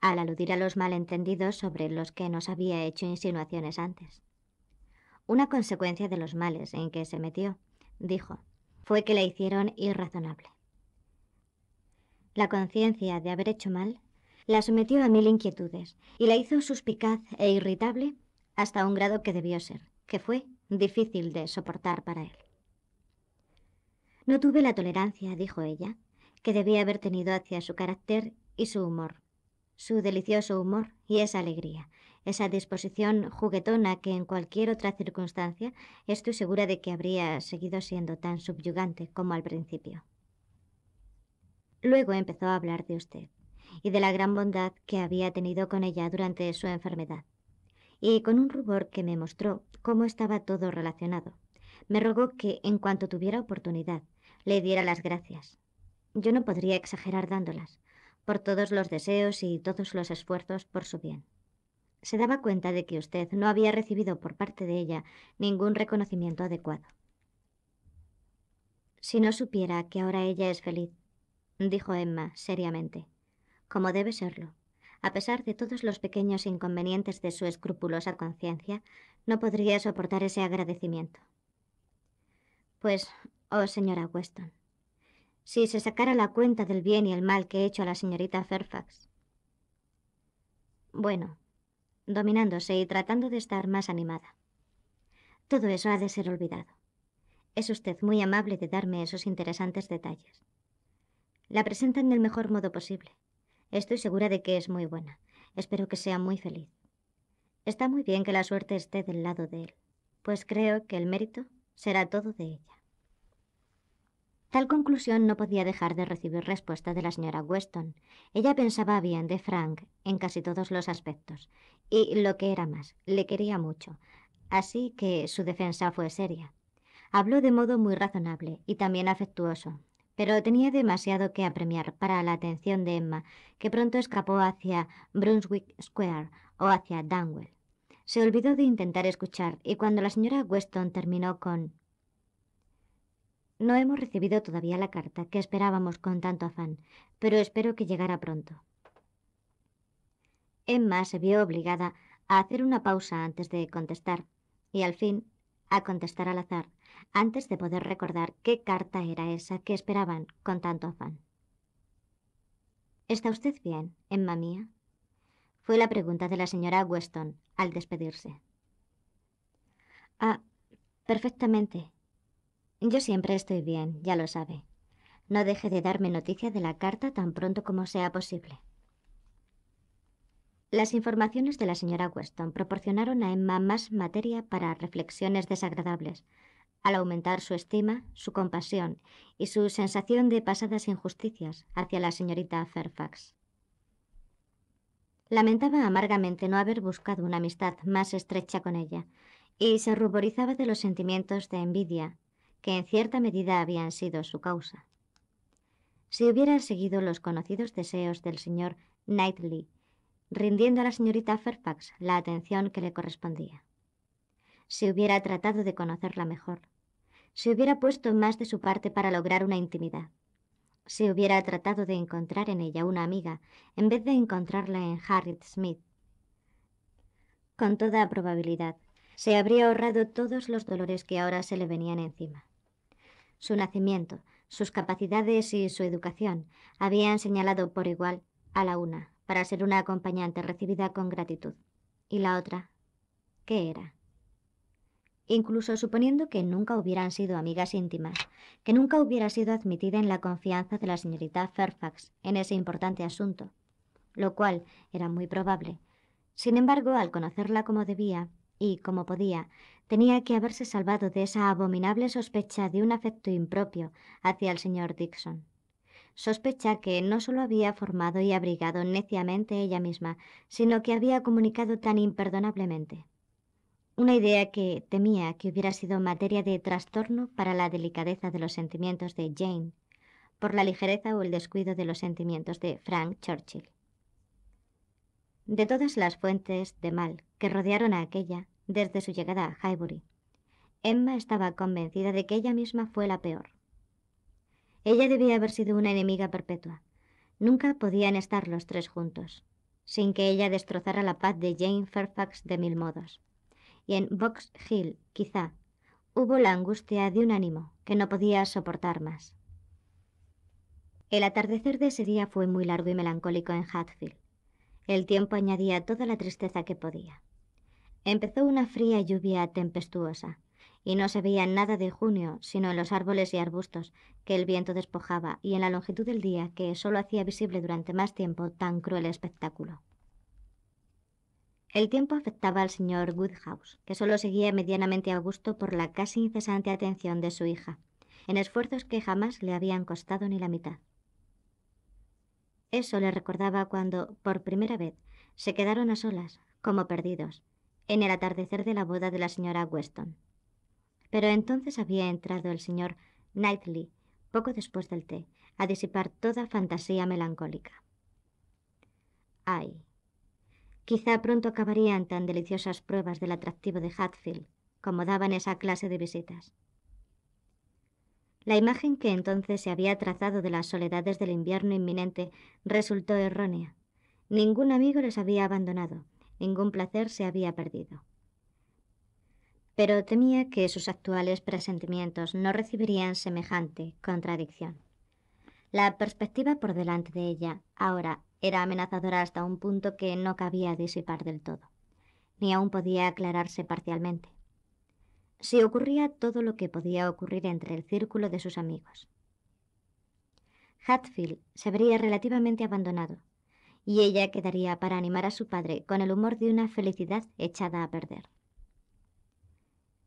al aludir a los malentendidos sobre los que nos había hecho insinuaciones antes. Una consecuencia de los males en que se metió, dijo, fue que la hicieron irrazonable. La conciencia de haber hecho mal la sometió a mil inquietudes y la hizo suspicaz e irritable hasta un grado que debió ser, que fue difícil de soportar para él. No tuve la tolerancia, dijo ella, que debía haber tenido hacia su carácter y su humor, su delicioso humor y esa alegría, esa disposición juguetona que en cualquier otra circunstancia estoy segura de que habría seguido siendo tan subyugante como al principio. Luego empezó a hablar de usted, y de la gran bondad que había tenido con ella durante su enfermedad. Y con un rubor que me mostró cómo estaba todo relacionado, me rogó que, en cuanto tuviera oportunidad, le diera las gracias. Yo no podría exagerar dándolas, por todos los deseos y todos los esfuerzos por su bien. Se daba cuenta de que usted no había recibido por parte de ella ningún reconocimiento adecuado. Si no supiera que ahora ella es feliz, dijo Emma seriamente como debe serlo. A pesar de todos los pequeños inconvenientes de su escrupulosa conciencia, no podría soportar ese agradecimiento. Pues, oh señora Weston, si se sacara la cuenta del bien y el mal que he hecho a la señorita Fairfax. Bueno, dominándose y tratando de estar más animada. Todo eso ha de ser olvidado. Es usted muy amable de darme esos interesantes detalles. La presenta en el mejor modo posible. Estoy segura de que es muy buena. Espero que sea muy feliz. Está muy bien que la suerte esté del lado de él, pues creo que el mérito será todo de ella. Tal conclusión no podía dejar de recibir respuesta de la señora Weston. Ella pensaba bien de Frank en casi todos los aspectos, y lo que era más, le quería mucho, así que su defensa fue seria. Habló de modo muy razonable y también afectuoso, pero tenía demasiado que apremiar para la atención de Emma, que pronto escapó hacia Brunswick Square o hacia Dunwell. Se olvidó de intentar escuchar y cuando la señora Weston terminó con No hemos recibido todavía la carta que esperábamos con tanto afán, pero espero que llegara pronto. Emma se vio obligada a hacer una pausa antes de contestar y al fin a contestar al azar antes de poder recordar qué carta era esa que esperaban con tanto afán. ¿Está usted bien, Emma mía? Fue la pregunta de la señora Weston al despedirse. Ah, perfectamente. Yo siempre estoy bien, ya lo sabe. No deje de darme noticia de la carta tan pronto como sea posible. Las informaciones de la señora Weston proporcionaron a Emma más materia para reflexiones desagradables, al aumentar su estima, su compasión y su sensación de pasadas injusticias hacia la señorita Fairfax. Lamentaba amargamente no haber buscado una amistad más estrecha con ella, y se ruborizaba de los sentimientos de envidia, que en cierta medida habían sido su causa. Si hubiera seguido los conocidos deseos del señor Knightley, rindiendo a la señorita Fairfax la atención que le correspondía si hubiera tratado de conocerla mejor, si hubiera puesto más de su parte para lograr una intimidad, si hubiera tratado de encontrar en ella una amiga en vez de encontrarla en Harriet Smith. Con toda probabilidad, se habría ahorrado todos los dolores que ahora se le venían encima. Su nacimiento, sus capacidades y su educación habían señalado por igual a la una para ser una acompañante recibida con gratitud y la otra, ¿qué era? incluso suponiendo que nunca hubieran sido amigas íntimas, que nunca hubiera sido admitida en la confianza de la señorita Fairfax en ese importante asunto, lo cual era muy probable. Sin embargo, al conocerla como debía y como podía, tenía que haberse salvado de esa abominable sospecha de un afecto impropio hacia el señor Dixon. Sospecha que no solo había formado y abrigado neciamente ella misma, sino que había comunicado tan imperdonablemente una idea que temía que hubiera sido materia de trastorno para la delicadeza de los sentimientos de Jane, por la ligereza o el descuido de los sentimientos de Frank Churchill. De todas las fuentes de mal que rodearon a aquella desde su llegada a Highbury, Emma estaba convencida de que ella misma fue la peor. Ella debía haber sido una enemiga perpetua. Nunca podían estar los tres juntos, sin que ella destrozara la paz de Jane Fairfax de mil modos y en Box Hill, quizá, hubo la angustia de un ánimo que no podía soportar más. El atardecer de ese día fue muy largo y melancólico en Hatfield. El tiempo añadía toda la tristeza que podía. Empezó una fría lluvia tempestuosa, y no se veía nada de junio, sino en los árboles y arbustos que el viento despojaba y en la longitud del día que solo hacía visible durante más tiempo tan cruel espectáculo. El tiempo afectaba al señor Woodhouse, que solo seguía medianamente a gusto por la casi incesante atención de su hija, en esfuerzos que jamás le habían costado ni la mitad. Eso le recordaba cuando, por primera vez, se quedaron a solas, como perdidos, en el atardecer de la boda de la señora Weston. Pero entonces había entrado el señor Knightley, poco después del té, a disipar toda fantasía melancólica. Ay, Quizá pronto acabarían tan deliciosas pruebas del atractivo de Hatfield como daban esa clase de visitas. La imagen que entonces se había trazado de las soledades del invierno inminente resultó errónea. Ningún amigo les había abandonado, ningún placer se había perdido. Pero temía que sus actuales presentimientos no recibirían semejante contradicción. La perspectiva por delante de ella, ahora era amenazadora hasta un punto que no cabía disipar del todo, ni aún podía aclararse parcialmente. Si ocurría todo lo que podía ocurrir entre el círculo de sus amigos. Hatfield se vería relativamente abandonado, y ella quedaría para animar a su padre con el humor de una felicidad echada a perder.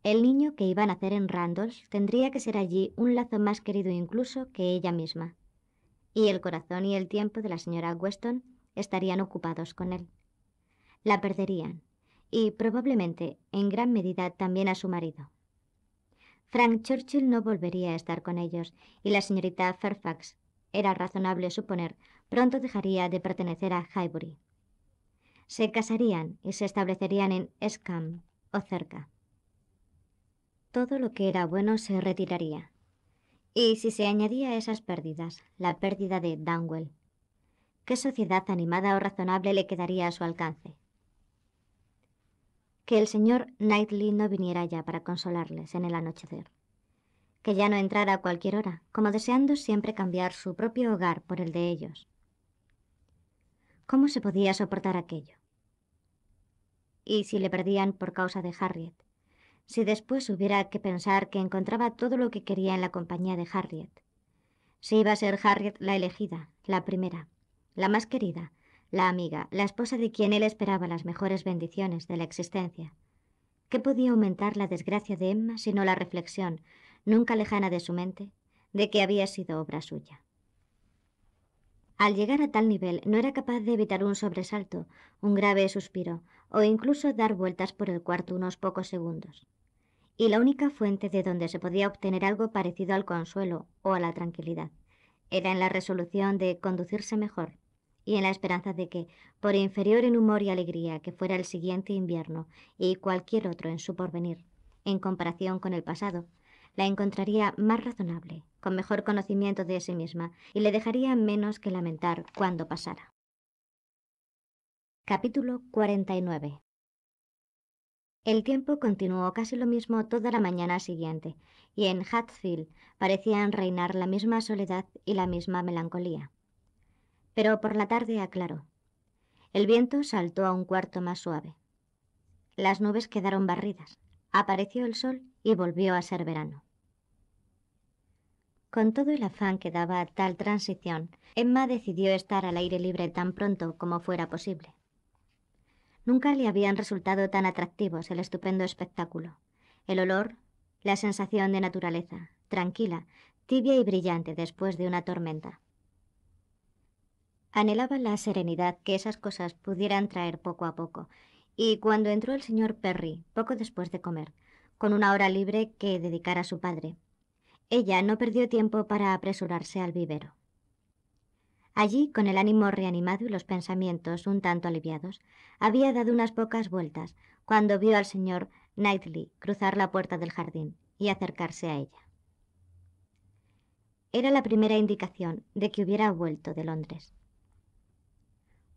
El niño que iba a nacer en Randalls tendría que ser allí un lazo más querido incluso que ella misma, y el corazón y el tiempo de la señora Weston estarían ocupados con él. La perderían, y probablemente en gran medida también a su marido. Frank Churchill no volvería a estar con ellos, y la señorita Fairfax, era razonable suponer, pronto dejaría de pertenecer a Highbury. Se casarían y se establecerían en Escam o cerca. Todo lo que era bueno se retiraría y si se añadía a esas pérdidas la pérdida de Danwell, ¿qué sociedad animada o razonable le quedaría a su alcance? Que el señor Knightley no viniera ya para consolarles en el anochecer. Que ya no entrara a cualquier hora, como deseando siempre cambiar su propio hogar por el de ellos. ¿Cómo se podía soportar aquello? ¿Y si le perdían por causa de Harriet? si después hubiera que pensar que encontraba todo lo que quería en la compañía de Harriet. Si iba a ser Harriet la elegida, la primera, la más querida, la amiga, la esposa de quien él esperaba las mejores bendiciones de la existencia. ¿Qué podía aumentar la desgracia de Emma sino la reflexión, nunca lejana de su mente, de que había sido obra suya? Al llegar a tal nivel no era capaz de evitar un sobresalto, un grave suspiro, o incluso dar vueltas por el cuarto unos pocos segundos y la única fuente de donde se podía obtener algo parecido al consuelo o a la tranquilidad. Era en la resolución de conducirse mejor y en la esperanza de que, por inferior en humor y alegría que fuera el siguiente invierno y cualquier otro en su porvenir, en comparación con el pasado, la encontraría más razonable, con mejor conocimiento de sí misma y le dejaría menos que lamentar cuando pasara. Capítulo 49 el tiempo continuó casi lo mismo toda la mañana siguiente, y en Hatfield parecían reinar la misma soledad y la misma melancolía. Pero por la tarde aclaró. El viento saltó a un cuarto más suave. Las nubes quedaron barridas, apareció el sol y volvió a ser verano. Con todo el afán que daba tal transición, Emma decidió estar al aire libre tan pronto como fuera posible. Nunca le habían resultado tan atractivos el estupendo espectáculo. El olor, la sensación de naturaleza, tranquila, tibia y brillante después de una tormenta. Anhelaba la serenidad que esas cosas pudieran traer poco a poco, y cuando entró el señor Perry, poco después de comer, con una hora libre que dedicara a su padre, ella no perdió tiempo para apresurarse al vivero. Allí, con el ánimo reanimado y los pensamientos un tanto aliviados, había dado unas pocas vueltas cuando vio al señor Knightley cruzar la puerta del jardín y acercarse a ella. Era la primera indicación de que hubiera vuelto de Londres.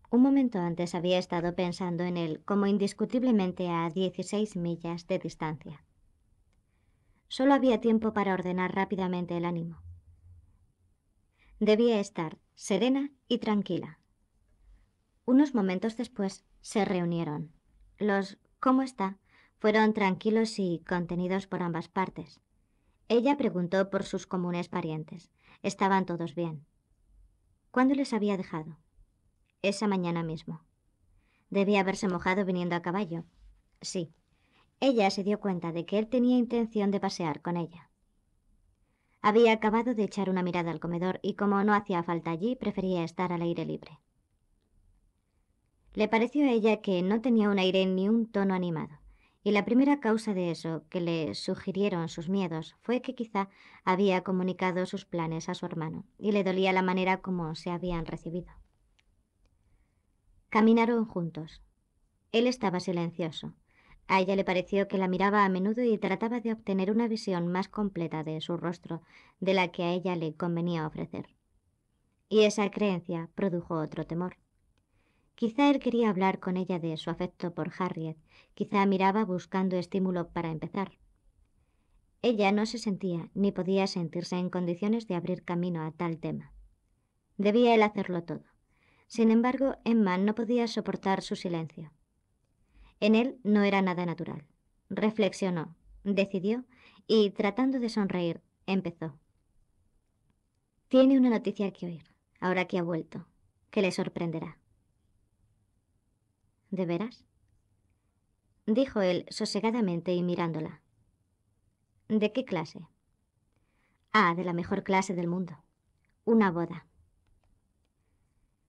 Un momento antes había estado pensando en él como indiscutiblemente a 16 millas de distancia. Solo había tiempo para ordenar rápidamente el ánimo. Debía estar serena y tranquila. Unos momentos después se reunieron. Los ¿cómo está? fueron tranquilos y contenidos por ambas partes. Ella preguntó por sus comunes parientes. Estaban todos bien. ¿Cuándo les había dejado? Esa mañana mismo. Debía haberse mojado viniendo a caballo. Sí. Ella se dio cuenta de que él tenía intención de pasear con ella. Había acabado de echar una mirada al comedor y como no hacía falta allí, prefería estar al aire libre. Le pareció a ella que no tenía un aire ni un tono animado, y la primera causa de eso que le sugirieron sus miedos fue que quizá había comunicado sus planes a su hermano, y le dolía la manera como se habían recibido. Caminaron juntos. Él estaba silencioso, a ella le pareció que la miraba a menudo y trataba de obtener una visión más completa de su rostro de la que a ella le convenía ofrecer. Y esa creencia produjo otro temor. Quizá él quería hablar con ella de su afecto por Harriet, quizá miraba buscando estímulo para empezar. Ella no se sentía ni podía sentirse en condiciones de abrir camino a tal tema. Debía él hacerlo todo. Sin embargo, Emma no podía soportar su silencio. En él no era nada natural. Reflexionó, decidió y, tratando de sonreír, empezó. Tiene una noticia que oír, ahora que ha vuelto, que le sorprenderá. ¿De veras? Dijo él sosegadamente y mirándola. ¿De qué clase? Ah, de la mejor clase del mundo. Una boda.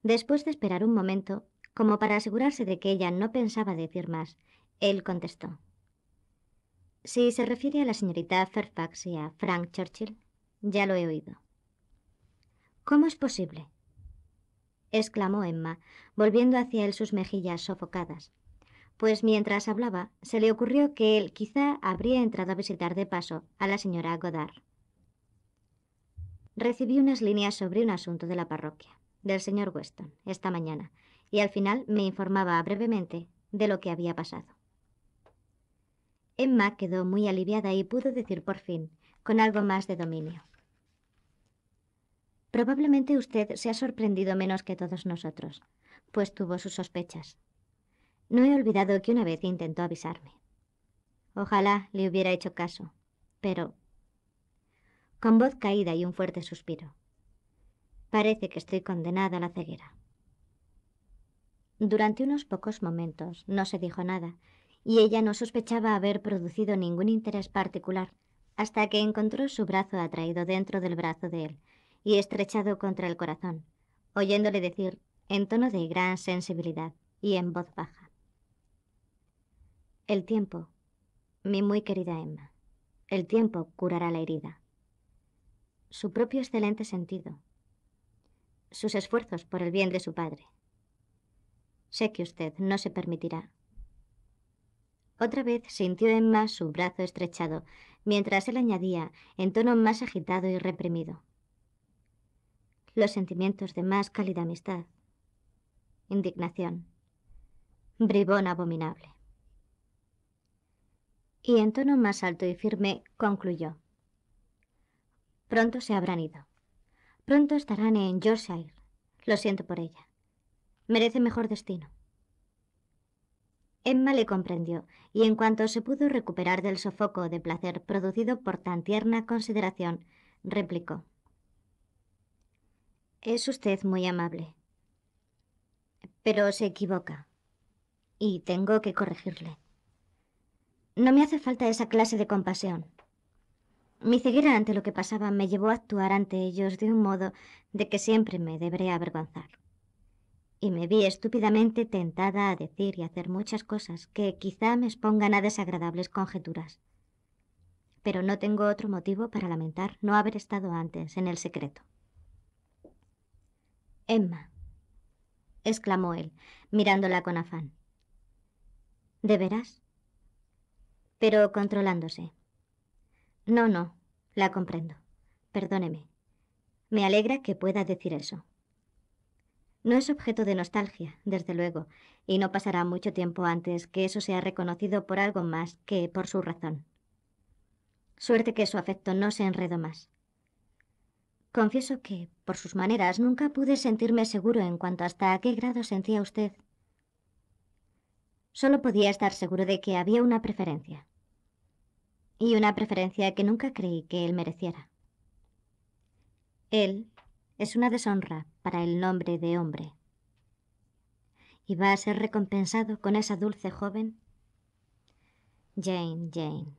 Después de esperar un momento, como para asegurarse de que ella no pensaba decir más, él contestó. Si se refiere a la señorita Fairfax y a Frank Churchill, ya lo he oído. ¿Cómo es posible? exclamó Emma, volviendo hacia él sus mejillas sofocadas. Pues mientras hablaba, se le ocurrió que él quizá habría entrado a visitar de paso a la señora Goddard. Recibí unas líneas sobre un asunto de la parroquia, del señor Weston, esta mañana, y al final me informaba brevemente de lo que había pasado. Emma quedó muy aliviada y pudo decir por fin, con algo más de dominio. Probablemente usted se ha sorprendido menos que todos nosotros, pues tuvo sus sospechas. No he olvidado que una vez intentó avisarme. Ojalá le hubiera hecho caso, pero... Con voz caída y un fuerte suspiro. Parece que estoy condenada a la ceguera. Durante unos pocos momentos no se dijo nada, y ella no sospechaba haber producido ningún interés particular, hasta que encontró su brazo atraído dentro del brazo de él y estrechado contra el corazón, oyéndole decir, en tono de gran sensibilidad y en voz baja. El tiempo, mi muy querida Emma, el tiempo curará la herida. Su propio excelente sentido, sus esfuerzos por el bien de su padre, Sé que usted no se permitirá. Otra vez sintió Emma su brazo estrechado, mientras él añadía, en tono más agitado y reprimido, los sentimientos de más cálida amistad. Indignación. Bribón abominable. Y en tono más alto y firme concluyó. Pronto se habrán ido. Pronto estarán en Yorkshire. Lo siento por ella. Merece mejor destino. Emma le comprendió, y en cuanto se pudo recuperar del sofoco de placer producido por tan tierna consideración, replicó. Es usted muy amable. Pero se equivoca. Y tengo que corregirle. No me hace falta esa clase de compasión. Mi ceguera ante lo que pasaba me llevó a actuar ante ellos de un modo de que siempre me debería avergonzar y me vi estúpidamente tentada a decir y hacer muchas cosas que quizá me expongan a desagradables conjeturas. Pero no tengo otro motivo para lamentar no haber estado antes en el secreto. Emma, exclamó él, mirándola con afán. ¿De veras? Pero controlándose. No, no, la comprendo. Perdóneme. Me alegra que pueda decir eso. No es objeto de nostalgia, desde luego, y no pasará mucho tiempo antes que eso sea reconocido por algo más que por su razón. Suerte que su afecto no se enredó más. Confieso que, por sus maneras, nunca pude sentirme seguro en cuanto hasta a qué grado sentía usted. Solo podía estar seguro de que había una preferencia. Y una preferencia que nunca creí que él mereciera. Él, es una deshonra para el nombre de hombre. ¿Y va a ser recompensado con esa dulce joven? Jane, Jane,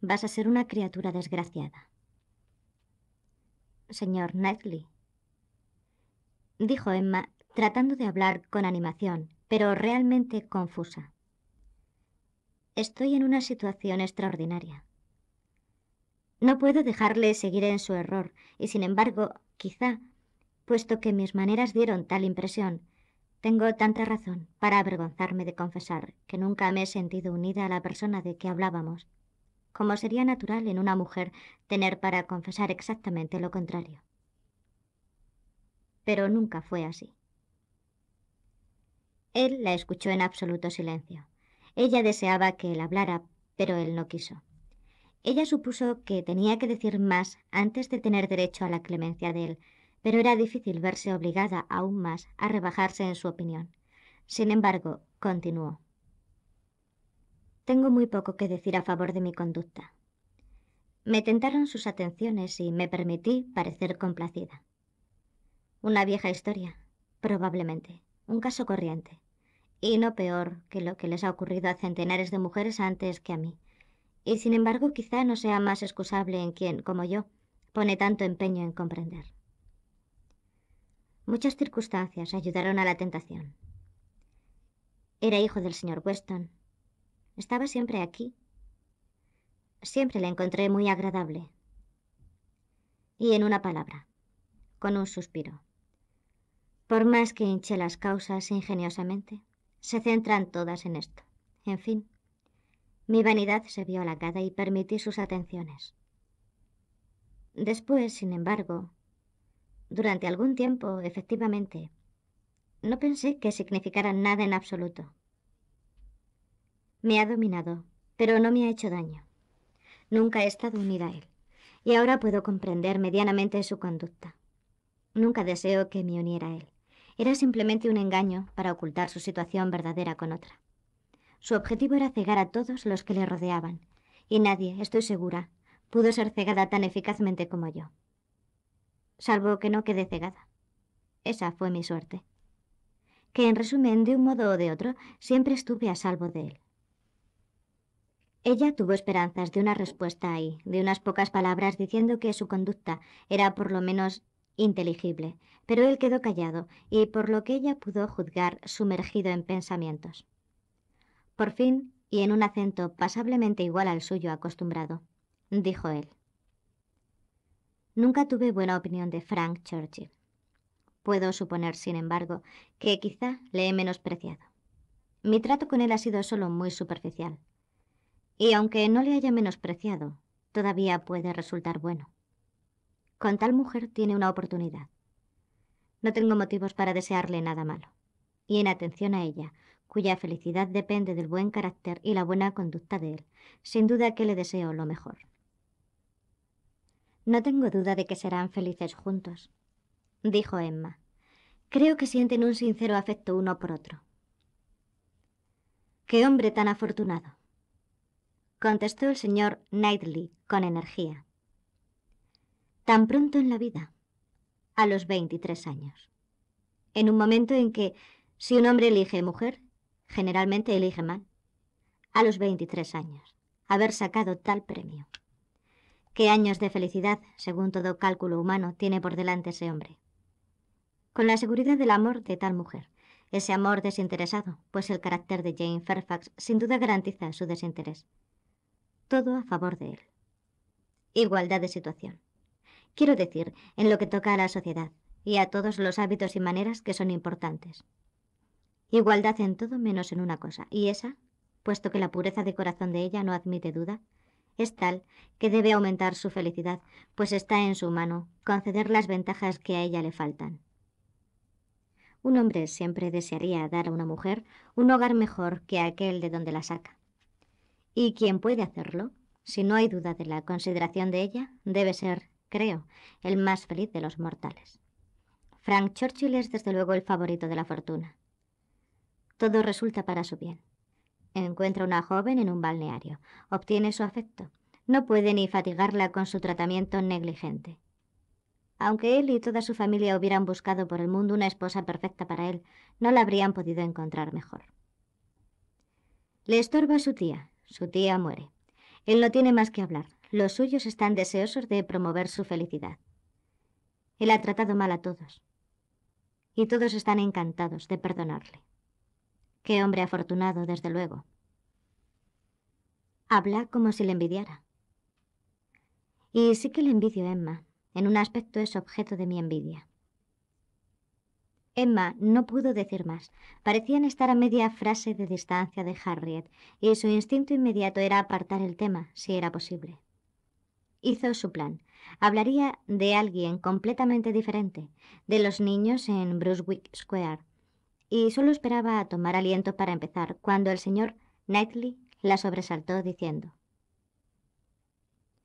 vas a ser una criatura desgraciada. Señor Knightley, dijo Emma, tratando de hablar con animación, pero realmente confusa. Estoy en una situación extraordinaria. No puedo dejarle seguir en su error, y sin embargo Quizá, puesto que mis maneras dieron tal impresión, tengo tanta razón para avergonzarme de confesar que nunca me he sentido unida a la persona de que hablábamos, como sería natural en una mujer tener para confesar exactamente lo contrario. Pero nunca fue así. Él la escuchó en absoluto silencio. Ella deseaba que él hablara, pero él no quiso. Ella supuso que tenía que decir más antes de tener derecho a la clemencia de él, pero era difícil verse obligada aún más a rebajarse en su opinión. Sin embargo, continuó. Tengo muy poco que decir a favor de mi conducta. Me tentaron sus atenciones y me permití parecer complacida. Una vieja historia, probablemente, un caso corriente, y no peor que lo que les ha ocurrido a centenares de mujeres antes que a mí, y sin embargo quizá no sea más excusable en quien, como yo, pone tanto empeño en comprender. Muchas circunstancias ayudaron a la tentación. Era hijo del señor Weston. Estaba siempre aquí. Siempre le encontré muy agradable. Y en una palabra, con un suspiro. Por más que hinche las causas ingeniosamente, se centran todas en esto. En fin, mi vanidad se vio halagada y permití sus atenciones. Después, sin embargo, durante algún tiempo, efectivamente, no pensé que significara nada en absoluto. Me ha dominado, pero no me ha hecho daño. Nunca he estado unida a él, y ahora puedo comprender medianamente su conducta. Nunca deseo que me uniera a él. Era simplemente un engaño para ocultar su situación verdadera con otra. Su objetivo era cegar a todos los que le rodeaban, y nadie, estoy segura, pudo ser cegada tan eficazmente como yo. Salvo que no quedé cegada. Esa fue mi suerte. Que en resumen, de un modo o de otro, siempre estuve a salvo de él. Ella tuvo esperanzas de una respuesta ahí, de unas pocas palabras diciendo que su conducta era por lo menos inteligible, pero él quedó callado y, por lo que ella pudo juzgar, sumergido en pensamientos. Por fin, y en un acento pasablemente igual al suyo acostumbrado, dijo él. Nunca tuve buena opinión de Frank Churchill. Puedo suponer, sin embargo, que quizá le he menospreciado. Mi trato con él ha sido solo muy superficial. Y aunque no le haya menospreciado, todavía puede resultar bueno. Con tal mujer tiene una oportunidad. No tengo motivos para desearle nada malo. Y en atención a ella, cuya felicidad depende del buen carácter y la buena conducta de él. Sin duda que le deseo lo mejor. No tengo duda de que serán felices juntos, dijo Emma. Creo que sienten un sincero afecto uno por otro. ¡Qué hombre tan afortunado! contestó el señor Knightley con energía. Tan pronto en la vida, a los 23 años. En un momento en que, si un hombre elige mujer, generalmente elige mal. a los 23 años, haber sacado tal premio. ¿Qué años de felicidad, según todo cálculo humano, tiene por delante ese hombre? Con la seguridad del amor de tal mujer, ese amor desinteresado, pues el carácter de Jane Fairfax sin duda garantiza su desinterés. Todo a favor de él. Igualdad de situación. Quiero decir, en lo que toca a la sociedad y a todos los hábitos y maneras que son importantes. Igualdad en todo menos en una cosa, y esa, puesto que la pureza de corazón de ella no admite duda, es tal que debe aumentar su felicidad, pues está en su mano conceder las ventajas que a ella le faltan. Un hombre siempre desearía dar a una mujer un hogar mejor que aquel de donde la saca. Y quien puede hacerlo, si no hay duda de la consideración de ella, debe ser, creo, el más feliz de los mortales. Frank Churchill es desde luego el favorito de la fortuna. Todo resulta para su bien. Encuentra una joven en un balneario. Obtiene su afecto. No puede ni fatigarla con su tratamiento negligente. Aunque él y toda su familia hubieran buscado por el mundo una esposa perfecta para él, no la habrían podido encontrar mejor. Le estorba a su tía. Su tía muere. Él no tiene más que hablar. Los suyos están deseosos de promover su felicidad. Él ha tratado mal a todos. Y todos están encantados de perdonarle. Qué hombre afortunado, desde luego. Habla como si le envidiara. Y sí que le envidio, Emma. En un aspecto es objeto de mi envidia. Emma no pudo decir más. Parecían estar a media frase de distancia de Harriet, y su instinto inmediato era apartar el tema, si era posible. Hizo su plan. Hablaría de alguien completamente diferente, de los niños en Bruswick Square, y solo esperaba a tomar aliento para empezar cuando el señor Knightley la sobresaltó diciendo: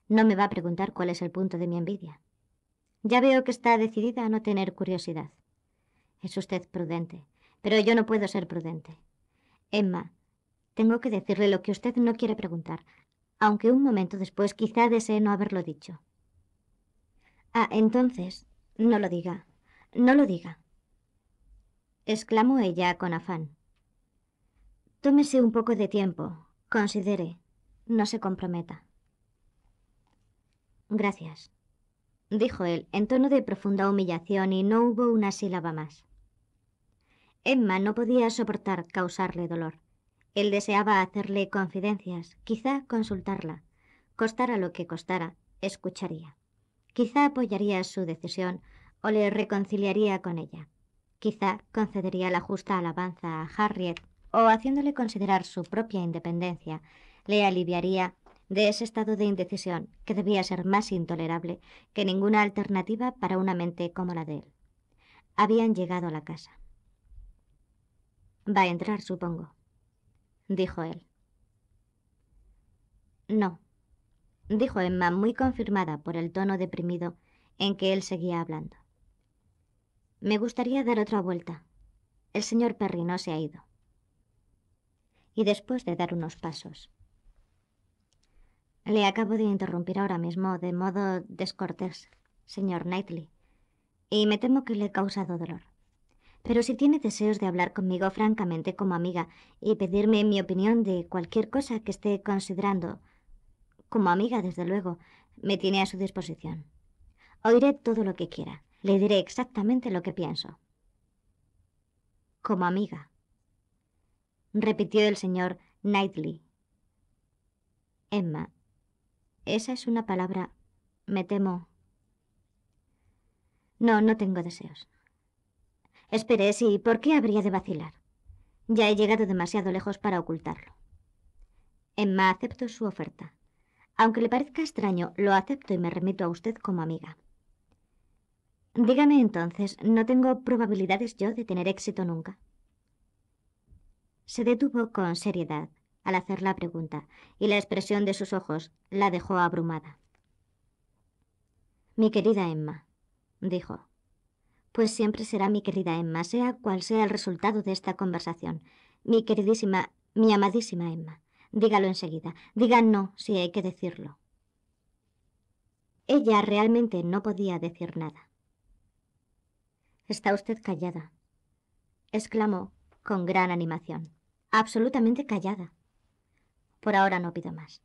No me va a preguntar cuál es el punto de mi envidia. Ya veo que está decidida a no tener curiosidad. Es usted prudente, pero yo no puedo ser prudente. Emma, tengo que decirle lo que usted no quiere preguntar, aunque un momento después quizá desee no haberlo dicho. Ah, entonces, no lo diga, no lo diga exclamó ella con afán. Tómese un poco de tiempo, considere, no se comprometa. Gracias, dijo él en tono de profunda humillación y no hubo una sílaba más. Emma no podía soportar causarle dolor. Él deseaba hacerle confidencias, quizá consultarla. Costara lo que costara, escucharía. Quizá apoyaría su decisión o le reconciliaría con ella. Quizá concedería la justa alabanza a Harriet o haciéndole considerar su propia independencia, le aliviaría de ese estado de indecisión que debía ser más intolerable que ninguna alternativa para una mente como la de él. Habían llegado a la casa. Va a entrar, supongo, dijo él. No, dijo Emma muy confirmada por el tono deprimido en que él seguía hablando. Me gustaría dar otra vuelta. El señor Perry no se ha ido. Y después de dar unos pasos. Le acabo de interrumpir ahora mismo de modo descortés, señor Knightley, y me temo que le he causado dolor. Pero si tiene deseos de hablar conmigo francamente como amiga y pedirme mi opinión de cualquier cosa que esté considerando, como amiga, desde luego, me tiene a su disposición. Oiré todo lo que quiera. Le diré exactamente lo que pienso. Como amiga, repitió el señor Knightley. Emma, esa es una palabra, me temo. No, no tengo deseos. Espere, sí, ¿por qué habría de vacilar? Ya he llegado demasiado lejos para ocultarlo. Emma, acepto su oferta. Aunque le parezca extraño, lo acepto y me remito a usted como amiga. Dígame entonces, ¿no tengo probabilidades yo de tener éxito nunca? Se detuvo con seriedad al hacer la pregunta y la expresión de sus ojos la dejó abrumada. Mi querida Emma, dijo, pues siempre será mi querida Emma, sea cual sea el resultado de esta conversación. Mi queridísima, mi amadísima Emma, dígalo enseguida, diga no si hay que decirlo. Ella realmente no podía decir nada. Está usted callada, exclamó con gran animación. Absolutamente callada. Por ahora no pido más.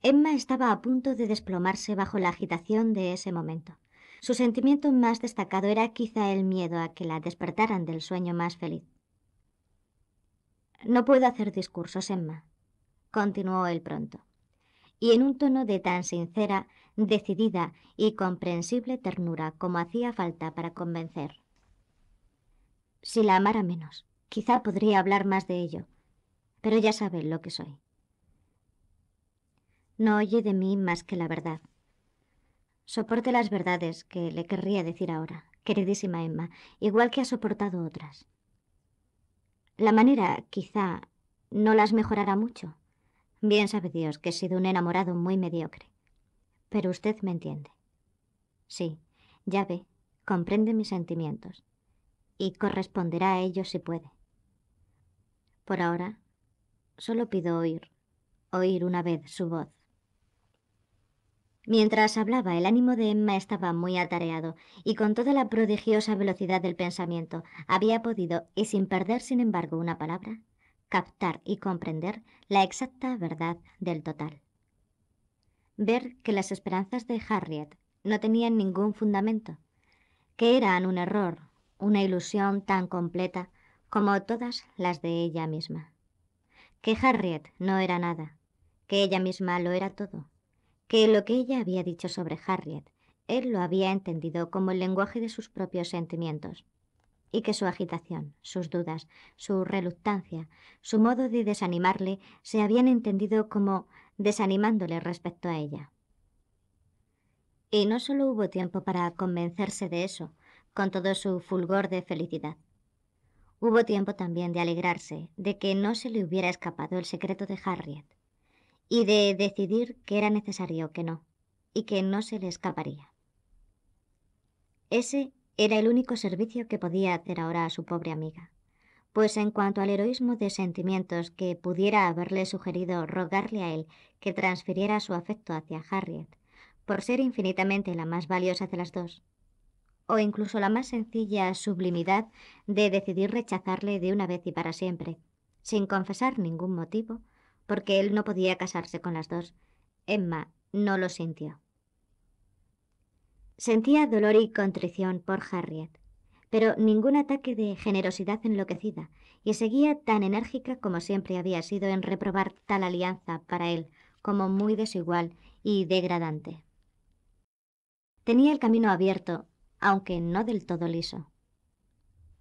Emma estaba a punto de desplomarse bajo la agitación de ese momento. Su sentimiento más destacado era quizá el miedo a que la despertaran del sueño más feliz. No puedo hacer discursos, Emma, continuó él pronto, y en un tono de tan sincera decidida y comprensible ternura como hacía falta para convencer. Si la amara menos, quizá podría hablar más de ello, pero ya sabe lo que soy. No oye de mí más que la verdad. Soporte las verdades que le querría decir ahora, queridísima Emma, igual que ha soportado otras. La manera, quizá, no las mejorará mucho. Bien sabe Dios que he sido un enamorado muy mediocre. Pero usted me entiende. Sí, ya ve, comprende mis sentimientos. Y corresponderá a ellos si puede. Por ahora, solo pido oír, oír una vez su voz. Mientras hablaba, el ánimo de Emma estaba muy atareado, y con toda la prodigiosa velocidad del pensamiento había podido, y sin perder sin embargo una palabra, captar y comprender la exacta verdad del total ver que las esperanzas de Harriet no tenían ningún fundamento, que eran un error, una ilusión tan completa como todas las de ella misma, que Harriet no era nada, que ella misma lo era todo, que lo que ella había dicho sobre Harriet, él lo había entendido como el lenguaje de sus propios sentimientos, y que su agitación, sus dudas, su reluctancia, su modo de desanimarle se habían entendido como desanimándole respecto a ella. Y no solo hubo tiempo para convencerse de eso, con todo su fulgor de felicidad. Hubo tiempo también de alegrarse de que no se le hubiera escapado el secreto de Harriet, y de decidir que era necesario que no, y que no se le escaparía. Ese era el único servicio que podía hacer ahora a su pobre amiga pues en cuanto al heroísmo de sentimientos que pudiera haberle sugerido rogarle a él que transfiriera su afecto hacia Harriet, por ser infinitamente la más valiosa de las dos, o incluso la más sencilla sublimidad de decidir rechazarle de una vez y para siempre, sin confesar ningún motivo, porque él no podía casarse con las dos, Emma no lo sintió. Sentía dolor y contrición por Harriet, pero ningún ataque de generosidad enloquecida, y seguía tan enérgica como siempre había sido en reprobar tal alianza para él como muy desigual y degradante. Tenía el camino abierto, aunque no del todo liso.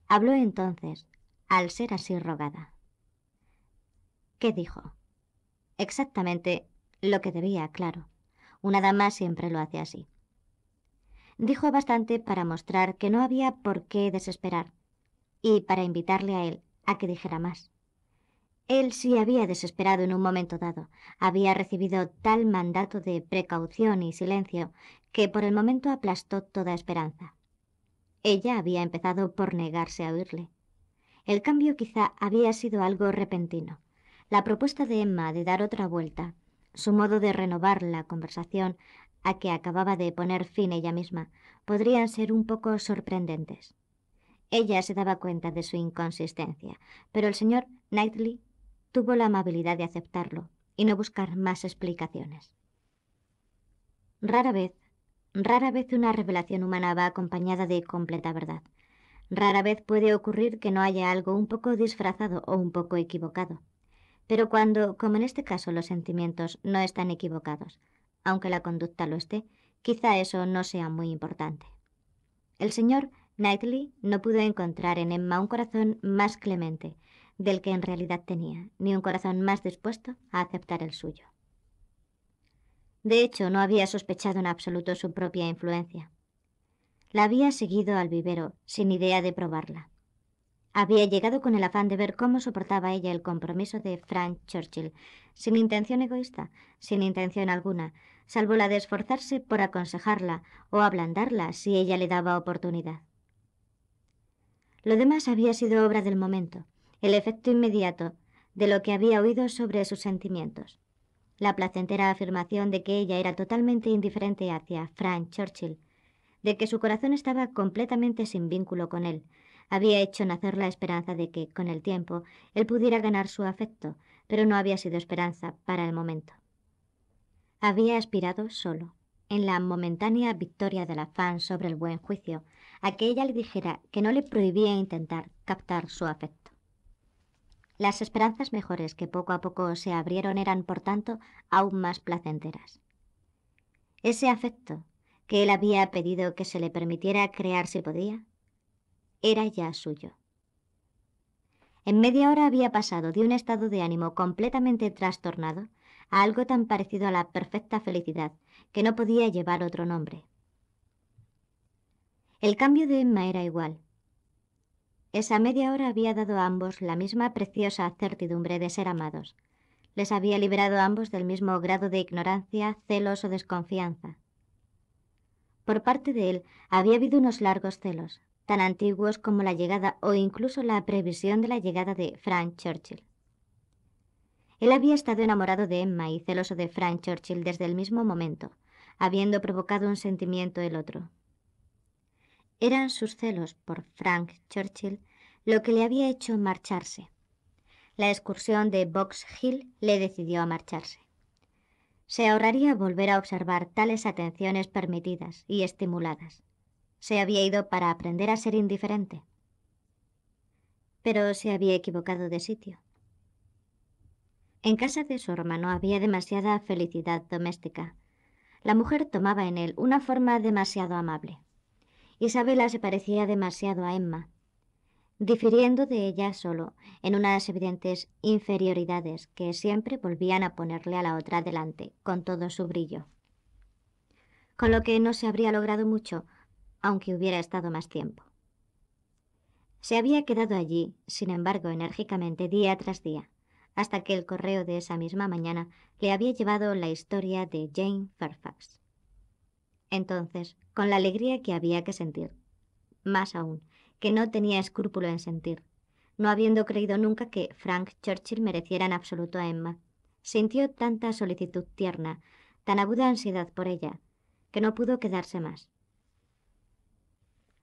Habló entonces, al ser así rogada. ¿Qué dijo? Exactamente lo que debía, claro. Una dama siempre lo hace así dijo bastante para mostrar que no había por qué desesperar y para invitarle a él a que dijera más. Él sí había desesperado en un momento dado, había recibido tal mandato de precaución y silencio que por el momento aplastó toda esperanza. Ella había empezado por negarse a oírle. El cambio quizá había sido algo repentino. La propuesta de Emma de dar otra vuelta, su modo de renovar la conversación, a que acababa de poner fin ella misma, podrían ser un poco sorprendentes. Ella se daba cuenta de su inconsistencia, pero el señor Knightley tuvo la amabilidad de aceptarlo y no buscar más explicaciones. Rara vez, rara vez una revelación humana va acompañada de completa verdad. Rara vez puede ocurrir que no haya algo un poco disfrazado o un poco equivocado. Pero cuando, como en este caso, los sentimientos no están equivocados, aunque la conducta lo esté, quizá eso no sea muy importante. El señor Knightley no pudo encontrar en Emma un corazón más clemente del que en realidad tenía, ni un corazón más dispuesto a aceptar el suyo. De hecho, no había sospechado en absoluto su propia influencia. La había seguido al vivero, sin idea de probarla. Había llegado con el afán de ver cómo soportaba ella el compromiso de Frank Churchill, sin intención egoísta, sin intención alguna, salvo la de esforzarse por aconsejarla o ablandarla si ella le daba oportunidad. Lo demás había sido obra del momento, el efecto inmediato de lo que había oído sobre sus sentimientos. La placentera afirmación de que ella era totalmente indiferente hacia Frank Churchill, de que su corazón estaba completamente sin vínculo con él, había hecho nacer la esperanza de que, con el tiempo, él pudiera ganar su afecto, pero no había sido esperanza para el momento había aspirado solo. En la momentánea victoria del afán sobre el buen juicio, a que ella le dijera que no le prohibía intentar captar su afecto. Las esperanzas mejores que poco a poco se abrieron eran, por tanto, aún más placenteras. Ese afecto, que él había pedido que se le permitiera crear si podía, era ya suyo. En media hora había pasado de un estado de ánimo completamente trastornado a algo tan parecido a la perfecta felicidad que no podía llevar otro nombre. El cambio de Emma era igual. Esa media hora había dado a ambos la misma preciosa certidumbre de ser amados. Les había liberado a ambos del mismo grado de ignorancia, celos o desconfianza. Por parte de él había habido unos largos celos, tan antiguos como la llegada o incluso la previsión de la llegada de Frank Churchill. Él había estado enamorado de Emma y celoso de Frank Churchill desde el mismo momento, habiendo provocado un sentimiento el otro. Eran sus celos por Frank Churchill lo que le había hecho marcharse. La excursión de Box Hill le decidió a marcharse. Se ahorraría volver a observar tales atenciones permitidas y estimuladas. Se había ido para aprender a ser indiferente. Pero se había equivocado de sitio. En casa de su hermano había demasiada felicidad doméstica. La mujer tomaba en él una forma demasiado amable. Isabela se parecía demasiado a Emma, difiriendo de ella solo en unas evidentes inferioridades que siempre volvían a ponerle a la otra delante, con todo su brillo. Con lo que no se habría logrado mucho, aunque hubiera estado más tiempo. Se había quedado allí, sin embargo, enérgicamente día tras día, hasta que el correo de esa misma mañana le había llevado la historia de Jane Fairfax. Entonces, con la alegría que había que sentir, más aún, que no tenía escrúpulo en sentir, no habiendo creído nunca que Frank Churchill mereciera en absoluto a Emma, sintió tanta solicitud tierna, tan aguda ansiedad por ella, que no pudo quedarse más.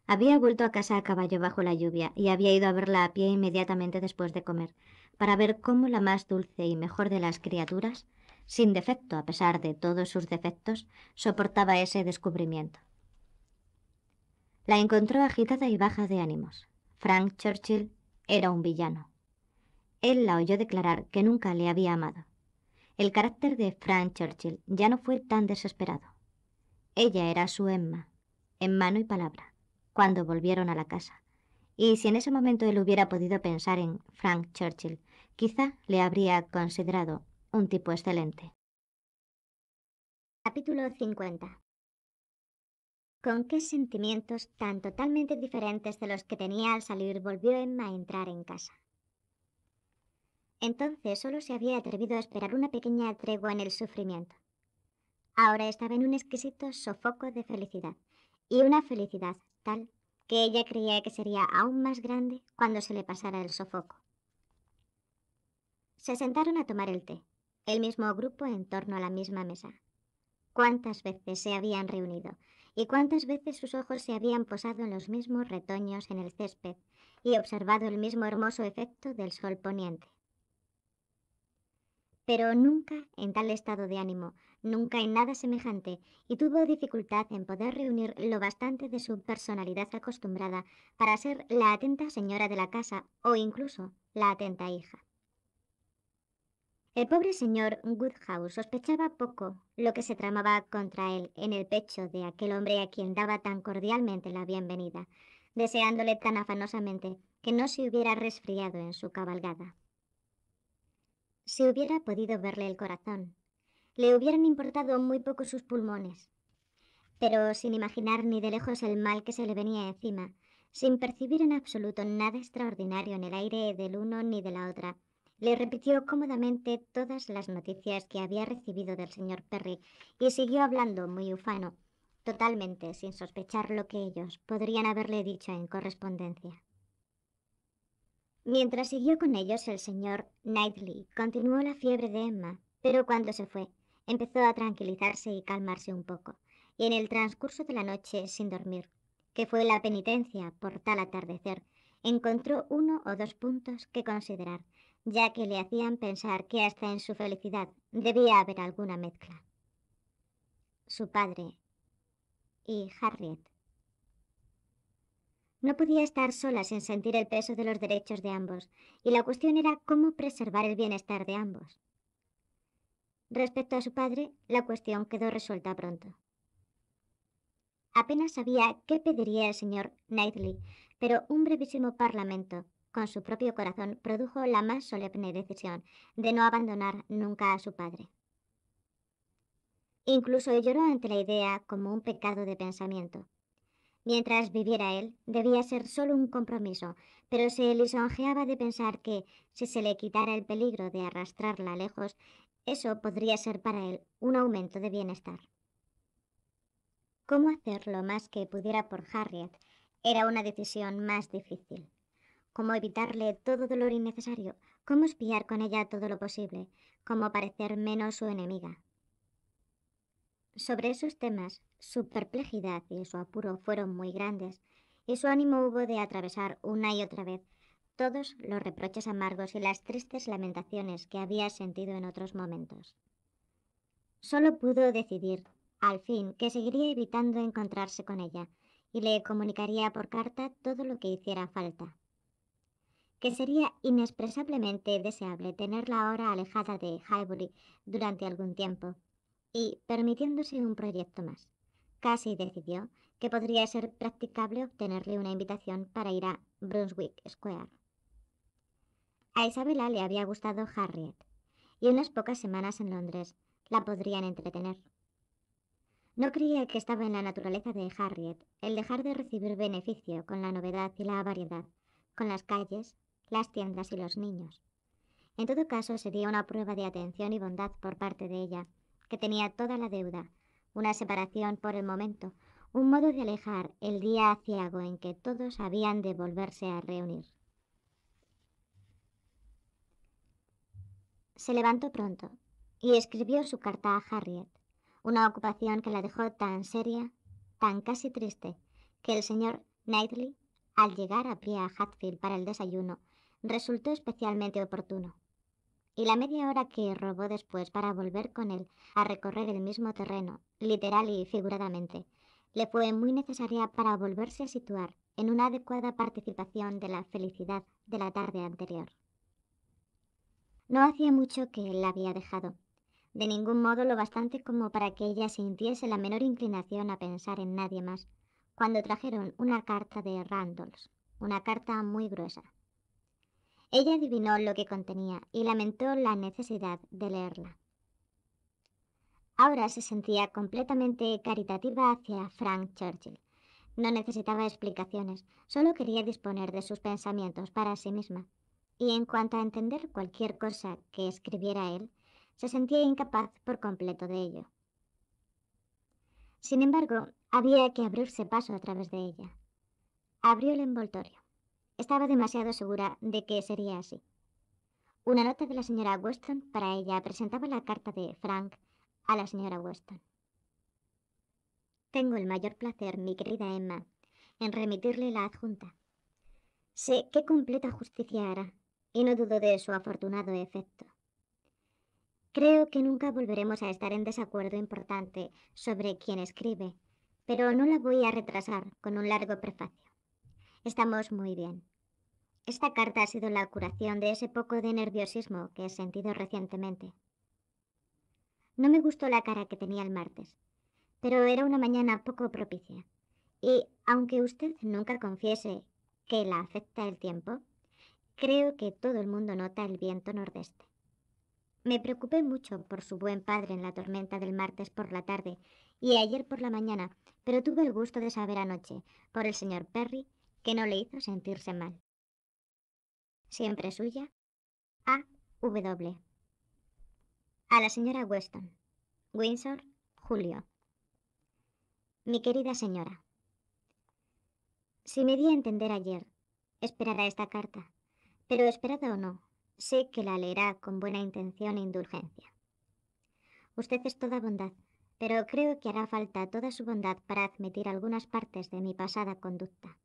Había vuelto a casa a caballo bajo la lluvia y había ido a verla a pie inmediatamente después de comer, para ver cómo la más dulce y mejor de las criaturas, sin defecto a pesar de todos sus defectos, soportaba ese descubrimiento. La encontró agitada y baja de ánimos. Frank Churchill era un villano. Él la oyó declarar que nunca le había amado. El carácter de Frank Churchill ya no fue tan desesperado. Ella era su Emma, en mano y palabra, cuando volvieron a la casa. Y si en ese momento él hubiera podido pensar en Frank Churchill, quizá le habría considerado un tipo excelente. Capítulo 50 ¿Con qué sentimientos tan totalmente diferentes de los que tenía al salir volvió Emma a entrar en casa? Entonces solo se había atrevido a esperar una pequeña tregua en el sufrimiento. Ahora estaba en un exquisito sofoco de felicidad, y una felicidad tal que ella creía que sería aún más grande cuando se le pasara el sofoco. Se sentaron a tomar el té, el mismo grupo en torno a la misma mesa. Cuántas veces se habían reunido y cuántas veces sus ojos se habían posado en los mismos retoños en el césped y observado el mismo hermoso efecto del sol poniente. Pero nunca en tal estado de ánimo, nunca en nada semejante, y tuvo dificultad en poder reunir lo bastante de su personalidad acostumbrada para ser la atenta señora de la casa o incluso la atenta hija. El pobre señor Woodhouse sospechaba poco lo que se tramaba contra él en el pecho de aquel hombre a quien daba tan cordialmente la bienvenida, deseándole tan afanosamente que no se hubiera resfriado en su cabalgada. Si hubiera podido verle el corazón, le hubieran importado muy poco sus pulmones. Pero sin imaginar ni de lejos el mal que se le venía encima, sin percibir en absoluto nada extraordinario en el aire del uno ni de la otra, le repitió cómodamente todas las noticias que había recibido del señor Perry y siguió hablando muy ufano, totalmente sin sospechar lo que ellos podrían haberle dicho en correspondencia. Mientras siguió con ellos el señor Knightley, continuó la fiebre de Emma, pero cuando se fue, empezó a tranquilizarse y calmarse un poco, y en el transcurso de la noche sin dormir, que fue la penitencia por tal atardecer, encontró uno o dos puntos que considerar, ya que le hacían pensar que hasta en su felicidad debía haber alguna mezcla. Su padre y Harriet. No podía estar sola sin sentir el peso de los derechos de ambos, y la cuestión era cómo preservar el bienestar de ambos. Respecto a su padre, la cuestión quedó resuelta pronto. Apenas sabía qué pediría el señor Knightley, pero un brevísimo parlamento con su propio corazón, produjo la más solemne decisión de no abandonar nunca a su padre. Incluso lloró ante la idea como un pecado de pensamiento. Mientras viviera él, debía ser solo un compromiso, pero se lisonjeaba de pensar que, si se le quitara el peligro de arrastrarla lejos, eso podría ser para él un aumento de bienestar. ¿Cómo lo más que pudiera por Harriet? Era una decisión más difícil cómo evitarle todo dolor innecesario, cómo espiar con ella todo lo posible, cómo parecer menos su enemiga. Sobre esos temas, su perplejidad y su apuro fueron muy grandes, y su ánimo hubo de atravesar una y otra vez todos los reproches amargos y las tristes lamentaciones que había sentido en otros momentos. Solo pudo decidir, al fin, que seguiría evitando encontrarse con ella, y le comunicaría por carta todo lo que hiciera falta que sería inexpresablemente deseable tenerla ahora alejada de Highbury durante algún tiempo, y permitiéndose un proyecto más. Casi decidió que podría ser practicable obtenerle una invitación para ir a Brunswick Square. A Isabela le había gustado Harriet, y unas pocas semanas en Londres la podrían entretener. No creía que estaba en la naturaleza de Harriet el dejar de recibir beneficio con la novedad y la variedad, con las calles, las tiendas y los niños. En todo caso, sería una prueba de atención y bondad por parte de ella, que tenía toda la deuda, una separación por el momento, un modo de alejar el día aciago en que todos habían de volverse a reunir. Se levantó pronto y escribió su carta a Harriet, una ocupación que la dejó tan seria, tan casi triste, que el señor Knightley, al llegar a pie a Hatfield para el desayuno, resultó especialmente oportuno. Y la media hora que robó después para volver con él a recorrer el mismo terreno, literal y figuradamente, le fue muy necesaria para volverse a situar en una adecuada participación de la felicidad de la tarde anterior. No hacía mucho que él la había dejado, de ningún modo lo bastante como para que ella sintiese la menor inclinación a pensar en nadie más, cuando trajeron una carta de Randalls, una carta muy gruesa. Ella adivinó lo que contenía y lamentó la necesidad de leerla. Ahora se sentía completamente caritativa hacia Frank Churchill. No necesitaba explicaciones, solo quería disponer de sus pensamientos para sí misma. Y en cuanto a entender cualquier cosa que escribiera él, se sentía incapaz por completo de ello. Sin embargo, había que abrirse paso a través de ella. Abrió el envoltorio. Estaba demasiado segura de que sería así. Una nota de la señora Weston para ella presentaba la carta de Frank a la señora Weston. Tengo el mayor placer, mi querida Emma, en remitirle la adjunta. Sé qué completa justicia hará, y no dudo de su afortunado efecto. Creo que nunca volveremos a estar en desacuerdo importante sobre quién escribe, pero no la voy a retrasar con un largo prefacio. Estamos muy bien. Esta carta ha sido la curación de ese poco de nerviosismo que he sentido recientemente. No me gustó la cara que tenía el martes, pero era una mañana poco propicia. Y aunque usted nunca confiese que la afecta el tiempo, creo que todo el mundo nota el viento nordeste. Me preocupé mucho por su buen padre en la tormenta del martes por la tarde y ayer por la mañana, pero tuve el gusto de saber anoche, por el señor Perry, que no le hizo sentirse mal siempre suya, A. W. A la señora Weston. Windsor, Julio. Mi querida señora. Si me di a entender ayer, esperará esta carta, pero esperada o no, sé que la leerá con buena intención e indulgencia. Usted es toda bondad, pero creo que hará falta toda su bondad para admitir algunas partes de mi pasada conducta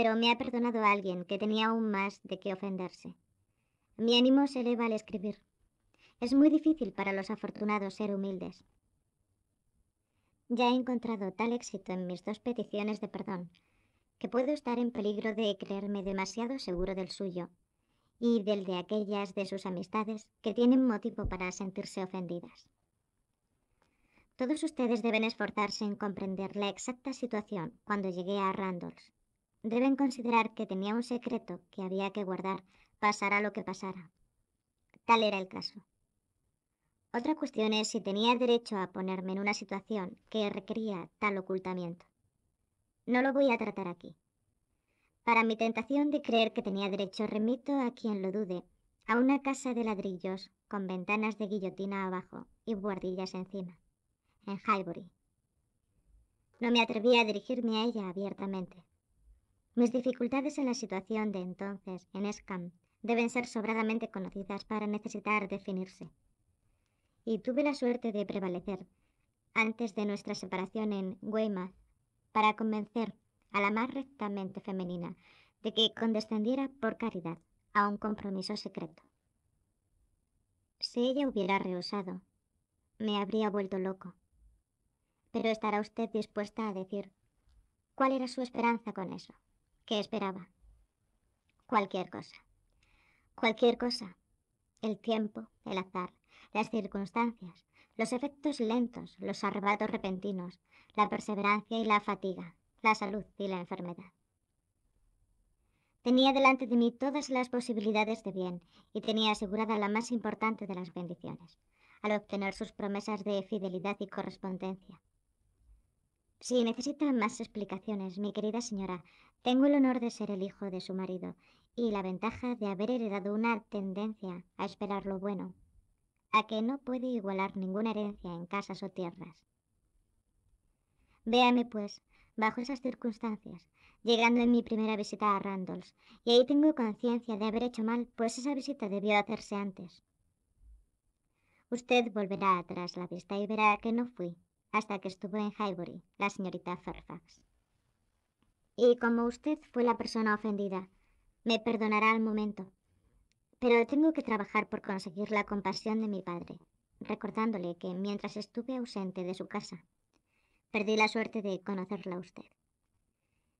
pero me ha perdonado a alguien que tenía aún más de qué ofenderse. Mi ánimo se eleva al escribir. Es muy difícil para los afortunados ser humildes. Ya he encontrado tal éxito en mis dos peticiones de perdón, que puedo estar en peligro de creerme demasiado seguro del suyo y del de aquellas de sus amistades que tienen motivo para sentirse ofendidas. Todos ustedes deben esforzarse en comprender la exacta situación cuando llegué a Randalls deben considerar que tenía un secreto que había que guardar, pasara lo que pasara. Tal era el caso. Otra cuestión es si tenía derecho a ponerme en una situación que requería tal ocultamiento. No lo voy a tratar aquí. Para mi tentación de creer que tenía derecho remito a quien lo dude, a una casa de ladrillos con ventanas de guillotina abajo y guardillas encima, en Highbury. No me atreví a dirigirme a ella abiertamente. Mis dificultades en la situación de entonces en Escam deben ser sobradamente conocidas para necesitar definirse. Y tuve la suerte de prevalecer, antes de nuestra separación en Weymouth, para convencer a la más rectamente femenina de que condescendiera por caridad a un compromiso secreto. Si ella hubiera rehusado, me habría vuelto loco. Pero estará usted dispuesta a decir cuál era su esperanza con eso. ¿Qué esperaba. Cualquier cosa. Cualquier cosa. El tiempo, el azar, las circunstancias, los efectos lentos, los arrebatos repentinos, la perseverancia y la fatiga, la salud y la enfermedad. Tenía delante de mí todas las posibilidades de bien y tenía asegurada la más importante de las bendiciones, al obtener sus promesas de fidelidad y correspondencia, Sí, necesita más explicaciones, mi querida señora. Tengo el honor de ser el hijo de su marido y la ventaja de haber heredado una tendencia a esperar lo bueno, a que no puede igualar ninguna herencia en casas o tierras. Véame, pues, bajo esas circunstancias, llegando en mi primera visita a Randalls, y ahí tengo conciencia de haber hecho mal, pues esa visita debió hacerse antes. Usted volverá atrás la vista y verá que no fui, hasta que estuvo en Highbury, la señorita Fairfax. Y como usted fue la persona ofendida, me perdonará al momento. Pero tengo que trabajar por conseguir la compasión de mi padre, recordándole que mientras estuve ausente de su casa, perdí la suerte de conocerla a usted.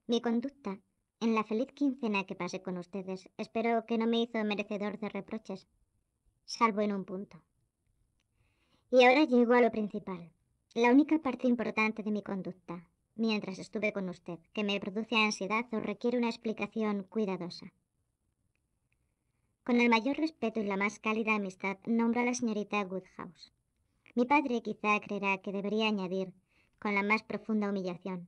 Mi conducta, en la feliz quincena que pasé con ustedes, espero que no me hizo merecedor de reproches, salvo en un punto. Y ahora llego a lo principal la única parte importante de mi conducta, mientras estuve con usted, que me produce ansiedad o requiere una explicación cuidadosa. Con el mayor respeto y la más cálida amistad nombro a la señorita Woodhouse. Mi padre quizá creerá que debería añadir, con la más profunda humillación.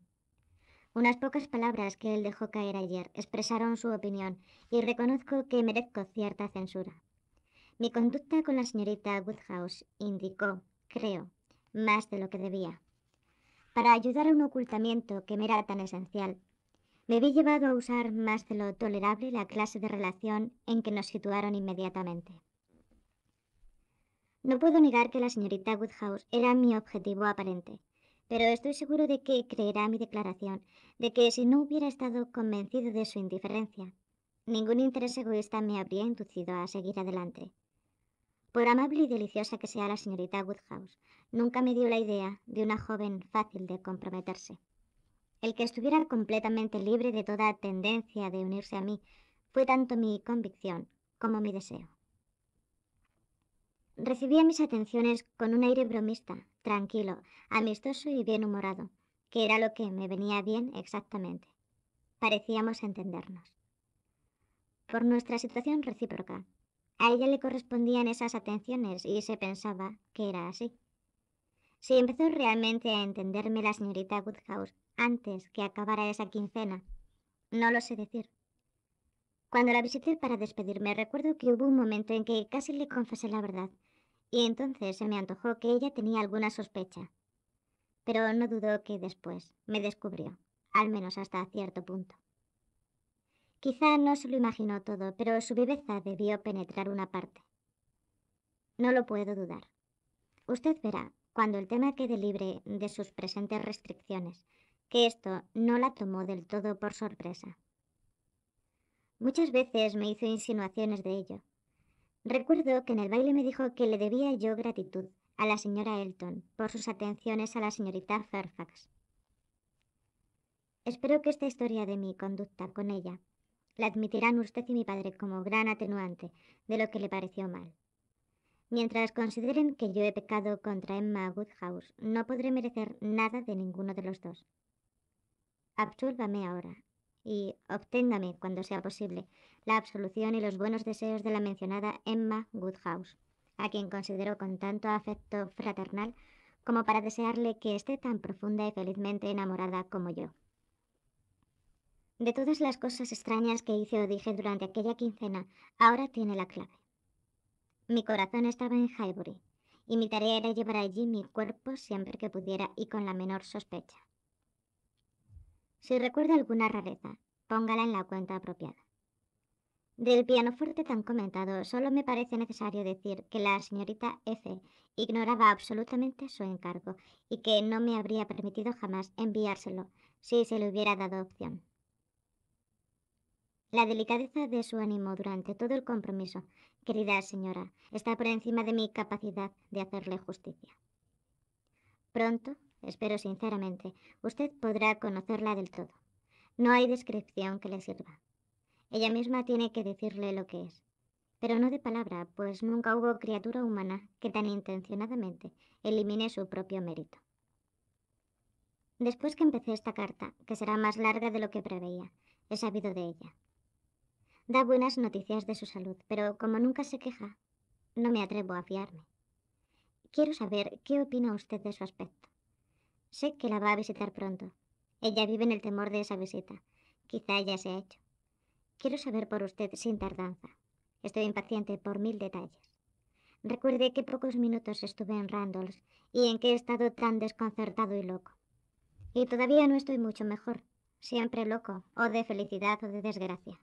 Unas pocas palabras que él dejó caer ayer expresaron su opinión y reconozco que merezco cierta censura. Mi conducta con la señorita Woodhouse indicó, creo, más de lo que debía. Para ayudar a un ocultamiento que me era tan esencial, me vi llevado a usar más de lo tolerable la clase de relación en que nos situaron inmediatamente. No puedo negar que la señorita Woodhouse era mi objetivo aparente, pero estoy seguro de que creerá mi declaración de que si no hubiera estado convencido de su indiferencia, ningún interés egoísta me habría inducido a seguir adelante. Por amable y deliciosa que sea la señorita Woodhouse, nunca me dio la idea de una joven fácil de comprometerse. El que estuviera completamente libre de toda tendencia de unirse a mí fue tanto mi convicción como mi deseo. Recibía mis atenciones con un aire bromista, tranquilo, amistoso y bien humorado, que era lo que me venía bien exactamente. Parecíamos entendernos. Por nuestra situación recíproca, a ella le correspondían esas atenciones y se pensaba que era así. Si empezó realmente a entenderme la señorita Woodhouse antes que acabara esa quincena, no lo sé decir. Cuando la visité para despedirme, recuerdo que hubo un momento en que casi le confesé la verdad, y entonces se me antojó que ella tenía alguna sospecha. Pero no dudó que después me descubrió, al menos hasta cierto punto. Quizá no se lo imaginó todo, pero su viveza debió penetrar una parte. No lo puedo dudar. Usted verá, cuando el tema quede libre de sus presentes restricciones, que esto no la tomó del todo por sorpresa. Muchas veces me hizo insinuaciones de ello. Recuerdo que en el baile me dijo que le debía yo gratitud a la señora Elton por sus atenciones a la señorita Fairfax. Espero que esta historia de mi conducta con ella la admitirán usted y mi padre como gran atenuante de lo que le pareció mal. Mientras consideren que yo he pecado contra Emma Woodhouse, no podré merecer nada de ninguno de los dos. Absúlvame ahora y obténgame, cuando sea posible, la absolución y los buenos deseos de la mencionada Emma Woodhouse, a quien considero con tanto afecto fraternal como para desearle que esté tan profunda y felizmente enamorada como yo. De todas las cosas extrañas que hice o dije durante aquella quincena, ahora tiene la clave. Mi corazón estaba en Highbury, y mi tarea era llevar allí mi cuerpo siempre que pudiera y con la menor sospecha. Si recuerda alguna rareza, póngala en la cuenta apropiada. Del pianoforte tan comentado, solo me parece necesario decir que la señorita F ignoraba absolutamente su encargo y que no me habría permitido jamás enviárselo si se le hubiera dado opción la delicadeza de su ánimo durante todo el compromiso. Querida señora, está por encima de mi capacidad de hacerle justicia. Pronto, espero sinceramente, usted podrá conocerla del todo. No hay descripción que le sirva. Ella misma tiene que decirle lo que es, pero no de palabra, pues nunca hubo criatura humana que tan intencionadamente elimine su propio mérito. Después que empecé esta carta, que será más larga de lo que preveía, he sabido de ella. Da buenas noticias de su salud, pero como nunca se queja, no me atrevo a fiarme. Quiero saber qué opina usted de su aspecto. Sé que la va a visitar pronto. Ella vive en el temor de esa visita. Quizá ya se ha hecho. Quiero saber por usted sin tardanza. Estoy impaciente por mil detalles. Recuerde que pocos minutos estuve en Randalls y en qué estado tan desconcertado y loco. Y todavía no estoy mucho mejor, siempre loco, o de felicidad o de desgracia.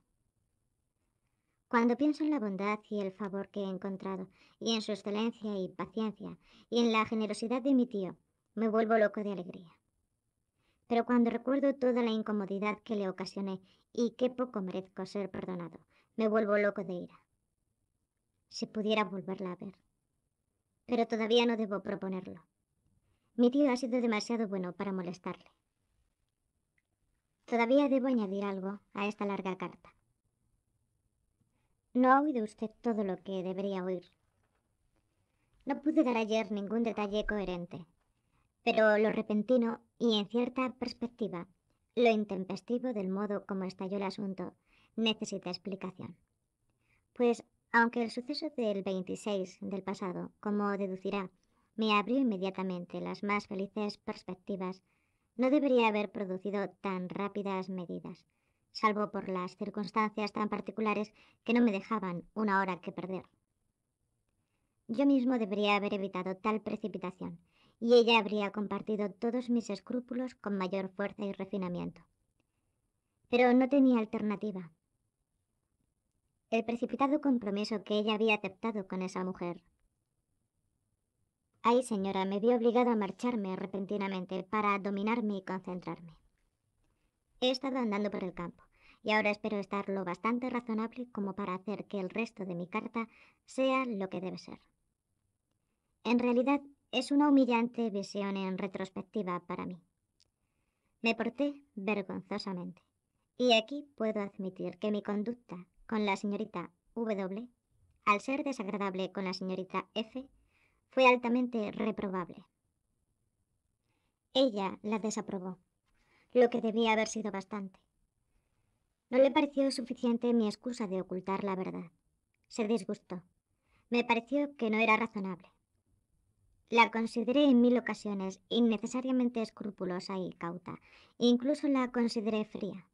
Cuando pienso en la bondad y el favor que he encontrado, y en su excelencia y paciencia, y en la generosidad de mi tío, me vuelvo loco de alegría. Pero cuando recuerdo toda la incomodidad que le ocasioné y qué poco merezco ser perdonado, me vuelvo loco de ira. Si pudiera volverla a ver. Pero todavía no debo proponerlo. Mi tío ha sido demasiado bueno para molestarle. Todavía debo añadir algo a esta larga carta. No ha oído usted todo lo que debería oír. No pude dar ayer ningún detalle coherente, pero lo repentino y en cierta perspectiva, lo intempestivo del modo como estalló el asunto, necesita explicación. Pues, aunque el suceso del 26 del pasado, como deducirá, me abrió inmediatamente las más felices perspectivas, no debería haber producido tan rápidas medidas salvo por las circunstancias tan particulares que no me dejaban una hora que perder. Yo mismo debería haber evitado tal precipitación, y ella habría compartido todos mis escrúpulos con mayor fuerza y refinamiento. Pero no tenía alternativa. El precipitado compromiso que ella había aceptado con esa mujer. Ay, señora, me vi obligado a marcharme repentinamente para dominarme y concentrarme. He estado andando por el campo y ahora espero estar lo bastante razonable como para hacer que el resto de mi carta sea lo que debe ser. En realidad es una humillante visión en retrospectiva para mí. Me porté vergonzosamente y aquí puedo admitir que mi conducta con la señorita W, al ser desagradable con la señorita F, fue altamente reprobable. Ella la desaprobó lo que debía haber sido bastante. No le pareció suficiente mi excusa de ocultar la verdad. Se disgustó. Me pareció que no era razonable. La consideré en mil ocasiones innecesariamente escrupulosa y cauta. Incluso la consideré fría.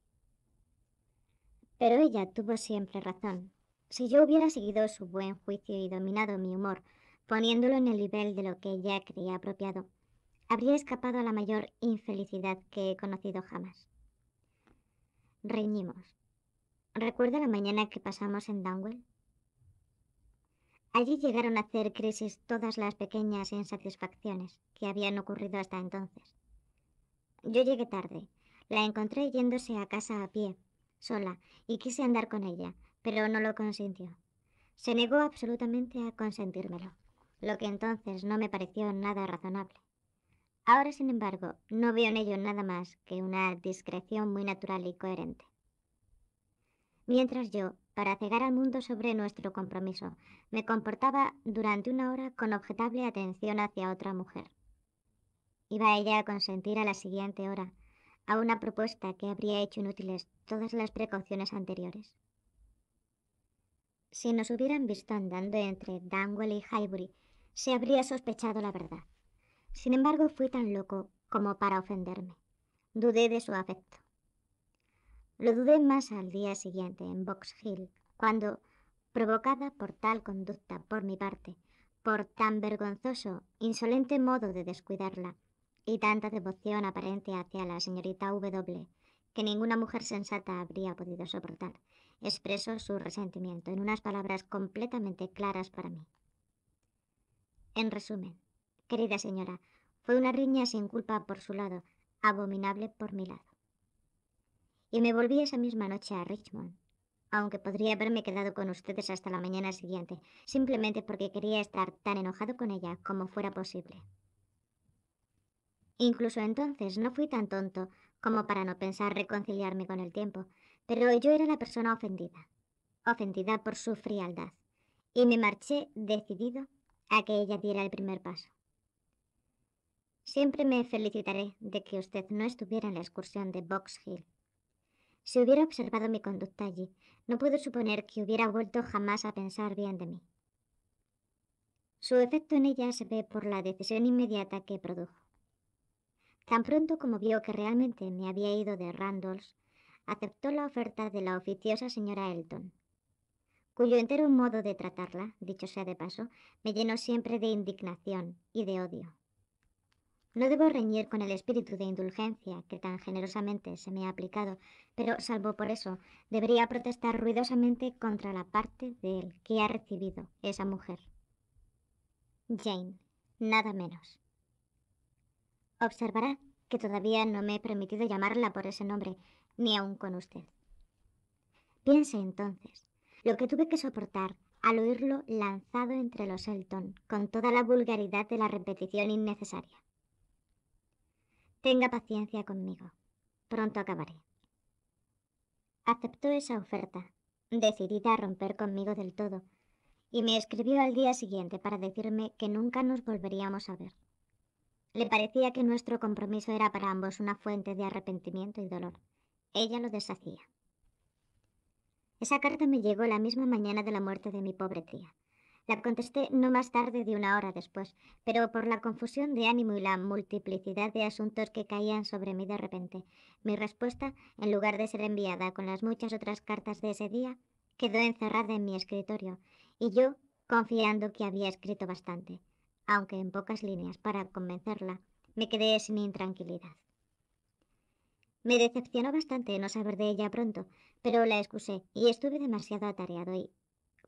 Pero ella tuvo siempre razón. Si yo hubiera seguido su buen juicio y dominado mi humor, poniéndolo en el nivel de lo que ella creía apropiado, habría escapado a la mayor infelicidad que he conocido jamás. Reñimos. ¿Recuerda la mañana que pasamos en Dunwell? Allí llegaron a hacer crisis todas las pequeñas insatisfacciones que habían ocurrido hasta entonces. Yo llegué tarde. La encontré yéndose a casa a pie, sola, y quise andar con ella, pero no lo consintió. Se negó absolutamente a consentírmelo, lo que entonces no me pareció nada razonable. Ahora, sin embargo, no veo en ello nada más que una discreción muy natural y coherente. Mientras yo, para cegar al mundo sobre nuestro compromiso, me comportaba durante una hora con objetable atención hacia otra mujer. Iba ella a consentir a la siguiente hora, a una propuesta que habría hecho inútiles todas las precauciones anteriores. Si nos hubieran visto andando entre Danwell y Highbury, se habría sospechado la verdad. Sin embargo, fui tan loco como para ofenderme. Dudé de su afecto. Lo dudé más al día siguiente en Box Hill, cuando, provocada por tal conducta por mi parte, por tan vergonzoso, insolente modo de descuidarla y tanta devoción aparente hacia la señorita W, que ninguna mujer sensata habría podido soportar, expresó su resentimiento en unas palabras completamente claras para mí. En resumen, Querida señora, fue una riña sin culpa por su lado, abominable por mi lado. Y me volví esa misma noche a Richmond, aunque podría haberme quedado con ustedes hasta la mañana siguiente, simplemente porque quería estar tan enojado con ella como fuera posible. Incluso entonces no fui tan tonto como para no pensar reconciliarme con el tiempo, pero yo era la persona ofendida, ofendida por su frialdad, y me marché decidido a que ella diera el primer paso. Siempre me felicitaré de que usted no estuviera en la excursión de Box Hill. Si hubiera observado mi conducta allí, no puedo suponer que hubiera vuelto jamás a pensar bien de mí. Su efecto en ella se ve por la decisión inmediata que produjo. Tan pronto como vio que realmente me había ido de Randalls, aceptó la oferta de la oficiosa señora Elton, cuyo entero modo de tratarla, dicho sea de paso, me llenó siempre de indignación y de odio. No debo reñir con el espíritu de indulgencia que tan generosamente se me ha aplicado, pero salvo por eso, debería protestar ruidosamente contra la parte de él que ha recibido esa mujer. Jane, nada menos. Observará que todavía no me he permitido llamarla por ese nombre, ni aun con usted. Piense entonces lo que tuve que soportar al oírlo lanzado entre los Elton, con toda la vulgaridad de la repetición innecesaria. Tenga paciencia conmigo. Pronto acabaré. Aceptó esa oferta, decidida a romper conmigo del todo, y me escribió al día siguiente para decirme que nunca nos volveríamos a ver. Le parecía que nuestro compromiso era para ambos una fuente de arrepentimiento y dolor. Ella lo deshacía. Esa carta me llegó la misma mañana de la muerte de mi pobre tía. La contesté no más tarde de una hora después, pero por la confusión de ánimo y la multiplicidad de asuntos que caían sobre mí de repente, mi respuesta, en lugar de ser enviada con las muchas otras cartas de ese día, quedó encerrada en mi escritorio, y yo, confiando que había escrito bastante, aunque en pocas líneas para convencerla, me quedé sin intranquilidad. Me decepcionó bastante no saber de ella pronto, pero la excusé y estuve demasiado atareado y...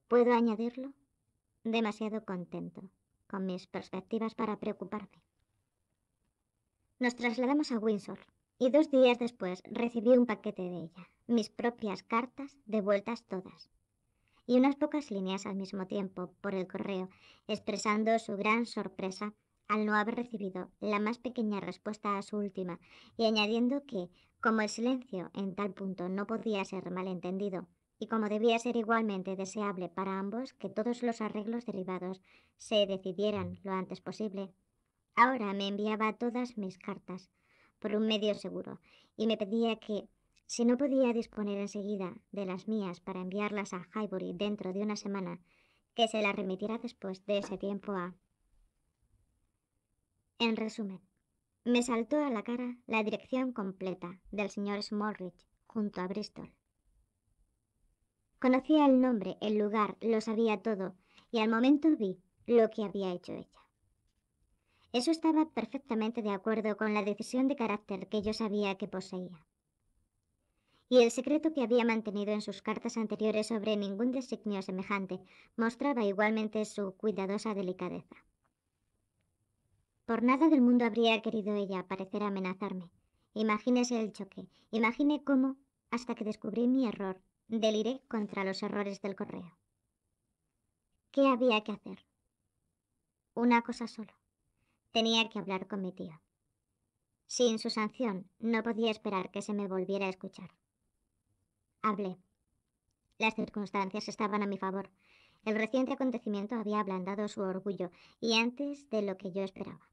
¿Puedo añadirlo? demasiado contento con mis perspectivas para preocuparme. Nos trasladamos a Windsor y dos días después recibí un paquete de ella, mis propias cartas devueltas todas, y unas pocas líneas al mismo tiempo por el correo, expresando su gran sorpresa al no haber recibido la más pequeña respuesta a su última, y añadiendo que, como el silencio en tal punto no podía ser malentendido, y como debía ser igualmente deseable para ambos que todos los arreglos derivados se decidieran lo antes posible, ahora me enviaba todas mis cartas por un medio seguro y me pedía que, si no podía disponer enseguida de las mías para enviarlas a Highbury dentro de una semana, que se las remitiera después de ese tiempo a... En resumen, me saltó a la cara la dirección completa del señor Smallridge junto a Bristol. Conocía el nombre, el lugar, lo sabía todo, y al momento vi lo que había hecho ella. Eso estaba perfectamente de acuerdo con la decisión de carácter que yo sabía que poseía. Y el secreto que había mantenido en sus cartas anteriores sobre ningún designio semejante mostraba igualmente su cuidadosa delicadeza. Por nada del mundo habría querido ella parecer amenazarme. Imagínese el choque, imagine cómo, hasta que descubrí mi error, deliré contra los errores del correo. ¿Qué había que hacer? Una cosa solo. Tenía que hablar con mi tío. Sin su sanción, no podía esperar que se me volviera a escuchar. Hablé. Las circunstancias estaban a mi favor. El reciente acontecimiento había ablandado su orgullo y antes de lo que yo esperaba.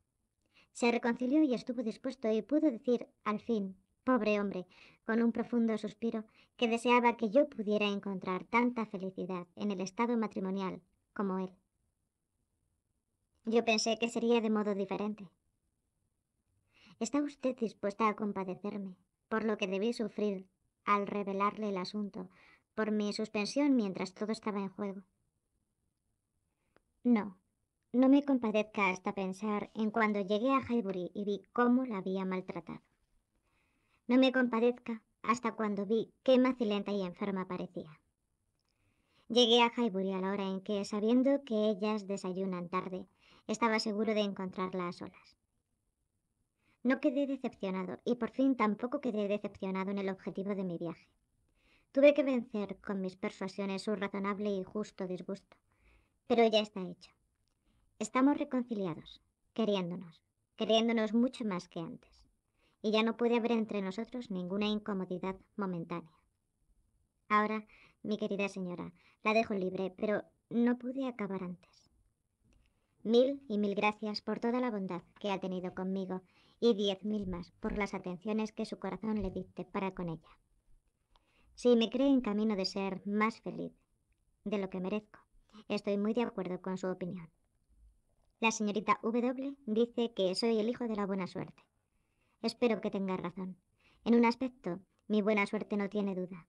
Se reconcilió y estuvo dispuesto y pudo decir, al fin, pobre hombre, con un profundo suspiro, que deseaba que yo pudiera encontrar tanta felicidad en el estado matrimonial como él. Yo pensé que sería de modo diferente. ¿Está usted dispuesta a compadecerme por lo que debí sufrir al revelarle el asunto, por mi suspensión mientras todo estaba en juego? No, no me compadezca hasta pensar en cuando llegué a Highbury y vi cómo la había maltratado no me compadezca hasta cuando vi qué macilenta y enferma parecía. Llegué a Highbury a la hora en que, sabiendo que ellas desayunan tarde, estaba seguro de encontrarla a solas. No quedé decepcionado y por fin tampoco quedé decepcionado en el objetivo de mi viaje. Tuve que vencer con mis persuasiones su razonable y justo disgusto, pero ya está hecho. Estamos reconciliados, queriéndonos, queriéndonos mucho más que antes y ya no puede haber entre nosotros ninguna incomodidad momentánea. Ahora, mi querida señora, la dejo libre, pero no pude acabar antes. Mil y mil gracias por toda la bondad que ha tenido conmigo y diez mil más por las atenciones que su corazón le dicte para con ella. Si me cree en camino de ser más feliz de lo que merezco, estoy muy de acuerdo con su opinión. La señorita W dice que soy el hijo de la buena suerte. Espero que tenga razón. En un aspecto, mi buena suerte no tiene duda.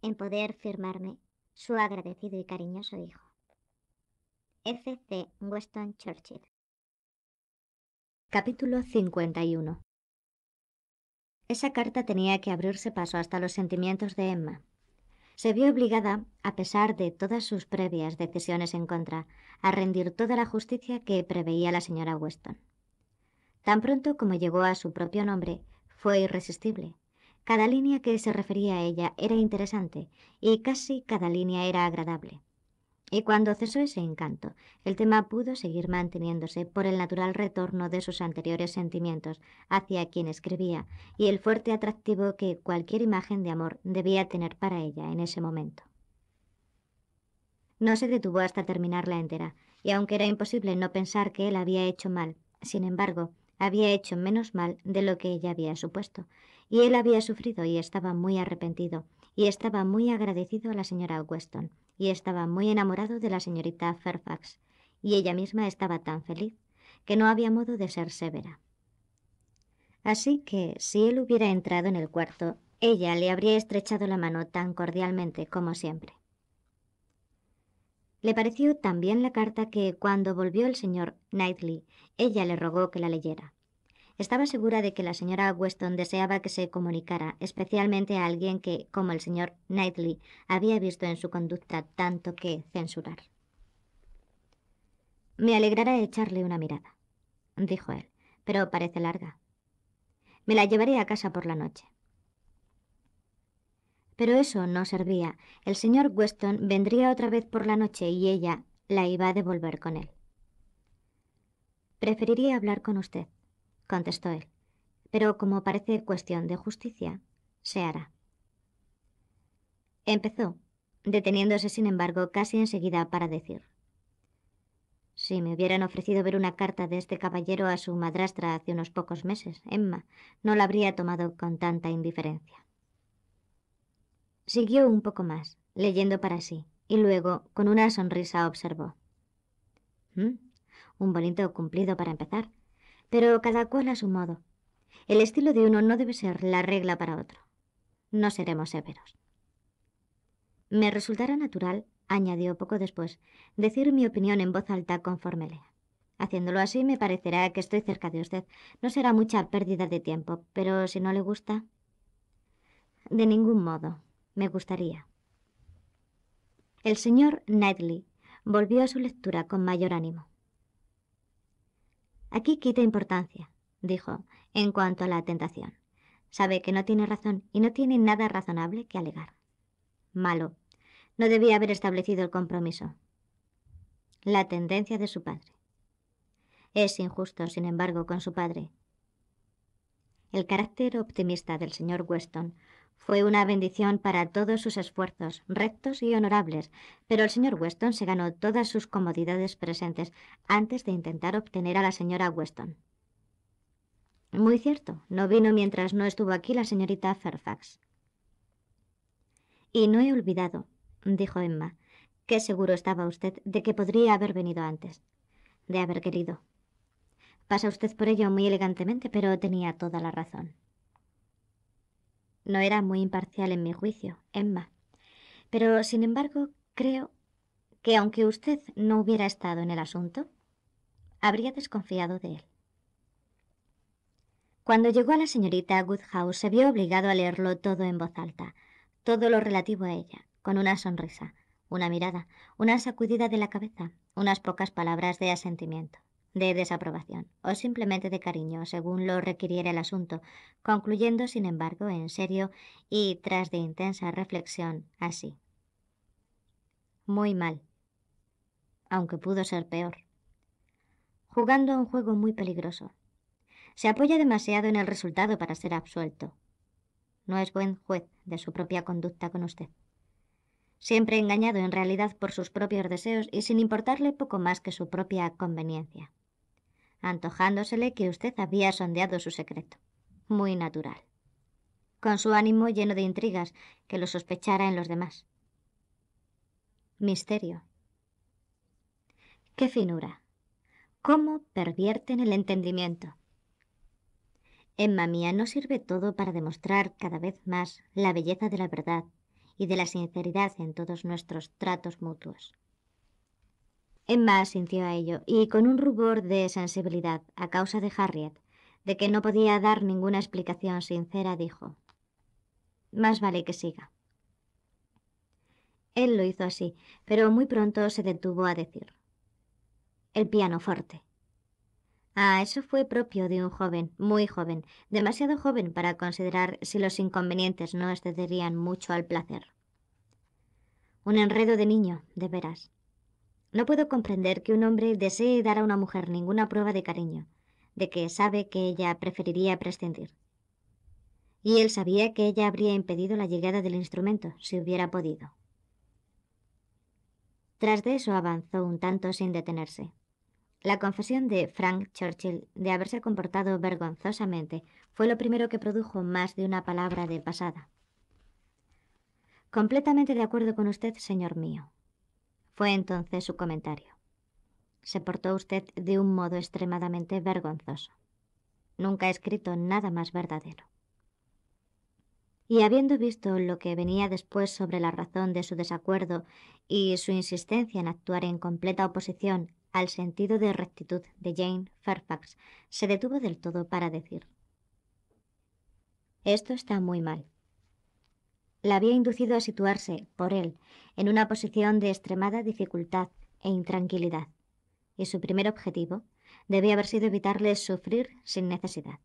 En poder firmarme su agradecido y cariñoso hijo. F. Weston Churchill. Capítulo 51 Esa carta tenía que abrirse paso hasta los sentimientos de Emma. Se vio obligada, a pesar de todas sus previas decisiones en contra, a rendir toda la justicia que preveía la señora Weston. Tan pronto como llegó a su propio nombre, fue irresistible. Cada línea que se refería a ella era interesante y casi cada línea era agradable. Y cuando cesó ese encanto, el tema pudo seguir manteniéndose por el natural retorno de sus anteriores sentimientos hacia quien escribía y el fuerte atractivo que cualquier imagen de amor debía tener para ella en ese momento. No se detuvo hasta terminarla entera, y aunque era imposible no pensar que él había hecho mal, sin embargo, había hecho menos mal de lo que ella había supuesto, y él había sufrido y estaba muy arrepentido, y estaba muy agradecido a la señora Weston, y estaba muy enamorado de la señorita Fairfax, y ella misma estaba tan feliz que no había modo de ser severa. Así que, si él hubiera entrado en el cuarto, ella le habría estrechado la mano tan cordialmente como siempre. Le pareció tan bien la carta que, cuando volvió el señor Knightley, ella le rogó que la leyera. Estaba segura de que la señora Weston deseaba que se comunicara, especialmente a alguien que, como el señor Knightley, había visto en su conducta tanto que censurar. Me alegrará echarle una mirada, dijo él, pero parece larga. Me la llevaré a casa por la noche. Pero eso no servía. El señor Weston vendría otra vez por la noche y ella la iba a devolver con él. Preferiría hablar con usted, contestó él. Pero como parece cuestión de justicia, se hará. Empezó, deteniéndose sin embargo casi enseguida para decir. Si me hubieran ofrecido ver una carta de este caballero a su madrastra hace unos pocos meses, Emma, no la habría tomado con tanta indiferencia. Siguió un poco más, leyendo para sí, y luego, con una sonrisa, observó. ¿Mm? Un bonito cumplido para empezar, pero cada cual a su modo. El estilo de uno no debe ser la regla para otro. No seremos severos. Me resultará natural, añadió poco después, decir mi opinión en voz alta conforme lea. Haciéndolo así me parecerá que estoy cerca de usted. No será mucha pérdida de tiempo, pero si no le gusta. De ningún modo, me gustaría. El señor Knightley volvió a su lectura con mayor ánimo. Aquí quita importancia, dijo, en cuanto a la tentación. Sabe que no tiene razón y no tiene nada razonable que alegar. Malo. No debía haber establecido el compromiso. La tendencia de su padre. Es injusto, sin embargo, con su padre. El carácter optimista del señor Weston fue una bendición para todos sus esfuerzos, rectos y honorables, pero el señor Weston se ganó todas sus comodidades presentes antes de intentar obtener a la señora Weston. Muy cierto, no vino mientras no estuvo aquí la señorita Fairfax. Y no he olvidado, dijo Emma, que seguro estaba usted de que podría haber venido antes, de haber querido. Pasa usted por ello muy elegantemente, pero tenía toda la razón. No era muy imparcial en mi juicio, Emma. Pero, sin embargo, creo que aunque usted no hubiera estado en el asunto, habría desconfiado de él. Cuando llegó a la señorita Woodhouse se vio obligado a leerlo todo en voz alta, todo lo relativo a ella, con una sonrisa, una mirada, una sacudida de la cabeza, unas pocas palabras de asentimiento de desaprobación o simplemente de cariño, según lo requiriera el asunto, concluyendo, sin embargo, en serio y tras de intensa reflexión, así. Muy mal, aunque pudo ser peor. Jugando a un juego muy peligroso. Se apoya demasiado en el resultado para ser absuelto. No es buen juez de su propia conducta con usted siempre engañado en realidad por sus propios deseos y sin importarle poco más que su propia conveniencia antojándosele que usted había sondeado su secreto. Muy natural. Con su ánimo lleno de intrigas, que lo sospechara en los demás. Misterio. ¡Qué finura! ¿Cómo pervierten el entendimiento? Emma mía, ¿no sirve todo para demostrar cada vez más la belleza de la verdad y de la sinceridad en todos nuestros tratos mutuos? Emma asintió a ello, y con un rubor de sensibilidad, a causa de Harriet, de que no podía dar ninguna explicación sincera, dijo, Más vale que siga. Él lo hizo así, pero muy pronto se detuvo a decir, El pianoforte. Ah, eso fue propio de un joven, muy joven, demasiado joven para considerar si los inconvenientes no excederían mucho al placer. Un enredo de niño, de veras. No puedo comprender que un hombre desee dar a una mujer ninguna prueba de cariño, de que sabe que ella preferiría prescindir. Y él sabía que ella habría impedido la llegada del instrumento, si hubiera podido. Tras de eso avanzó un tanto sin detenerse. La confesión de Frank Churchill de haberse comportado vergonzosamente fue lo primero que produjo más de una palabra de pasada. Completamente de acuerdo con usted, señor mío, fue entonces su comentario. Se portó usted de un modo extremadamente vergonzoso. Nunca he escrito nada más verdadero. Y habiendo visto lo que venía después sobre la razón de su desacuerdo y su insistencia en actuar en completa oposición al sentido de rectitud de Jane Fairfax, se detuvo del todo para decir, Esto está muy mal la había inducido a situarse, por él, en una posición de extremada dificultad e intranquilidad, y su primer objetivo debía haber sido evitarle sufrir sin necesidad.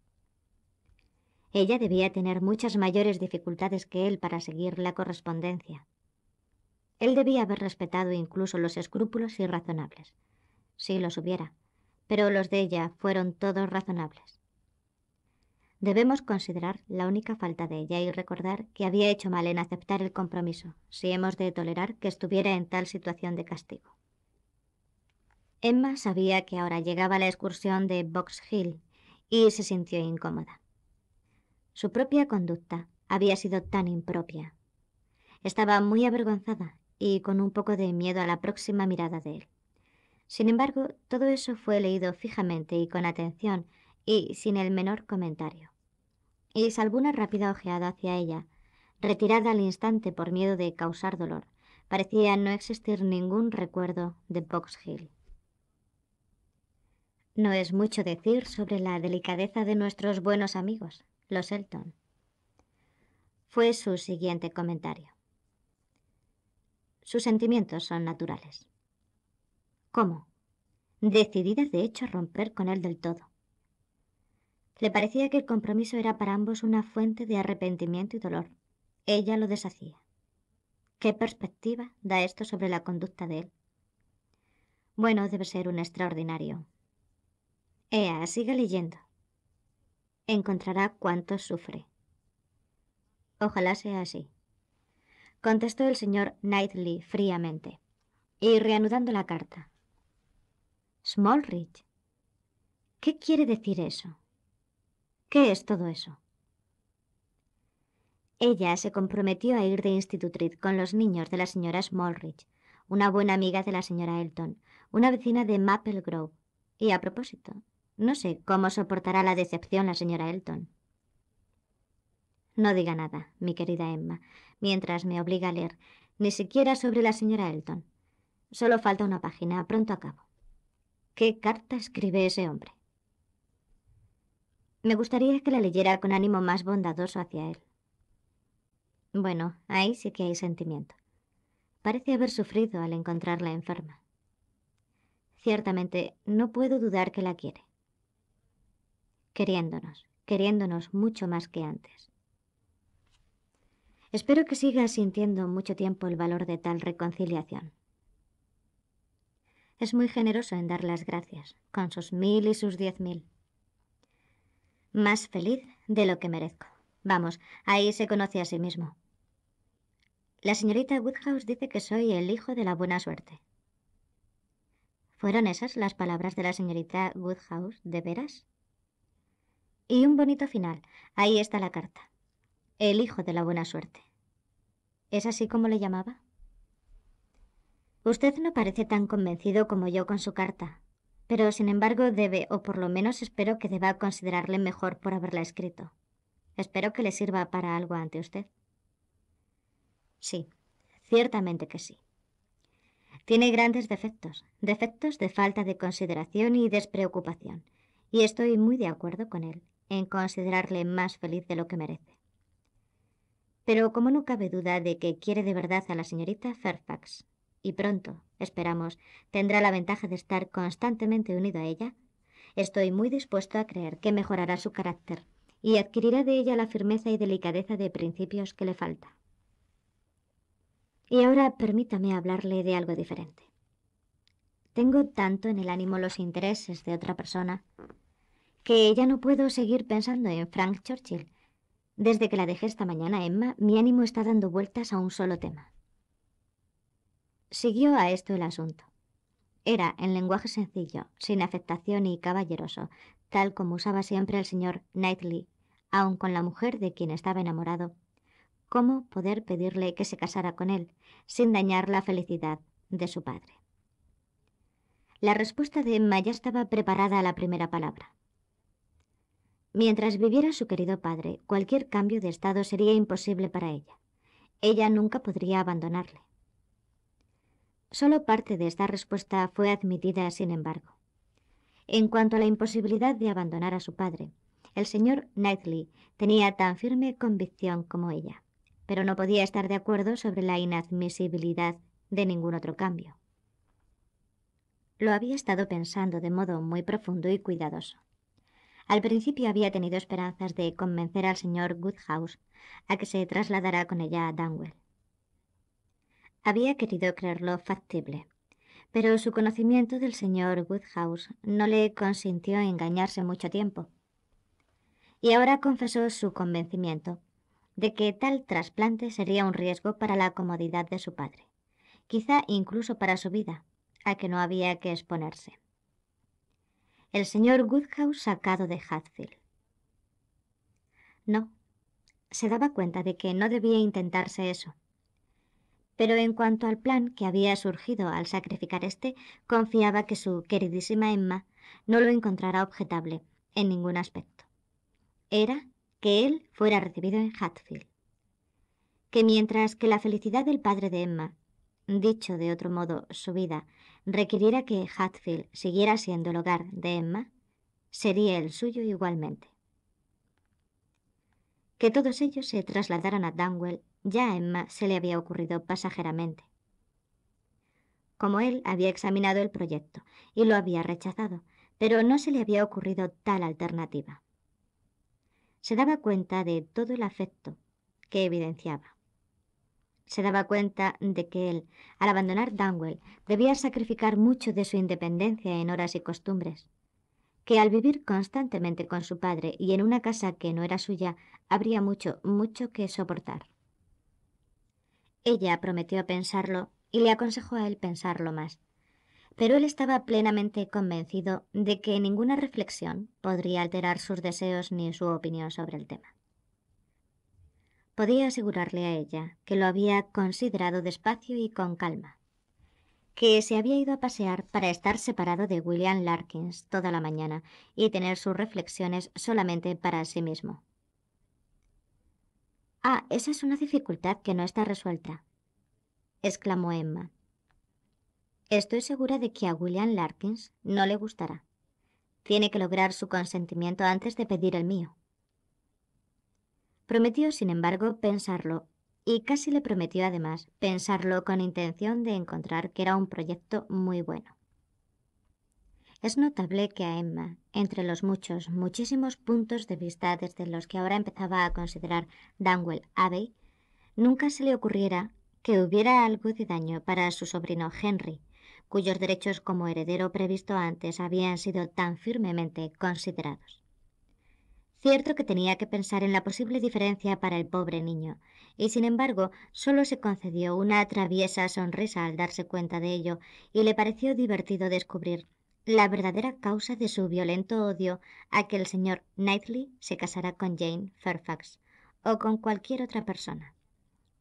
Ella debía tener muchas mayores dificultades que él para seguir la correspondencia. Él debía haber respetado incluso los escrúpulos irrazonables, si los hubiera, pero los de ella fueron todos razonables. Debemos considerar la única falta de ella y recordar que había hecho mal en aceptar el compromiso, si hemos de tolerar que estuviera en tal situación de castigo. Emma sabía que ahora llegaba la excursión de Box Hill y se sintió incómoda. Su propia conducta había sido tan impropia. Estaba muy avergonzada y con un poco de miedo a la próxima mirada de él. Sin embargo, todo eso fue leído fijamente y con atención, y sin el menor comentario y salvo una rápida ojeada hacia ella, retirada al instante por miedo de causar dolor. Parecía no existir ningún recuerdo de Box Hill. No es mucho decir sobre la delicadeza de nuestros buenos amigos, los Elton. Fue su siguiente comentario. Sus sentimientos son naturales. ¿Cómo? Decidida de hecho a romper con él del todo. Le parecía que el compromiso era para ambos una fuente de arrepentimiento y dolor. Ella lo deshacía. ¿Qué perspectiva da esto sobre la conducta de él? Bueno, debe ser un extraordinario. Ea, siga leyendo. Encontrará cuánto sufre. Ojalá sea así. Contestó el señor Knightley fríamente y reanudando la carta. Smallridge. ¿Qué quiere decir eso? ¿Qué es todo eso? Ella se comprometió a ir de institutriz con los niños de la señora Smallridge, una buena amiga de la señora Elton, una vecina de Maple Grove. Y a propósito, no sé cómo soportará la decepción la señora Elton. No diga nada, mi querida Emma, mientras me obliga a leer, ni siquiera sobre la señora Elton. Solo falta una página, pronto acabo. ¿Qué carta escribe ese hombre? Me gustaría que la leyera con ánimo más bondadoso hacia él. Bueno, ahí sí que hay sentimiento. Parece haber sufrido al encontrarla enferma. Ciertamente, no puedo dudar que la quiere. Queriéndonos, queriéndonos mucho más que antes. Espero que siga sintiendo mucho tiempo el valor de tal reconciliación. Es muy generoso en dar las gracias, con sus mil y sus diez mil más feliz de lo que merezco. Vamos, ahí se conoce a sí mismo. La señorita Woodhouse dice que soy el hijo de la buena suerte. ¿Fueron esas las palabras de la señorita Woodhouse, de veras? Y un bonito final. Ahí está la carta. El hijo de la buena suerte. ¿Es así como le llamaba? Usted no parece tan convencido como yo con su carta, pero sin embargo debe, o por lo menos espero que deba considerarle mejor por haberla escrito. Espero que le sirva para algo ante usted. Sí, ciertamente que sí. Tiene grandes defectos, defectos de falta de consideración y despreocupación, y estoy muy de acuerdo con él en considerarle más feliz de lo que merece. Pero como no cabe duda de que quiere de verdad a la señorita Fairfax, y pronto, esperamos, tendrá la ventaja de estar constantemente unido a ella? Estoy muy dispuesto a creer que mejorará su carácter y adquirirá de ella la firmeza y delicadeza de principios que le falta. Y ahora permítame hablarle de algo diferente. Tengo tanto en el ánimo los intereses de otra persona que ya no puedo seguir pensando en Frank Churchill. Desde que la dejé esta mañana, Emma, mi ánimo está dando vueltas a un solo tema. Siguió a esto el asunto. Era en lenguaje sencillo, sin afectación y caballeroso, tal como usaba siempre el señor Knightley, aun con la mujer de quien estaba enamorado. ¿Cómo poder pedirle que se casara con él, sin dañar la felicidad de su padre? La respuesta de Emma ya estaba preparada a la primera palabra. Mientras viviera su querido padre, cualquier cambio de estado sería imposible para ella. Ella nunca podría abandonarle. Solo parte de esta respuesta fue admitida, sin embargo. En cuanto a la imposibilidad de abandonar a su padre, el señor Knightley tenía tan firme convicción como ella, pero no podía estar de acuerdo sobre la inadmisibilidad de ningún otro cambio. Lo había estado pensando de modo muy profundo y cuidadoso. Al principio había tenido esperanzas de convencer al señor Goodhouse a que se trasladara con ella a Danwell había querido creerlo factible, pero su conocimiento del señor Woodhouse no le consintió engañarse mucho tiempo. Y ahora confesó su convencimiento de que tal trasplante sería un riesgo para la comodidad de su padre, quizá incluso para su vida, a que no había que exponerse. El señor Woodhouse sacado de Hatfield. No, se daba cuenta de que no debía intentarse eso pero en cuanto al plan que había surgido al sacrificar este confiaba que su queridísima Emma no lo encontrará objetable en ningún aspecto. Era que él fuera recibido en Hatfield. Que mientras que la felicidad del padre de Emma, dicho de otro modo su vida, requiriera que Hatfield siguiera siendo el hogar de Emma, sería el suyo igualmente. Que todos ellos se trasladaran a Dunwell ya a Emma se le había ocurrido pasajeramente. Como él había examinado el proyecto y lo había rechazado, pero no se le había ocurrido tal alternativa. Se daba cuenta de todo el afecto que evidenciaba. Se daba cuenta de que él, al abandonar Danwell, debía sacrificar mucho de su independencia en horas y costumbres, que al vivir constantemente con su padre y en una casa que no era suya, habría mucho, mucho que soportar. Ella prometió pensarlo y le aconsejó a él pensarlo más. Pero él estaba plenamente convencido de que ninguna reflexión podría alterar sus deseos ni su opinión sobre el tema. Podía asegurarle a ella que lo había considerado despacio y con calma, que se había ido a pasear para estar separado de William Larkins toda la mañana y tener sus reflexiones solamente para sí mismo Ah, esa es una dificultad que no está resuelta, exclamó Emma. Estoy segura de que a William Larkins no le gustará. Tiene que lograr su consentimiento antes de pedir el mío. Prometió, sin embargo, pensarlo, y casi le prometió además pensarlo con intención de encontrar que era un proyecto muy bueno. Es notable que a Emma, entre los muchos, muchísimos puntos de vista desde los que ahora empezaba a considerar Danwell Abbey, nunca se le ocurriera que hubiera algo de daño para su sobrino Henry, cuyos derechos como heredero previsto antes habían sido tan firmemente considerados. Cierto que tenía que pensar en la posible diferencia para el pobre niño, y sin embargo solo se concedió una traviesa sonrisa al darse cuenta de ello, y le pareció divertido descubrir la verdadera causa de su violento odio a que el señor Knightley se casara con Jane Fairfax o con cualquier otra persona.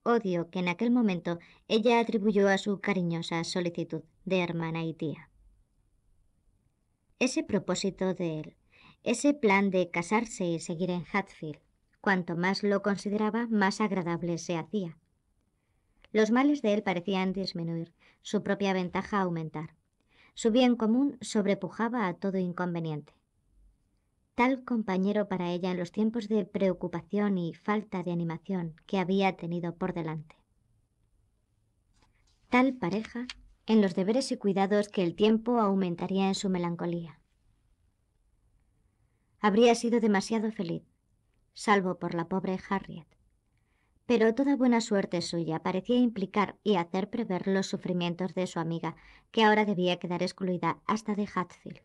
Odio que en aquel momento ella atribuyó a su cariñosa solicitud de hermana y tía. Ese propósito de él, ese plan de casarse y seguir en Hatfield, cuanto más lo consideraba, más agradable se hacía. Los males de él parecían disminuir, su propia ventaja aumentar. Su bien común sobrepujaba a todo inconveniente. Tal compañero para ella en los tiempos de preocupación y falta de animación que había tenido por delante. Tal pareja en los deberes y cuidados que el tiempo aumentaría en su melancolía. Habría sido demasiado feliz, salvo por la pobre Harriet. Pero toda buena suerte suya parecía implicar y hacer prever los sufrimientos de su amiga, que ahora debía quedar excluida hasta de Hatfield.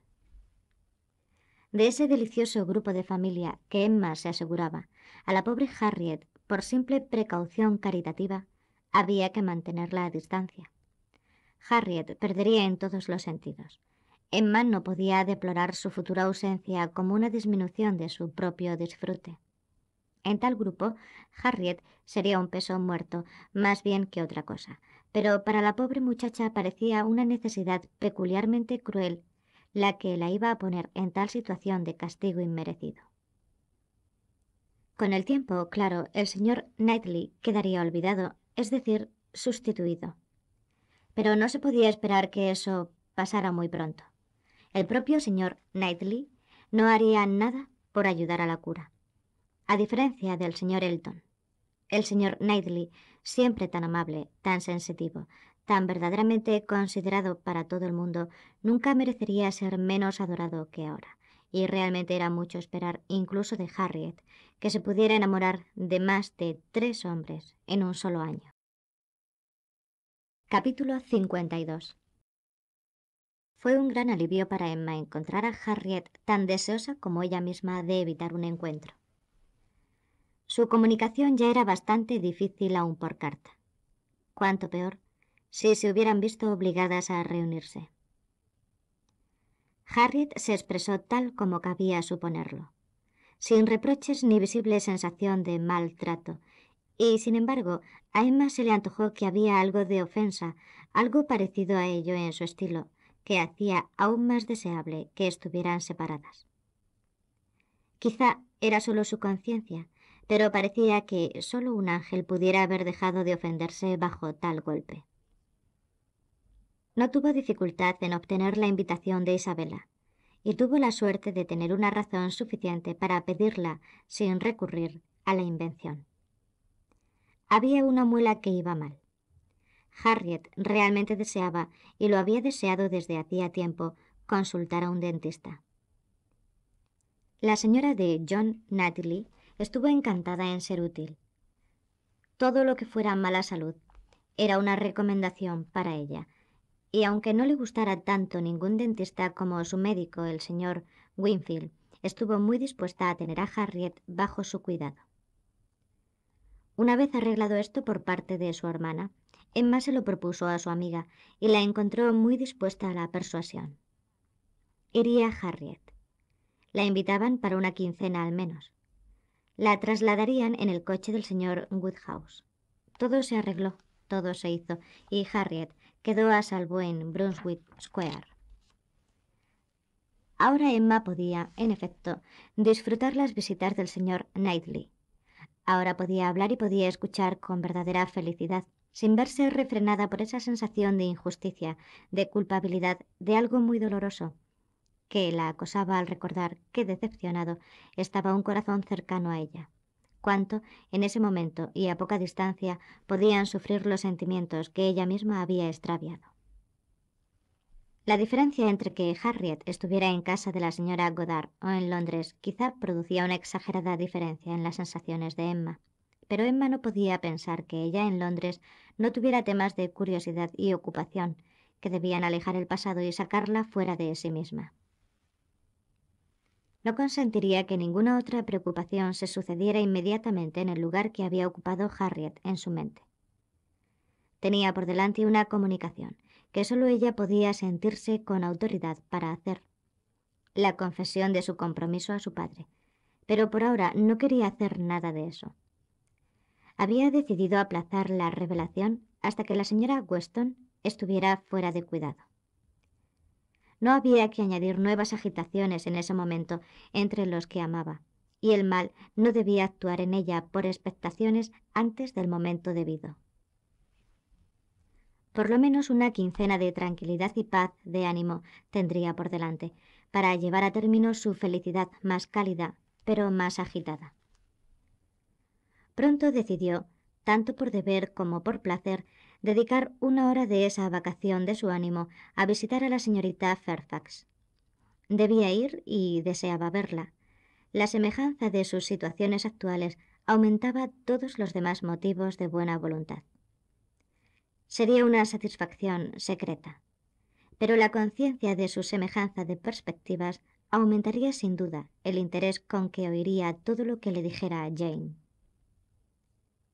De ese delicioso grupo de familia que Emma se aseguraba, a la pobre Harriet, por simple precaución caritativa, había que mantenerla a distancia. Harriet perdería en todos los sentidos. Emma no podía deplorar su futura ausencia como una disminución de su propio disfrute. En tal grupo, Harriet sería un peso muerto, más bien que otra cosa, pero para la pobre muchacha parecía una necesidad peculiarmente cruel la que la iba a poner en tal situación de castigo inmerecido. Con el tiempo, claro, el señor Knightley quedaría olvidado, es decir, sustituido. Pero no se podía esperar que eso pasara muy pronto. El propio señor Knightley no haría nada por ayudar a la cura a diferencia del señor Elton. El señor Knightley, siempre tan amable, tan sensitivo, tan verdaderamente considerado para todo el mundo, nunca merecería ser menos adorado que ahora. Y realmente era mucho esperar, incluso de Harriet, que se pudiera enamorar de más de tres hombres en un solo año. Capítulo 52 Fue un gran alivio para Emma encontrar a Harriet tan deseosa como ella misma de evitar un encuentro. Su comunicación ya era bastante difícil aún por carta. Cuanto peor si se hubieran visto obligadas a reunirse. Harriet se expresó tal como cabía suponerlo, sin reproches ni visible sensación de maltrato, y sin embargo a Emma se le antojó que había algo de ofensa, algo parecido a ello en su estilo, que hacía aún más deseable que estuvieran separadas. Quizá era solo su conciencia, pero parecía que solo un ángel pudiera haber dejado de ofenderse bajo tal golpe. No tuvo dificultad en obtener la invitación de Isabela, y tuvo la suerte de tener una razón suficiente para pedirla sin recurrir a la invención. Había una muela que iba mal. Harriet realmente deseaba, y lo había deseado desde hacía tiempo, consultar a un dentista. La señora de John Natalie estuvo encantada en ser útil. Todo lo que fuera mala salud era una recomendación para ella, y aunque no le gustara tanto ningún dentista como su médico, el señor Winfield, estuvo muy dispuesta a tener a Harriet bajo su cuidado. Una vez arreglado esto por parte de su hermana, Emma se lo propuso a su amiga y la encontró muy dispuesta a la persuasión. Iría Harriet. La invitaban para una quincena al menos. La trasladarían en el coche del señor Woodhouse. Todo se arregló, todo se hizo, y Harriet quedó a salvo en Brunswick Square. Ahora Emma podía, en efecto, disfrutar las visitas del señor Knightley. Ahora podía hablar y podía escuchar con verdadera felicidad, sin verse refrenada por esa sensación de injusticia, de culpabilidad, de algo muy doloroso, que la acosaba al recordar qué decepcionado estaba un corazón cercano a ella. Cuánto, en ese momento y a poca distancia, podían sufrir los sentimientos que ella misma había extraviado. La diferencia entre que Harriet estuviera en casa de la señora Goddard o en Londres quizá producía una exagerada diferencia en las sensaciones de Emma pero Emma no podía pensar que ella en Londres no tuviera temas de curiosidad y ocupación que debían alejar el pasado y sacarla fuera de sí misma. No consentiría que ninguna otra preocupación se sucediera inmediatamente en el lugar que había ocupado Harriet en su mente. Tenía por delante una comunicación que solo ella podía sentirse con autoridad para hacer. La confesión de su compromiso a su padre. Pero por ahora no quería hacer nada de eso. Había decidido aplazar la revelación hasta que la señora Weston estuviera fuera de cuidado. No había que añadir nuevas agitaciones en ese momento entre los que amaba, y el mal no debía actuar en ella por expectaciones antes del momento debido. Por lo menos una quincena de tranquilidad y paz de ánimo tendría por delante, para llevar a término su felicidad más cálida, pero más agitada. Pronto decidió, tanto por deber como por placer, dedicar una hora de esa vacación de su ánimo a visitar a la señorita Fairfax. Debía ir y deseaba verla. La semejanza de sus situaciones actuales aumentaba todos los demás motivos de buena voluntad. Sería una satisfacción secreta, pero la conciencia de su semejanza de perspectivas aumentaría sin duda el interés con que oiría todo lo que le dijera a Jane.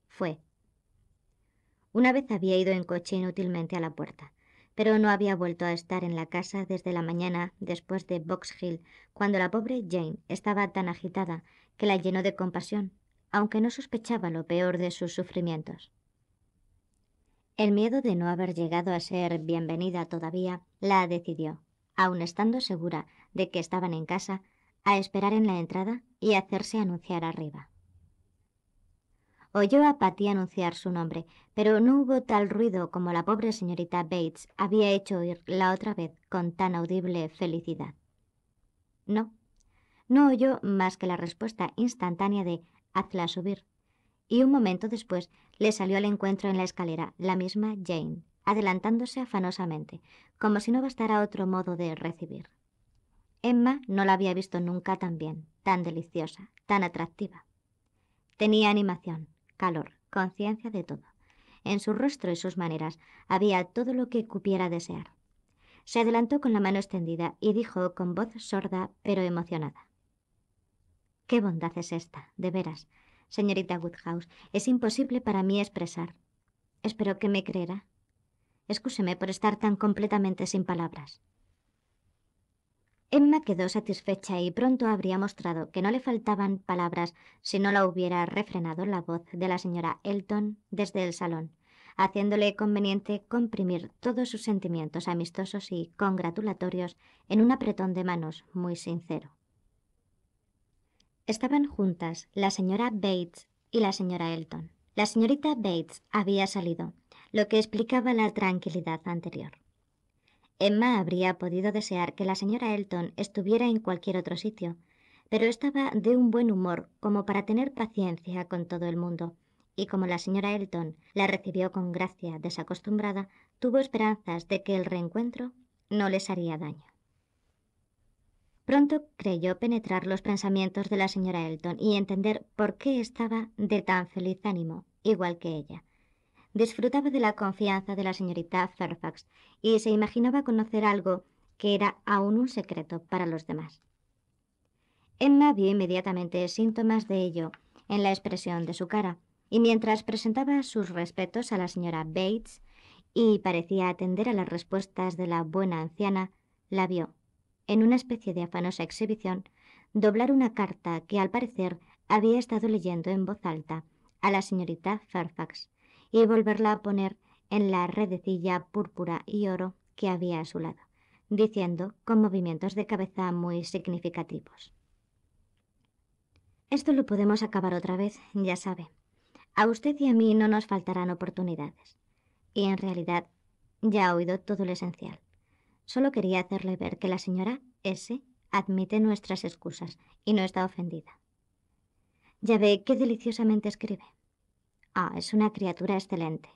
Fue, una vez había ido en coche inútilmente a la puerta, pero no había vuelto a estar en la casa desde la mañana después de Box Hill, cuando la pobre Jane estaba tan agitada que la llenó de compasión, aunque no sospechaba lo peor de sus sufrimientos. El miedo de no haber llegado a ser bienvenida todavía la decidió, aun estando segura de que estaban en casa, a esperar en la entrada y hacerse anunciar arriba. Oyó a Patty anunciar su nombre, pero no hubo tal ruido como la pobre señorita Bates había hecho oír la otra vez con tan audible felicidad. No, no oyó más que la respuesta instantánea de hazla subir. Y un momento después le salió al encuentro en la escalera la misma Jane, adelantándose afanosamente, como si no bastara otro modo de recibir. Emma no la había visto nunca tan bien, tan deliciosa, tan atractiva. Tenía animación, calor, conciencia de todo. En su rostro y sus maneras había todo lo que cupiera desear. Se adelantó con la mano extendida y dijo con voz sorda pero emocionada. Qué bondad es esta, de veras. Señorita Woodhouse, es imposible para mí expresar. Espero que me creerá. Excúseme por estar tan completamente sin palabras. Emma quedó satisfecha y pronto habría mostrado que no le faltaban palabras si no la hubiera refrenado la voz de la señora Elton desde el salón, haciéndole conveniente comprimir todos sus sentimientos amistosos y congratulatorios en un apretón de manos muy sincero. Estaban juntas la señora Bates y la señora Elton. La señorita Bates había salido, lo que explicaba la tranquilidad anterior. Emma habría podido desear que la señora Elton estuviera en cualquier otro sitio, pero estaba de un buen humor como para tener paciencia con todo el mundo, y como la señora Elton la recibió con gracia desacostumbrada, tuvo esperanzas de que el reencuentro no les haría daño. Pronto creyó penetrar los pensamientos de la señora Elton y entender por qué estaba de tan feliz ánimo, igual que ella disfrutaba de la confianza de la señorita Fairfax y se imaginaba conocer algo que era aún un secreto para los demás. Emma vio inmediatamente síntomas de ello en la expresión de su cara, y mientras presentaba sus respetos a la señora Bates y parecía atender a las respuestas de la buena anciana, la vio, en una especie de afanosa exhibición, doblar una carta que al parecer había estado leyendo en voz alta a la señorita Fairfax y volverla a poner en la redecilla púrpura y oro que había a su lado, diciendo con movimientos de cabeza muy significativos. Esto lo podemos acabar otra vez, ya sabe. A usted y a mí no nos faltarán oportunidades. Y en realidad ya ha oído todo lo esencial. Solo quería hacerle ver que la señora S. admite nuestras excusas y no está ofendida. Ya ve qué deliciosamente escribe. Ah, es una criatura excelente.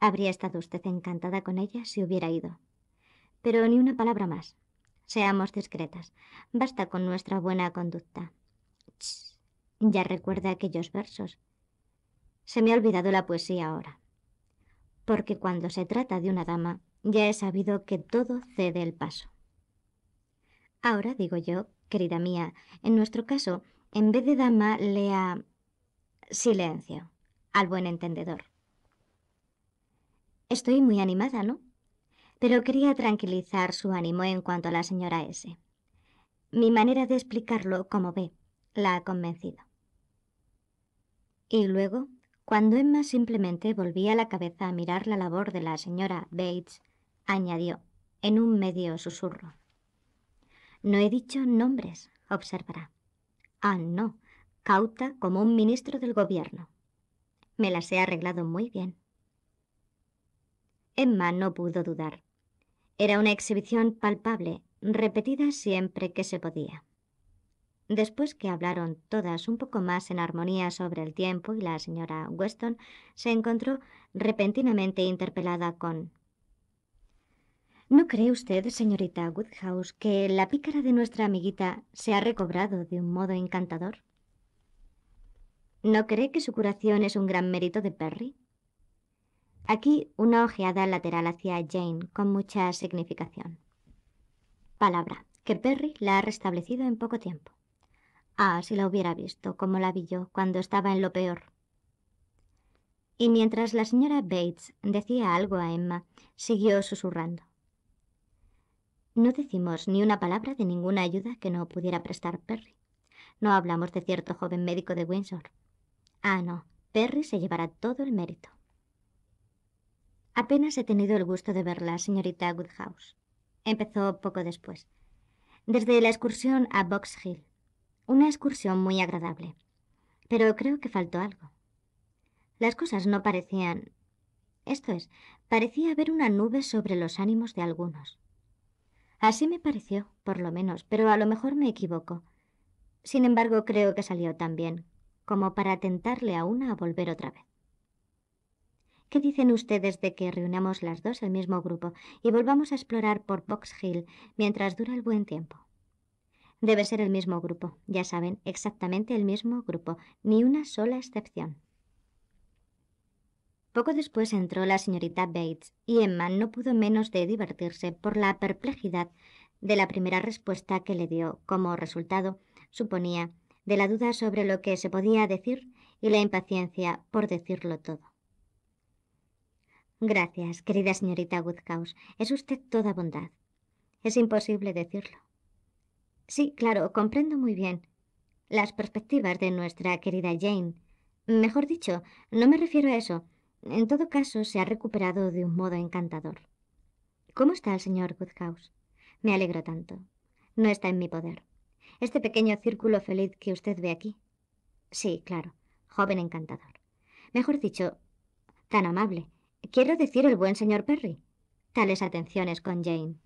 Habría estado usted encantada con ella si hubiera ido. Pero ni una palabra más. Seamos discretas. Basta con nuestra buena conducta. Ch, ya recuerda aquellos versos. Se me ha olvidado la poesía ahora. Porque cuando se trata de una dama, ya he sabido que todo cede el paso. Ahora digo yo, querida mía, en nuestro caso, en vez de dama, lea... Silencio al buen entendedor. Estoy muy animada, ¿no? Pero quería tranquilizar su ánimo en cuanto a la señora S. Mi manera de explicarlo, como ve, la ha convencido. Y luego, cuando Emma simplemente volvía la cabeza a mirar la labor de la señora Bates, añadió, en un medio susurro. No he dicho nombres, observará. Ah, no, cauta como un ministro del gobierno. Me las he arreglado muy bien. Emma no pudo dudar. Era una exhibición palpable, repetida siempre que se podía. Después que hablaron todas un poco más en armonía sobre el tiempo y la señora Weston se encontró repentinamente interpelada con ¿No cree usted, señorita Woodhouse, que la pícara de nuestra amiguita se ha recobrado de un modo encantador? ¿No cree que su curación es un gran mérito de Perry? Aquí una ojeada lateral hacia Jane con mucha significación. Palabra, que Perry la ha restablecido en poco tiempo. Ah, si la hubiera visto, como la vi yo cuando estaba en lo peor. Y mientras la señora Bates decía algo a Emma, siguió susurrando. No decimos ni una palabra de ninguna ayuda que no pudiera prestar Perry. No hablamos de cierto joven médico de Windsor. Ah, no, Perry se llevará todo el mérito. Apenas he tenido el gusto de verla, señorita Woodhouse. Empezó poco después. Desde la excursión a Box Hill. Una excursión muy agradable. Pero creo que faltó algo. Las cosas no parecían... Esto es, parecía haber una nube sobre los ánimos de algunos. Así me pareció, por lo menos, pero a lo mejor me equivoco. Sin embargo, creo que salió tan bien como para tentarle a una a volver otra vez. ¿Qué dicen ustedes de que reunamos las dos el mismo grupo y volvamos a explorar por Box Hill mientras dura el buen tiempo? Debe ser el mismo grupo, ya saben, exactamente el mismo grupo, ni una sola excepción. Poco después entró la señorita Bates y Emma no pudo menos de divertirse por la perplejidad de la primera respuesta que le dio. Como resultado, suponía de la duda sobre lo que se podía decir y la impaciencia por decirlo todo. Gracias, querida señorita Woodhouse. Es usted toda bondad. Es imposible decirlo. Sí, claro, comprendo muy bien las perspectivas de nuestra querida Jane. Mejor dicho, no me refiero a eso. En todo caso, se ha recuperado de un modo encantador. ¿Cómo está el señor Woodhouse? Me alegro tanto. No está en mi poder. Este pequeño círculo feliz que usted ve aquí. Sí, claro, joven encantador. Mejor dicho, tan amable. Quiero decir el buen señor Perry. Tales atenciones con Jane.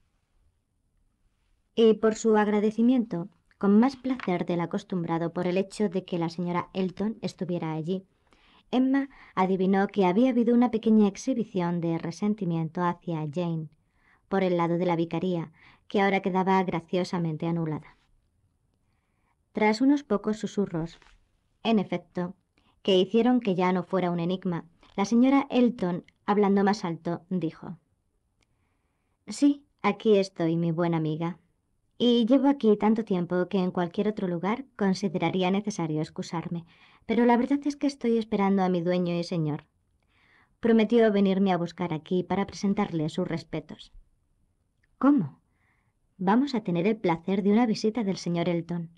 Y por su agradecimiento, con más placer del acostumbrado por el hecho de que la señora Elton estuviera allí, Emma adivinó que había habido una pequeña exhibición de resentimiento hacia Jane por el lado de la vicaría, que ahora quedaba graciosamente anulada tras unos pocos susurros. En efecto, que hicieron que ya no fuera un enigma, la señora Elton, hablando más alto, dijo. Sí, aquí estoy, mi buena amiga. Y llevo aquí tanto tiempo que en cualquier otro lugar consideraría necesario excusarme, pero la verdad es que estoy esperando a mi dueño y señor. Prometió venirme a buscar aquí para presentarle sus respetos. ¿Cómo? Vamos a tener el placer de una visita del señor Elton.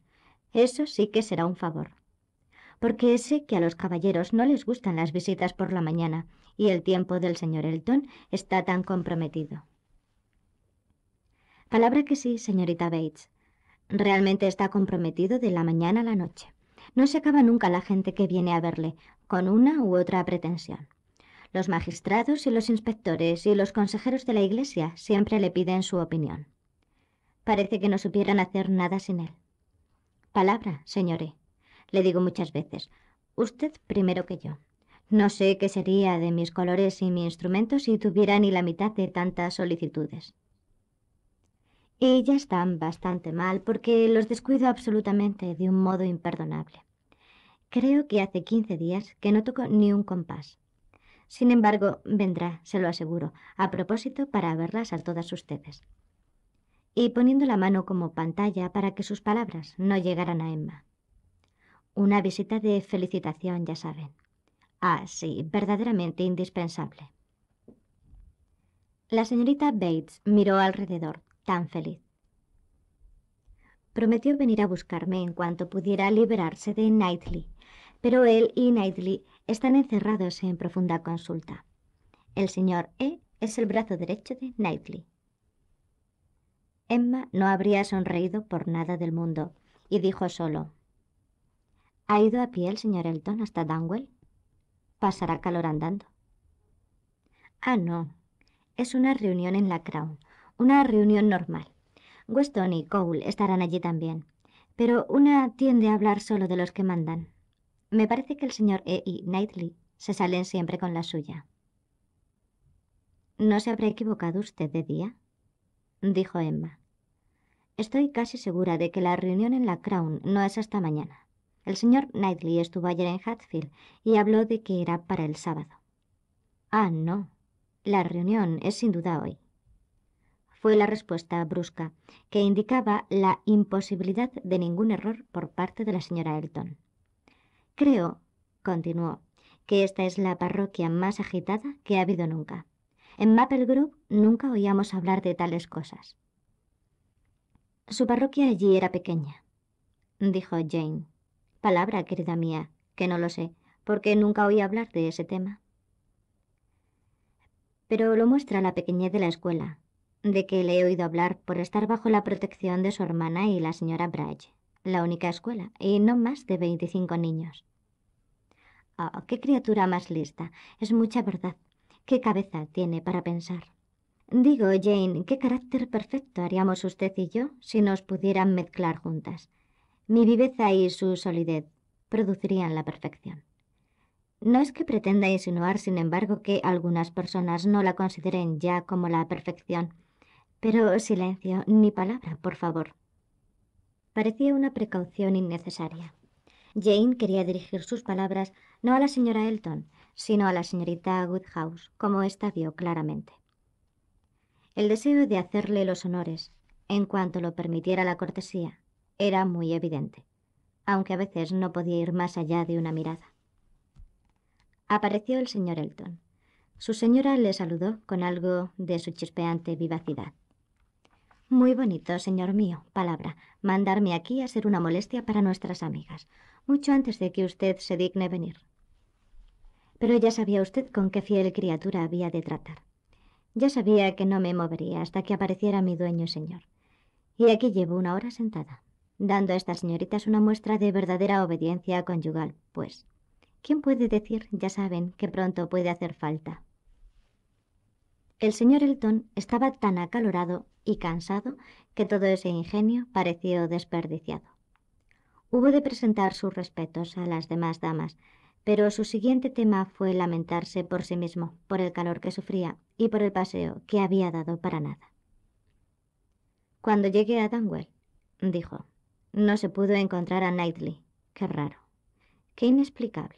Eso sí que será un favor. Porque sé que a los caballeros no les gustan las visitas por la mañana y el tiempo del señor Elton está tan comprometido. Palabra que sí, señorita Bates. Realmente está comprometido de la mañana a la noche. No se acaba nunca la gente que viene a verle, con una u otra pretensión. Los magistrados y los inspectores y los consejeros de la Iglesia siempre le piden su opinión. Parece que no supieran hacer nada sin él palabra, señoré, le digo muchas veces. Usted primero que yo. No sé qué sería de mis colores y mi instrumento si tuviera ni la mitad de tantas solicitudes. Ellas están bastante mal porque los descuido absolutamente de un modo imperdonable. Creo que hace quince días que no toco ni un compás. Sin embargo, vendrá, se lo aseguro, a propósito para verlas a todas ustedes y poniendo la mano como pantalla para que sus palabras no llegaran a Emma. Una visita de felicitación, ya saben. Ah, sí, verdaderamente indispensable. La señorita Bates miró alrededor, tan feliz. Prometió venir a buscarme en cuanto pudiera liberarse de Knightley, pero él y Knightley están encerrados en profunda consulta. El señor E es el brazo derecho de Knightley. Emma no habría sonreído por nada del mundo y dijo solo, ¿Ha ido a pie el señor Elton hasta Danwell? Pasará calor andando. Ah, no. Es una reunión en la Crown, una reunión normal. Weston y Cole estarán allí también, pero una tiende a hablar solo de los que mandan. Me parece que el señor E. y e. Knightley se salen siempre con la suya. ¿No se habrá equivocado usted de día? dijo Emma. Estoy casi segura de que la reunión en la Crown no es hasta mañana. El señor Knightley estuvo ayer en Hatfield y habló de que era para el sábado. Ah, no. La reunión es sin duda hoy. Fue la respuesta brusca, que indicaba la imposibilidad de ningún error por parte de la señora Elton. Creo, continuó, que esta es la parroquia más agitada que ha habido nunca. En Maple Group nunca oíamos hablar de tales cosas. Su parroquia allí era pequeña, dijo Jane. Palabra, querida mía, que no lo sé, porque nunca oí hablar de ese tema. Pero lo muestra la pequeñez de la escuela, de que le he oído hablar por estar bajo la protección de su hermana y la señora Brage, la única escuela, y no más de 25 niños. Oh, qué criatura más lista, es mucha verdad. ¿Qué cabeza tiene para pensar? Digo, Jane, qué carácter perfecto haríamos usted y yo si nos pudieran mezclar juntas. Mi viveza y su solidez producirían la perfección. No es que pretenda insinuar, sin embargo, que algunas personas no la consideren ya como la perfección. Pero silencio, ni palabra, por favor. Parecía una precaución innecesaria. Jane quería dirigir sus palabras no a la señora Elton, sino a la señorita Woodhouse, como ésta vio claramente. El deseo de hacerle los honores, en cuanto lo permitiera la cortesía, era muy evidente, aunque a veces no podía ir más allá de una mirada. Apareció el señor Elton. Su señora le saludó con algo de su chispeante vivacidad. Muy bonito, señor mío, palabra, mandarme aquí a ser una molestia para nuestras amigas, mucho antes de que usted se digne venir pero ya sabía usted con qué fiel criatura había de tratar. Ya sabía que no me movería hasta que apareciera mi dueño señor. Y aquí llevo una hora sentada, dando a estas señoritas una muestra de verdadera obediencia conyugal, pues. ¿Quién puede decir, ya saben, que pronto puede hacer falta? El señor Elton estaba tan acalorado y cansado que todo ese ingenio pareció desperdiciado. Hubo de presentar sus respetos a las demás damas, pero su siguiente tema fue lamentarse por sí mismo, por el calor que sufría y por el paseo que había dado para nada. Cuando llegué a Danwell, dijo, no se pudo encontrar a Knightley. Qué raro. Qué inexplicable.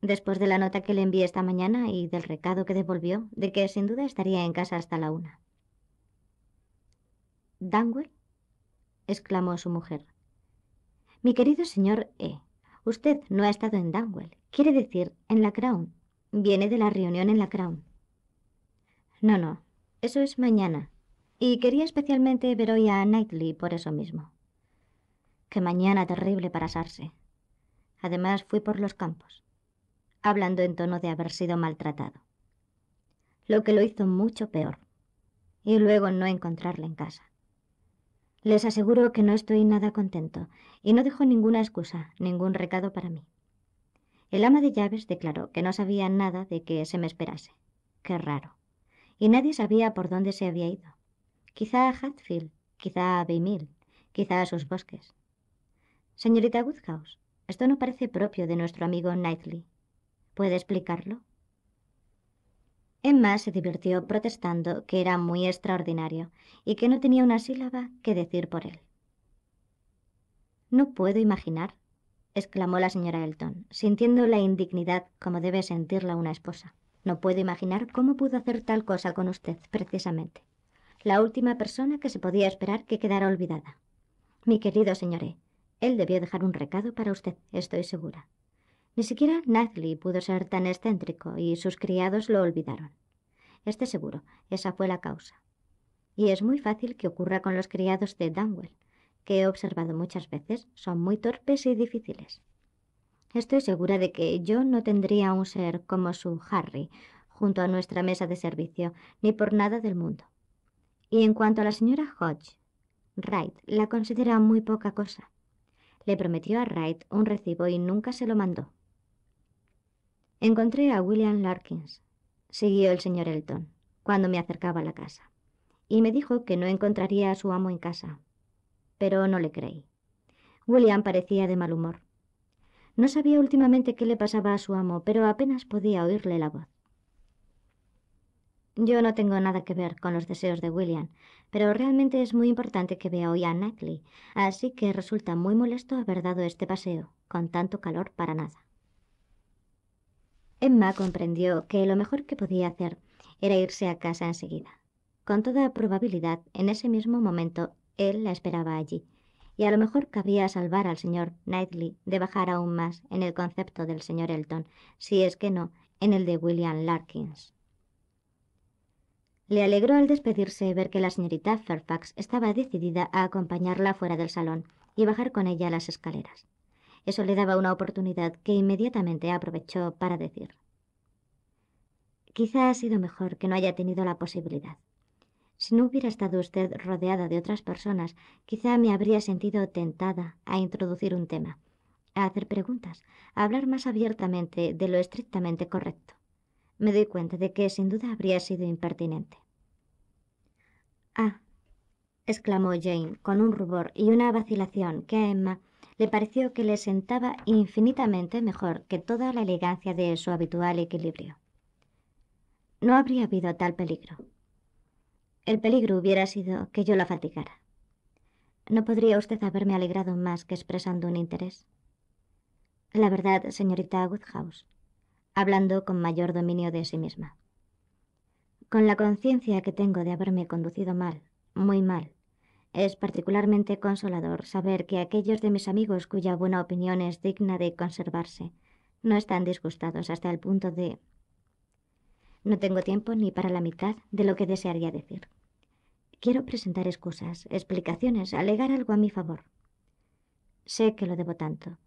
Después de la nota que le envié esta mañana y del recado que devolvió, de que sin duda estaría en casa hasta la una. —¿Dunwell? exclamó su mujer. Mi querido señor E. Usted no ha estado en Danwell, quiere decir, en la Crown. Viene de la reunión en la Crown. No, no, eso es mañana. Y quería especialmente ver hoy a Knightley por eso mismo. Qué mañana terrible para asarse. Además, fui por los campos, hablando en tono de haber sido maltratado. Lo que lo hizo mucho peor. Y luego no encontrarla en casa. Les aseguro que no estoy nada contento y no dejo ninguna excusa, ningún recado para mí. El ama de llaves declaró que no sabía nada de que se me esperase. Qué raro. Y nadie sabía por dónde se había ido. Quizá a Hatfield, quizá a Beymil, quizá a sus bosques. Señorita Woodhouse, esto no parece propio de nuestro amigo Knightley. ¿Puede explicarlo? Emma se divirtió protestando que era muy extraordinario y que no tenía una sílaba que decir por él. No puedo imaginar, exclamó la señora Elton, sintiendo la indignidad como debe sentirla una esposa. No puedo imaginar cómo pudo hacer tal cosa con usted, precisamente. La última persona que se podía esperar que quedara olvidada. Mi querido señoré, e, él debió dejar un recado para usted, estoy segura. Ni siquiera Nathalie pudo ser tan excéntrico y sus criados lo olvidaron. Este seguro, esa fue la causa. Y es muy fácil que ocurra con los criados de Danwell, que he observado muchas veces, son muy torpes y difíciles. Estoy segura de que yo no tendría un ser como su Harry junto a nuestra mesa de servicio, ni por nada del mundo. Y en cuanto a la señora Hodge, Wright la considera muy poca cosa. Le prometió a Wright un recibo y nunca se lo mandó. Encontré a William Larkins, siguió el señor Elton, cuando me acercaba a la casa, y me dijo que no encontraría a su amo en casa. Pero no le creí. William parecía de mal humor. No sabía últimamente qué le pasaba a su amo, pero apenas podía oírle la voz. Yo no tengo nada que ver con los deseos de William, pero realmente es muy importante que vea hoy a Natalie, así que resulta muy molesto haber dado este paseo, con tanto calor para nada. Emma comprendió que lo mejor que podía hacer era irse a casa enseguida. Con toda probabilidad, en ese mismo momento, él la esperaba allí, y a lo mejor cabía salvar al señor Knightley de bajar aún más en el concepto del señor Elton, si es que no, en el de William Larkins. Le alegró al despedirse ver que la señorita Fairfax estaba decidida a acompañarla fuera del salón y bajar con ella las escaleras. Eso le daba una oportunidad que inmediatamente aprovechó para decir. Quizá ha sido mejor que no haya tenido la posibilidad. Si no hubiera estado usted rodeada de otras personas, quizá me habría sentido tentada a introducir un tema, a hacer preguntas, a hablar más abiertamente de lo estrictamente correcto. Me doy cuenta de que sin duda habría sido impertinente. Ah, exclamó Jane con un rubor y una vacilación que a Emma le pareció que le sentaba infinitamente mejor que toda la elegancia de su habitual equilibrio. No habría habido tal peligro. El peligro hubiera sido que yo la fatigara. No podría usted haberme alegrado más que expresando un interés. La verdad, señorita Woodhouse, hablando con mayor dominio de sí misma. Con la conciencia que tengo de haberme conducido mal, muy mal, es particularmente consolador saber que aquellos de mis amigos cuya buena opinión es digna de conservarse no están disgustados hasta el punto de... No tengo tiempo ni para la mitad de lo que desearía decir. Quiero presentar excusas, explicaciones, alegar algo a mi favor. Sé que lo debo tanto.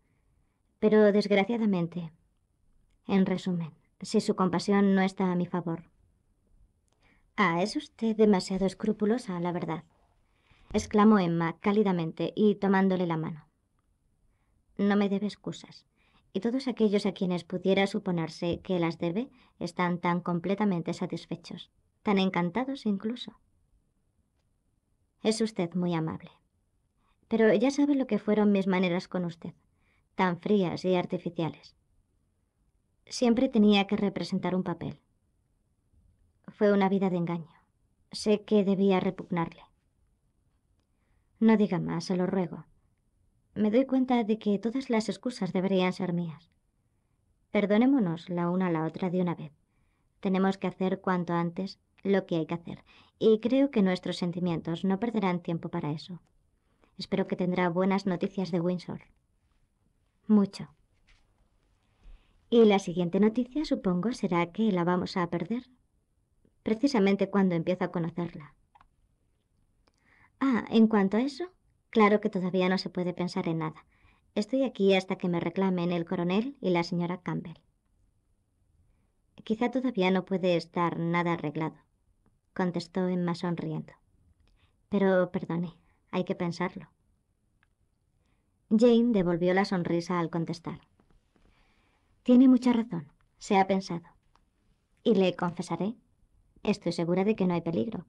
Pero desgraciadamente, en resumen, si su compasión no está a mi favor. Ah, es usted demasiado escrupulosa, la verdad exclamó Emma cálidamente y tomándole la mano. No me debe excusas, y todos aquellos a quienes pudiera suponerse que las debe están tan completamente satisfechos, tan encantados incluso. Es usted muy amable. Pero ya sabe lo que fueron mis maneras con usted, tan frías y artificiales. Siempre tenía que representar un papel. Fue una vida de engaño. Sé que debía repugnarle. No diga más, se lo ruego. Me doy cuenta de que todas las excusas deberían ser mías. Perdonémonos la una a la otra de una vez. Tenemos que hacer cuanto antes lo que hay que hacer, y creo que nuestros sentimientos no perderán tiempo para eso. Espero que tendrá buenas noticias de Windsor. Mucho. Y la siguiente noticia, supongo, será que la vamos a perder, precisamente cuando empiezo a conocerla. Ah, en cuanto a eso, claro que todavía no se puede pensar en nada. Estoy aquí hasta que me reclamen el coronel y la señora Campbell. Quizá todavía no puede estar nada arreglado, contestó Emma sonriendo. Pero perdone, hay que pensarlo. Jane devolvió la sonrisa al contestar. Tiene mucha razón, se ha pensado. Y le confesaré, estoy segura de que no hay peligro,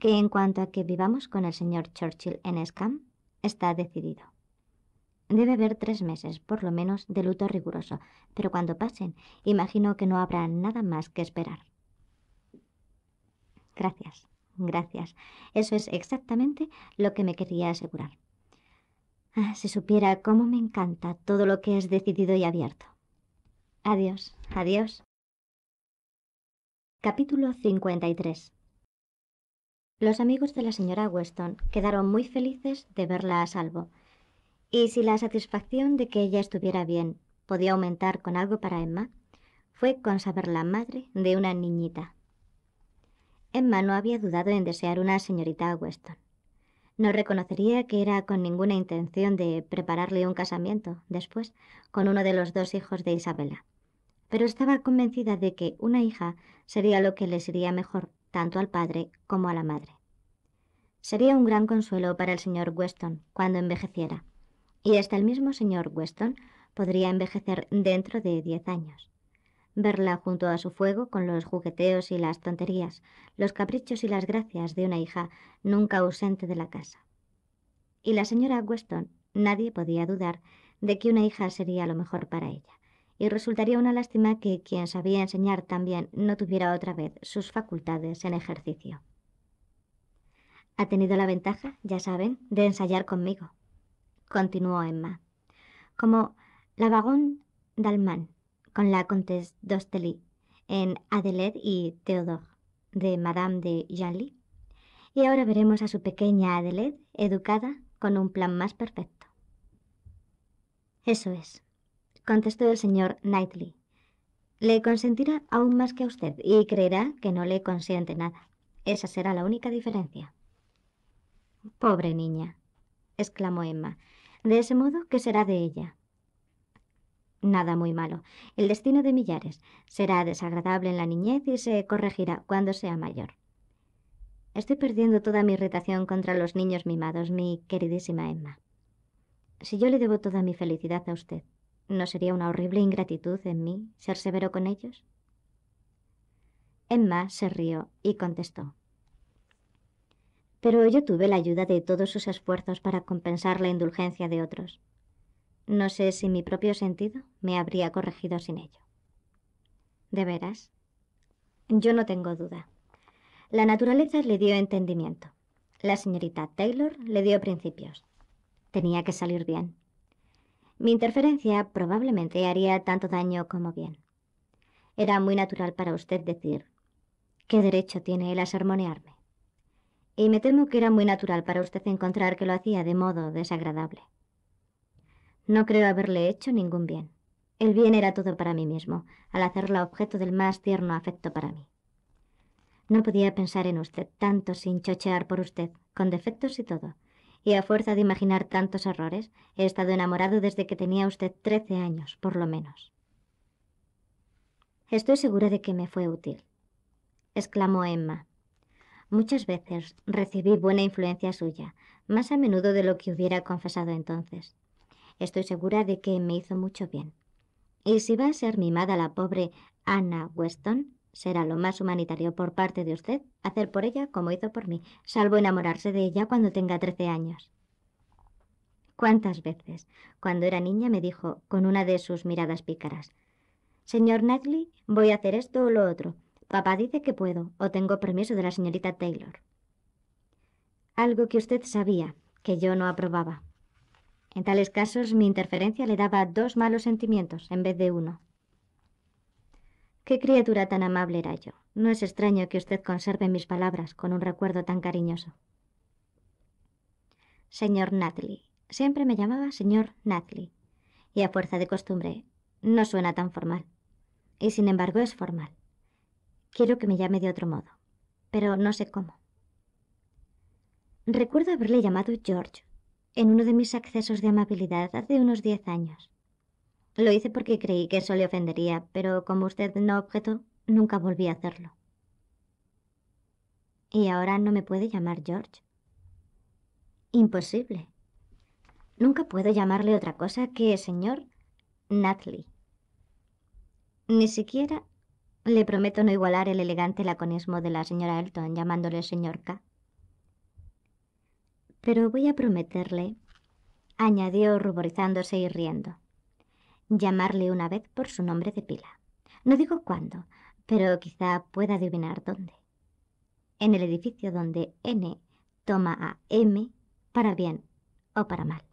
que en cuanto a que vivamos con el señor Churchill en Scam, está decidido. Debe haber tres meses, por lo menos, de luto riguroso, pero cuando pasen, imagino que no habrá nada más que esperar. Gracias, gracias. Eso es exactamente lo que me quería asegurar. Ah, si supiera cómo me encanta todo lo que es decidido y abierto. Adiós, adiós. Capítulo 53 los amigos de la señora Weston quedaron muy felices de verla a salvo, y si la satisfacción de que ella estuviera bien podía aumentar con algo para Emma, fue con saber la madre de una niñita. Emma no había dudado en desear una señorita Weston. No reconocería que era con ninguna intención de prepararle un casamiento después con uno de los dos hijos de Isabela, pero estaba convencida de que una hija sería lo que le iría mejor tanto al padre como a la madre. Sería un gran consuelo para el señor Weston cuando envejeciera, y hasta el mismo señor Weston podría envejecer dentro de diez años. Verla junto a su fuego con los jugueteos y las tonterías, los caprichos y las gracias de una hija nunca ausente de la casa. Y la señora Weston, nadie podía dudar de que una hija sería lo mejor para ella y resultaría una lástima que quien sabía enseñar también no tuviera otra vez sus facultades en ejercicio. Ha tenido la ventaja, ya saben, de ensayar conmigo, continuó Emma, como la vagón d'Alman con la Comtesse Dostelí en Adelaide y Theodore de Madame de Janly, Y ahora veremos a su pequeña Adelaide educada con un plan más perfecto. Eso es, contestó el señor Knightley. Le consentirá aún más que a usted y creerá que no le consiente nada. Esa será la única diferencia. Pobre niña, exclamó Emma. De ese modo, ¿qué será de ella? Nada muy malo. El destino de millares será desagradable en la niñez y se corregirá cuando sea mayor. Estoy perdiendo toda mi irritación contra los niños mimados, mi queridísima Emma. Si yo le debo toda mi felicidad a usted, ¿No sería una horrible ingratitud en mí ser severo con ellos? Emma se rió y contestó. Pero yo tuve la ayuda de todos sus esfuerzos para compensar la indulgencia de otros. No sé si mi propio sentido me habría corregido sin ello. ¿De veras? Yo no tengo duda. La naturaleza le dio entendimiento. La señorita Taylor le dio principios. Tenía que salir bien. Mi interferencia probablemente haría tanto daño como bien. Era muy natural para usted decir, ¿qué derecho tiene él a sermonearme? Y me temo que era muy natural para usted encontrar que lo hacía de modo desagradable. No creo haberle hecho ningún bien. El bien era todo para mí mismo, al hacerla objeto del más tierno afecto para mí. No podía pensar en usted tanto sin chochear por usted, con defectos y todo, y a fuerza de imaginar tantos errores, he estado enamorado desde que tenía usted trece años, por lo menos. Estoy segura de que me fue útil, exclamó Emma. Muchas veces recibí buena influencia suya, más a menudo de lo que hubiera confesado entonces. Estoy segura de que me hizo mucho bien. Y si va a ser mimada la pobre Anna Weston, Será lo más humanitario por parte de usted hacer por ella como hizo por mí, salvo enamorarse de ella cuando tenga 13 años. ¿Cuántas veces, cuando era niña, me dijo, con una de sus miradas pícaras, Señor Knightley, voy a hacer esto o lo otro. Papá dice que puedo, o tengo permiso de la señorita Taylor. Algo que usted sabía, que yo no aprobaba. En tales casos, mi interferencia le daba dos malos sentimientos en vez de uno. Qué criatura tan amable era yo. No es extraño que usted conserve mis palabras con un recuerdo tan cariñoso. Señor Natalie Siempre me llamaba señor Natalie, Y a fuerza de costumbre, no suena tan formal. Y sin embargo es formal. Quiero que me llame de otro modo, pero no sé cómo. Recuerdo haberle llamado George en uno de mis accesos de amabilidad hace unos diez años. Lo hice porque creí que eso le ofendería, pero como usted no objetó, nunca volví a hacerlo. ¿Y ahora no me puede llamar George? Imposible. Nunca puedo llamarle otra cosa que señor Natalie. Ni siquiera le prometo no igualar el elegante laconismo de la señora Elton llamándole señor K. Pero voy a prometerle, añadió ruborizándose y riendo, llamarle una vez por su nombre de pila. No digo cuándo, pero quizá pueda adivinar dónde. En el edificio donde N toma a M para bien o para mal.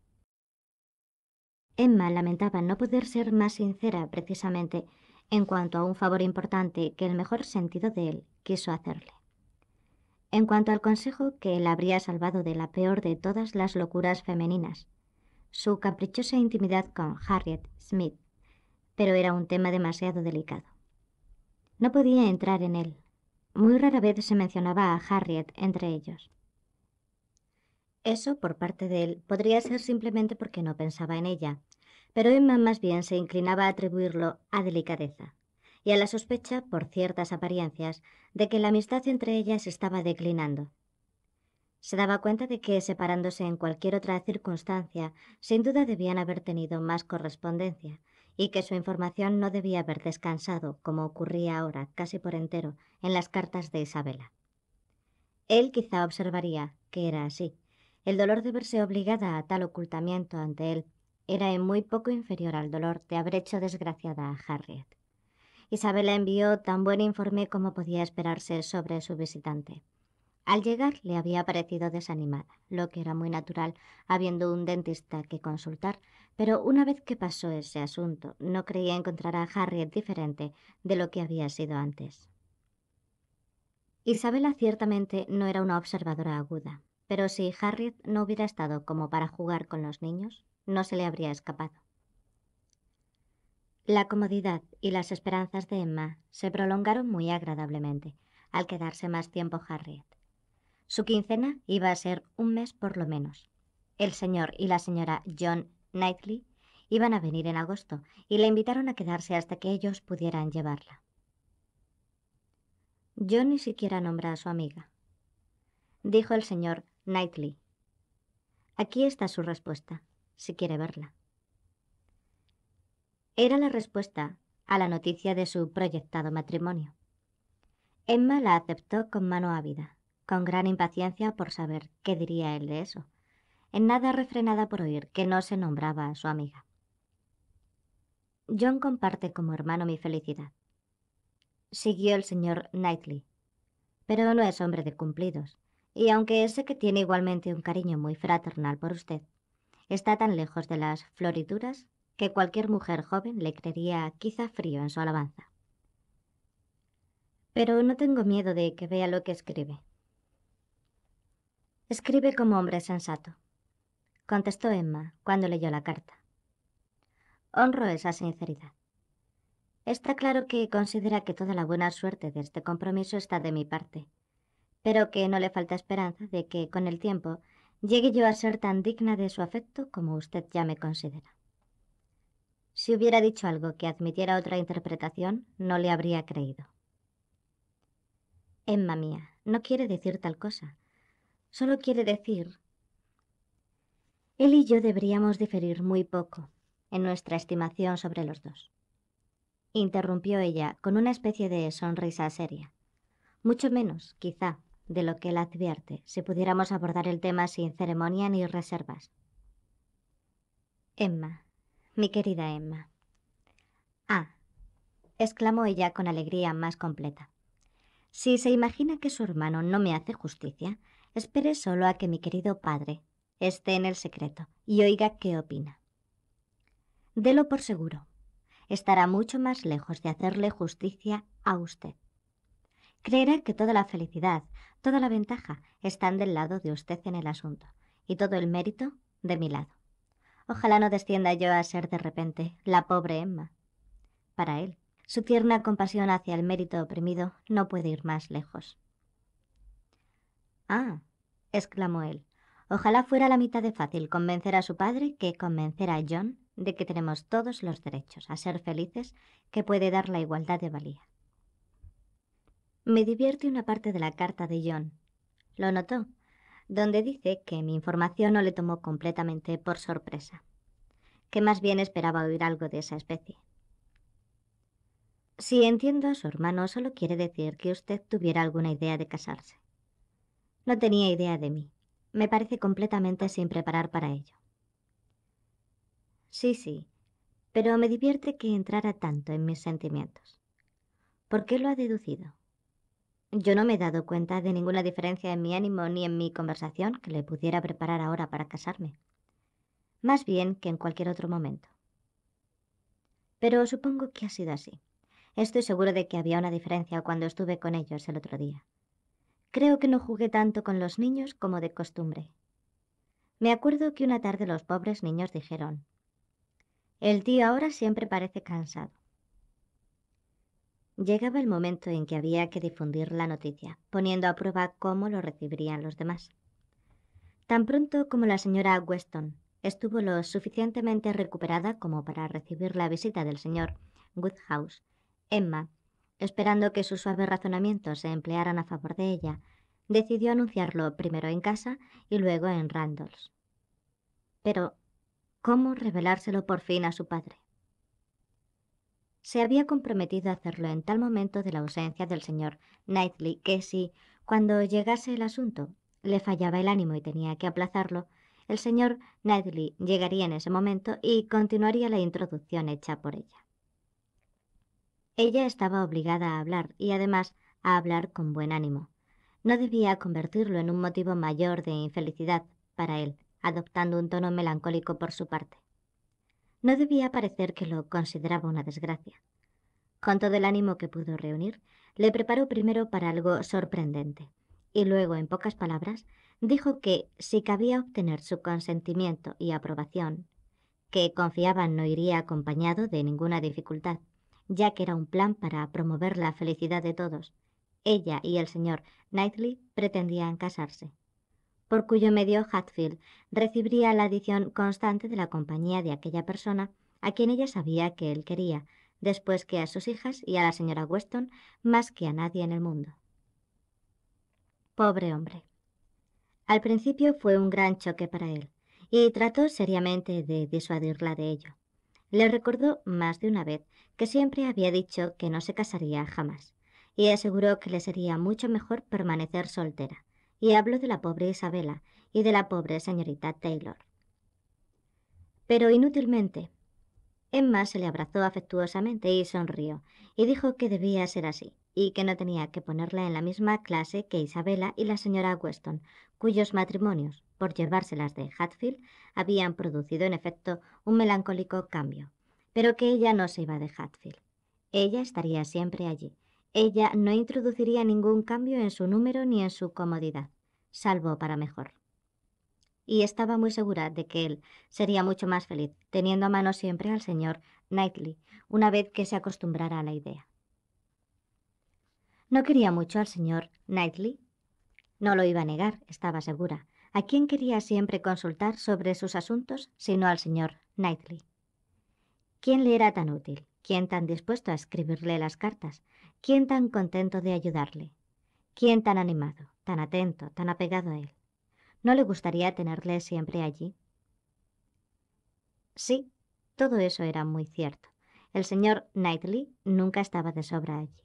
Emma lamentaba no poder ser más sincera precisamente en cuanto a un favor importante que el mejor sentido de él quiso hacerle. En cuanto al consejo que él habría salvado de la peor de todas las locuras femeninas, su caprichosa intimidad con Harriet Smith, pero era un tema demasiado delicado. No podía entrar en él. Muy rara vez se mencionaba a Harriet entre ellos. Eso, por parte de él, podría ser simplemente porque no pensaba en ella, pero Emma más bien se inclinaba a atribuirlo a delicadeza y a la sospecha, por ciertas apariencias, de que la amistad entre ellas estaba declinando. Se daba cuenta de que, separándose en cualquier otra circunstancia, sin duda debían haber tenido más correspondencia, y que su información no debía haber descansado, como ocurría ahora, casi por entero, en las cartas de Isabela. Él quizá observaría que era así. El dolor de verse obligada a tal ocultamiento ante él era en muy poco inferior al dolor de haber hecho desgraciada a Harriet. Isabela envió tan buen informe como podía esperarse sobre su visitante. Al llegar le había parecido desanimada, lo que era muy natural, habiendo un dentista que consultar, pero una vez que pasó ese asunto, no creía encontrar a Harriet diferente de lo que había sido antes. Isabela ciertamente no era una observadora aguda, pero si Harriet no hubiera estado como para jugar con los niños, no se le habría escapado. La comodidad y las esperanzas de Emma se prolongaron muy agradablemente al quedarse más tiempo Harriet. Su quincena iba a ser un mes por lo menos. El señor y la señora John Knightley iban a venir en agosto y la invitaron a quedarse hasta que ellos pudieran llevarla. Yo ni siquiera nombra a su amiga, dijo el señor Knightley. Aquí está su respuesta, si quiere verla. Era la respuesta a la noticia de su proyectado matrimonio. Emma la aceptó con mano ávida con gran impaciencia por saber qué diría él de eso. En nada refrenada por oír que no se nombraba a su amiga. John comparte como hermano mi felicidad. Siguió el señor Knightley. Pero no es hombre de cumplidos, y aunque ese que tiene igualmente un cariño muy fraternal por usted, está tan lejos de las floriduras que cualquier mujer joven le creería quizá frío en su alabanza. Pero no tengo miedo de que vea lo que escribe. Escribe como hombre sensato, contestó Emma cuando leyó la carta. Honro esa sinceridad. Está claro que considera que toda la buena suerte de este compromiso está de mi parte, pero que no le falta esperanza de que con el tiempo llegue yo a ser tan digna de su afecto como usted ya me considera. Si hubiera dicho algo que admitiera otra interpretación, no le habría creído. Emma mía, no quiere decir tal cosa, solo quiere decir... Él y yo deberíamos diferir muy poco en nuestra estimación sobre los dos. Interrumpió ella con una especie de sonrisa seria. Mucho menos, quizá, de lo que él advierte, si pudiéramos abordar el tema sin ceremonia ni reservas. Emma, mi querida Emma. Ah, exclamó ella con alegría más completa. Si se imagina que su hermano no me hace justicia, Espere solo a que mi querido padre esté en el secreto y oiga qué opina. Delo por seguro. Estará mucho más lejos de hacerle justicia a usted. Creerá que toda la felicidad, toda la ventaja están del lado de usted en el asunto y todo el mérito de mi lado. Ojalá no descienda yo a ser de repente la pobre Emma. Para él, su tierna compasión hacia el mérito oprimido no puede ir más lejos. Ah, exclamó él. Ojalá fuera la mitad de fácil convencer a su padre que convencer a John de que tenemos todos los derechos a ser felices que puede dar la igualdad de valía. Me divierte una parte de la carta de John. Lo notó, donde dice que mi información no le tomó completamente por sorpresa, que más bien esperaba oír algo de esa especie. Si entiendo a su hermano, solo quiere decir que usted tuviera alguna idea de casarse. No tenía idea de mí. Me parece completamente sin preparar para ello. Sí, sí, pero me divierte que entrara tanto en mis sentimientos. ¿Por qué lo ha deducido? Yo no me he dado cuenta de ninguna diferencia en mi ánimo ni en mi conversación que le pudiera preparar ahora para casarme. Más bien que en cualquier otro momento. Pero supongo que ha sido así. Estoy seguro de que había una diferencia cuando estuve con ellos el otro día. Creo que no jugué tanto con los niños como de costumbre. Me acuerdo que una tarde los pobres niños dijeron, El tío ahora siempre parece cansado. Llegaba el momento en que había que difundir la noticia, poniendo a prueba cómo lo recibirían los demás. Tan pronto como la señora Weston estuvo lo suficientemente recuperada como para recibir la visita del señor Woodhouse, Emma Esperando que sus suaves razonamientos se emplearan a favor de ella, decidió anunciarlo primero en casa y luego en Randalls. Pero, ¿cómo revelárselo por fin a su padre? Se había comprometido a hacerlo en tal momento de la ausencia del señor Knightley que si, cuando llegase el asunto, le fallaba el ánimo y tenía que aplazarlo, el señor Knightley llegaría en ese momento y continuaría la introducción hecha por ella. Ella estaba obligada a hablar y además a hablar con buen ánimo. No debía convertirlo en un motivo mayor de infelicidad para él, adoptando un tono melancólico por su parte. No debía parecer que lo consideraba una desgracia. Con todo el ánimo que pudo reunir, le preparó primero para algo sorprendente y luego, en pocas palabras, dijo que si cabía obtener su consentimiento y aprobación, que confiaban no iría acompañado de ninguna dificultad, ya que era un plan para promover la felicidad de todos. Ella y el señor Knightley pretendían casarse, por cuyo medio Hatfield recibiría la adición constante de la compañía de aquella persona a quien ella sabía que él quería, después que a sus hijas y a la señora Weston más que a nadie en el mundo. Pobre hombre. Al principio fue un gran choque para él, y trató seriamente de disuadirla de ello. Le recordó más de una vez que siempre había dicho que no se casaría jamás, y aseguró que le sería mucho mejor permanecer soltera, y habló de la pobre Isabela y de la pobre señorita Taylor. Pero inútilmente. Emma se le abrazó afectuosamente y sonrió, y dijo que debía ser así, y que no tenía que ponerla en la misma clase que Isabela y la señora Weston, cuyos matrimonios, por llevárselas de Hatfield, habían producido en efecto un melancólico cambio, pero que ella no se iba de Hatfield. Ella estaría siempre allí. Ella no introduciría ningún cambio en su número ni en su comodidad, salvo para mejor. Y estaba muy segura de que él sería mucho más feliz teniendo a mano siempre al señor Knightley, una vez que se acostumbrara a la idea. ¿No quería mucho al señor Knightley? No lo iba a negar, estaba segura, a quién quería siempre consultar sobre sus asuntos, sino al señor Knightley. ¿Quién le era tan útil? ¿Quién tan dispuesto a escribirle las cartas? ¿Quién tan contento de ayudarle? ¿Quién tan animado, tan atento, tan apegado a él? ¿No le gustaría tenerle siempre allí? Sí, todo eso era muy cierto. El señor Knightley nunca estaba de sobra allí.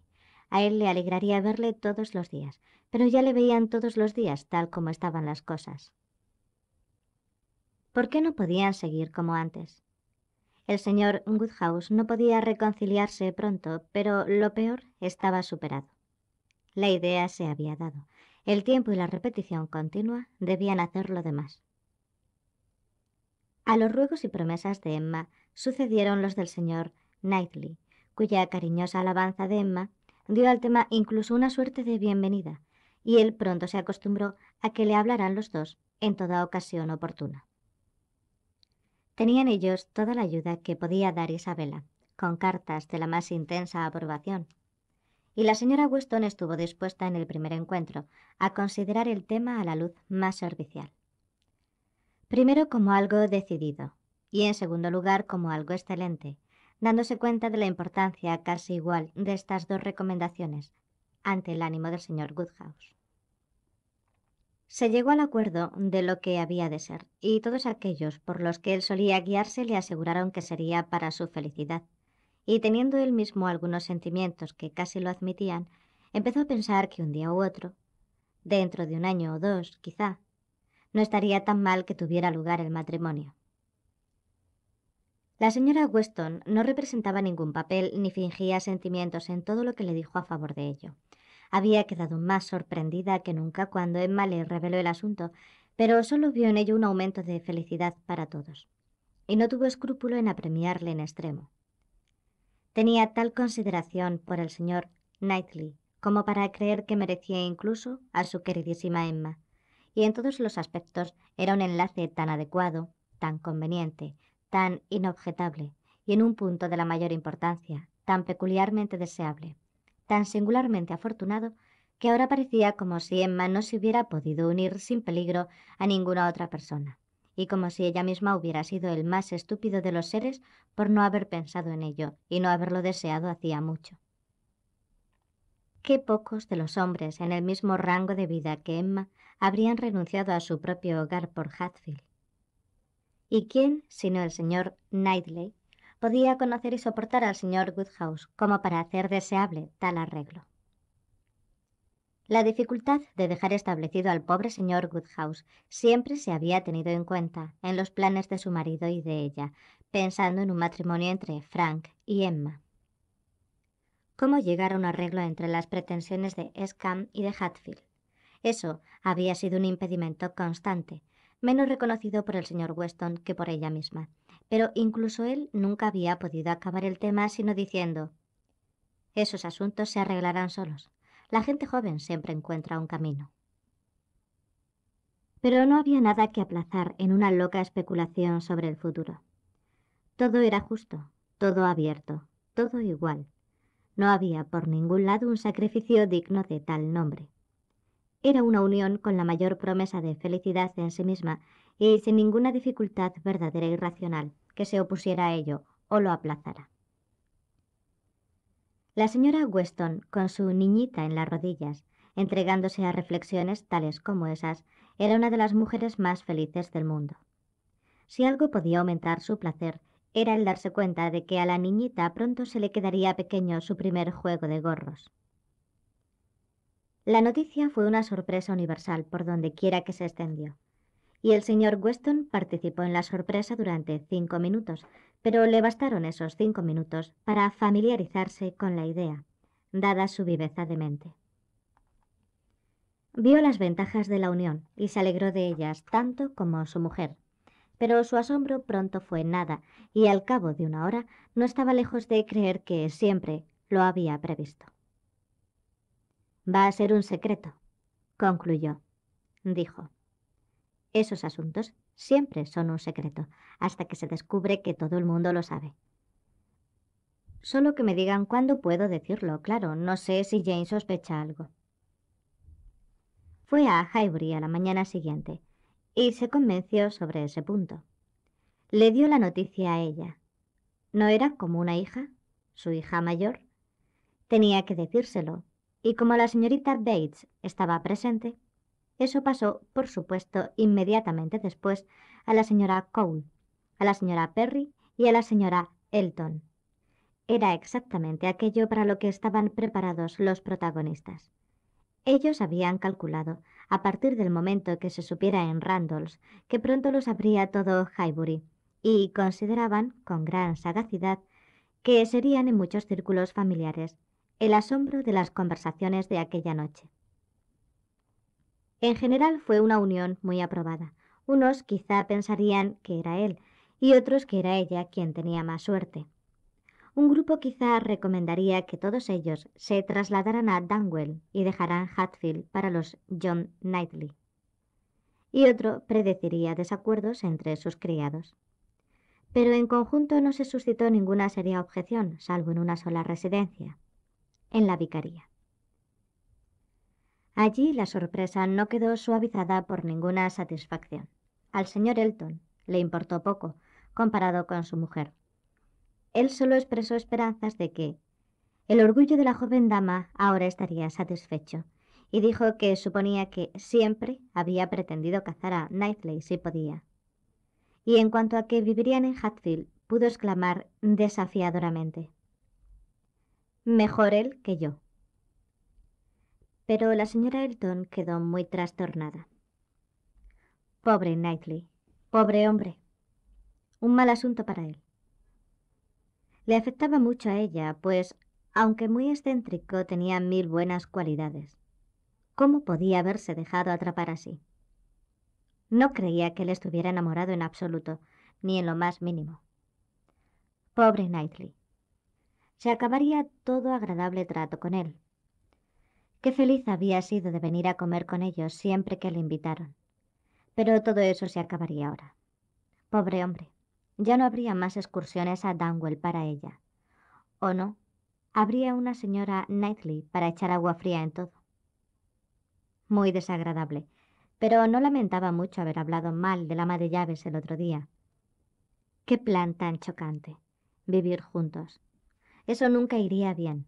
A él le alegraría verle todos los días, pero ya le veían todos los días tal como estaban las cosas. ¿Por qué no podían seguir como antes? El señor Woodhouse no podía reconciliarse pronto, pero lo peor estaba superado. La idea se había dado. El tiempo y la repetición continua debían hacer lo demás. A los ruegos y promesas de Emma sucedieron los del señor Knightley, cuya cariñosa alabanza de Emma dio al tema incluso una suerte de bienvenida, y él pronto se acostumbró a que le hablaran los dos en toda ocasión oportuna. Tenían ellos toda la ayuda que podía dar Isabela, con cartas de la más intensa aprobación. Y la señora Weston estuvo dispuesta en el primer encuentro a considerar el tema a la luz más servicial. Primero como algo decidido y en segundo lugar como algo excelente, dándose cuenta de la importancia casi igual de estas dos recomendaciones ante el ánimo del señor Goodhouse. Se llegó al acuerdo de lo que había de ser, y todos aquellos por los que él solía guiarse le aseguraron que sería para su felicidad. Y teniendo él mismo algunos sentimientos que casi lo admitían, empezó a pensar que un día u otro, dentro de un año o dos, quizá, no estaría tan mal que tuviera lugar el matrimonio. La señora Weston no representaba ningún papel ni fingía sentimientos en todo lo que le dijo a favor de ello. Había quedado más sorprendida que nunca cuando Emma le reveló el asunto, pero solo vio en ello un aumento de felicidad para todos, y no tuvo escrúpulo en apremiarle en extremo. Tenía tal consideración por el señor Knightley como para creer que merecía incluso a su queridísima Emma, y en todos los aspectos era un enlace tan adecuado, tan conveniente, tan inobjetable, y en un punto de la mayor importancia, tan peculiarmente deseable tan singularmente afortunado que ahora parecía como si Emma no se hubiera podido unir sin peligro a ninguna otra persona, y como si ella misma hubiera sido el más estúpido de los seres por no haber pensado en ello y no haberlo deseado hacía mucho. Qué pocos de los hombres en el mismo rango de vida que Emma habrían renunciado a su propio hogar por Hatfield. ¿Y quién, sino el señor Knightley, podía conocer y soportar al señor Woodhouse como para hacer deseable tal arreglo. La dificultad de dejar establecido al pobre señor Woodhouse siempre se había tenido en cuenta en los planes de su marido y de ella, pensando en un matrimonio entre Frank y Emma. ¿Cómo llegar a un arreglo entre las pretensiones de Scam y de Hatfield? Eso había sido un impedimento constante, menos reconocido por el señor Weston que por ella misma. Pero incluso él nunca había podido acabar el tema sino diciendo Esos asuntos se arreglarán solos. La gente joven siempre encuentra un camino. Pero no había nada que aplazar en una loca especulación sobre el futuro. Todo era justo, todo abierto, todo igual. No había por ningún lado un sacrificio digno de tal nombre era una unión con la mayor promesa de felicidad en sí misma y sin ninguna dificultad verdadera y racional que se opusiera a ello o lo aplazara. La señora Weston, con su niñita en las rodillas, entregándose a reflexiones tales como esas, era una de las mujeres más felices del mundo. Si algo podía aumentar su placer, era el darse cuenta de que a la niñita pronto se le quedaría pequeño su primer juego de gorros. La noticia fue una sorpresa universal por donde quiera que se extendió. Y el señor Weston participó en la sorpresa durante cinco minutos, pero le bastaron esos cinco minutos para familiarizarse con la idea, dada su viveza de mente. Vio las ventajas de la unión y se alegró de ellas tanto como su mujer. Pero su asombro pronto fue nada, y al cabo de una hora no estaba lejos de creer que siempre lo había previsto. Va a ser un secreto, concluyó. Dijo, esos asuntos siempre son un secreto, hasta que se descubre que todo el mundo lo sabe. Solo que me digan cuándo puedo decirlo, claro, no sé si Jane sospecha algo. Fue a Highbury a la mañana siguiente y se convenció sobre ese punto. Le dio la noticia a ella. ¿No era como una hija? ¿Su hija mayor? Tenía que decírselo, y como la señorita Bates estaba presente, eso pasó, por supuesto, inmediatamente después a la señora Cole, a la señora Perry y a la señora Elton. Era exactamente aquello para lo que estaban preparados los protagonistas. Ellos habían calculado, a partir del momento que se supiera en Randalls, que pronto los sabría todo Highbury, y consideraban, con gran sagacidad, que serían en muchos círculos familiares el asombro de las conversaciones de aquella noche. En general fue una unión muy aprobada. Unos quizá pensarían que era él y otros que era ella quien tenía más suerte. Un grupo quizá recomendaría que todos ellos se trasladaran a Dunwell y dejaran Hatfield para los John Knightley. Y otro predeciría desacuerdos entre sus criados. Pero en conjunto no se suscitó ninguna seria objeción, salvo en una sola residencia en la vicaría. Allí la sorpresa no quedó suavizada por ninguna satisfacción. Al señor Elton le importó poco, comparado con su mujer. Él solo expresó esperanzas de que el orgullo de la joven dama ahora estaría satisfecho, y dijo que suponía que siempre había pretendido cazar a Knightley si podía. Y en cuanto a que vivirían en Hatfield, pudo exclamar desafiadoramente. Mejor él que yo. Pero la señora Elton quedó muy trastornada. Pobre Knightley, pobre hombre. Un mal asunto para él. Le afectaba mucho a ella, pues, aunque muy excéntrico, tenía mil buenas cualidades. ¿Cómo podía haberse dejado atrapar así? No creía que él estuviera enamorado en absoluto, ni en lo más mínimo. Pobre Knightley se acabaría todo agradable trato con él. Qué feliz había sido de venir a comer con ellos siempre que le invitaron. Pero todo eso se acabaría ahora. Pobre hombre, ya no habría más excursiones a Dunwell para ella. ¿O no? Habría una señora Knightley para echar agua fría en todo. Muy desagradable, pero no lamentaba mucho haber hablado mal del ama de llaves el otro día. Qué plan tan chocante, vivir juntos eso nunca iría bien.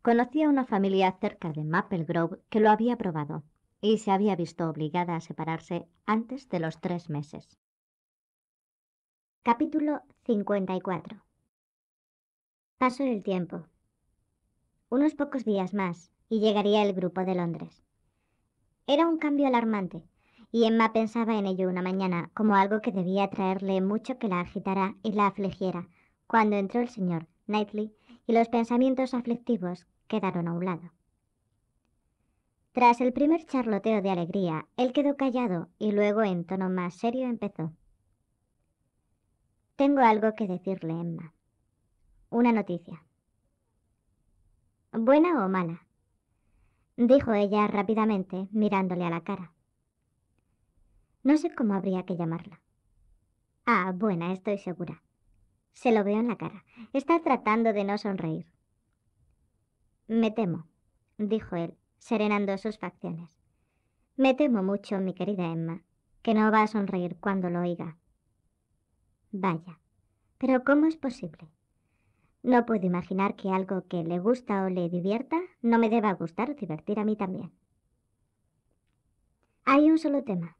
Conocía una familia cerca de Maple Grove que lo había probado y se había visto obligada a separarse antes de los tres meses. Capítulo 54 Pasó el tiempo. Unos pocos días más y llegaría el grupo de Londres. Era un cambio alarmante y Emma pensaba en ello una mañana como algo que debía traerle mucho que la agitara y la afligiera cuando entró el señor Knightley y los pensamientos aflictivos quedaron a un lado. Tras el primer charloteo de alegría, él quedó callado y luego en tono más serio empezó. Tengo algo que decirle, Emma. Una noticia. ¿Buena o mala? dijo ella rápidamente, mirándole a la cara. No sé cómo habría que llamarla. Ah, buena, estoy segura. Se lo veo en la cara. Está tratando de no sonreír. Me temo, dijo él, serenando sus facciones. Me temo mucho, mi querida Emma, que no va a sonreír cuando lo oiga. Vaya, pero ¿cómo es posible? No puedo imaginar que algo que le gusta o le divierta no me deba gustar o divertir a mí también. Hay un solo tema,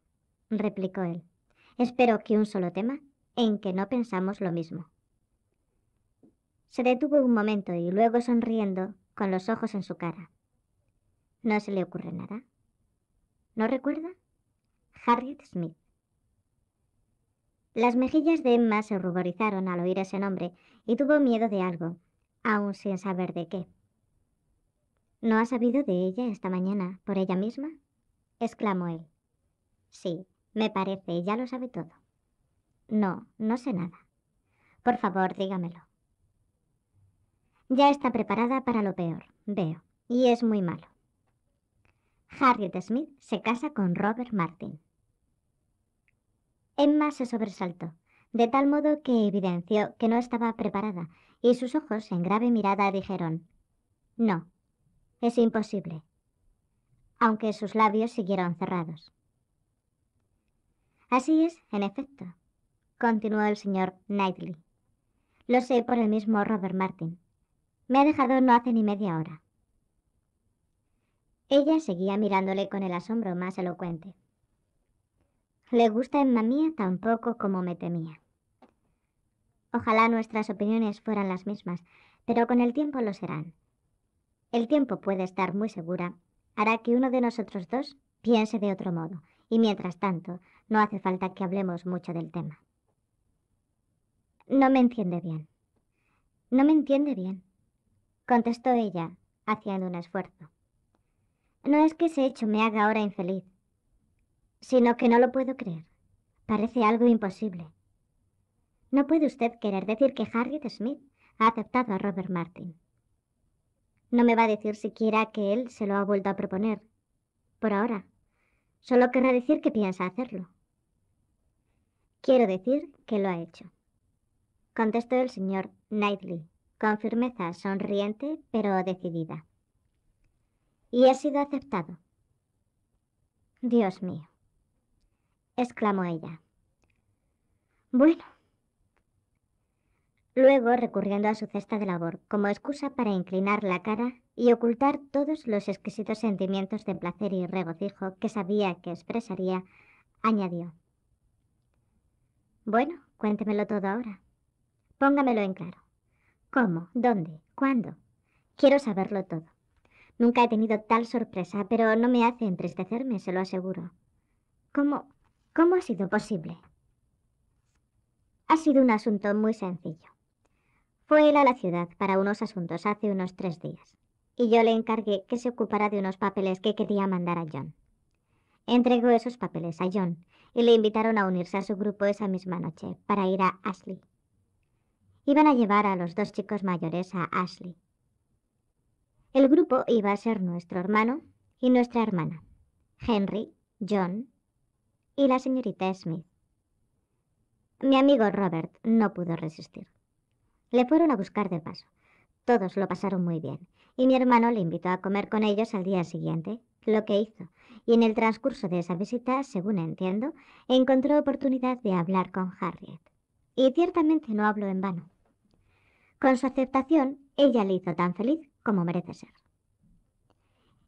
replicó él. Espero que un solo tema en que no pensamos lo mismo. Se detuvo un momento y luego sonriendo, con los ojos en su cara. ¿No se le ocurre nada? ¿No recuerda? Harriet Smith. Las mejillas de Emma se ruborizaron al oír ese nombre y tuvo miedo de algo, aún sin saber de qué. ¿No ha sabido de ella esta mañana por ella misma? exclamó él. Sí, me parece, ya lo sabe todo. No, no sé nada. Por favor, dígamelo. Ya está preparada para lo peor, veo, y es muy malo. Harriet Smith se casa con Robert Martin. Emma se sobresaltó, de tal modo que evidenció que no estaba preparada, y sus ojos en grave mirada dijeron, No, es imposible, aunque sus labios siguieron cerrados. Así es, en efecto, continuó el señor Knightley. Lo sé por el mismo Robert Martin. Me ha dejado no hace ni media hora. Ella seguía mirándole con el asombro más elocuente. Le gusta en mamía tan poco como me temía. Ojalá nuestras opiniones fueran las mismas, pero con el tiempo lo serán. El tiempo puede estar muy segura, hará que uno de nosotros dos piense de otro modo, y mientras tanto, no hace falta que hablemos mucho del tema. No me entiende bien. No me entiende bien contestó ella, haciendo un esfuerzo. No es que ese hecho me haga ahora infeliz, sino que no lo puedo creer. Parece algo imposible. No puede usted querer decir que Harriet Smith ha aceptado a Robert Martin. No me va a decir siquiera que él se lo ha vuelto a proponer. Por ahora. Solo querrá decir que piensa hacerlo. Quiero decir que lo ha hecho. Contestó el señor Knightley con firmeza sonriente pero decidida. Y he sido aceptado. Dios mío, exclamó ella. Bueno. Luego, recurriendo a su cesta de labor como excusa para inclinar la cara y ocultar todos los exquisitos sentimientos de placer y regocijo que sabía que expresaría, añadió. Bueno, cuéntemelo todo ahora. Póngamelo en claro. ¿Cómo? ¿Dónde? ¿Cuándo? Quiero saberlo todo. Nunca he tenido tal sorpresa, pero no me hace entristecerme, se lo aseguro. ¿Cómo? ¿Cómo ha sido posible? Ha sido un asunto muy sencillo. Fue él a la ciudad para unos asuntos hace unos tres días, y yo le encargué que se ocupara de unos papeles que quería mandar a John. Entregó esos papeles a John y le invitaron a unirse a su grupo esa misma noche para ir a Ashley, iban a llevar a los dos chicos mayores a Ashley. El grupo iba a ser nuestro hermano y nuestra hermana, Henry, John y la señorita Smith. Mi amigo Robert no pudo resistir. Le fueron a buscar de paso. Todos lo pasaron muy bien, y mi hermano le invitó a comer con ellos al día siguiente, lo que hizo, y en el transcurso de esa visita, según entiendo, encontró oportunidad de hablar con Harriet. Y ciertamente no habló en vano. Con su aceptación, ella le hizo tan feliz como merece ser.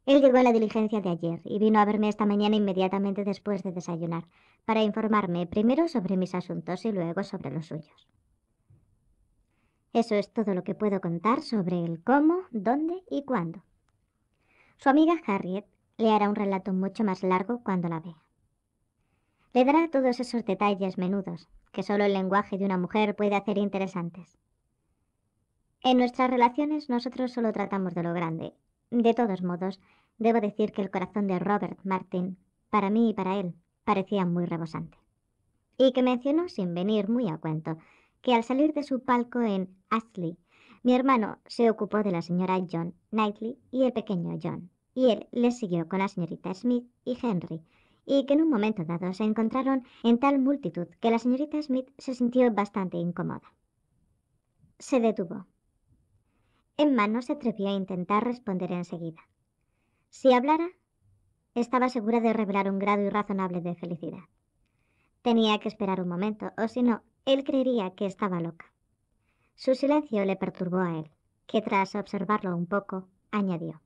Él llegó a la diligencia de ayer y vino a verme esta mañana inmediatamente después de desayunar, para informarme primero sobre mis asuntos y luego sobre los suyos. Eso es todo lo que puedo contar sobre el cómo, dónde y cuándo. Su amiga Harriet le hará un relato mucho más largo cuando la vea. Le dará todos esos detalles menudos que solo el lenguaje de una mujer puede hacer interesantes. En nuestras relaciones nosotros solo tratamos de lo grande. De todos modos, debo decir que el corazón de Robert Martin, para mí y para él, parecía muy rebosante. Y que mencionó, sin venir muy a cuento, que al salir de su palco en Astley, mi hermano se ocupó de la señora John Knightley y el pequeño John, y él le siguió con la señorita Smith y Henry, y que en un momento dado se encontraron en tal multitud que la señorita Smith se sintió bastante incómoda. Se detuvo Emma no se atrevió a intentar responder enseguida. Si hablara, estaba segura de revelar un grado irrazonable de felicidad. Tenía que esperar un momento, o si no, él creería que estaba loca. Su silencio le perturbó a él, que tras observarlo un poco, añadió.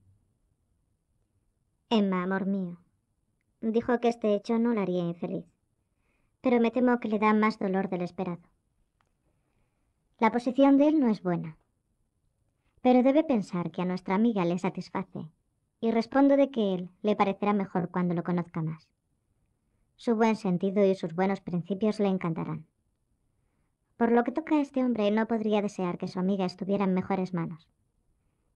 Emma, amor mío, dijo que este hecho no lo haría infeliz, pero me temo que le da más dolor del esperado. La posición de él no es buena, pero debe pensar que a nuestra amiga le satisface, y respondo de que él le parecerá mejor cuando lo conozca más. Su buen sentido y sus buenos principios le encantarán. Por lo que toca a este hombre, no podría desear que su amiga estuviera en mejores manos.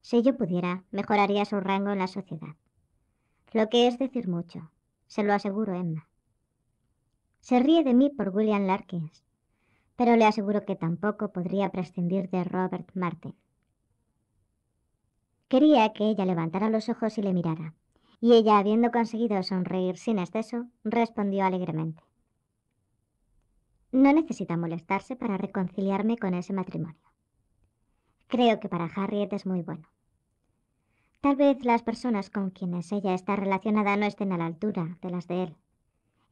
Si yo pudiera, mejoraría su rango en la sociedad. Lo que es decir mucho, se lo aseguro, Emma. Se ríe de mí por William Larkins, pero le aseguro que tampoco podría prescindir de Robert Martin. Quería que ella levantara los ojos y le mirara, y ella, habiendo conseguido sonreír sin exceso, respondió alegremente. No necesita molestarse para reconciliarme con ese matrimonio. Creo que para Harriet es muy bueno. Tal vez las personas con quienes ella está relacionada no estén a la altura de las de él.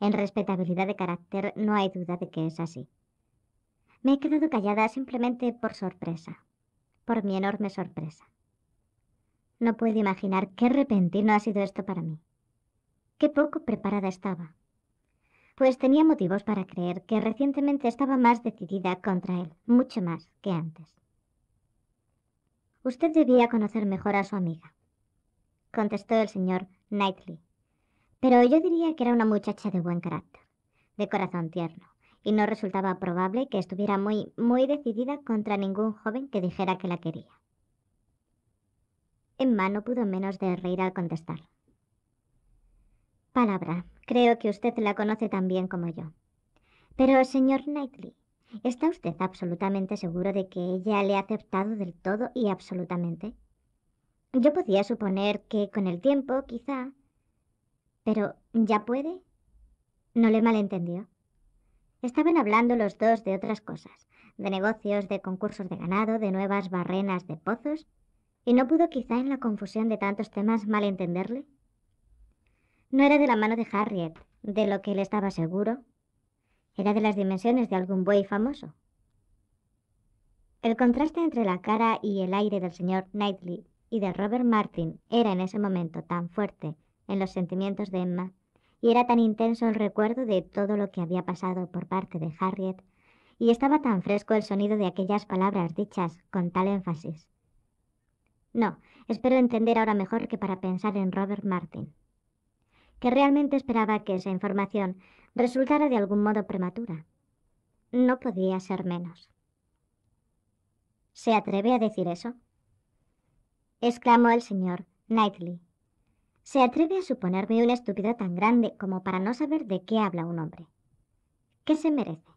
En respetabilidad de carácter no hay duda de que es así. Me he quedado callada simplemente por sorpresa, por mi enorme sorpresa. No puedo imaginar qué repentino ha sido esto para mí. Qué poco preparada estaba. Pues tenía motivos para creer que recientemente estaba más decidida contra él, mucho más que antes. Usted debía conocer mejor a su amiga, contestó el señor Knightley. Pero yo diría que era una muchacha de buen carácter, de corazón tierno, y no resultaba probable que estuviera muy, muy decidida contra ningún joven que dijera que la quería. Emma no pudo menos de reír al contestar. Palabra, creo que usted la conoce tan bien como yo. Pero, señor Knightley, ¿está usted absolutamente seguro de que ella le ha aceptado del todo y absolutamente? Yo podía suponer que con el tiempo, quizá. Pero, ¿ya puede? No le malentendió. Estaban hablando los dos de otras cosas, de negocios, de concursos de ganado, de nuevas barrenas de pozos ¿Y no pudo quizá en la confusión de tantos temas mal entenderle? No era de la mano de Harriet, de lo que él estaba seguro. Era de las dimensiones de algún buey famoso. El contraste entre la cara y el aire del señor Knightley y de Robert Martin era en ese momento tan fuerte en los sentimientos de Emma y era tan intenso el recuerdo de todo lo que había pasado por parte de Harriet y estaba tan fresco el sonido de aquellas palabras dichas con tal énfasis no, espero entender ahora mejor que para pensar en Robert Martin. Que realmente esperaba que esa información resultara de algún modo prematura. No podía ser menos. ¿Se atreve a decir eso? exclamó el señor Knightley. ¿Se atreve a suponerme un estúpido tan grande como para no saber de qué habla un hombre? ¿Qué se merece?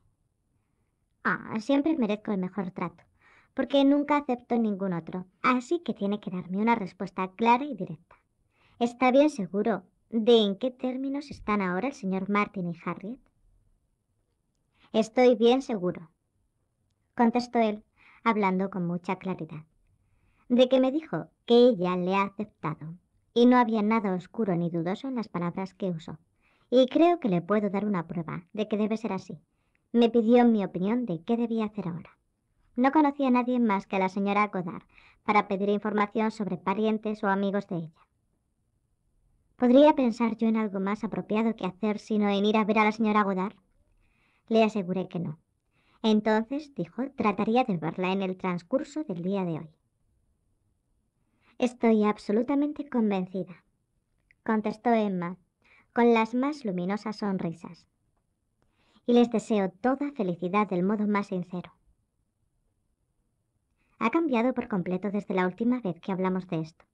Ah, siempre merezco el mejor trato porque nunca aceptó ningún otro. Así que tiene que darme una respuesta clara y directa. ¿Está bien seguro de en qué términos están ahora el señor Martin y Harriet? Estoy bien seguro, contestó él, hablando con mucha claridad, de que me dijo que ella le ha aceptado, y no había nada oscuro ni dudoso en las palabras que usó. Y creo que le puedo dar una prueba de que debe ser así. Me pidió mi opinión de qué debía hacer ahora. No conocía a nadie más que a la señora Godard para pedir información sobre parientes o amigos de ella. ¿Podría pensar yo en algo más apropiado que hacer sino en ir a ver a la señora Godard? Le aseguré que no. Entonces, dijo, trataría de verla en el transcurso del día de hoy. Estoy absolutamente convencida, contestó Emma, con las más luminosas sonrisas. Y les deseo toda felicidad del modo más sincero ha cambiado por completo desde la última vez que hablamos de esto.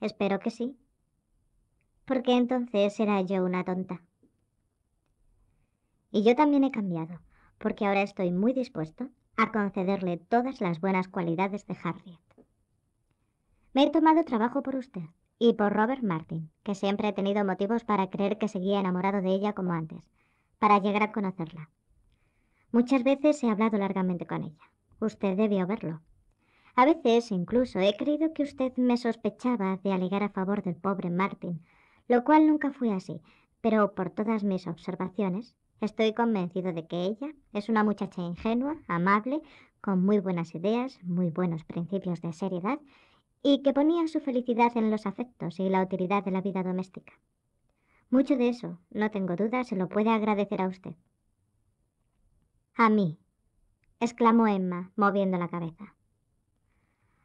Espero que sí. Porque entonces era yo una tonta. Y yo también he cambiado, porque ahora estoy muy dispuesto a concederle todas las buenas cualidades de Harriet. Me he tomado trabajo por usted y por Robert Martin, que siempre he tenido motivos para creer que seguía enamorado de ella como antes, para llegar a conocerla. Muchas veces he hablado largamente con ella. Usted debió verlo. A veces incluso he creído que usted me sospechaba de alegar a favor del pobre Martin, lo cual nunca fue así, pero por todas mis observaciones estoy convencido de que ella es una muchacha ingenua, amable, con muy buenas ideas, muy buenos principios de seriedad y que ponía su felicidad en los afectos y la utilidad de la vida doméstica. Mucho de eso, no tengo duda, se lo puede agradecer a usted. A mí, exclamó Emma, moviendo la cabeza.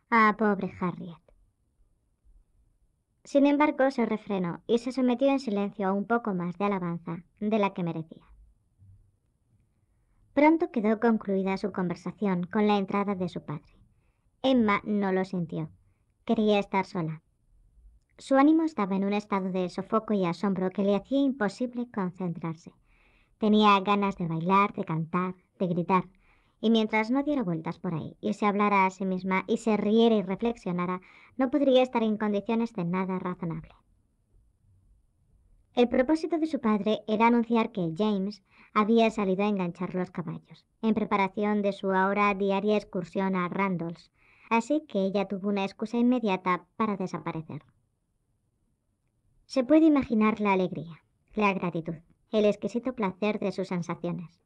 Ah, pobre Harriet. Sin embargo, se refrenó y se sometió en silencio a un poco más de alabanza de la que merecía. Pronto quedó concluida su conversación con la entrada de su padre. Emma no lo sintió. Quería estar sola. Su ánimo estaba en un estado de sofoco y asombro que le hacía imposible concentrarse. Tenía ganas de bailar, de cantar, de gritar, y mientras no diera vueltas por ahí y se hablara a sí misma y se riera y reflexionara, no podría estar en condiciones de nada razonable. El propósito de su padre era anunciar que James había salido a enganchar los caballos, en preparación de su ahora diaria excursión a Randalls, así que ella tuvo una excusa inmediata para desaparecer. Se puede imaginar la alegría, la gratitud, el exquisito placer de sus sensaciones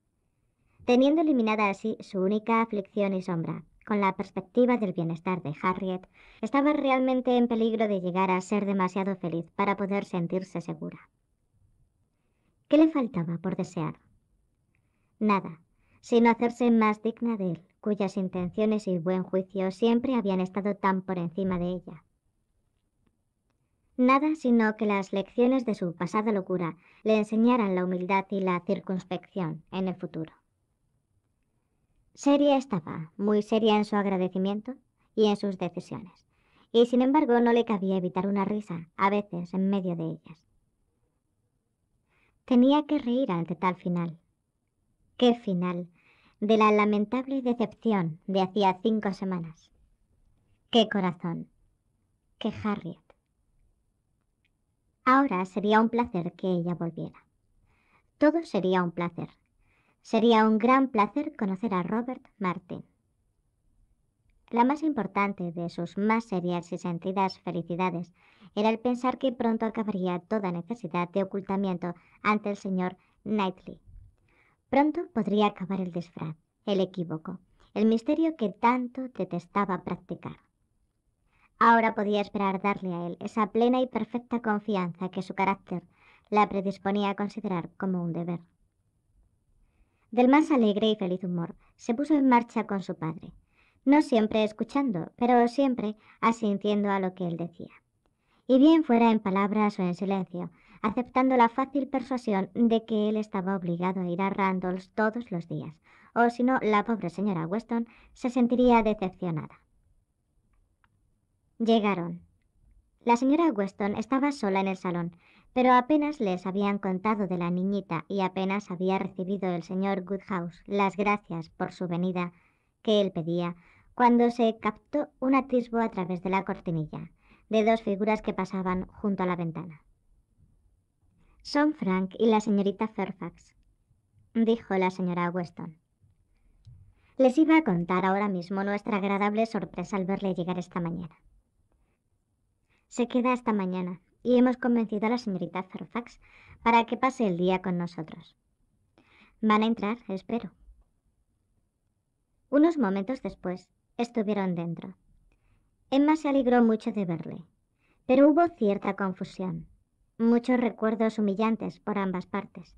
teniendo eliminada así su única aflicción y sombra. Con la perspectiva del bienestar de Harriet, estaba realmente en peligro de llegar a ser demasiado feliz para poder sentirse segura. ¿Qué le faltaba por desear? Nada, sino hacerse más digna de él, cuyas intenciones y buen juicio siempre habían estado tan por encima de ella. Nada sino que las lecciones de su pasada locura le enseñaran la humildad y la circunspección en el futuro. Seria estaba, muy seria en su agradecimiento y e en sus decisiones, y sin embargo no le cabía evitar una risa, a veces en medio de ellas. Tenía que reír ante tal final. ¿Qué final? De la lamentable decepción de hacía cinco semanas. ¡Qué corazón! ¡Qué Harriet! Ahora sería un placer que ella volviera. Todo sería un placer, Sería un gran placer conocer a Robert Martin. La más importante de sus más serias y sentidas felicidades era el pensar que pronto acabaría toda necesidad de ocultamiento ante el señor Knightley. Pronto podría acabar el disfraz, el equívoco, el misterio que tanto detestaba practicar. Ahora podía esperar darle a él esa plena y perfecta confianza que su carácter la predisponía a considerar como un deber del más alegre y feliz humor, se puso en marcha con su padre, no siempre escuchando, pero siempre asintiendo a lo que él decía. Y bien fuera en palabras o en silencio, aceptando la fácil persuasión de que él estaba obligado a ir a Randalls todos los días, o si no, la pobre señora Weston se sentiría decepcionada. Llegaron. La señora Weston estaba sola en el salón, pero apenas les habían contado de la niñita y apenas había recibido el señor Goodhouse las gracias por su venida que él pedía, cuando se captó un atisbo a través de la cortinilla, de dos figuras que pasaban junto a la ventana. Son Frank y la señorita Fairfax, dijo la señora Weston. Les iba a contar ahora mismo nuestra agradable sorpresa al verle llegar esta mañana. Se queda esta mañana, y hemos convencido a la señorita Fairfax para que pase el día con nosotros. Van a entrar, espero. Unos momentos después, estuvieron dentro. Emma se alegró mucho de verle, pero hubo cierta confusión, muchos recuerdos humillantes por ambas partes.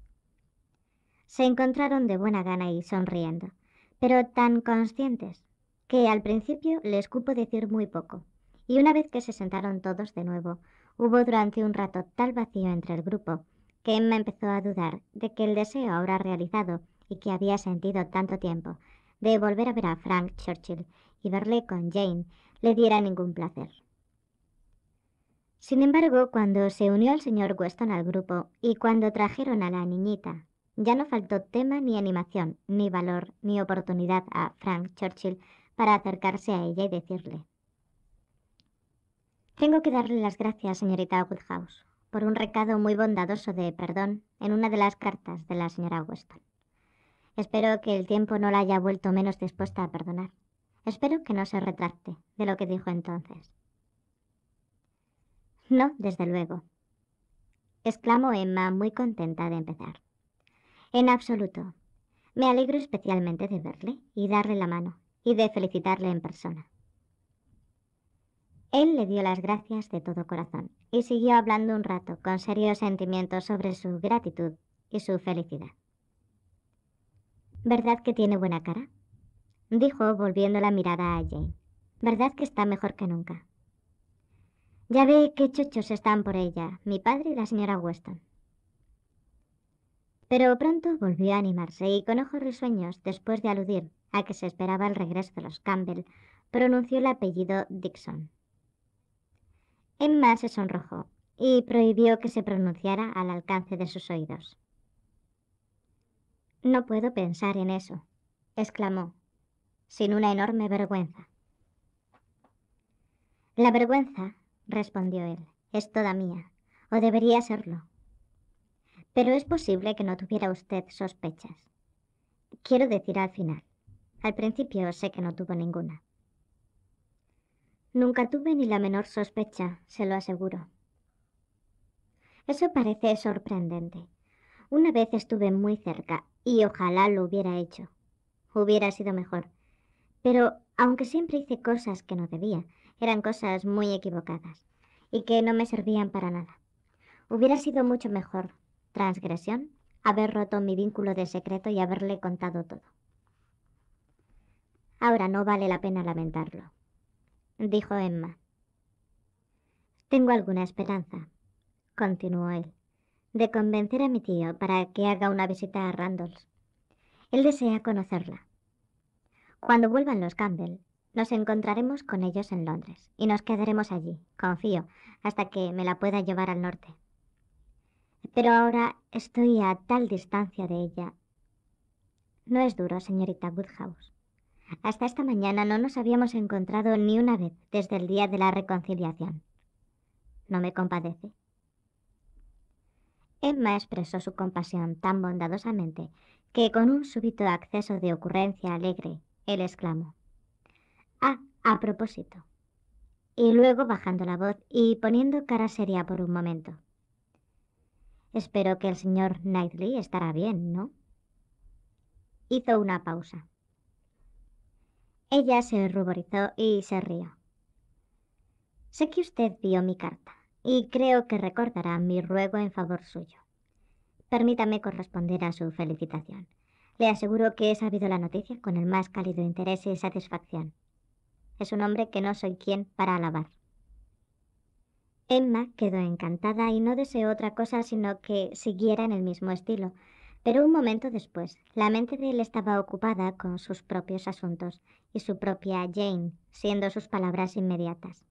Se encontraron de buena gana y sonriendo, pero tan conscientes que al principio les cupo decir muy poco, y una vez que se sentaron todos de nuevo, Hubo durante un rato tal vacío entre el grupo que Emma empezó a dudar de que el deseo ahora realizado y que había sentido tanto tiempo de volver a ver a Frank Churchill y verle con Jane le diera ningún placer. Sin embargo, cuando se unió el señor Weston al grupo y cuando trajeron a la niñita, ya no faltó tema ni animación, ni valor, ni oportunidad a Frank Churchill para acercarse a ella y decirle, tengo que darle las gracias, señorita Woodhouse, por un recado muy bondadoso de perdón en una de las cartas de la señora Weston. Espero que el tiempo no la haya vuelto menos dispuesta a perdonar. Espero que no se retracte de lo que dijo entonces. No, desde luego, exclamó Emma muy contenta de empezar. En absoluto. Me alegro especialmente de verle y darle la mano y de felicitarle en persona. Él le dio las gracias de todo corazón y siguió hablando un rato con serios sentimientos sobre su gratitud y su felicidad. ¿Verdad que tiene buena cara? dijo volviendo la mirada a Jane. ¿Verdad que está mejor que nunca? Ya ve qué chochos están por ella, mi padre y la señora Weston. Pero pronto volvió a animarse y con ojos risueños, después de aludir a que se esperaba el regreso de los Campbell, pronunció el apellido Dixon. Emma se sonrojó y prohibió que se pronunciara al alcance de sus oídos. No puedo pensar en eso, exclamó, sin una enorme vergüenza. La vergüenza, respondió él, es toda mía, o debería serlo. Pero es posible que no tuviera usted sospechas. Quiero decir al final. Al principio sé que no tuvo ninguna. Nunca tuve ni la menor sospecha, se lo aseguro. Eso parece sorprendente. Una vez estuve muy cerca y ojalá lo hubiera hecho. Hubiera sido mejor. Pero aunque siempre hice cosas que no debía, eran cosas muy equivocadas y que no me servían para nada. Hubiera sido mucho mejor, transgresión, haber roto mi vínculo de secreto y haberle contado todo. Ahora no vale la pena lamentarlo dijo Emma. Tengo alguna esperanza, continuó él, de convencer a mi tío para que haga una visita a Randalls. Él desea conocerla. Cuando vuelvan los Campbell, nos encontraremos con ellos en Londres y nos quedaremos allí, confío, hasta que me la pueda llevar al norte. Pero ahora estoy a tal distancia de ella. No es duro, señorita Woodhouse. Hasta esta mañana no nos habíamos encontrado ni una vez desde el día de la reconciliación. No me compadece. Emma expresó su compasión tan bondadosamente que con un súbito acceso de ocurrencia alegre, él exclamó. Ah, a propósito. Y luego bajando la voz y poniendo cara seria por un momento. Espero que el señor Knightley estará bien, ¿no? Hizo una pausa. Ella se ruborizó y se rió. Sé que usted vio mi carta y creo que recordará mi ruego en favor suyo. Permítame corresponder a su felicitación. Le aseguro que he sabido la noticia con el más cálido interés y satisfacción. Es un hombre que no soy quien para alabar. Emma quedó encantada y no deseó otra cosa sino que siguiera en el mismo estilo, pero un momento después, la mente de él estaba ocupada con sus propios asuntos y su propia Jane, siendo sus palabras inmediatas.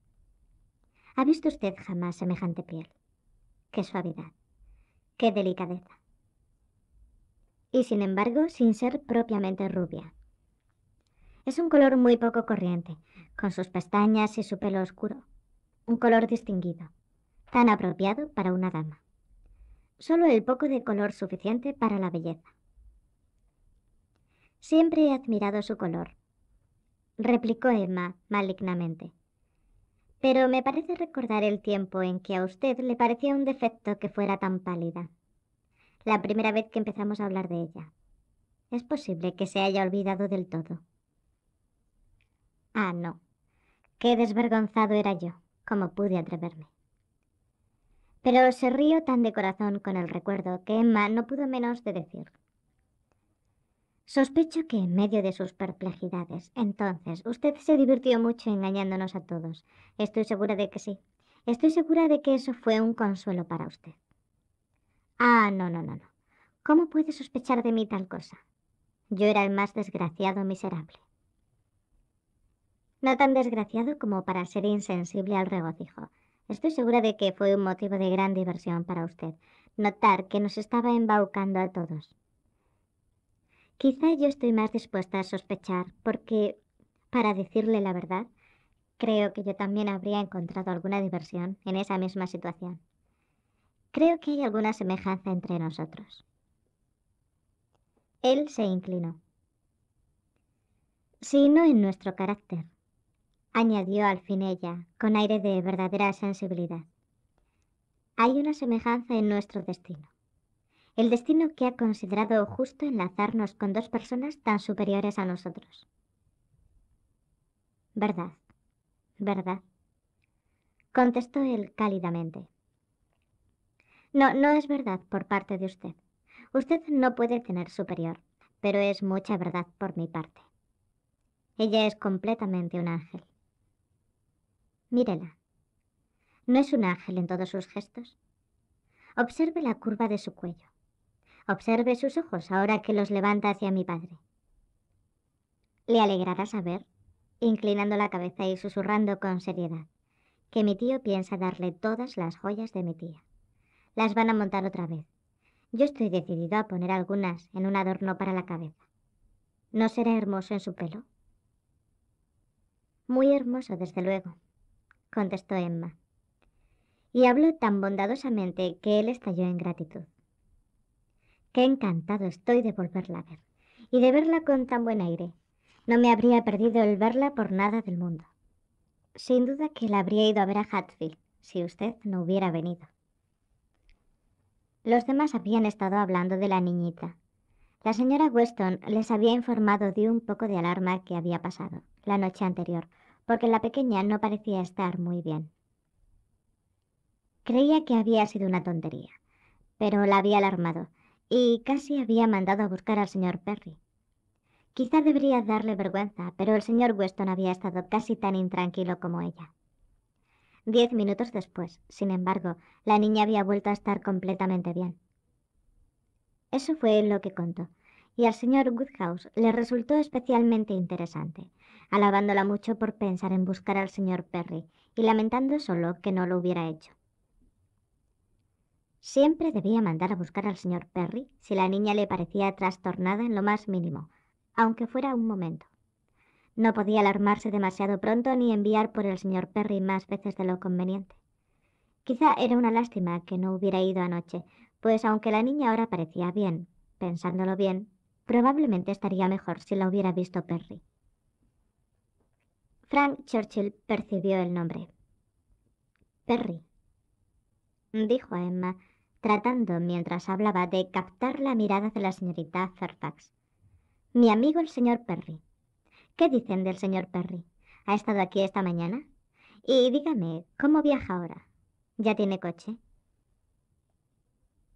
¿Ha visto usted jamás semejante piel? Qué suavidad, qué delicadeza. Y sin embargo, sin ser propiamente rubia. Es un color muy poco corriente, con sus pestañas y su pelo oscuro. Un color distinguido, tan apropiado para una dama solo el poco de color suficiente para la belleza. Siempre he admirado su color, replicó Emma malignamente. Pero me parece recordar el tiempo en que a usted le parecía un defecto que fuera tan pálida. La primera vez que empezamos a hablar de ella. Es posible que se haya olvidado del todo. Ah, no. Qué desvergonzado era yo. como pude atreverme? Pero se rió tan de corazón con el recuerdo que Emma no pudo menos de decir. Sospecho que en medio de sus perplejidades, entonces, usted se divirtió mucho engañándonos a todos. Estoy segura de que sí. Estoy segura de que eso fue un consuelo para usted. Ah, no, no, no, no. ¿Cómo puede sospechar de mí tal cosa? Yo era el más desgraciado miserable. No tan desgraciado como para ser insensible al regocijo, Estoy segura de que fue un motivo de gran diversión para usted, notar que nos estaba embaucando a todos. Quizá yo estoy más dispuesta a sospechar, porque, para decirle la verdad, creo que yo también habría encontrado alguna diversión en esa misma situación. Creo que hay alguna semejanza entre nosotros. Él se inclinó. sino no en nuestro carácter, añadió al fin ella, con aire de verdadera sensibilidad. Hay una semejanza en nuestro destino. El destino que ha considerado justo enlazarnos con dos personas tan superiores a nosotros. Verdad, verdad, contestó él cálidamente. No, no es verdad por parte de usted. Usted no puede tener superior, pero es mucha verdad por mi parte. Ella es completamente un ángel. Mírela. ¿No es un ángel en todos sus gestos? Observe la curva de su cuello. Observe sus ojos ahora que los levanta hacia mi padre. Le alegrará saber, inclinando la cabeza y susurrando con seriedad, que mi tío piensa darle todas las joyas de mi tía. Las van a montar otra vez. Yo estoy decidido a poner algunas en un adorno para la cabeza. ¿No será hermoso en su pelo? Muy hermoso, desde luego contestó Emma. Y habló tan bondadosamente que él estalló en gratitud. Qué encantado estoy de volverla a ver, y de verla con tan buen aire. No me habría perdido el verla por nada del mundo. Sin duda que la habría ido a ver a Hatfield, si usted no hubiera venido. Los demás habían estado hablando de la niñita. La señora Weston les había informado de un poco de alarma que había pasado la noche anterior, porque la pequeña no parecía estar muy bien. Creía que había sido una tontería, pero la había alarmado y casi había mandado a buscar al señor Perry. Quizá debería darle vergüenza, pero el señor Weston había estado casi tan intranquilo como ella. Diez minutos después, sin embargo, la niña había vuelto a estar completamente bien. Eso fue lo que contó, y al señor Woodhouse le resultó especialmente interesante, alabándola mucho por pensar en buscar al señor Perry y lamentando solo que no lo hubiera hecho. Siempre debía mandar a buscar al señor Perry si la niña le parecía trastornada en lo más mínimo, aunque fuera un momento. No podía alarmarse demasiado pronto ni enviar por el señor Perry más veces de lo conveniente. Quizá era una lástima que no hubiera ido anoche, pues aunque la niña ahora parecía bien, pensándolo bien, probablemente estaría mejor si la hubiera visto Perry. Frank Churchill percibió el nombre. Perry, dijo a Emma, tratando mientras hablaba de captar la mirada de la señorita Fairfax. Mi amigo el señor Perry. ¿Qué dicen del señor Perry? ¿Ha estado aquí esta mañana? Y dígame, ¿cómo viaja ahora? ¿Ya tiene coche?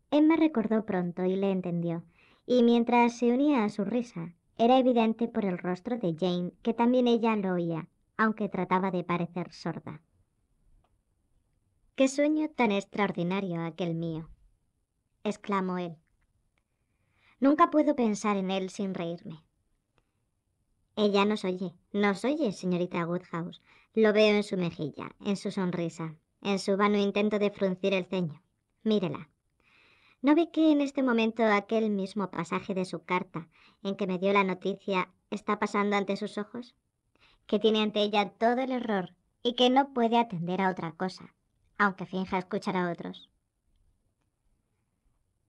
Emma recordó pronto y le entendió, y mientras se unía a su risa, era evidente por el rostro de Jane que también ella lo oía, aunque trataba de parecer sorda. Qué sueño tan extraordinario aquel mío, exclamó él. Nunca puedo pensar en él sin reírme. Ella nos oye, nos oye, señorita Woodhouse. Lo veo en su mejilla, en su sonrisa, en su vano intento de fruncir el ceño. Mírela. ¿No ve que en este momento aquel mismo pasaje de su carta en que me dio la noticia está pasando ante sus ojos? que tiene ante ella todo el error y que no puede atender a otra cosa, aunque finja escuchar a otros.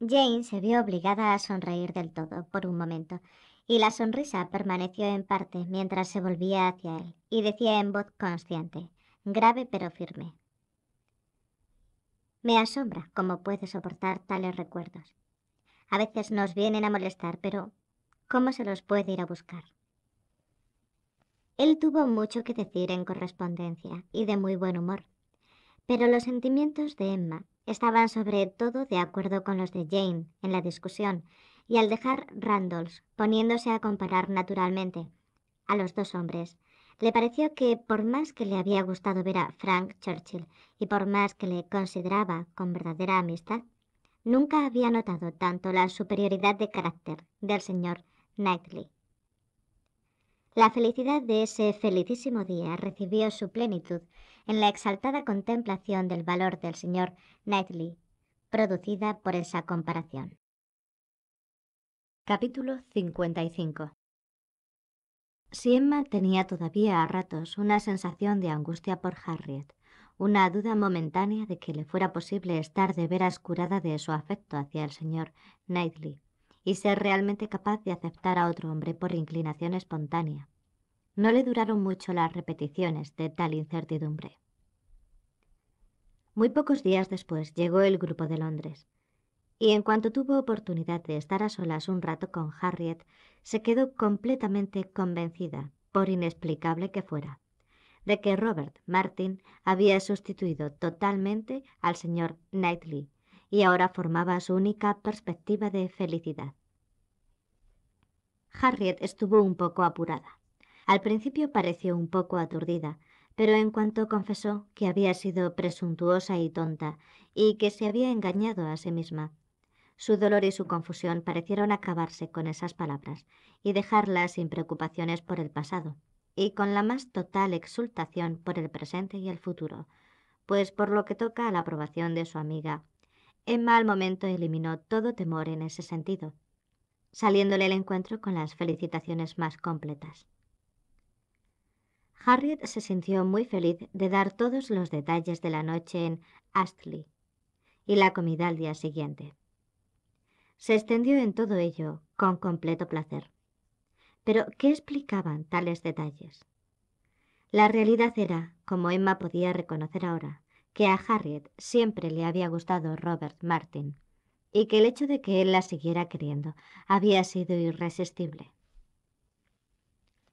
Jane se vio obligada a sonreír del todo por un momento, y la sonrisa permaneció en parte mientras se volvía hacia él y decía en voz consciente, grave pero firme. Me asombra cómo puede soportar tales recuerdos. A veces nos vienen a molestar, pero ¿cómo se los puede ir a buscar? Él tuvo mucho que decir en correspondencia y de muy buen humor. Pero los sentimientos de Emma estaban sobre todo de acuerdo con los de Jane en la discusión, y al dejar Randalls, poniéndose a comparar naturalmente a los dos hombres, le pareció que por más que le había gustado ver a Frank Churchill y por más que le consideraba con verdadera amistad, nunca había notado tanto la superioridad de carácter del señor Knightley. La felicidad de ese felicísimo día recibió su plenitud en la exaltada contemplación del valor del señor Knightley, producida por esa comparación. Capítulo 55 Si Emma tenía todavía a ratos una sensación de angustia por Harriet, una duda momentánea de que le fuera posible estar de veras curada de su afecto hacia el señor Knightley, y ser realmente capaz de aceptar a otro hombre por inclinación espontánea. No le duraron mucho las repeticiones de tal incertidumbre. Muy pocos días después llegó el grupo de Londres, y en cuanto tuvo oportunidad de estar a solas un rato con Harriet, se quedó completamente convencida, por inexplicable que fuera, de que Robert Martin había sustituido totalmente al señor Knightley y ahora formaba su única perspectiva de felicidad. Harriet estuvo un poco apurada. Al principio pareció un poco aturdida, pero en cuanto confesó que había sido presuntuosa y tonta, y que se había engañado a sí misma, su dolor y su confusión parecieron acabarse con esas palabras y dejarla sin preocupaciones por el pasado, y con la más total exultación por el presente y el futuro, pues por lo que toca a la aprobación de su amiga, Emma al momento eliminó todo temor en ese sentido, saliéndole el encuentro con las felicitaciones más completas. Harriet se sintió muy feliz de dar todos los detalles de la noche en Astley y la comida al día siguiente. Se extendió en todo ello con completo placer. Pero, ¿qué explicaban tales detalles? La realidad era, como Emma podía reconocer ahora, que a Harriet siempre le había gustado Robert Martin y que el hecho de que él la siguiera queriendo había sido irresistible.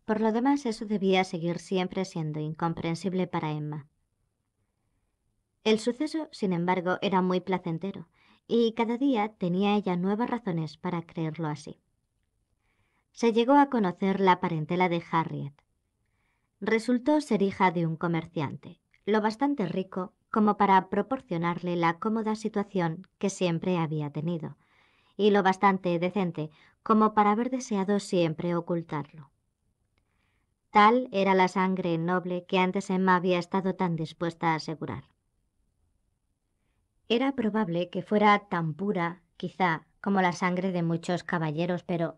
Por lo demás, eso debía seguir siempre siendo incomprensible para Emma. El suceso, sin embargo, era muy placentero, y cada día tenía ella nuevas razones para creerlo así. Se llegó a conocer la parentela de Harriet. Resultó ser hija de un comerciante, lo bastante rico como para proporcionarle la cómoda situación que siempre había tenido, y lo bastante decente como para haber deseado siempre ocultarlo. Tal era la sangre noble que antes Emma había estado tan dispuesta a asegurar. Era probable que fuera tan pura, quizá, como la sangre de muchos caballeros, pero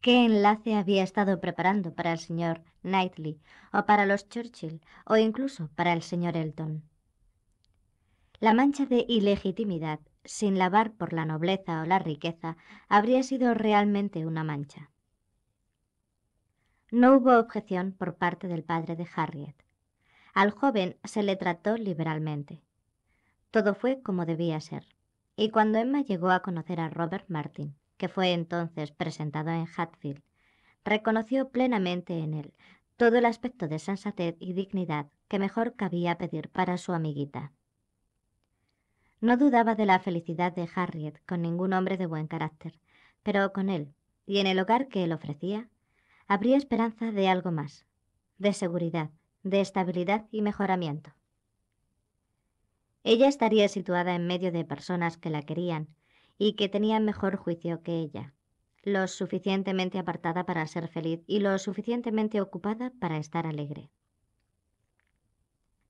¿qué enlace había estado preparando para el señor Knightley, o para los Churchill, o incluso para el señor Elton? La mancha de ilegitimidad, sin lavar por la nobleza o la riqueza, habría sido realmente una mancha. No hubo objeción por parte del padre de Harriet. Al joven se le trató liberalmente. Todo fue como debía ser. Y cuando Emma llegó a conocer a Robert Martin, que fue entonces presentado en Hatfield, reconoció plenamente en él todo el aspecto de sensatez y dignidad que mejor cabía pedir para su amiguita. No dudaba de la felicidad de Harriet con ningún hombre de buen carácter, pero con él, y en el hogar que él ofrecía, habría esperanza de algo más, de seguridad, de estabilidad y mejoramiento. Ella estaría situada en medio de personas que la querían y que tenían mejor juicio que ella, lo suficientemente apartada para ser feliz y lo suficientemente ocupada para estar alegre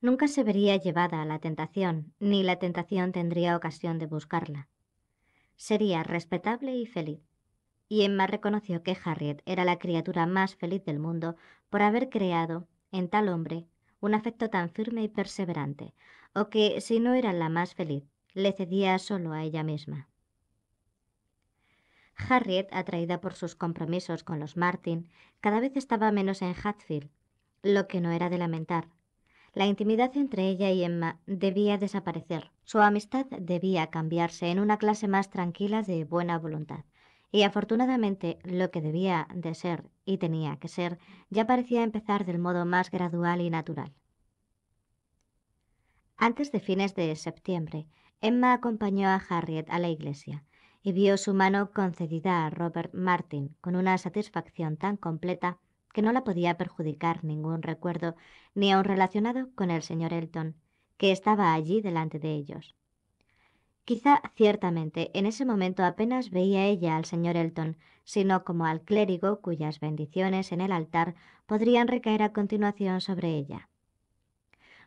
nunca se vería llevada a la tentación, ni la tentación tendría ocasión de buscarla. Sería respetable y feliz. Y Emma reconoció que Harriet era la criatura más feliz del mundo por haber creado, en tal hombre, un afecto tan firme y perseverante, o que, si no era la más feliz, le cedía solo a ella misma. Harriet, atraída por sus compromisos con los Martin, cada vez estaba menos en Hatfield, lo que no era de lamentar, la intimidad entre ella y Emma debía desaparecer. Su amistad debía cambiarse en una clase más tranquila de buena voluntad. Y afortunadamente lo que debía de ser y tenía que ser ya parecía empezar del modo más gradual y natural. Antes de fines de septiembre, Emma acompañó a Harriet a la iglesia y vio su mano concedida a Robert Martin con una satisfacción tan completa que no la podía perjudicar ningún recuerdo, ni aun relacionado con el señor Elton, que estaba allí delante de ellos. Quizá ciertamente en ese momento apenas veía ella al señor Elton, sino como al clérigo cuyas bendiciones en el altar podrían recaer a continuación sobre ella.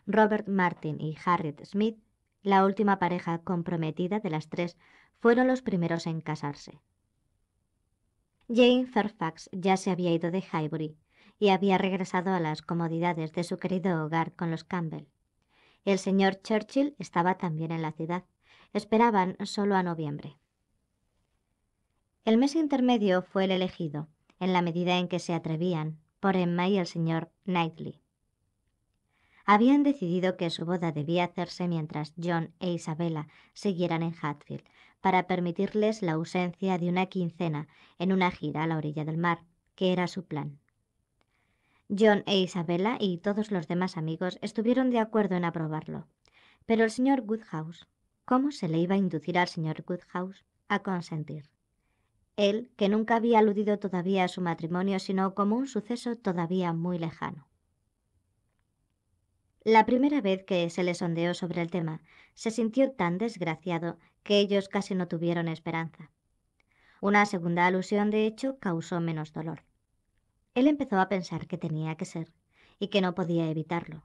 Robert Martin y Harriet Smith, la última pareja comprometida de las tres, fueron los primeros en casarse. Jane Fairfax ya se había ido de Highbury y había regresado a las comodidades de su querido hogar con los Campbell. El señor Churchill estaba también en la ciudad. Esperaban solo a noviembre. El mes intermedio fue el elegido, en la medida en que se atrevían, por Emma y el señor Knightley. Habían decidido que su boda debía hacerse mientras John e Isabella siguieran en Hatfield, para permitirles la ausencia de una quincena en una gira a la orilla del mar, que era su plan. John e Isabella y todos los demás amigos estuvieron de acuerdo en aprobarlo. Pero el señor Woodhouse, ¿cómo se le iba a inducir al señor Woodhouse a consentir? Él, que nunca había aludido todavía a su matrimonio sino como un suceso todavía muy lejano. La primera vez que se le sondeó sobre el tema, se sintió tan desgraciado que ellos casi no tuvieron esperanza. Una segunda alusión, de hecho, causó menos dolor. Él empezó a pensar que tenía que ser y que no podía evitarlo,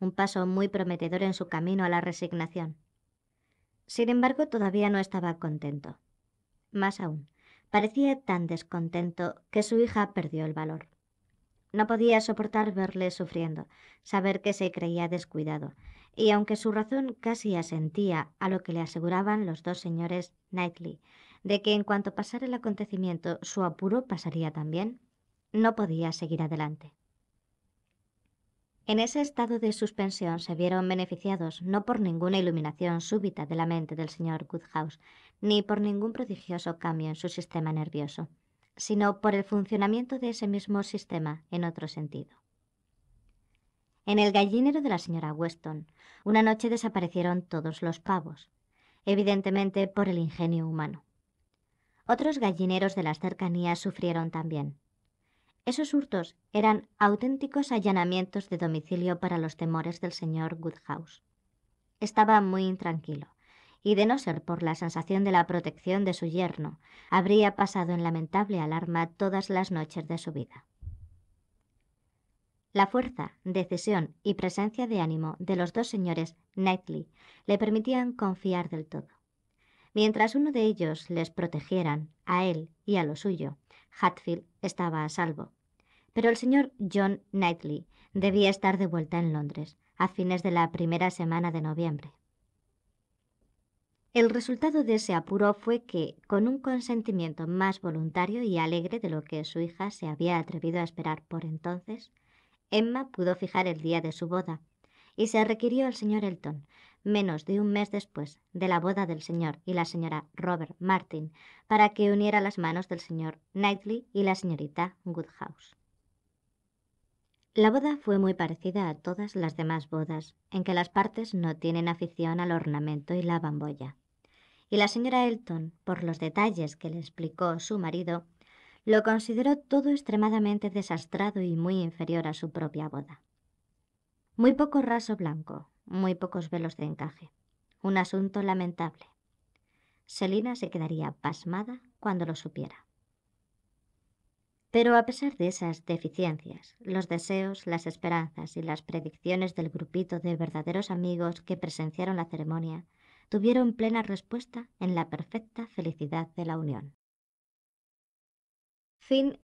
un paso muy prometedor en su camino a la resignación. Sin embargo, todavía no estaba contento. Más aún, parecía tan descontento que su hija perdió el valor. No podía soportar verle sufriendo, saber que se creía descuidado, y aunque su razón casi asentía a lo que le aseguraban los dos señores Knightley, de que en cuanto pasara el acontecimiento su apuro pasaría también, no podía seguir adelante. En ese estado de suspensión se vieron beneficiados no por ninguna iluminación súbita de la mente del señor Goodhouse, ni por ningún prodigioso cambio en su sistema nervioso, sino por el funcionamiento de ese mismo sistema en otro sentido. En el gallinero de la señora Weston, una noche desaparecieron todos los pavos, evidentemente por el ingenio humano. Otros gallineros de las cercanías sufrieron también. Esos hurtos eran auténticos allanamientos de domicilio para los temores del señor Woodhouse. Estaba muy intranquilo, y de no ser por la sensación de la protección de su yerno, habría pasado en lamentable alarma todas las noches de su vida. La fuerza, decisión y presencia de ánimo de los dos señores Knightley le permitían confiar del todo. Mientras uno de ellos les protegieran, a él y a lo suyo, Hatfield estaba a salvo. Pero el señor John Knightley debía estar de vuelta en Londres a fines de la primera semana de noviembre. El resultado de ese apuro fue que, con un consentimiento más voluntario y alegre de lo que su hija se había atrevido a esperar por entonces, Emma pudo fijar el día de su boda, y se requirió al señor Elton, menos de un mes después de la boda del señor y la señora Robert Martin, para que uniera las manos del señor Knightley y la señorita Woodhouse. La boda fue muy parecida a todas las demás bodas, en que las partes no tienen afición al ornamento y la bambolla. Y la señora Elton, por los detalles que le explicó su marido, lo consideró todo extremadamente desastrado y muy inferior a su propia boda. Muy poco raso blanco, muy pocos velos de encaje. Un asunto lamentable. Selina se quedaría pasmada cuando lo supiera. Pero a pesar de esas deficiencias, los deseos, las esperanzas y las predicciones del grupito de verdaderos amigos que presenciaron la ceremonia tuvieron plena respuesta en la perfecta felicidad de la unión. Fin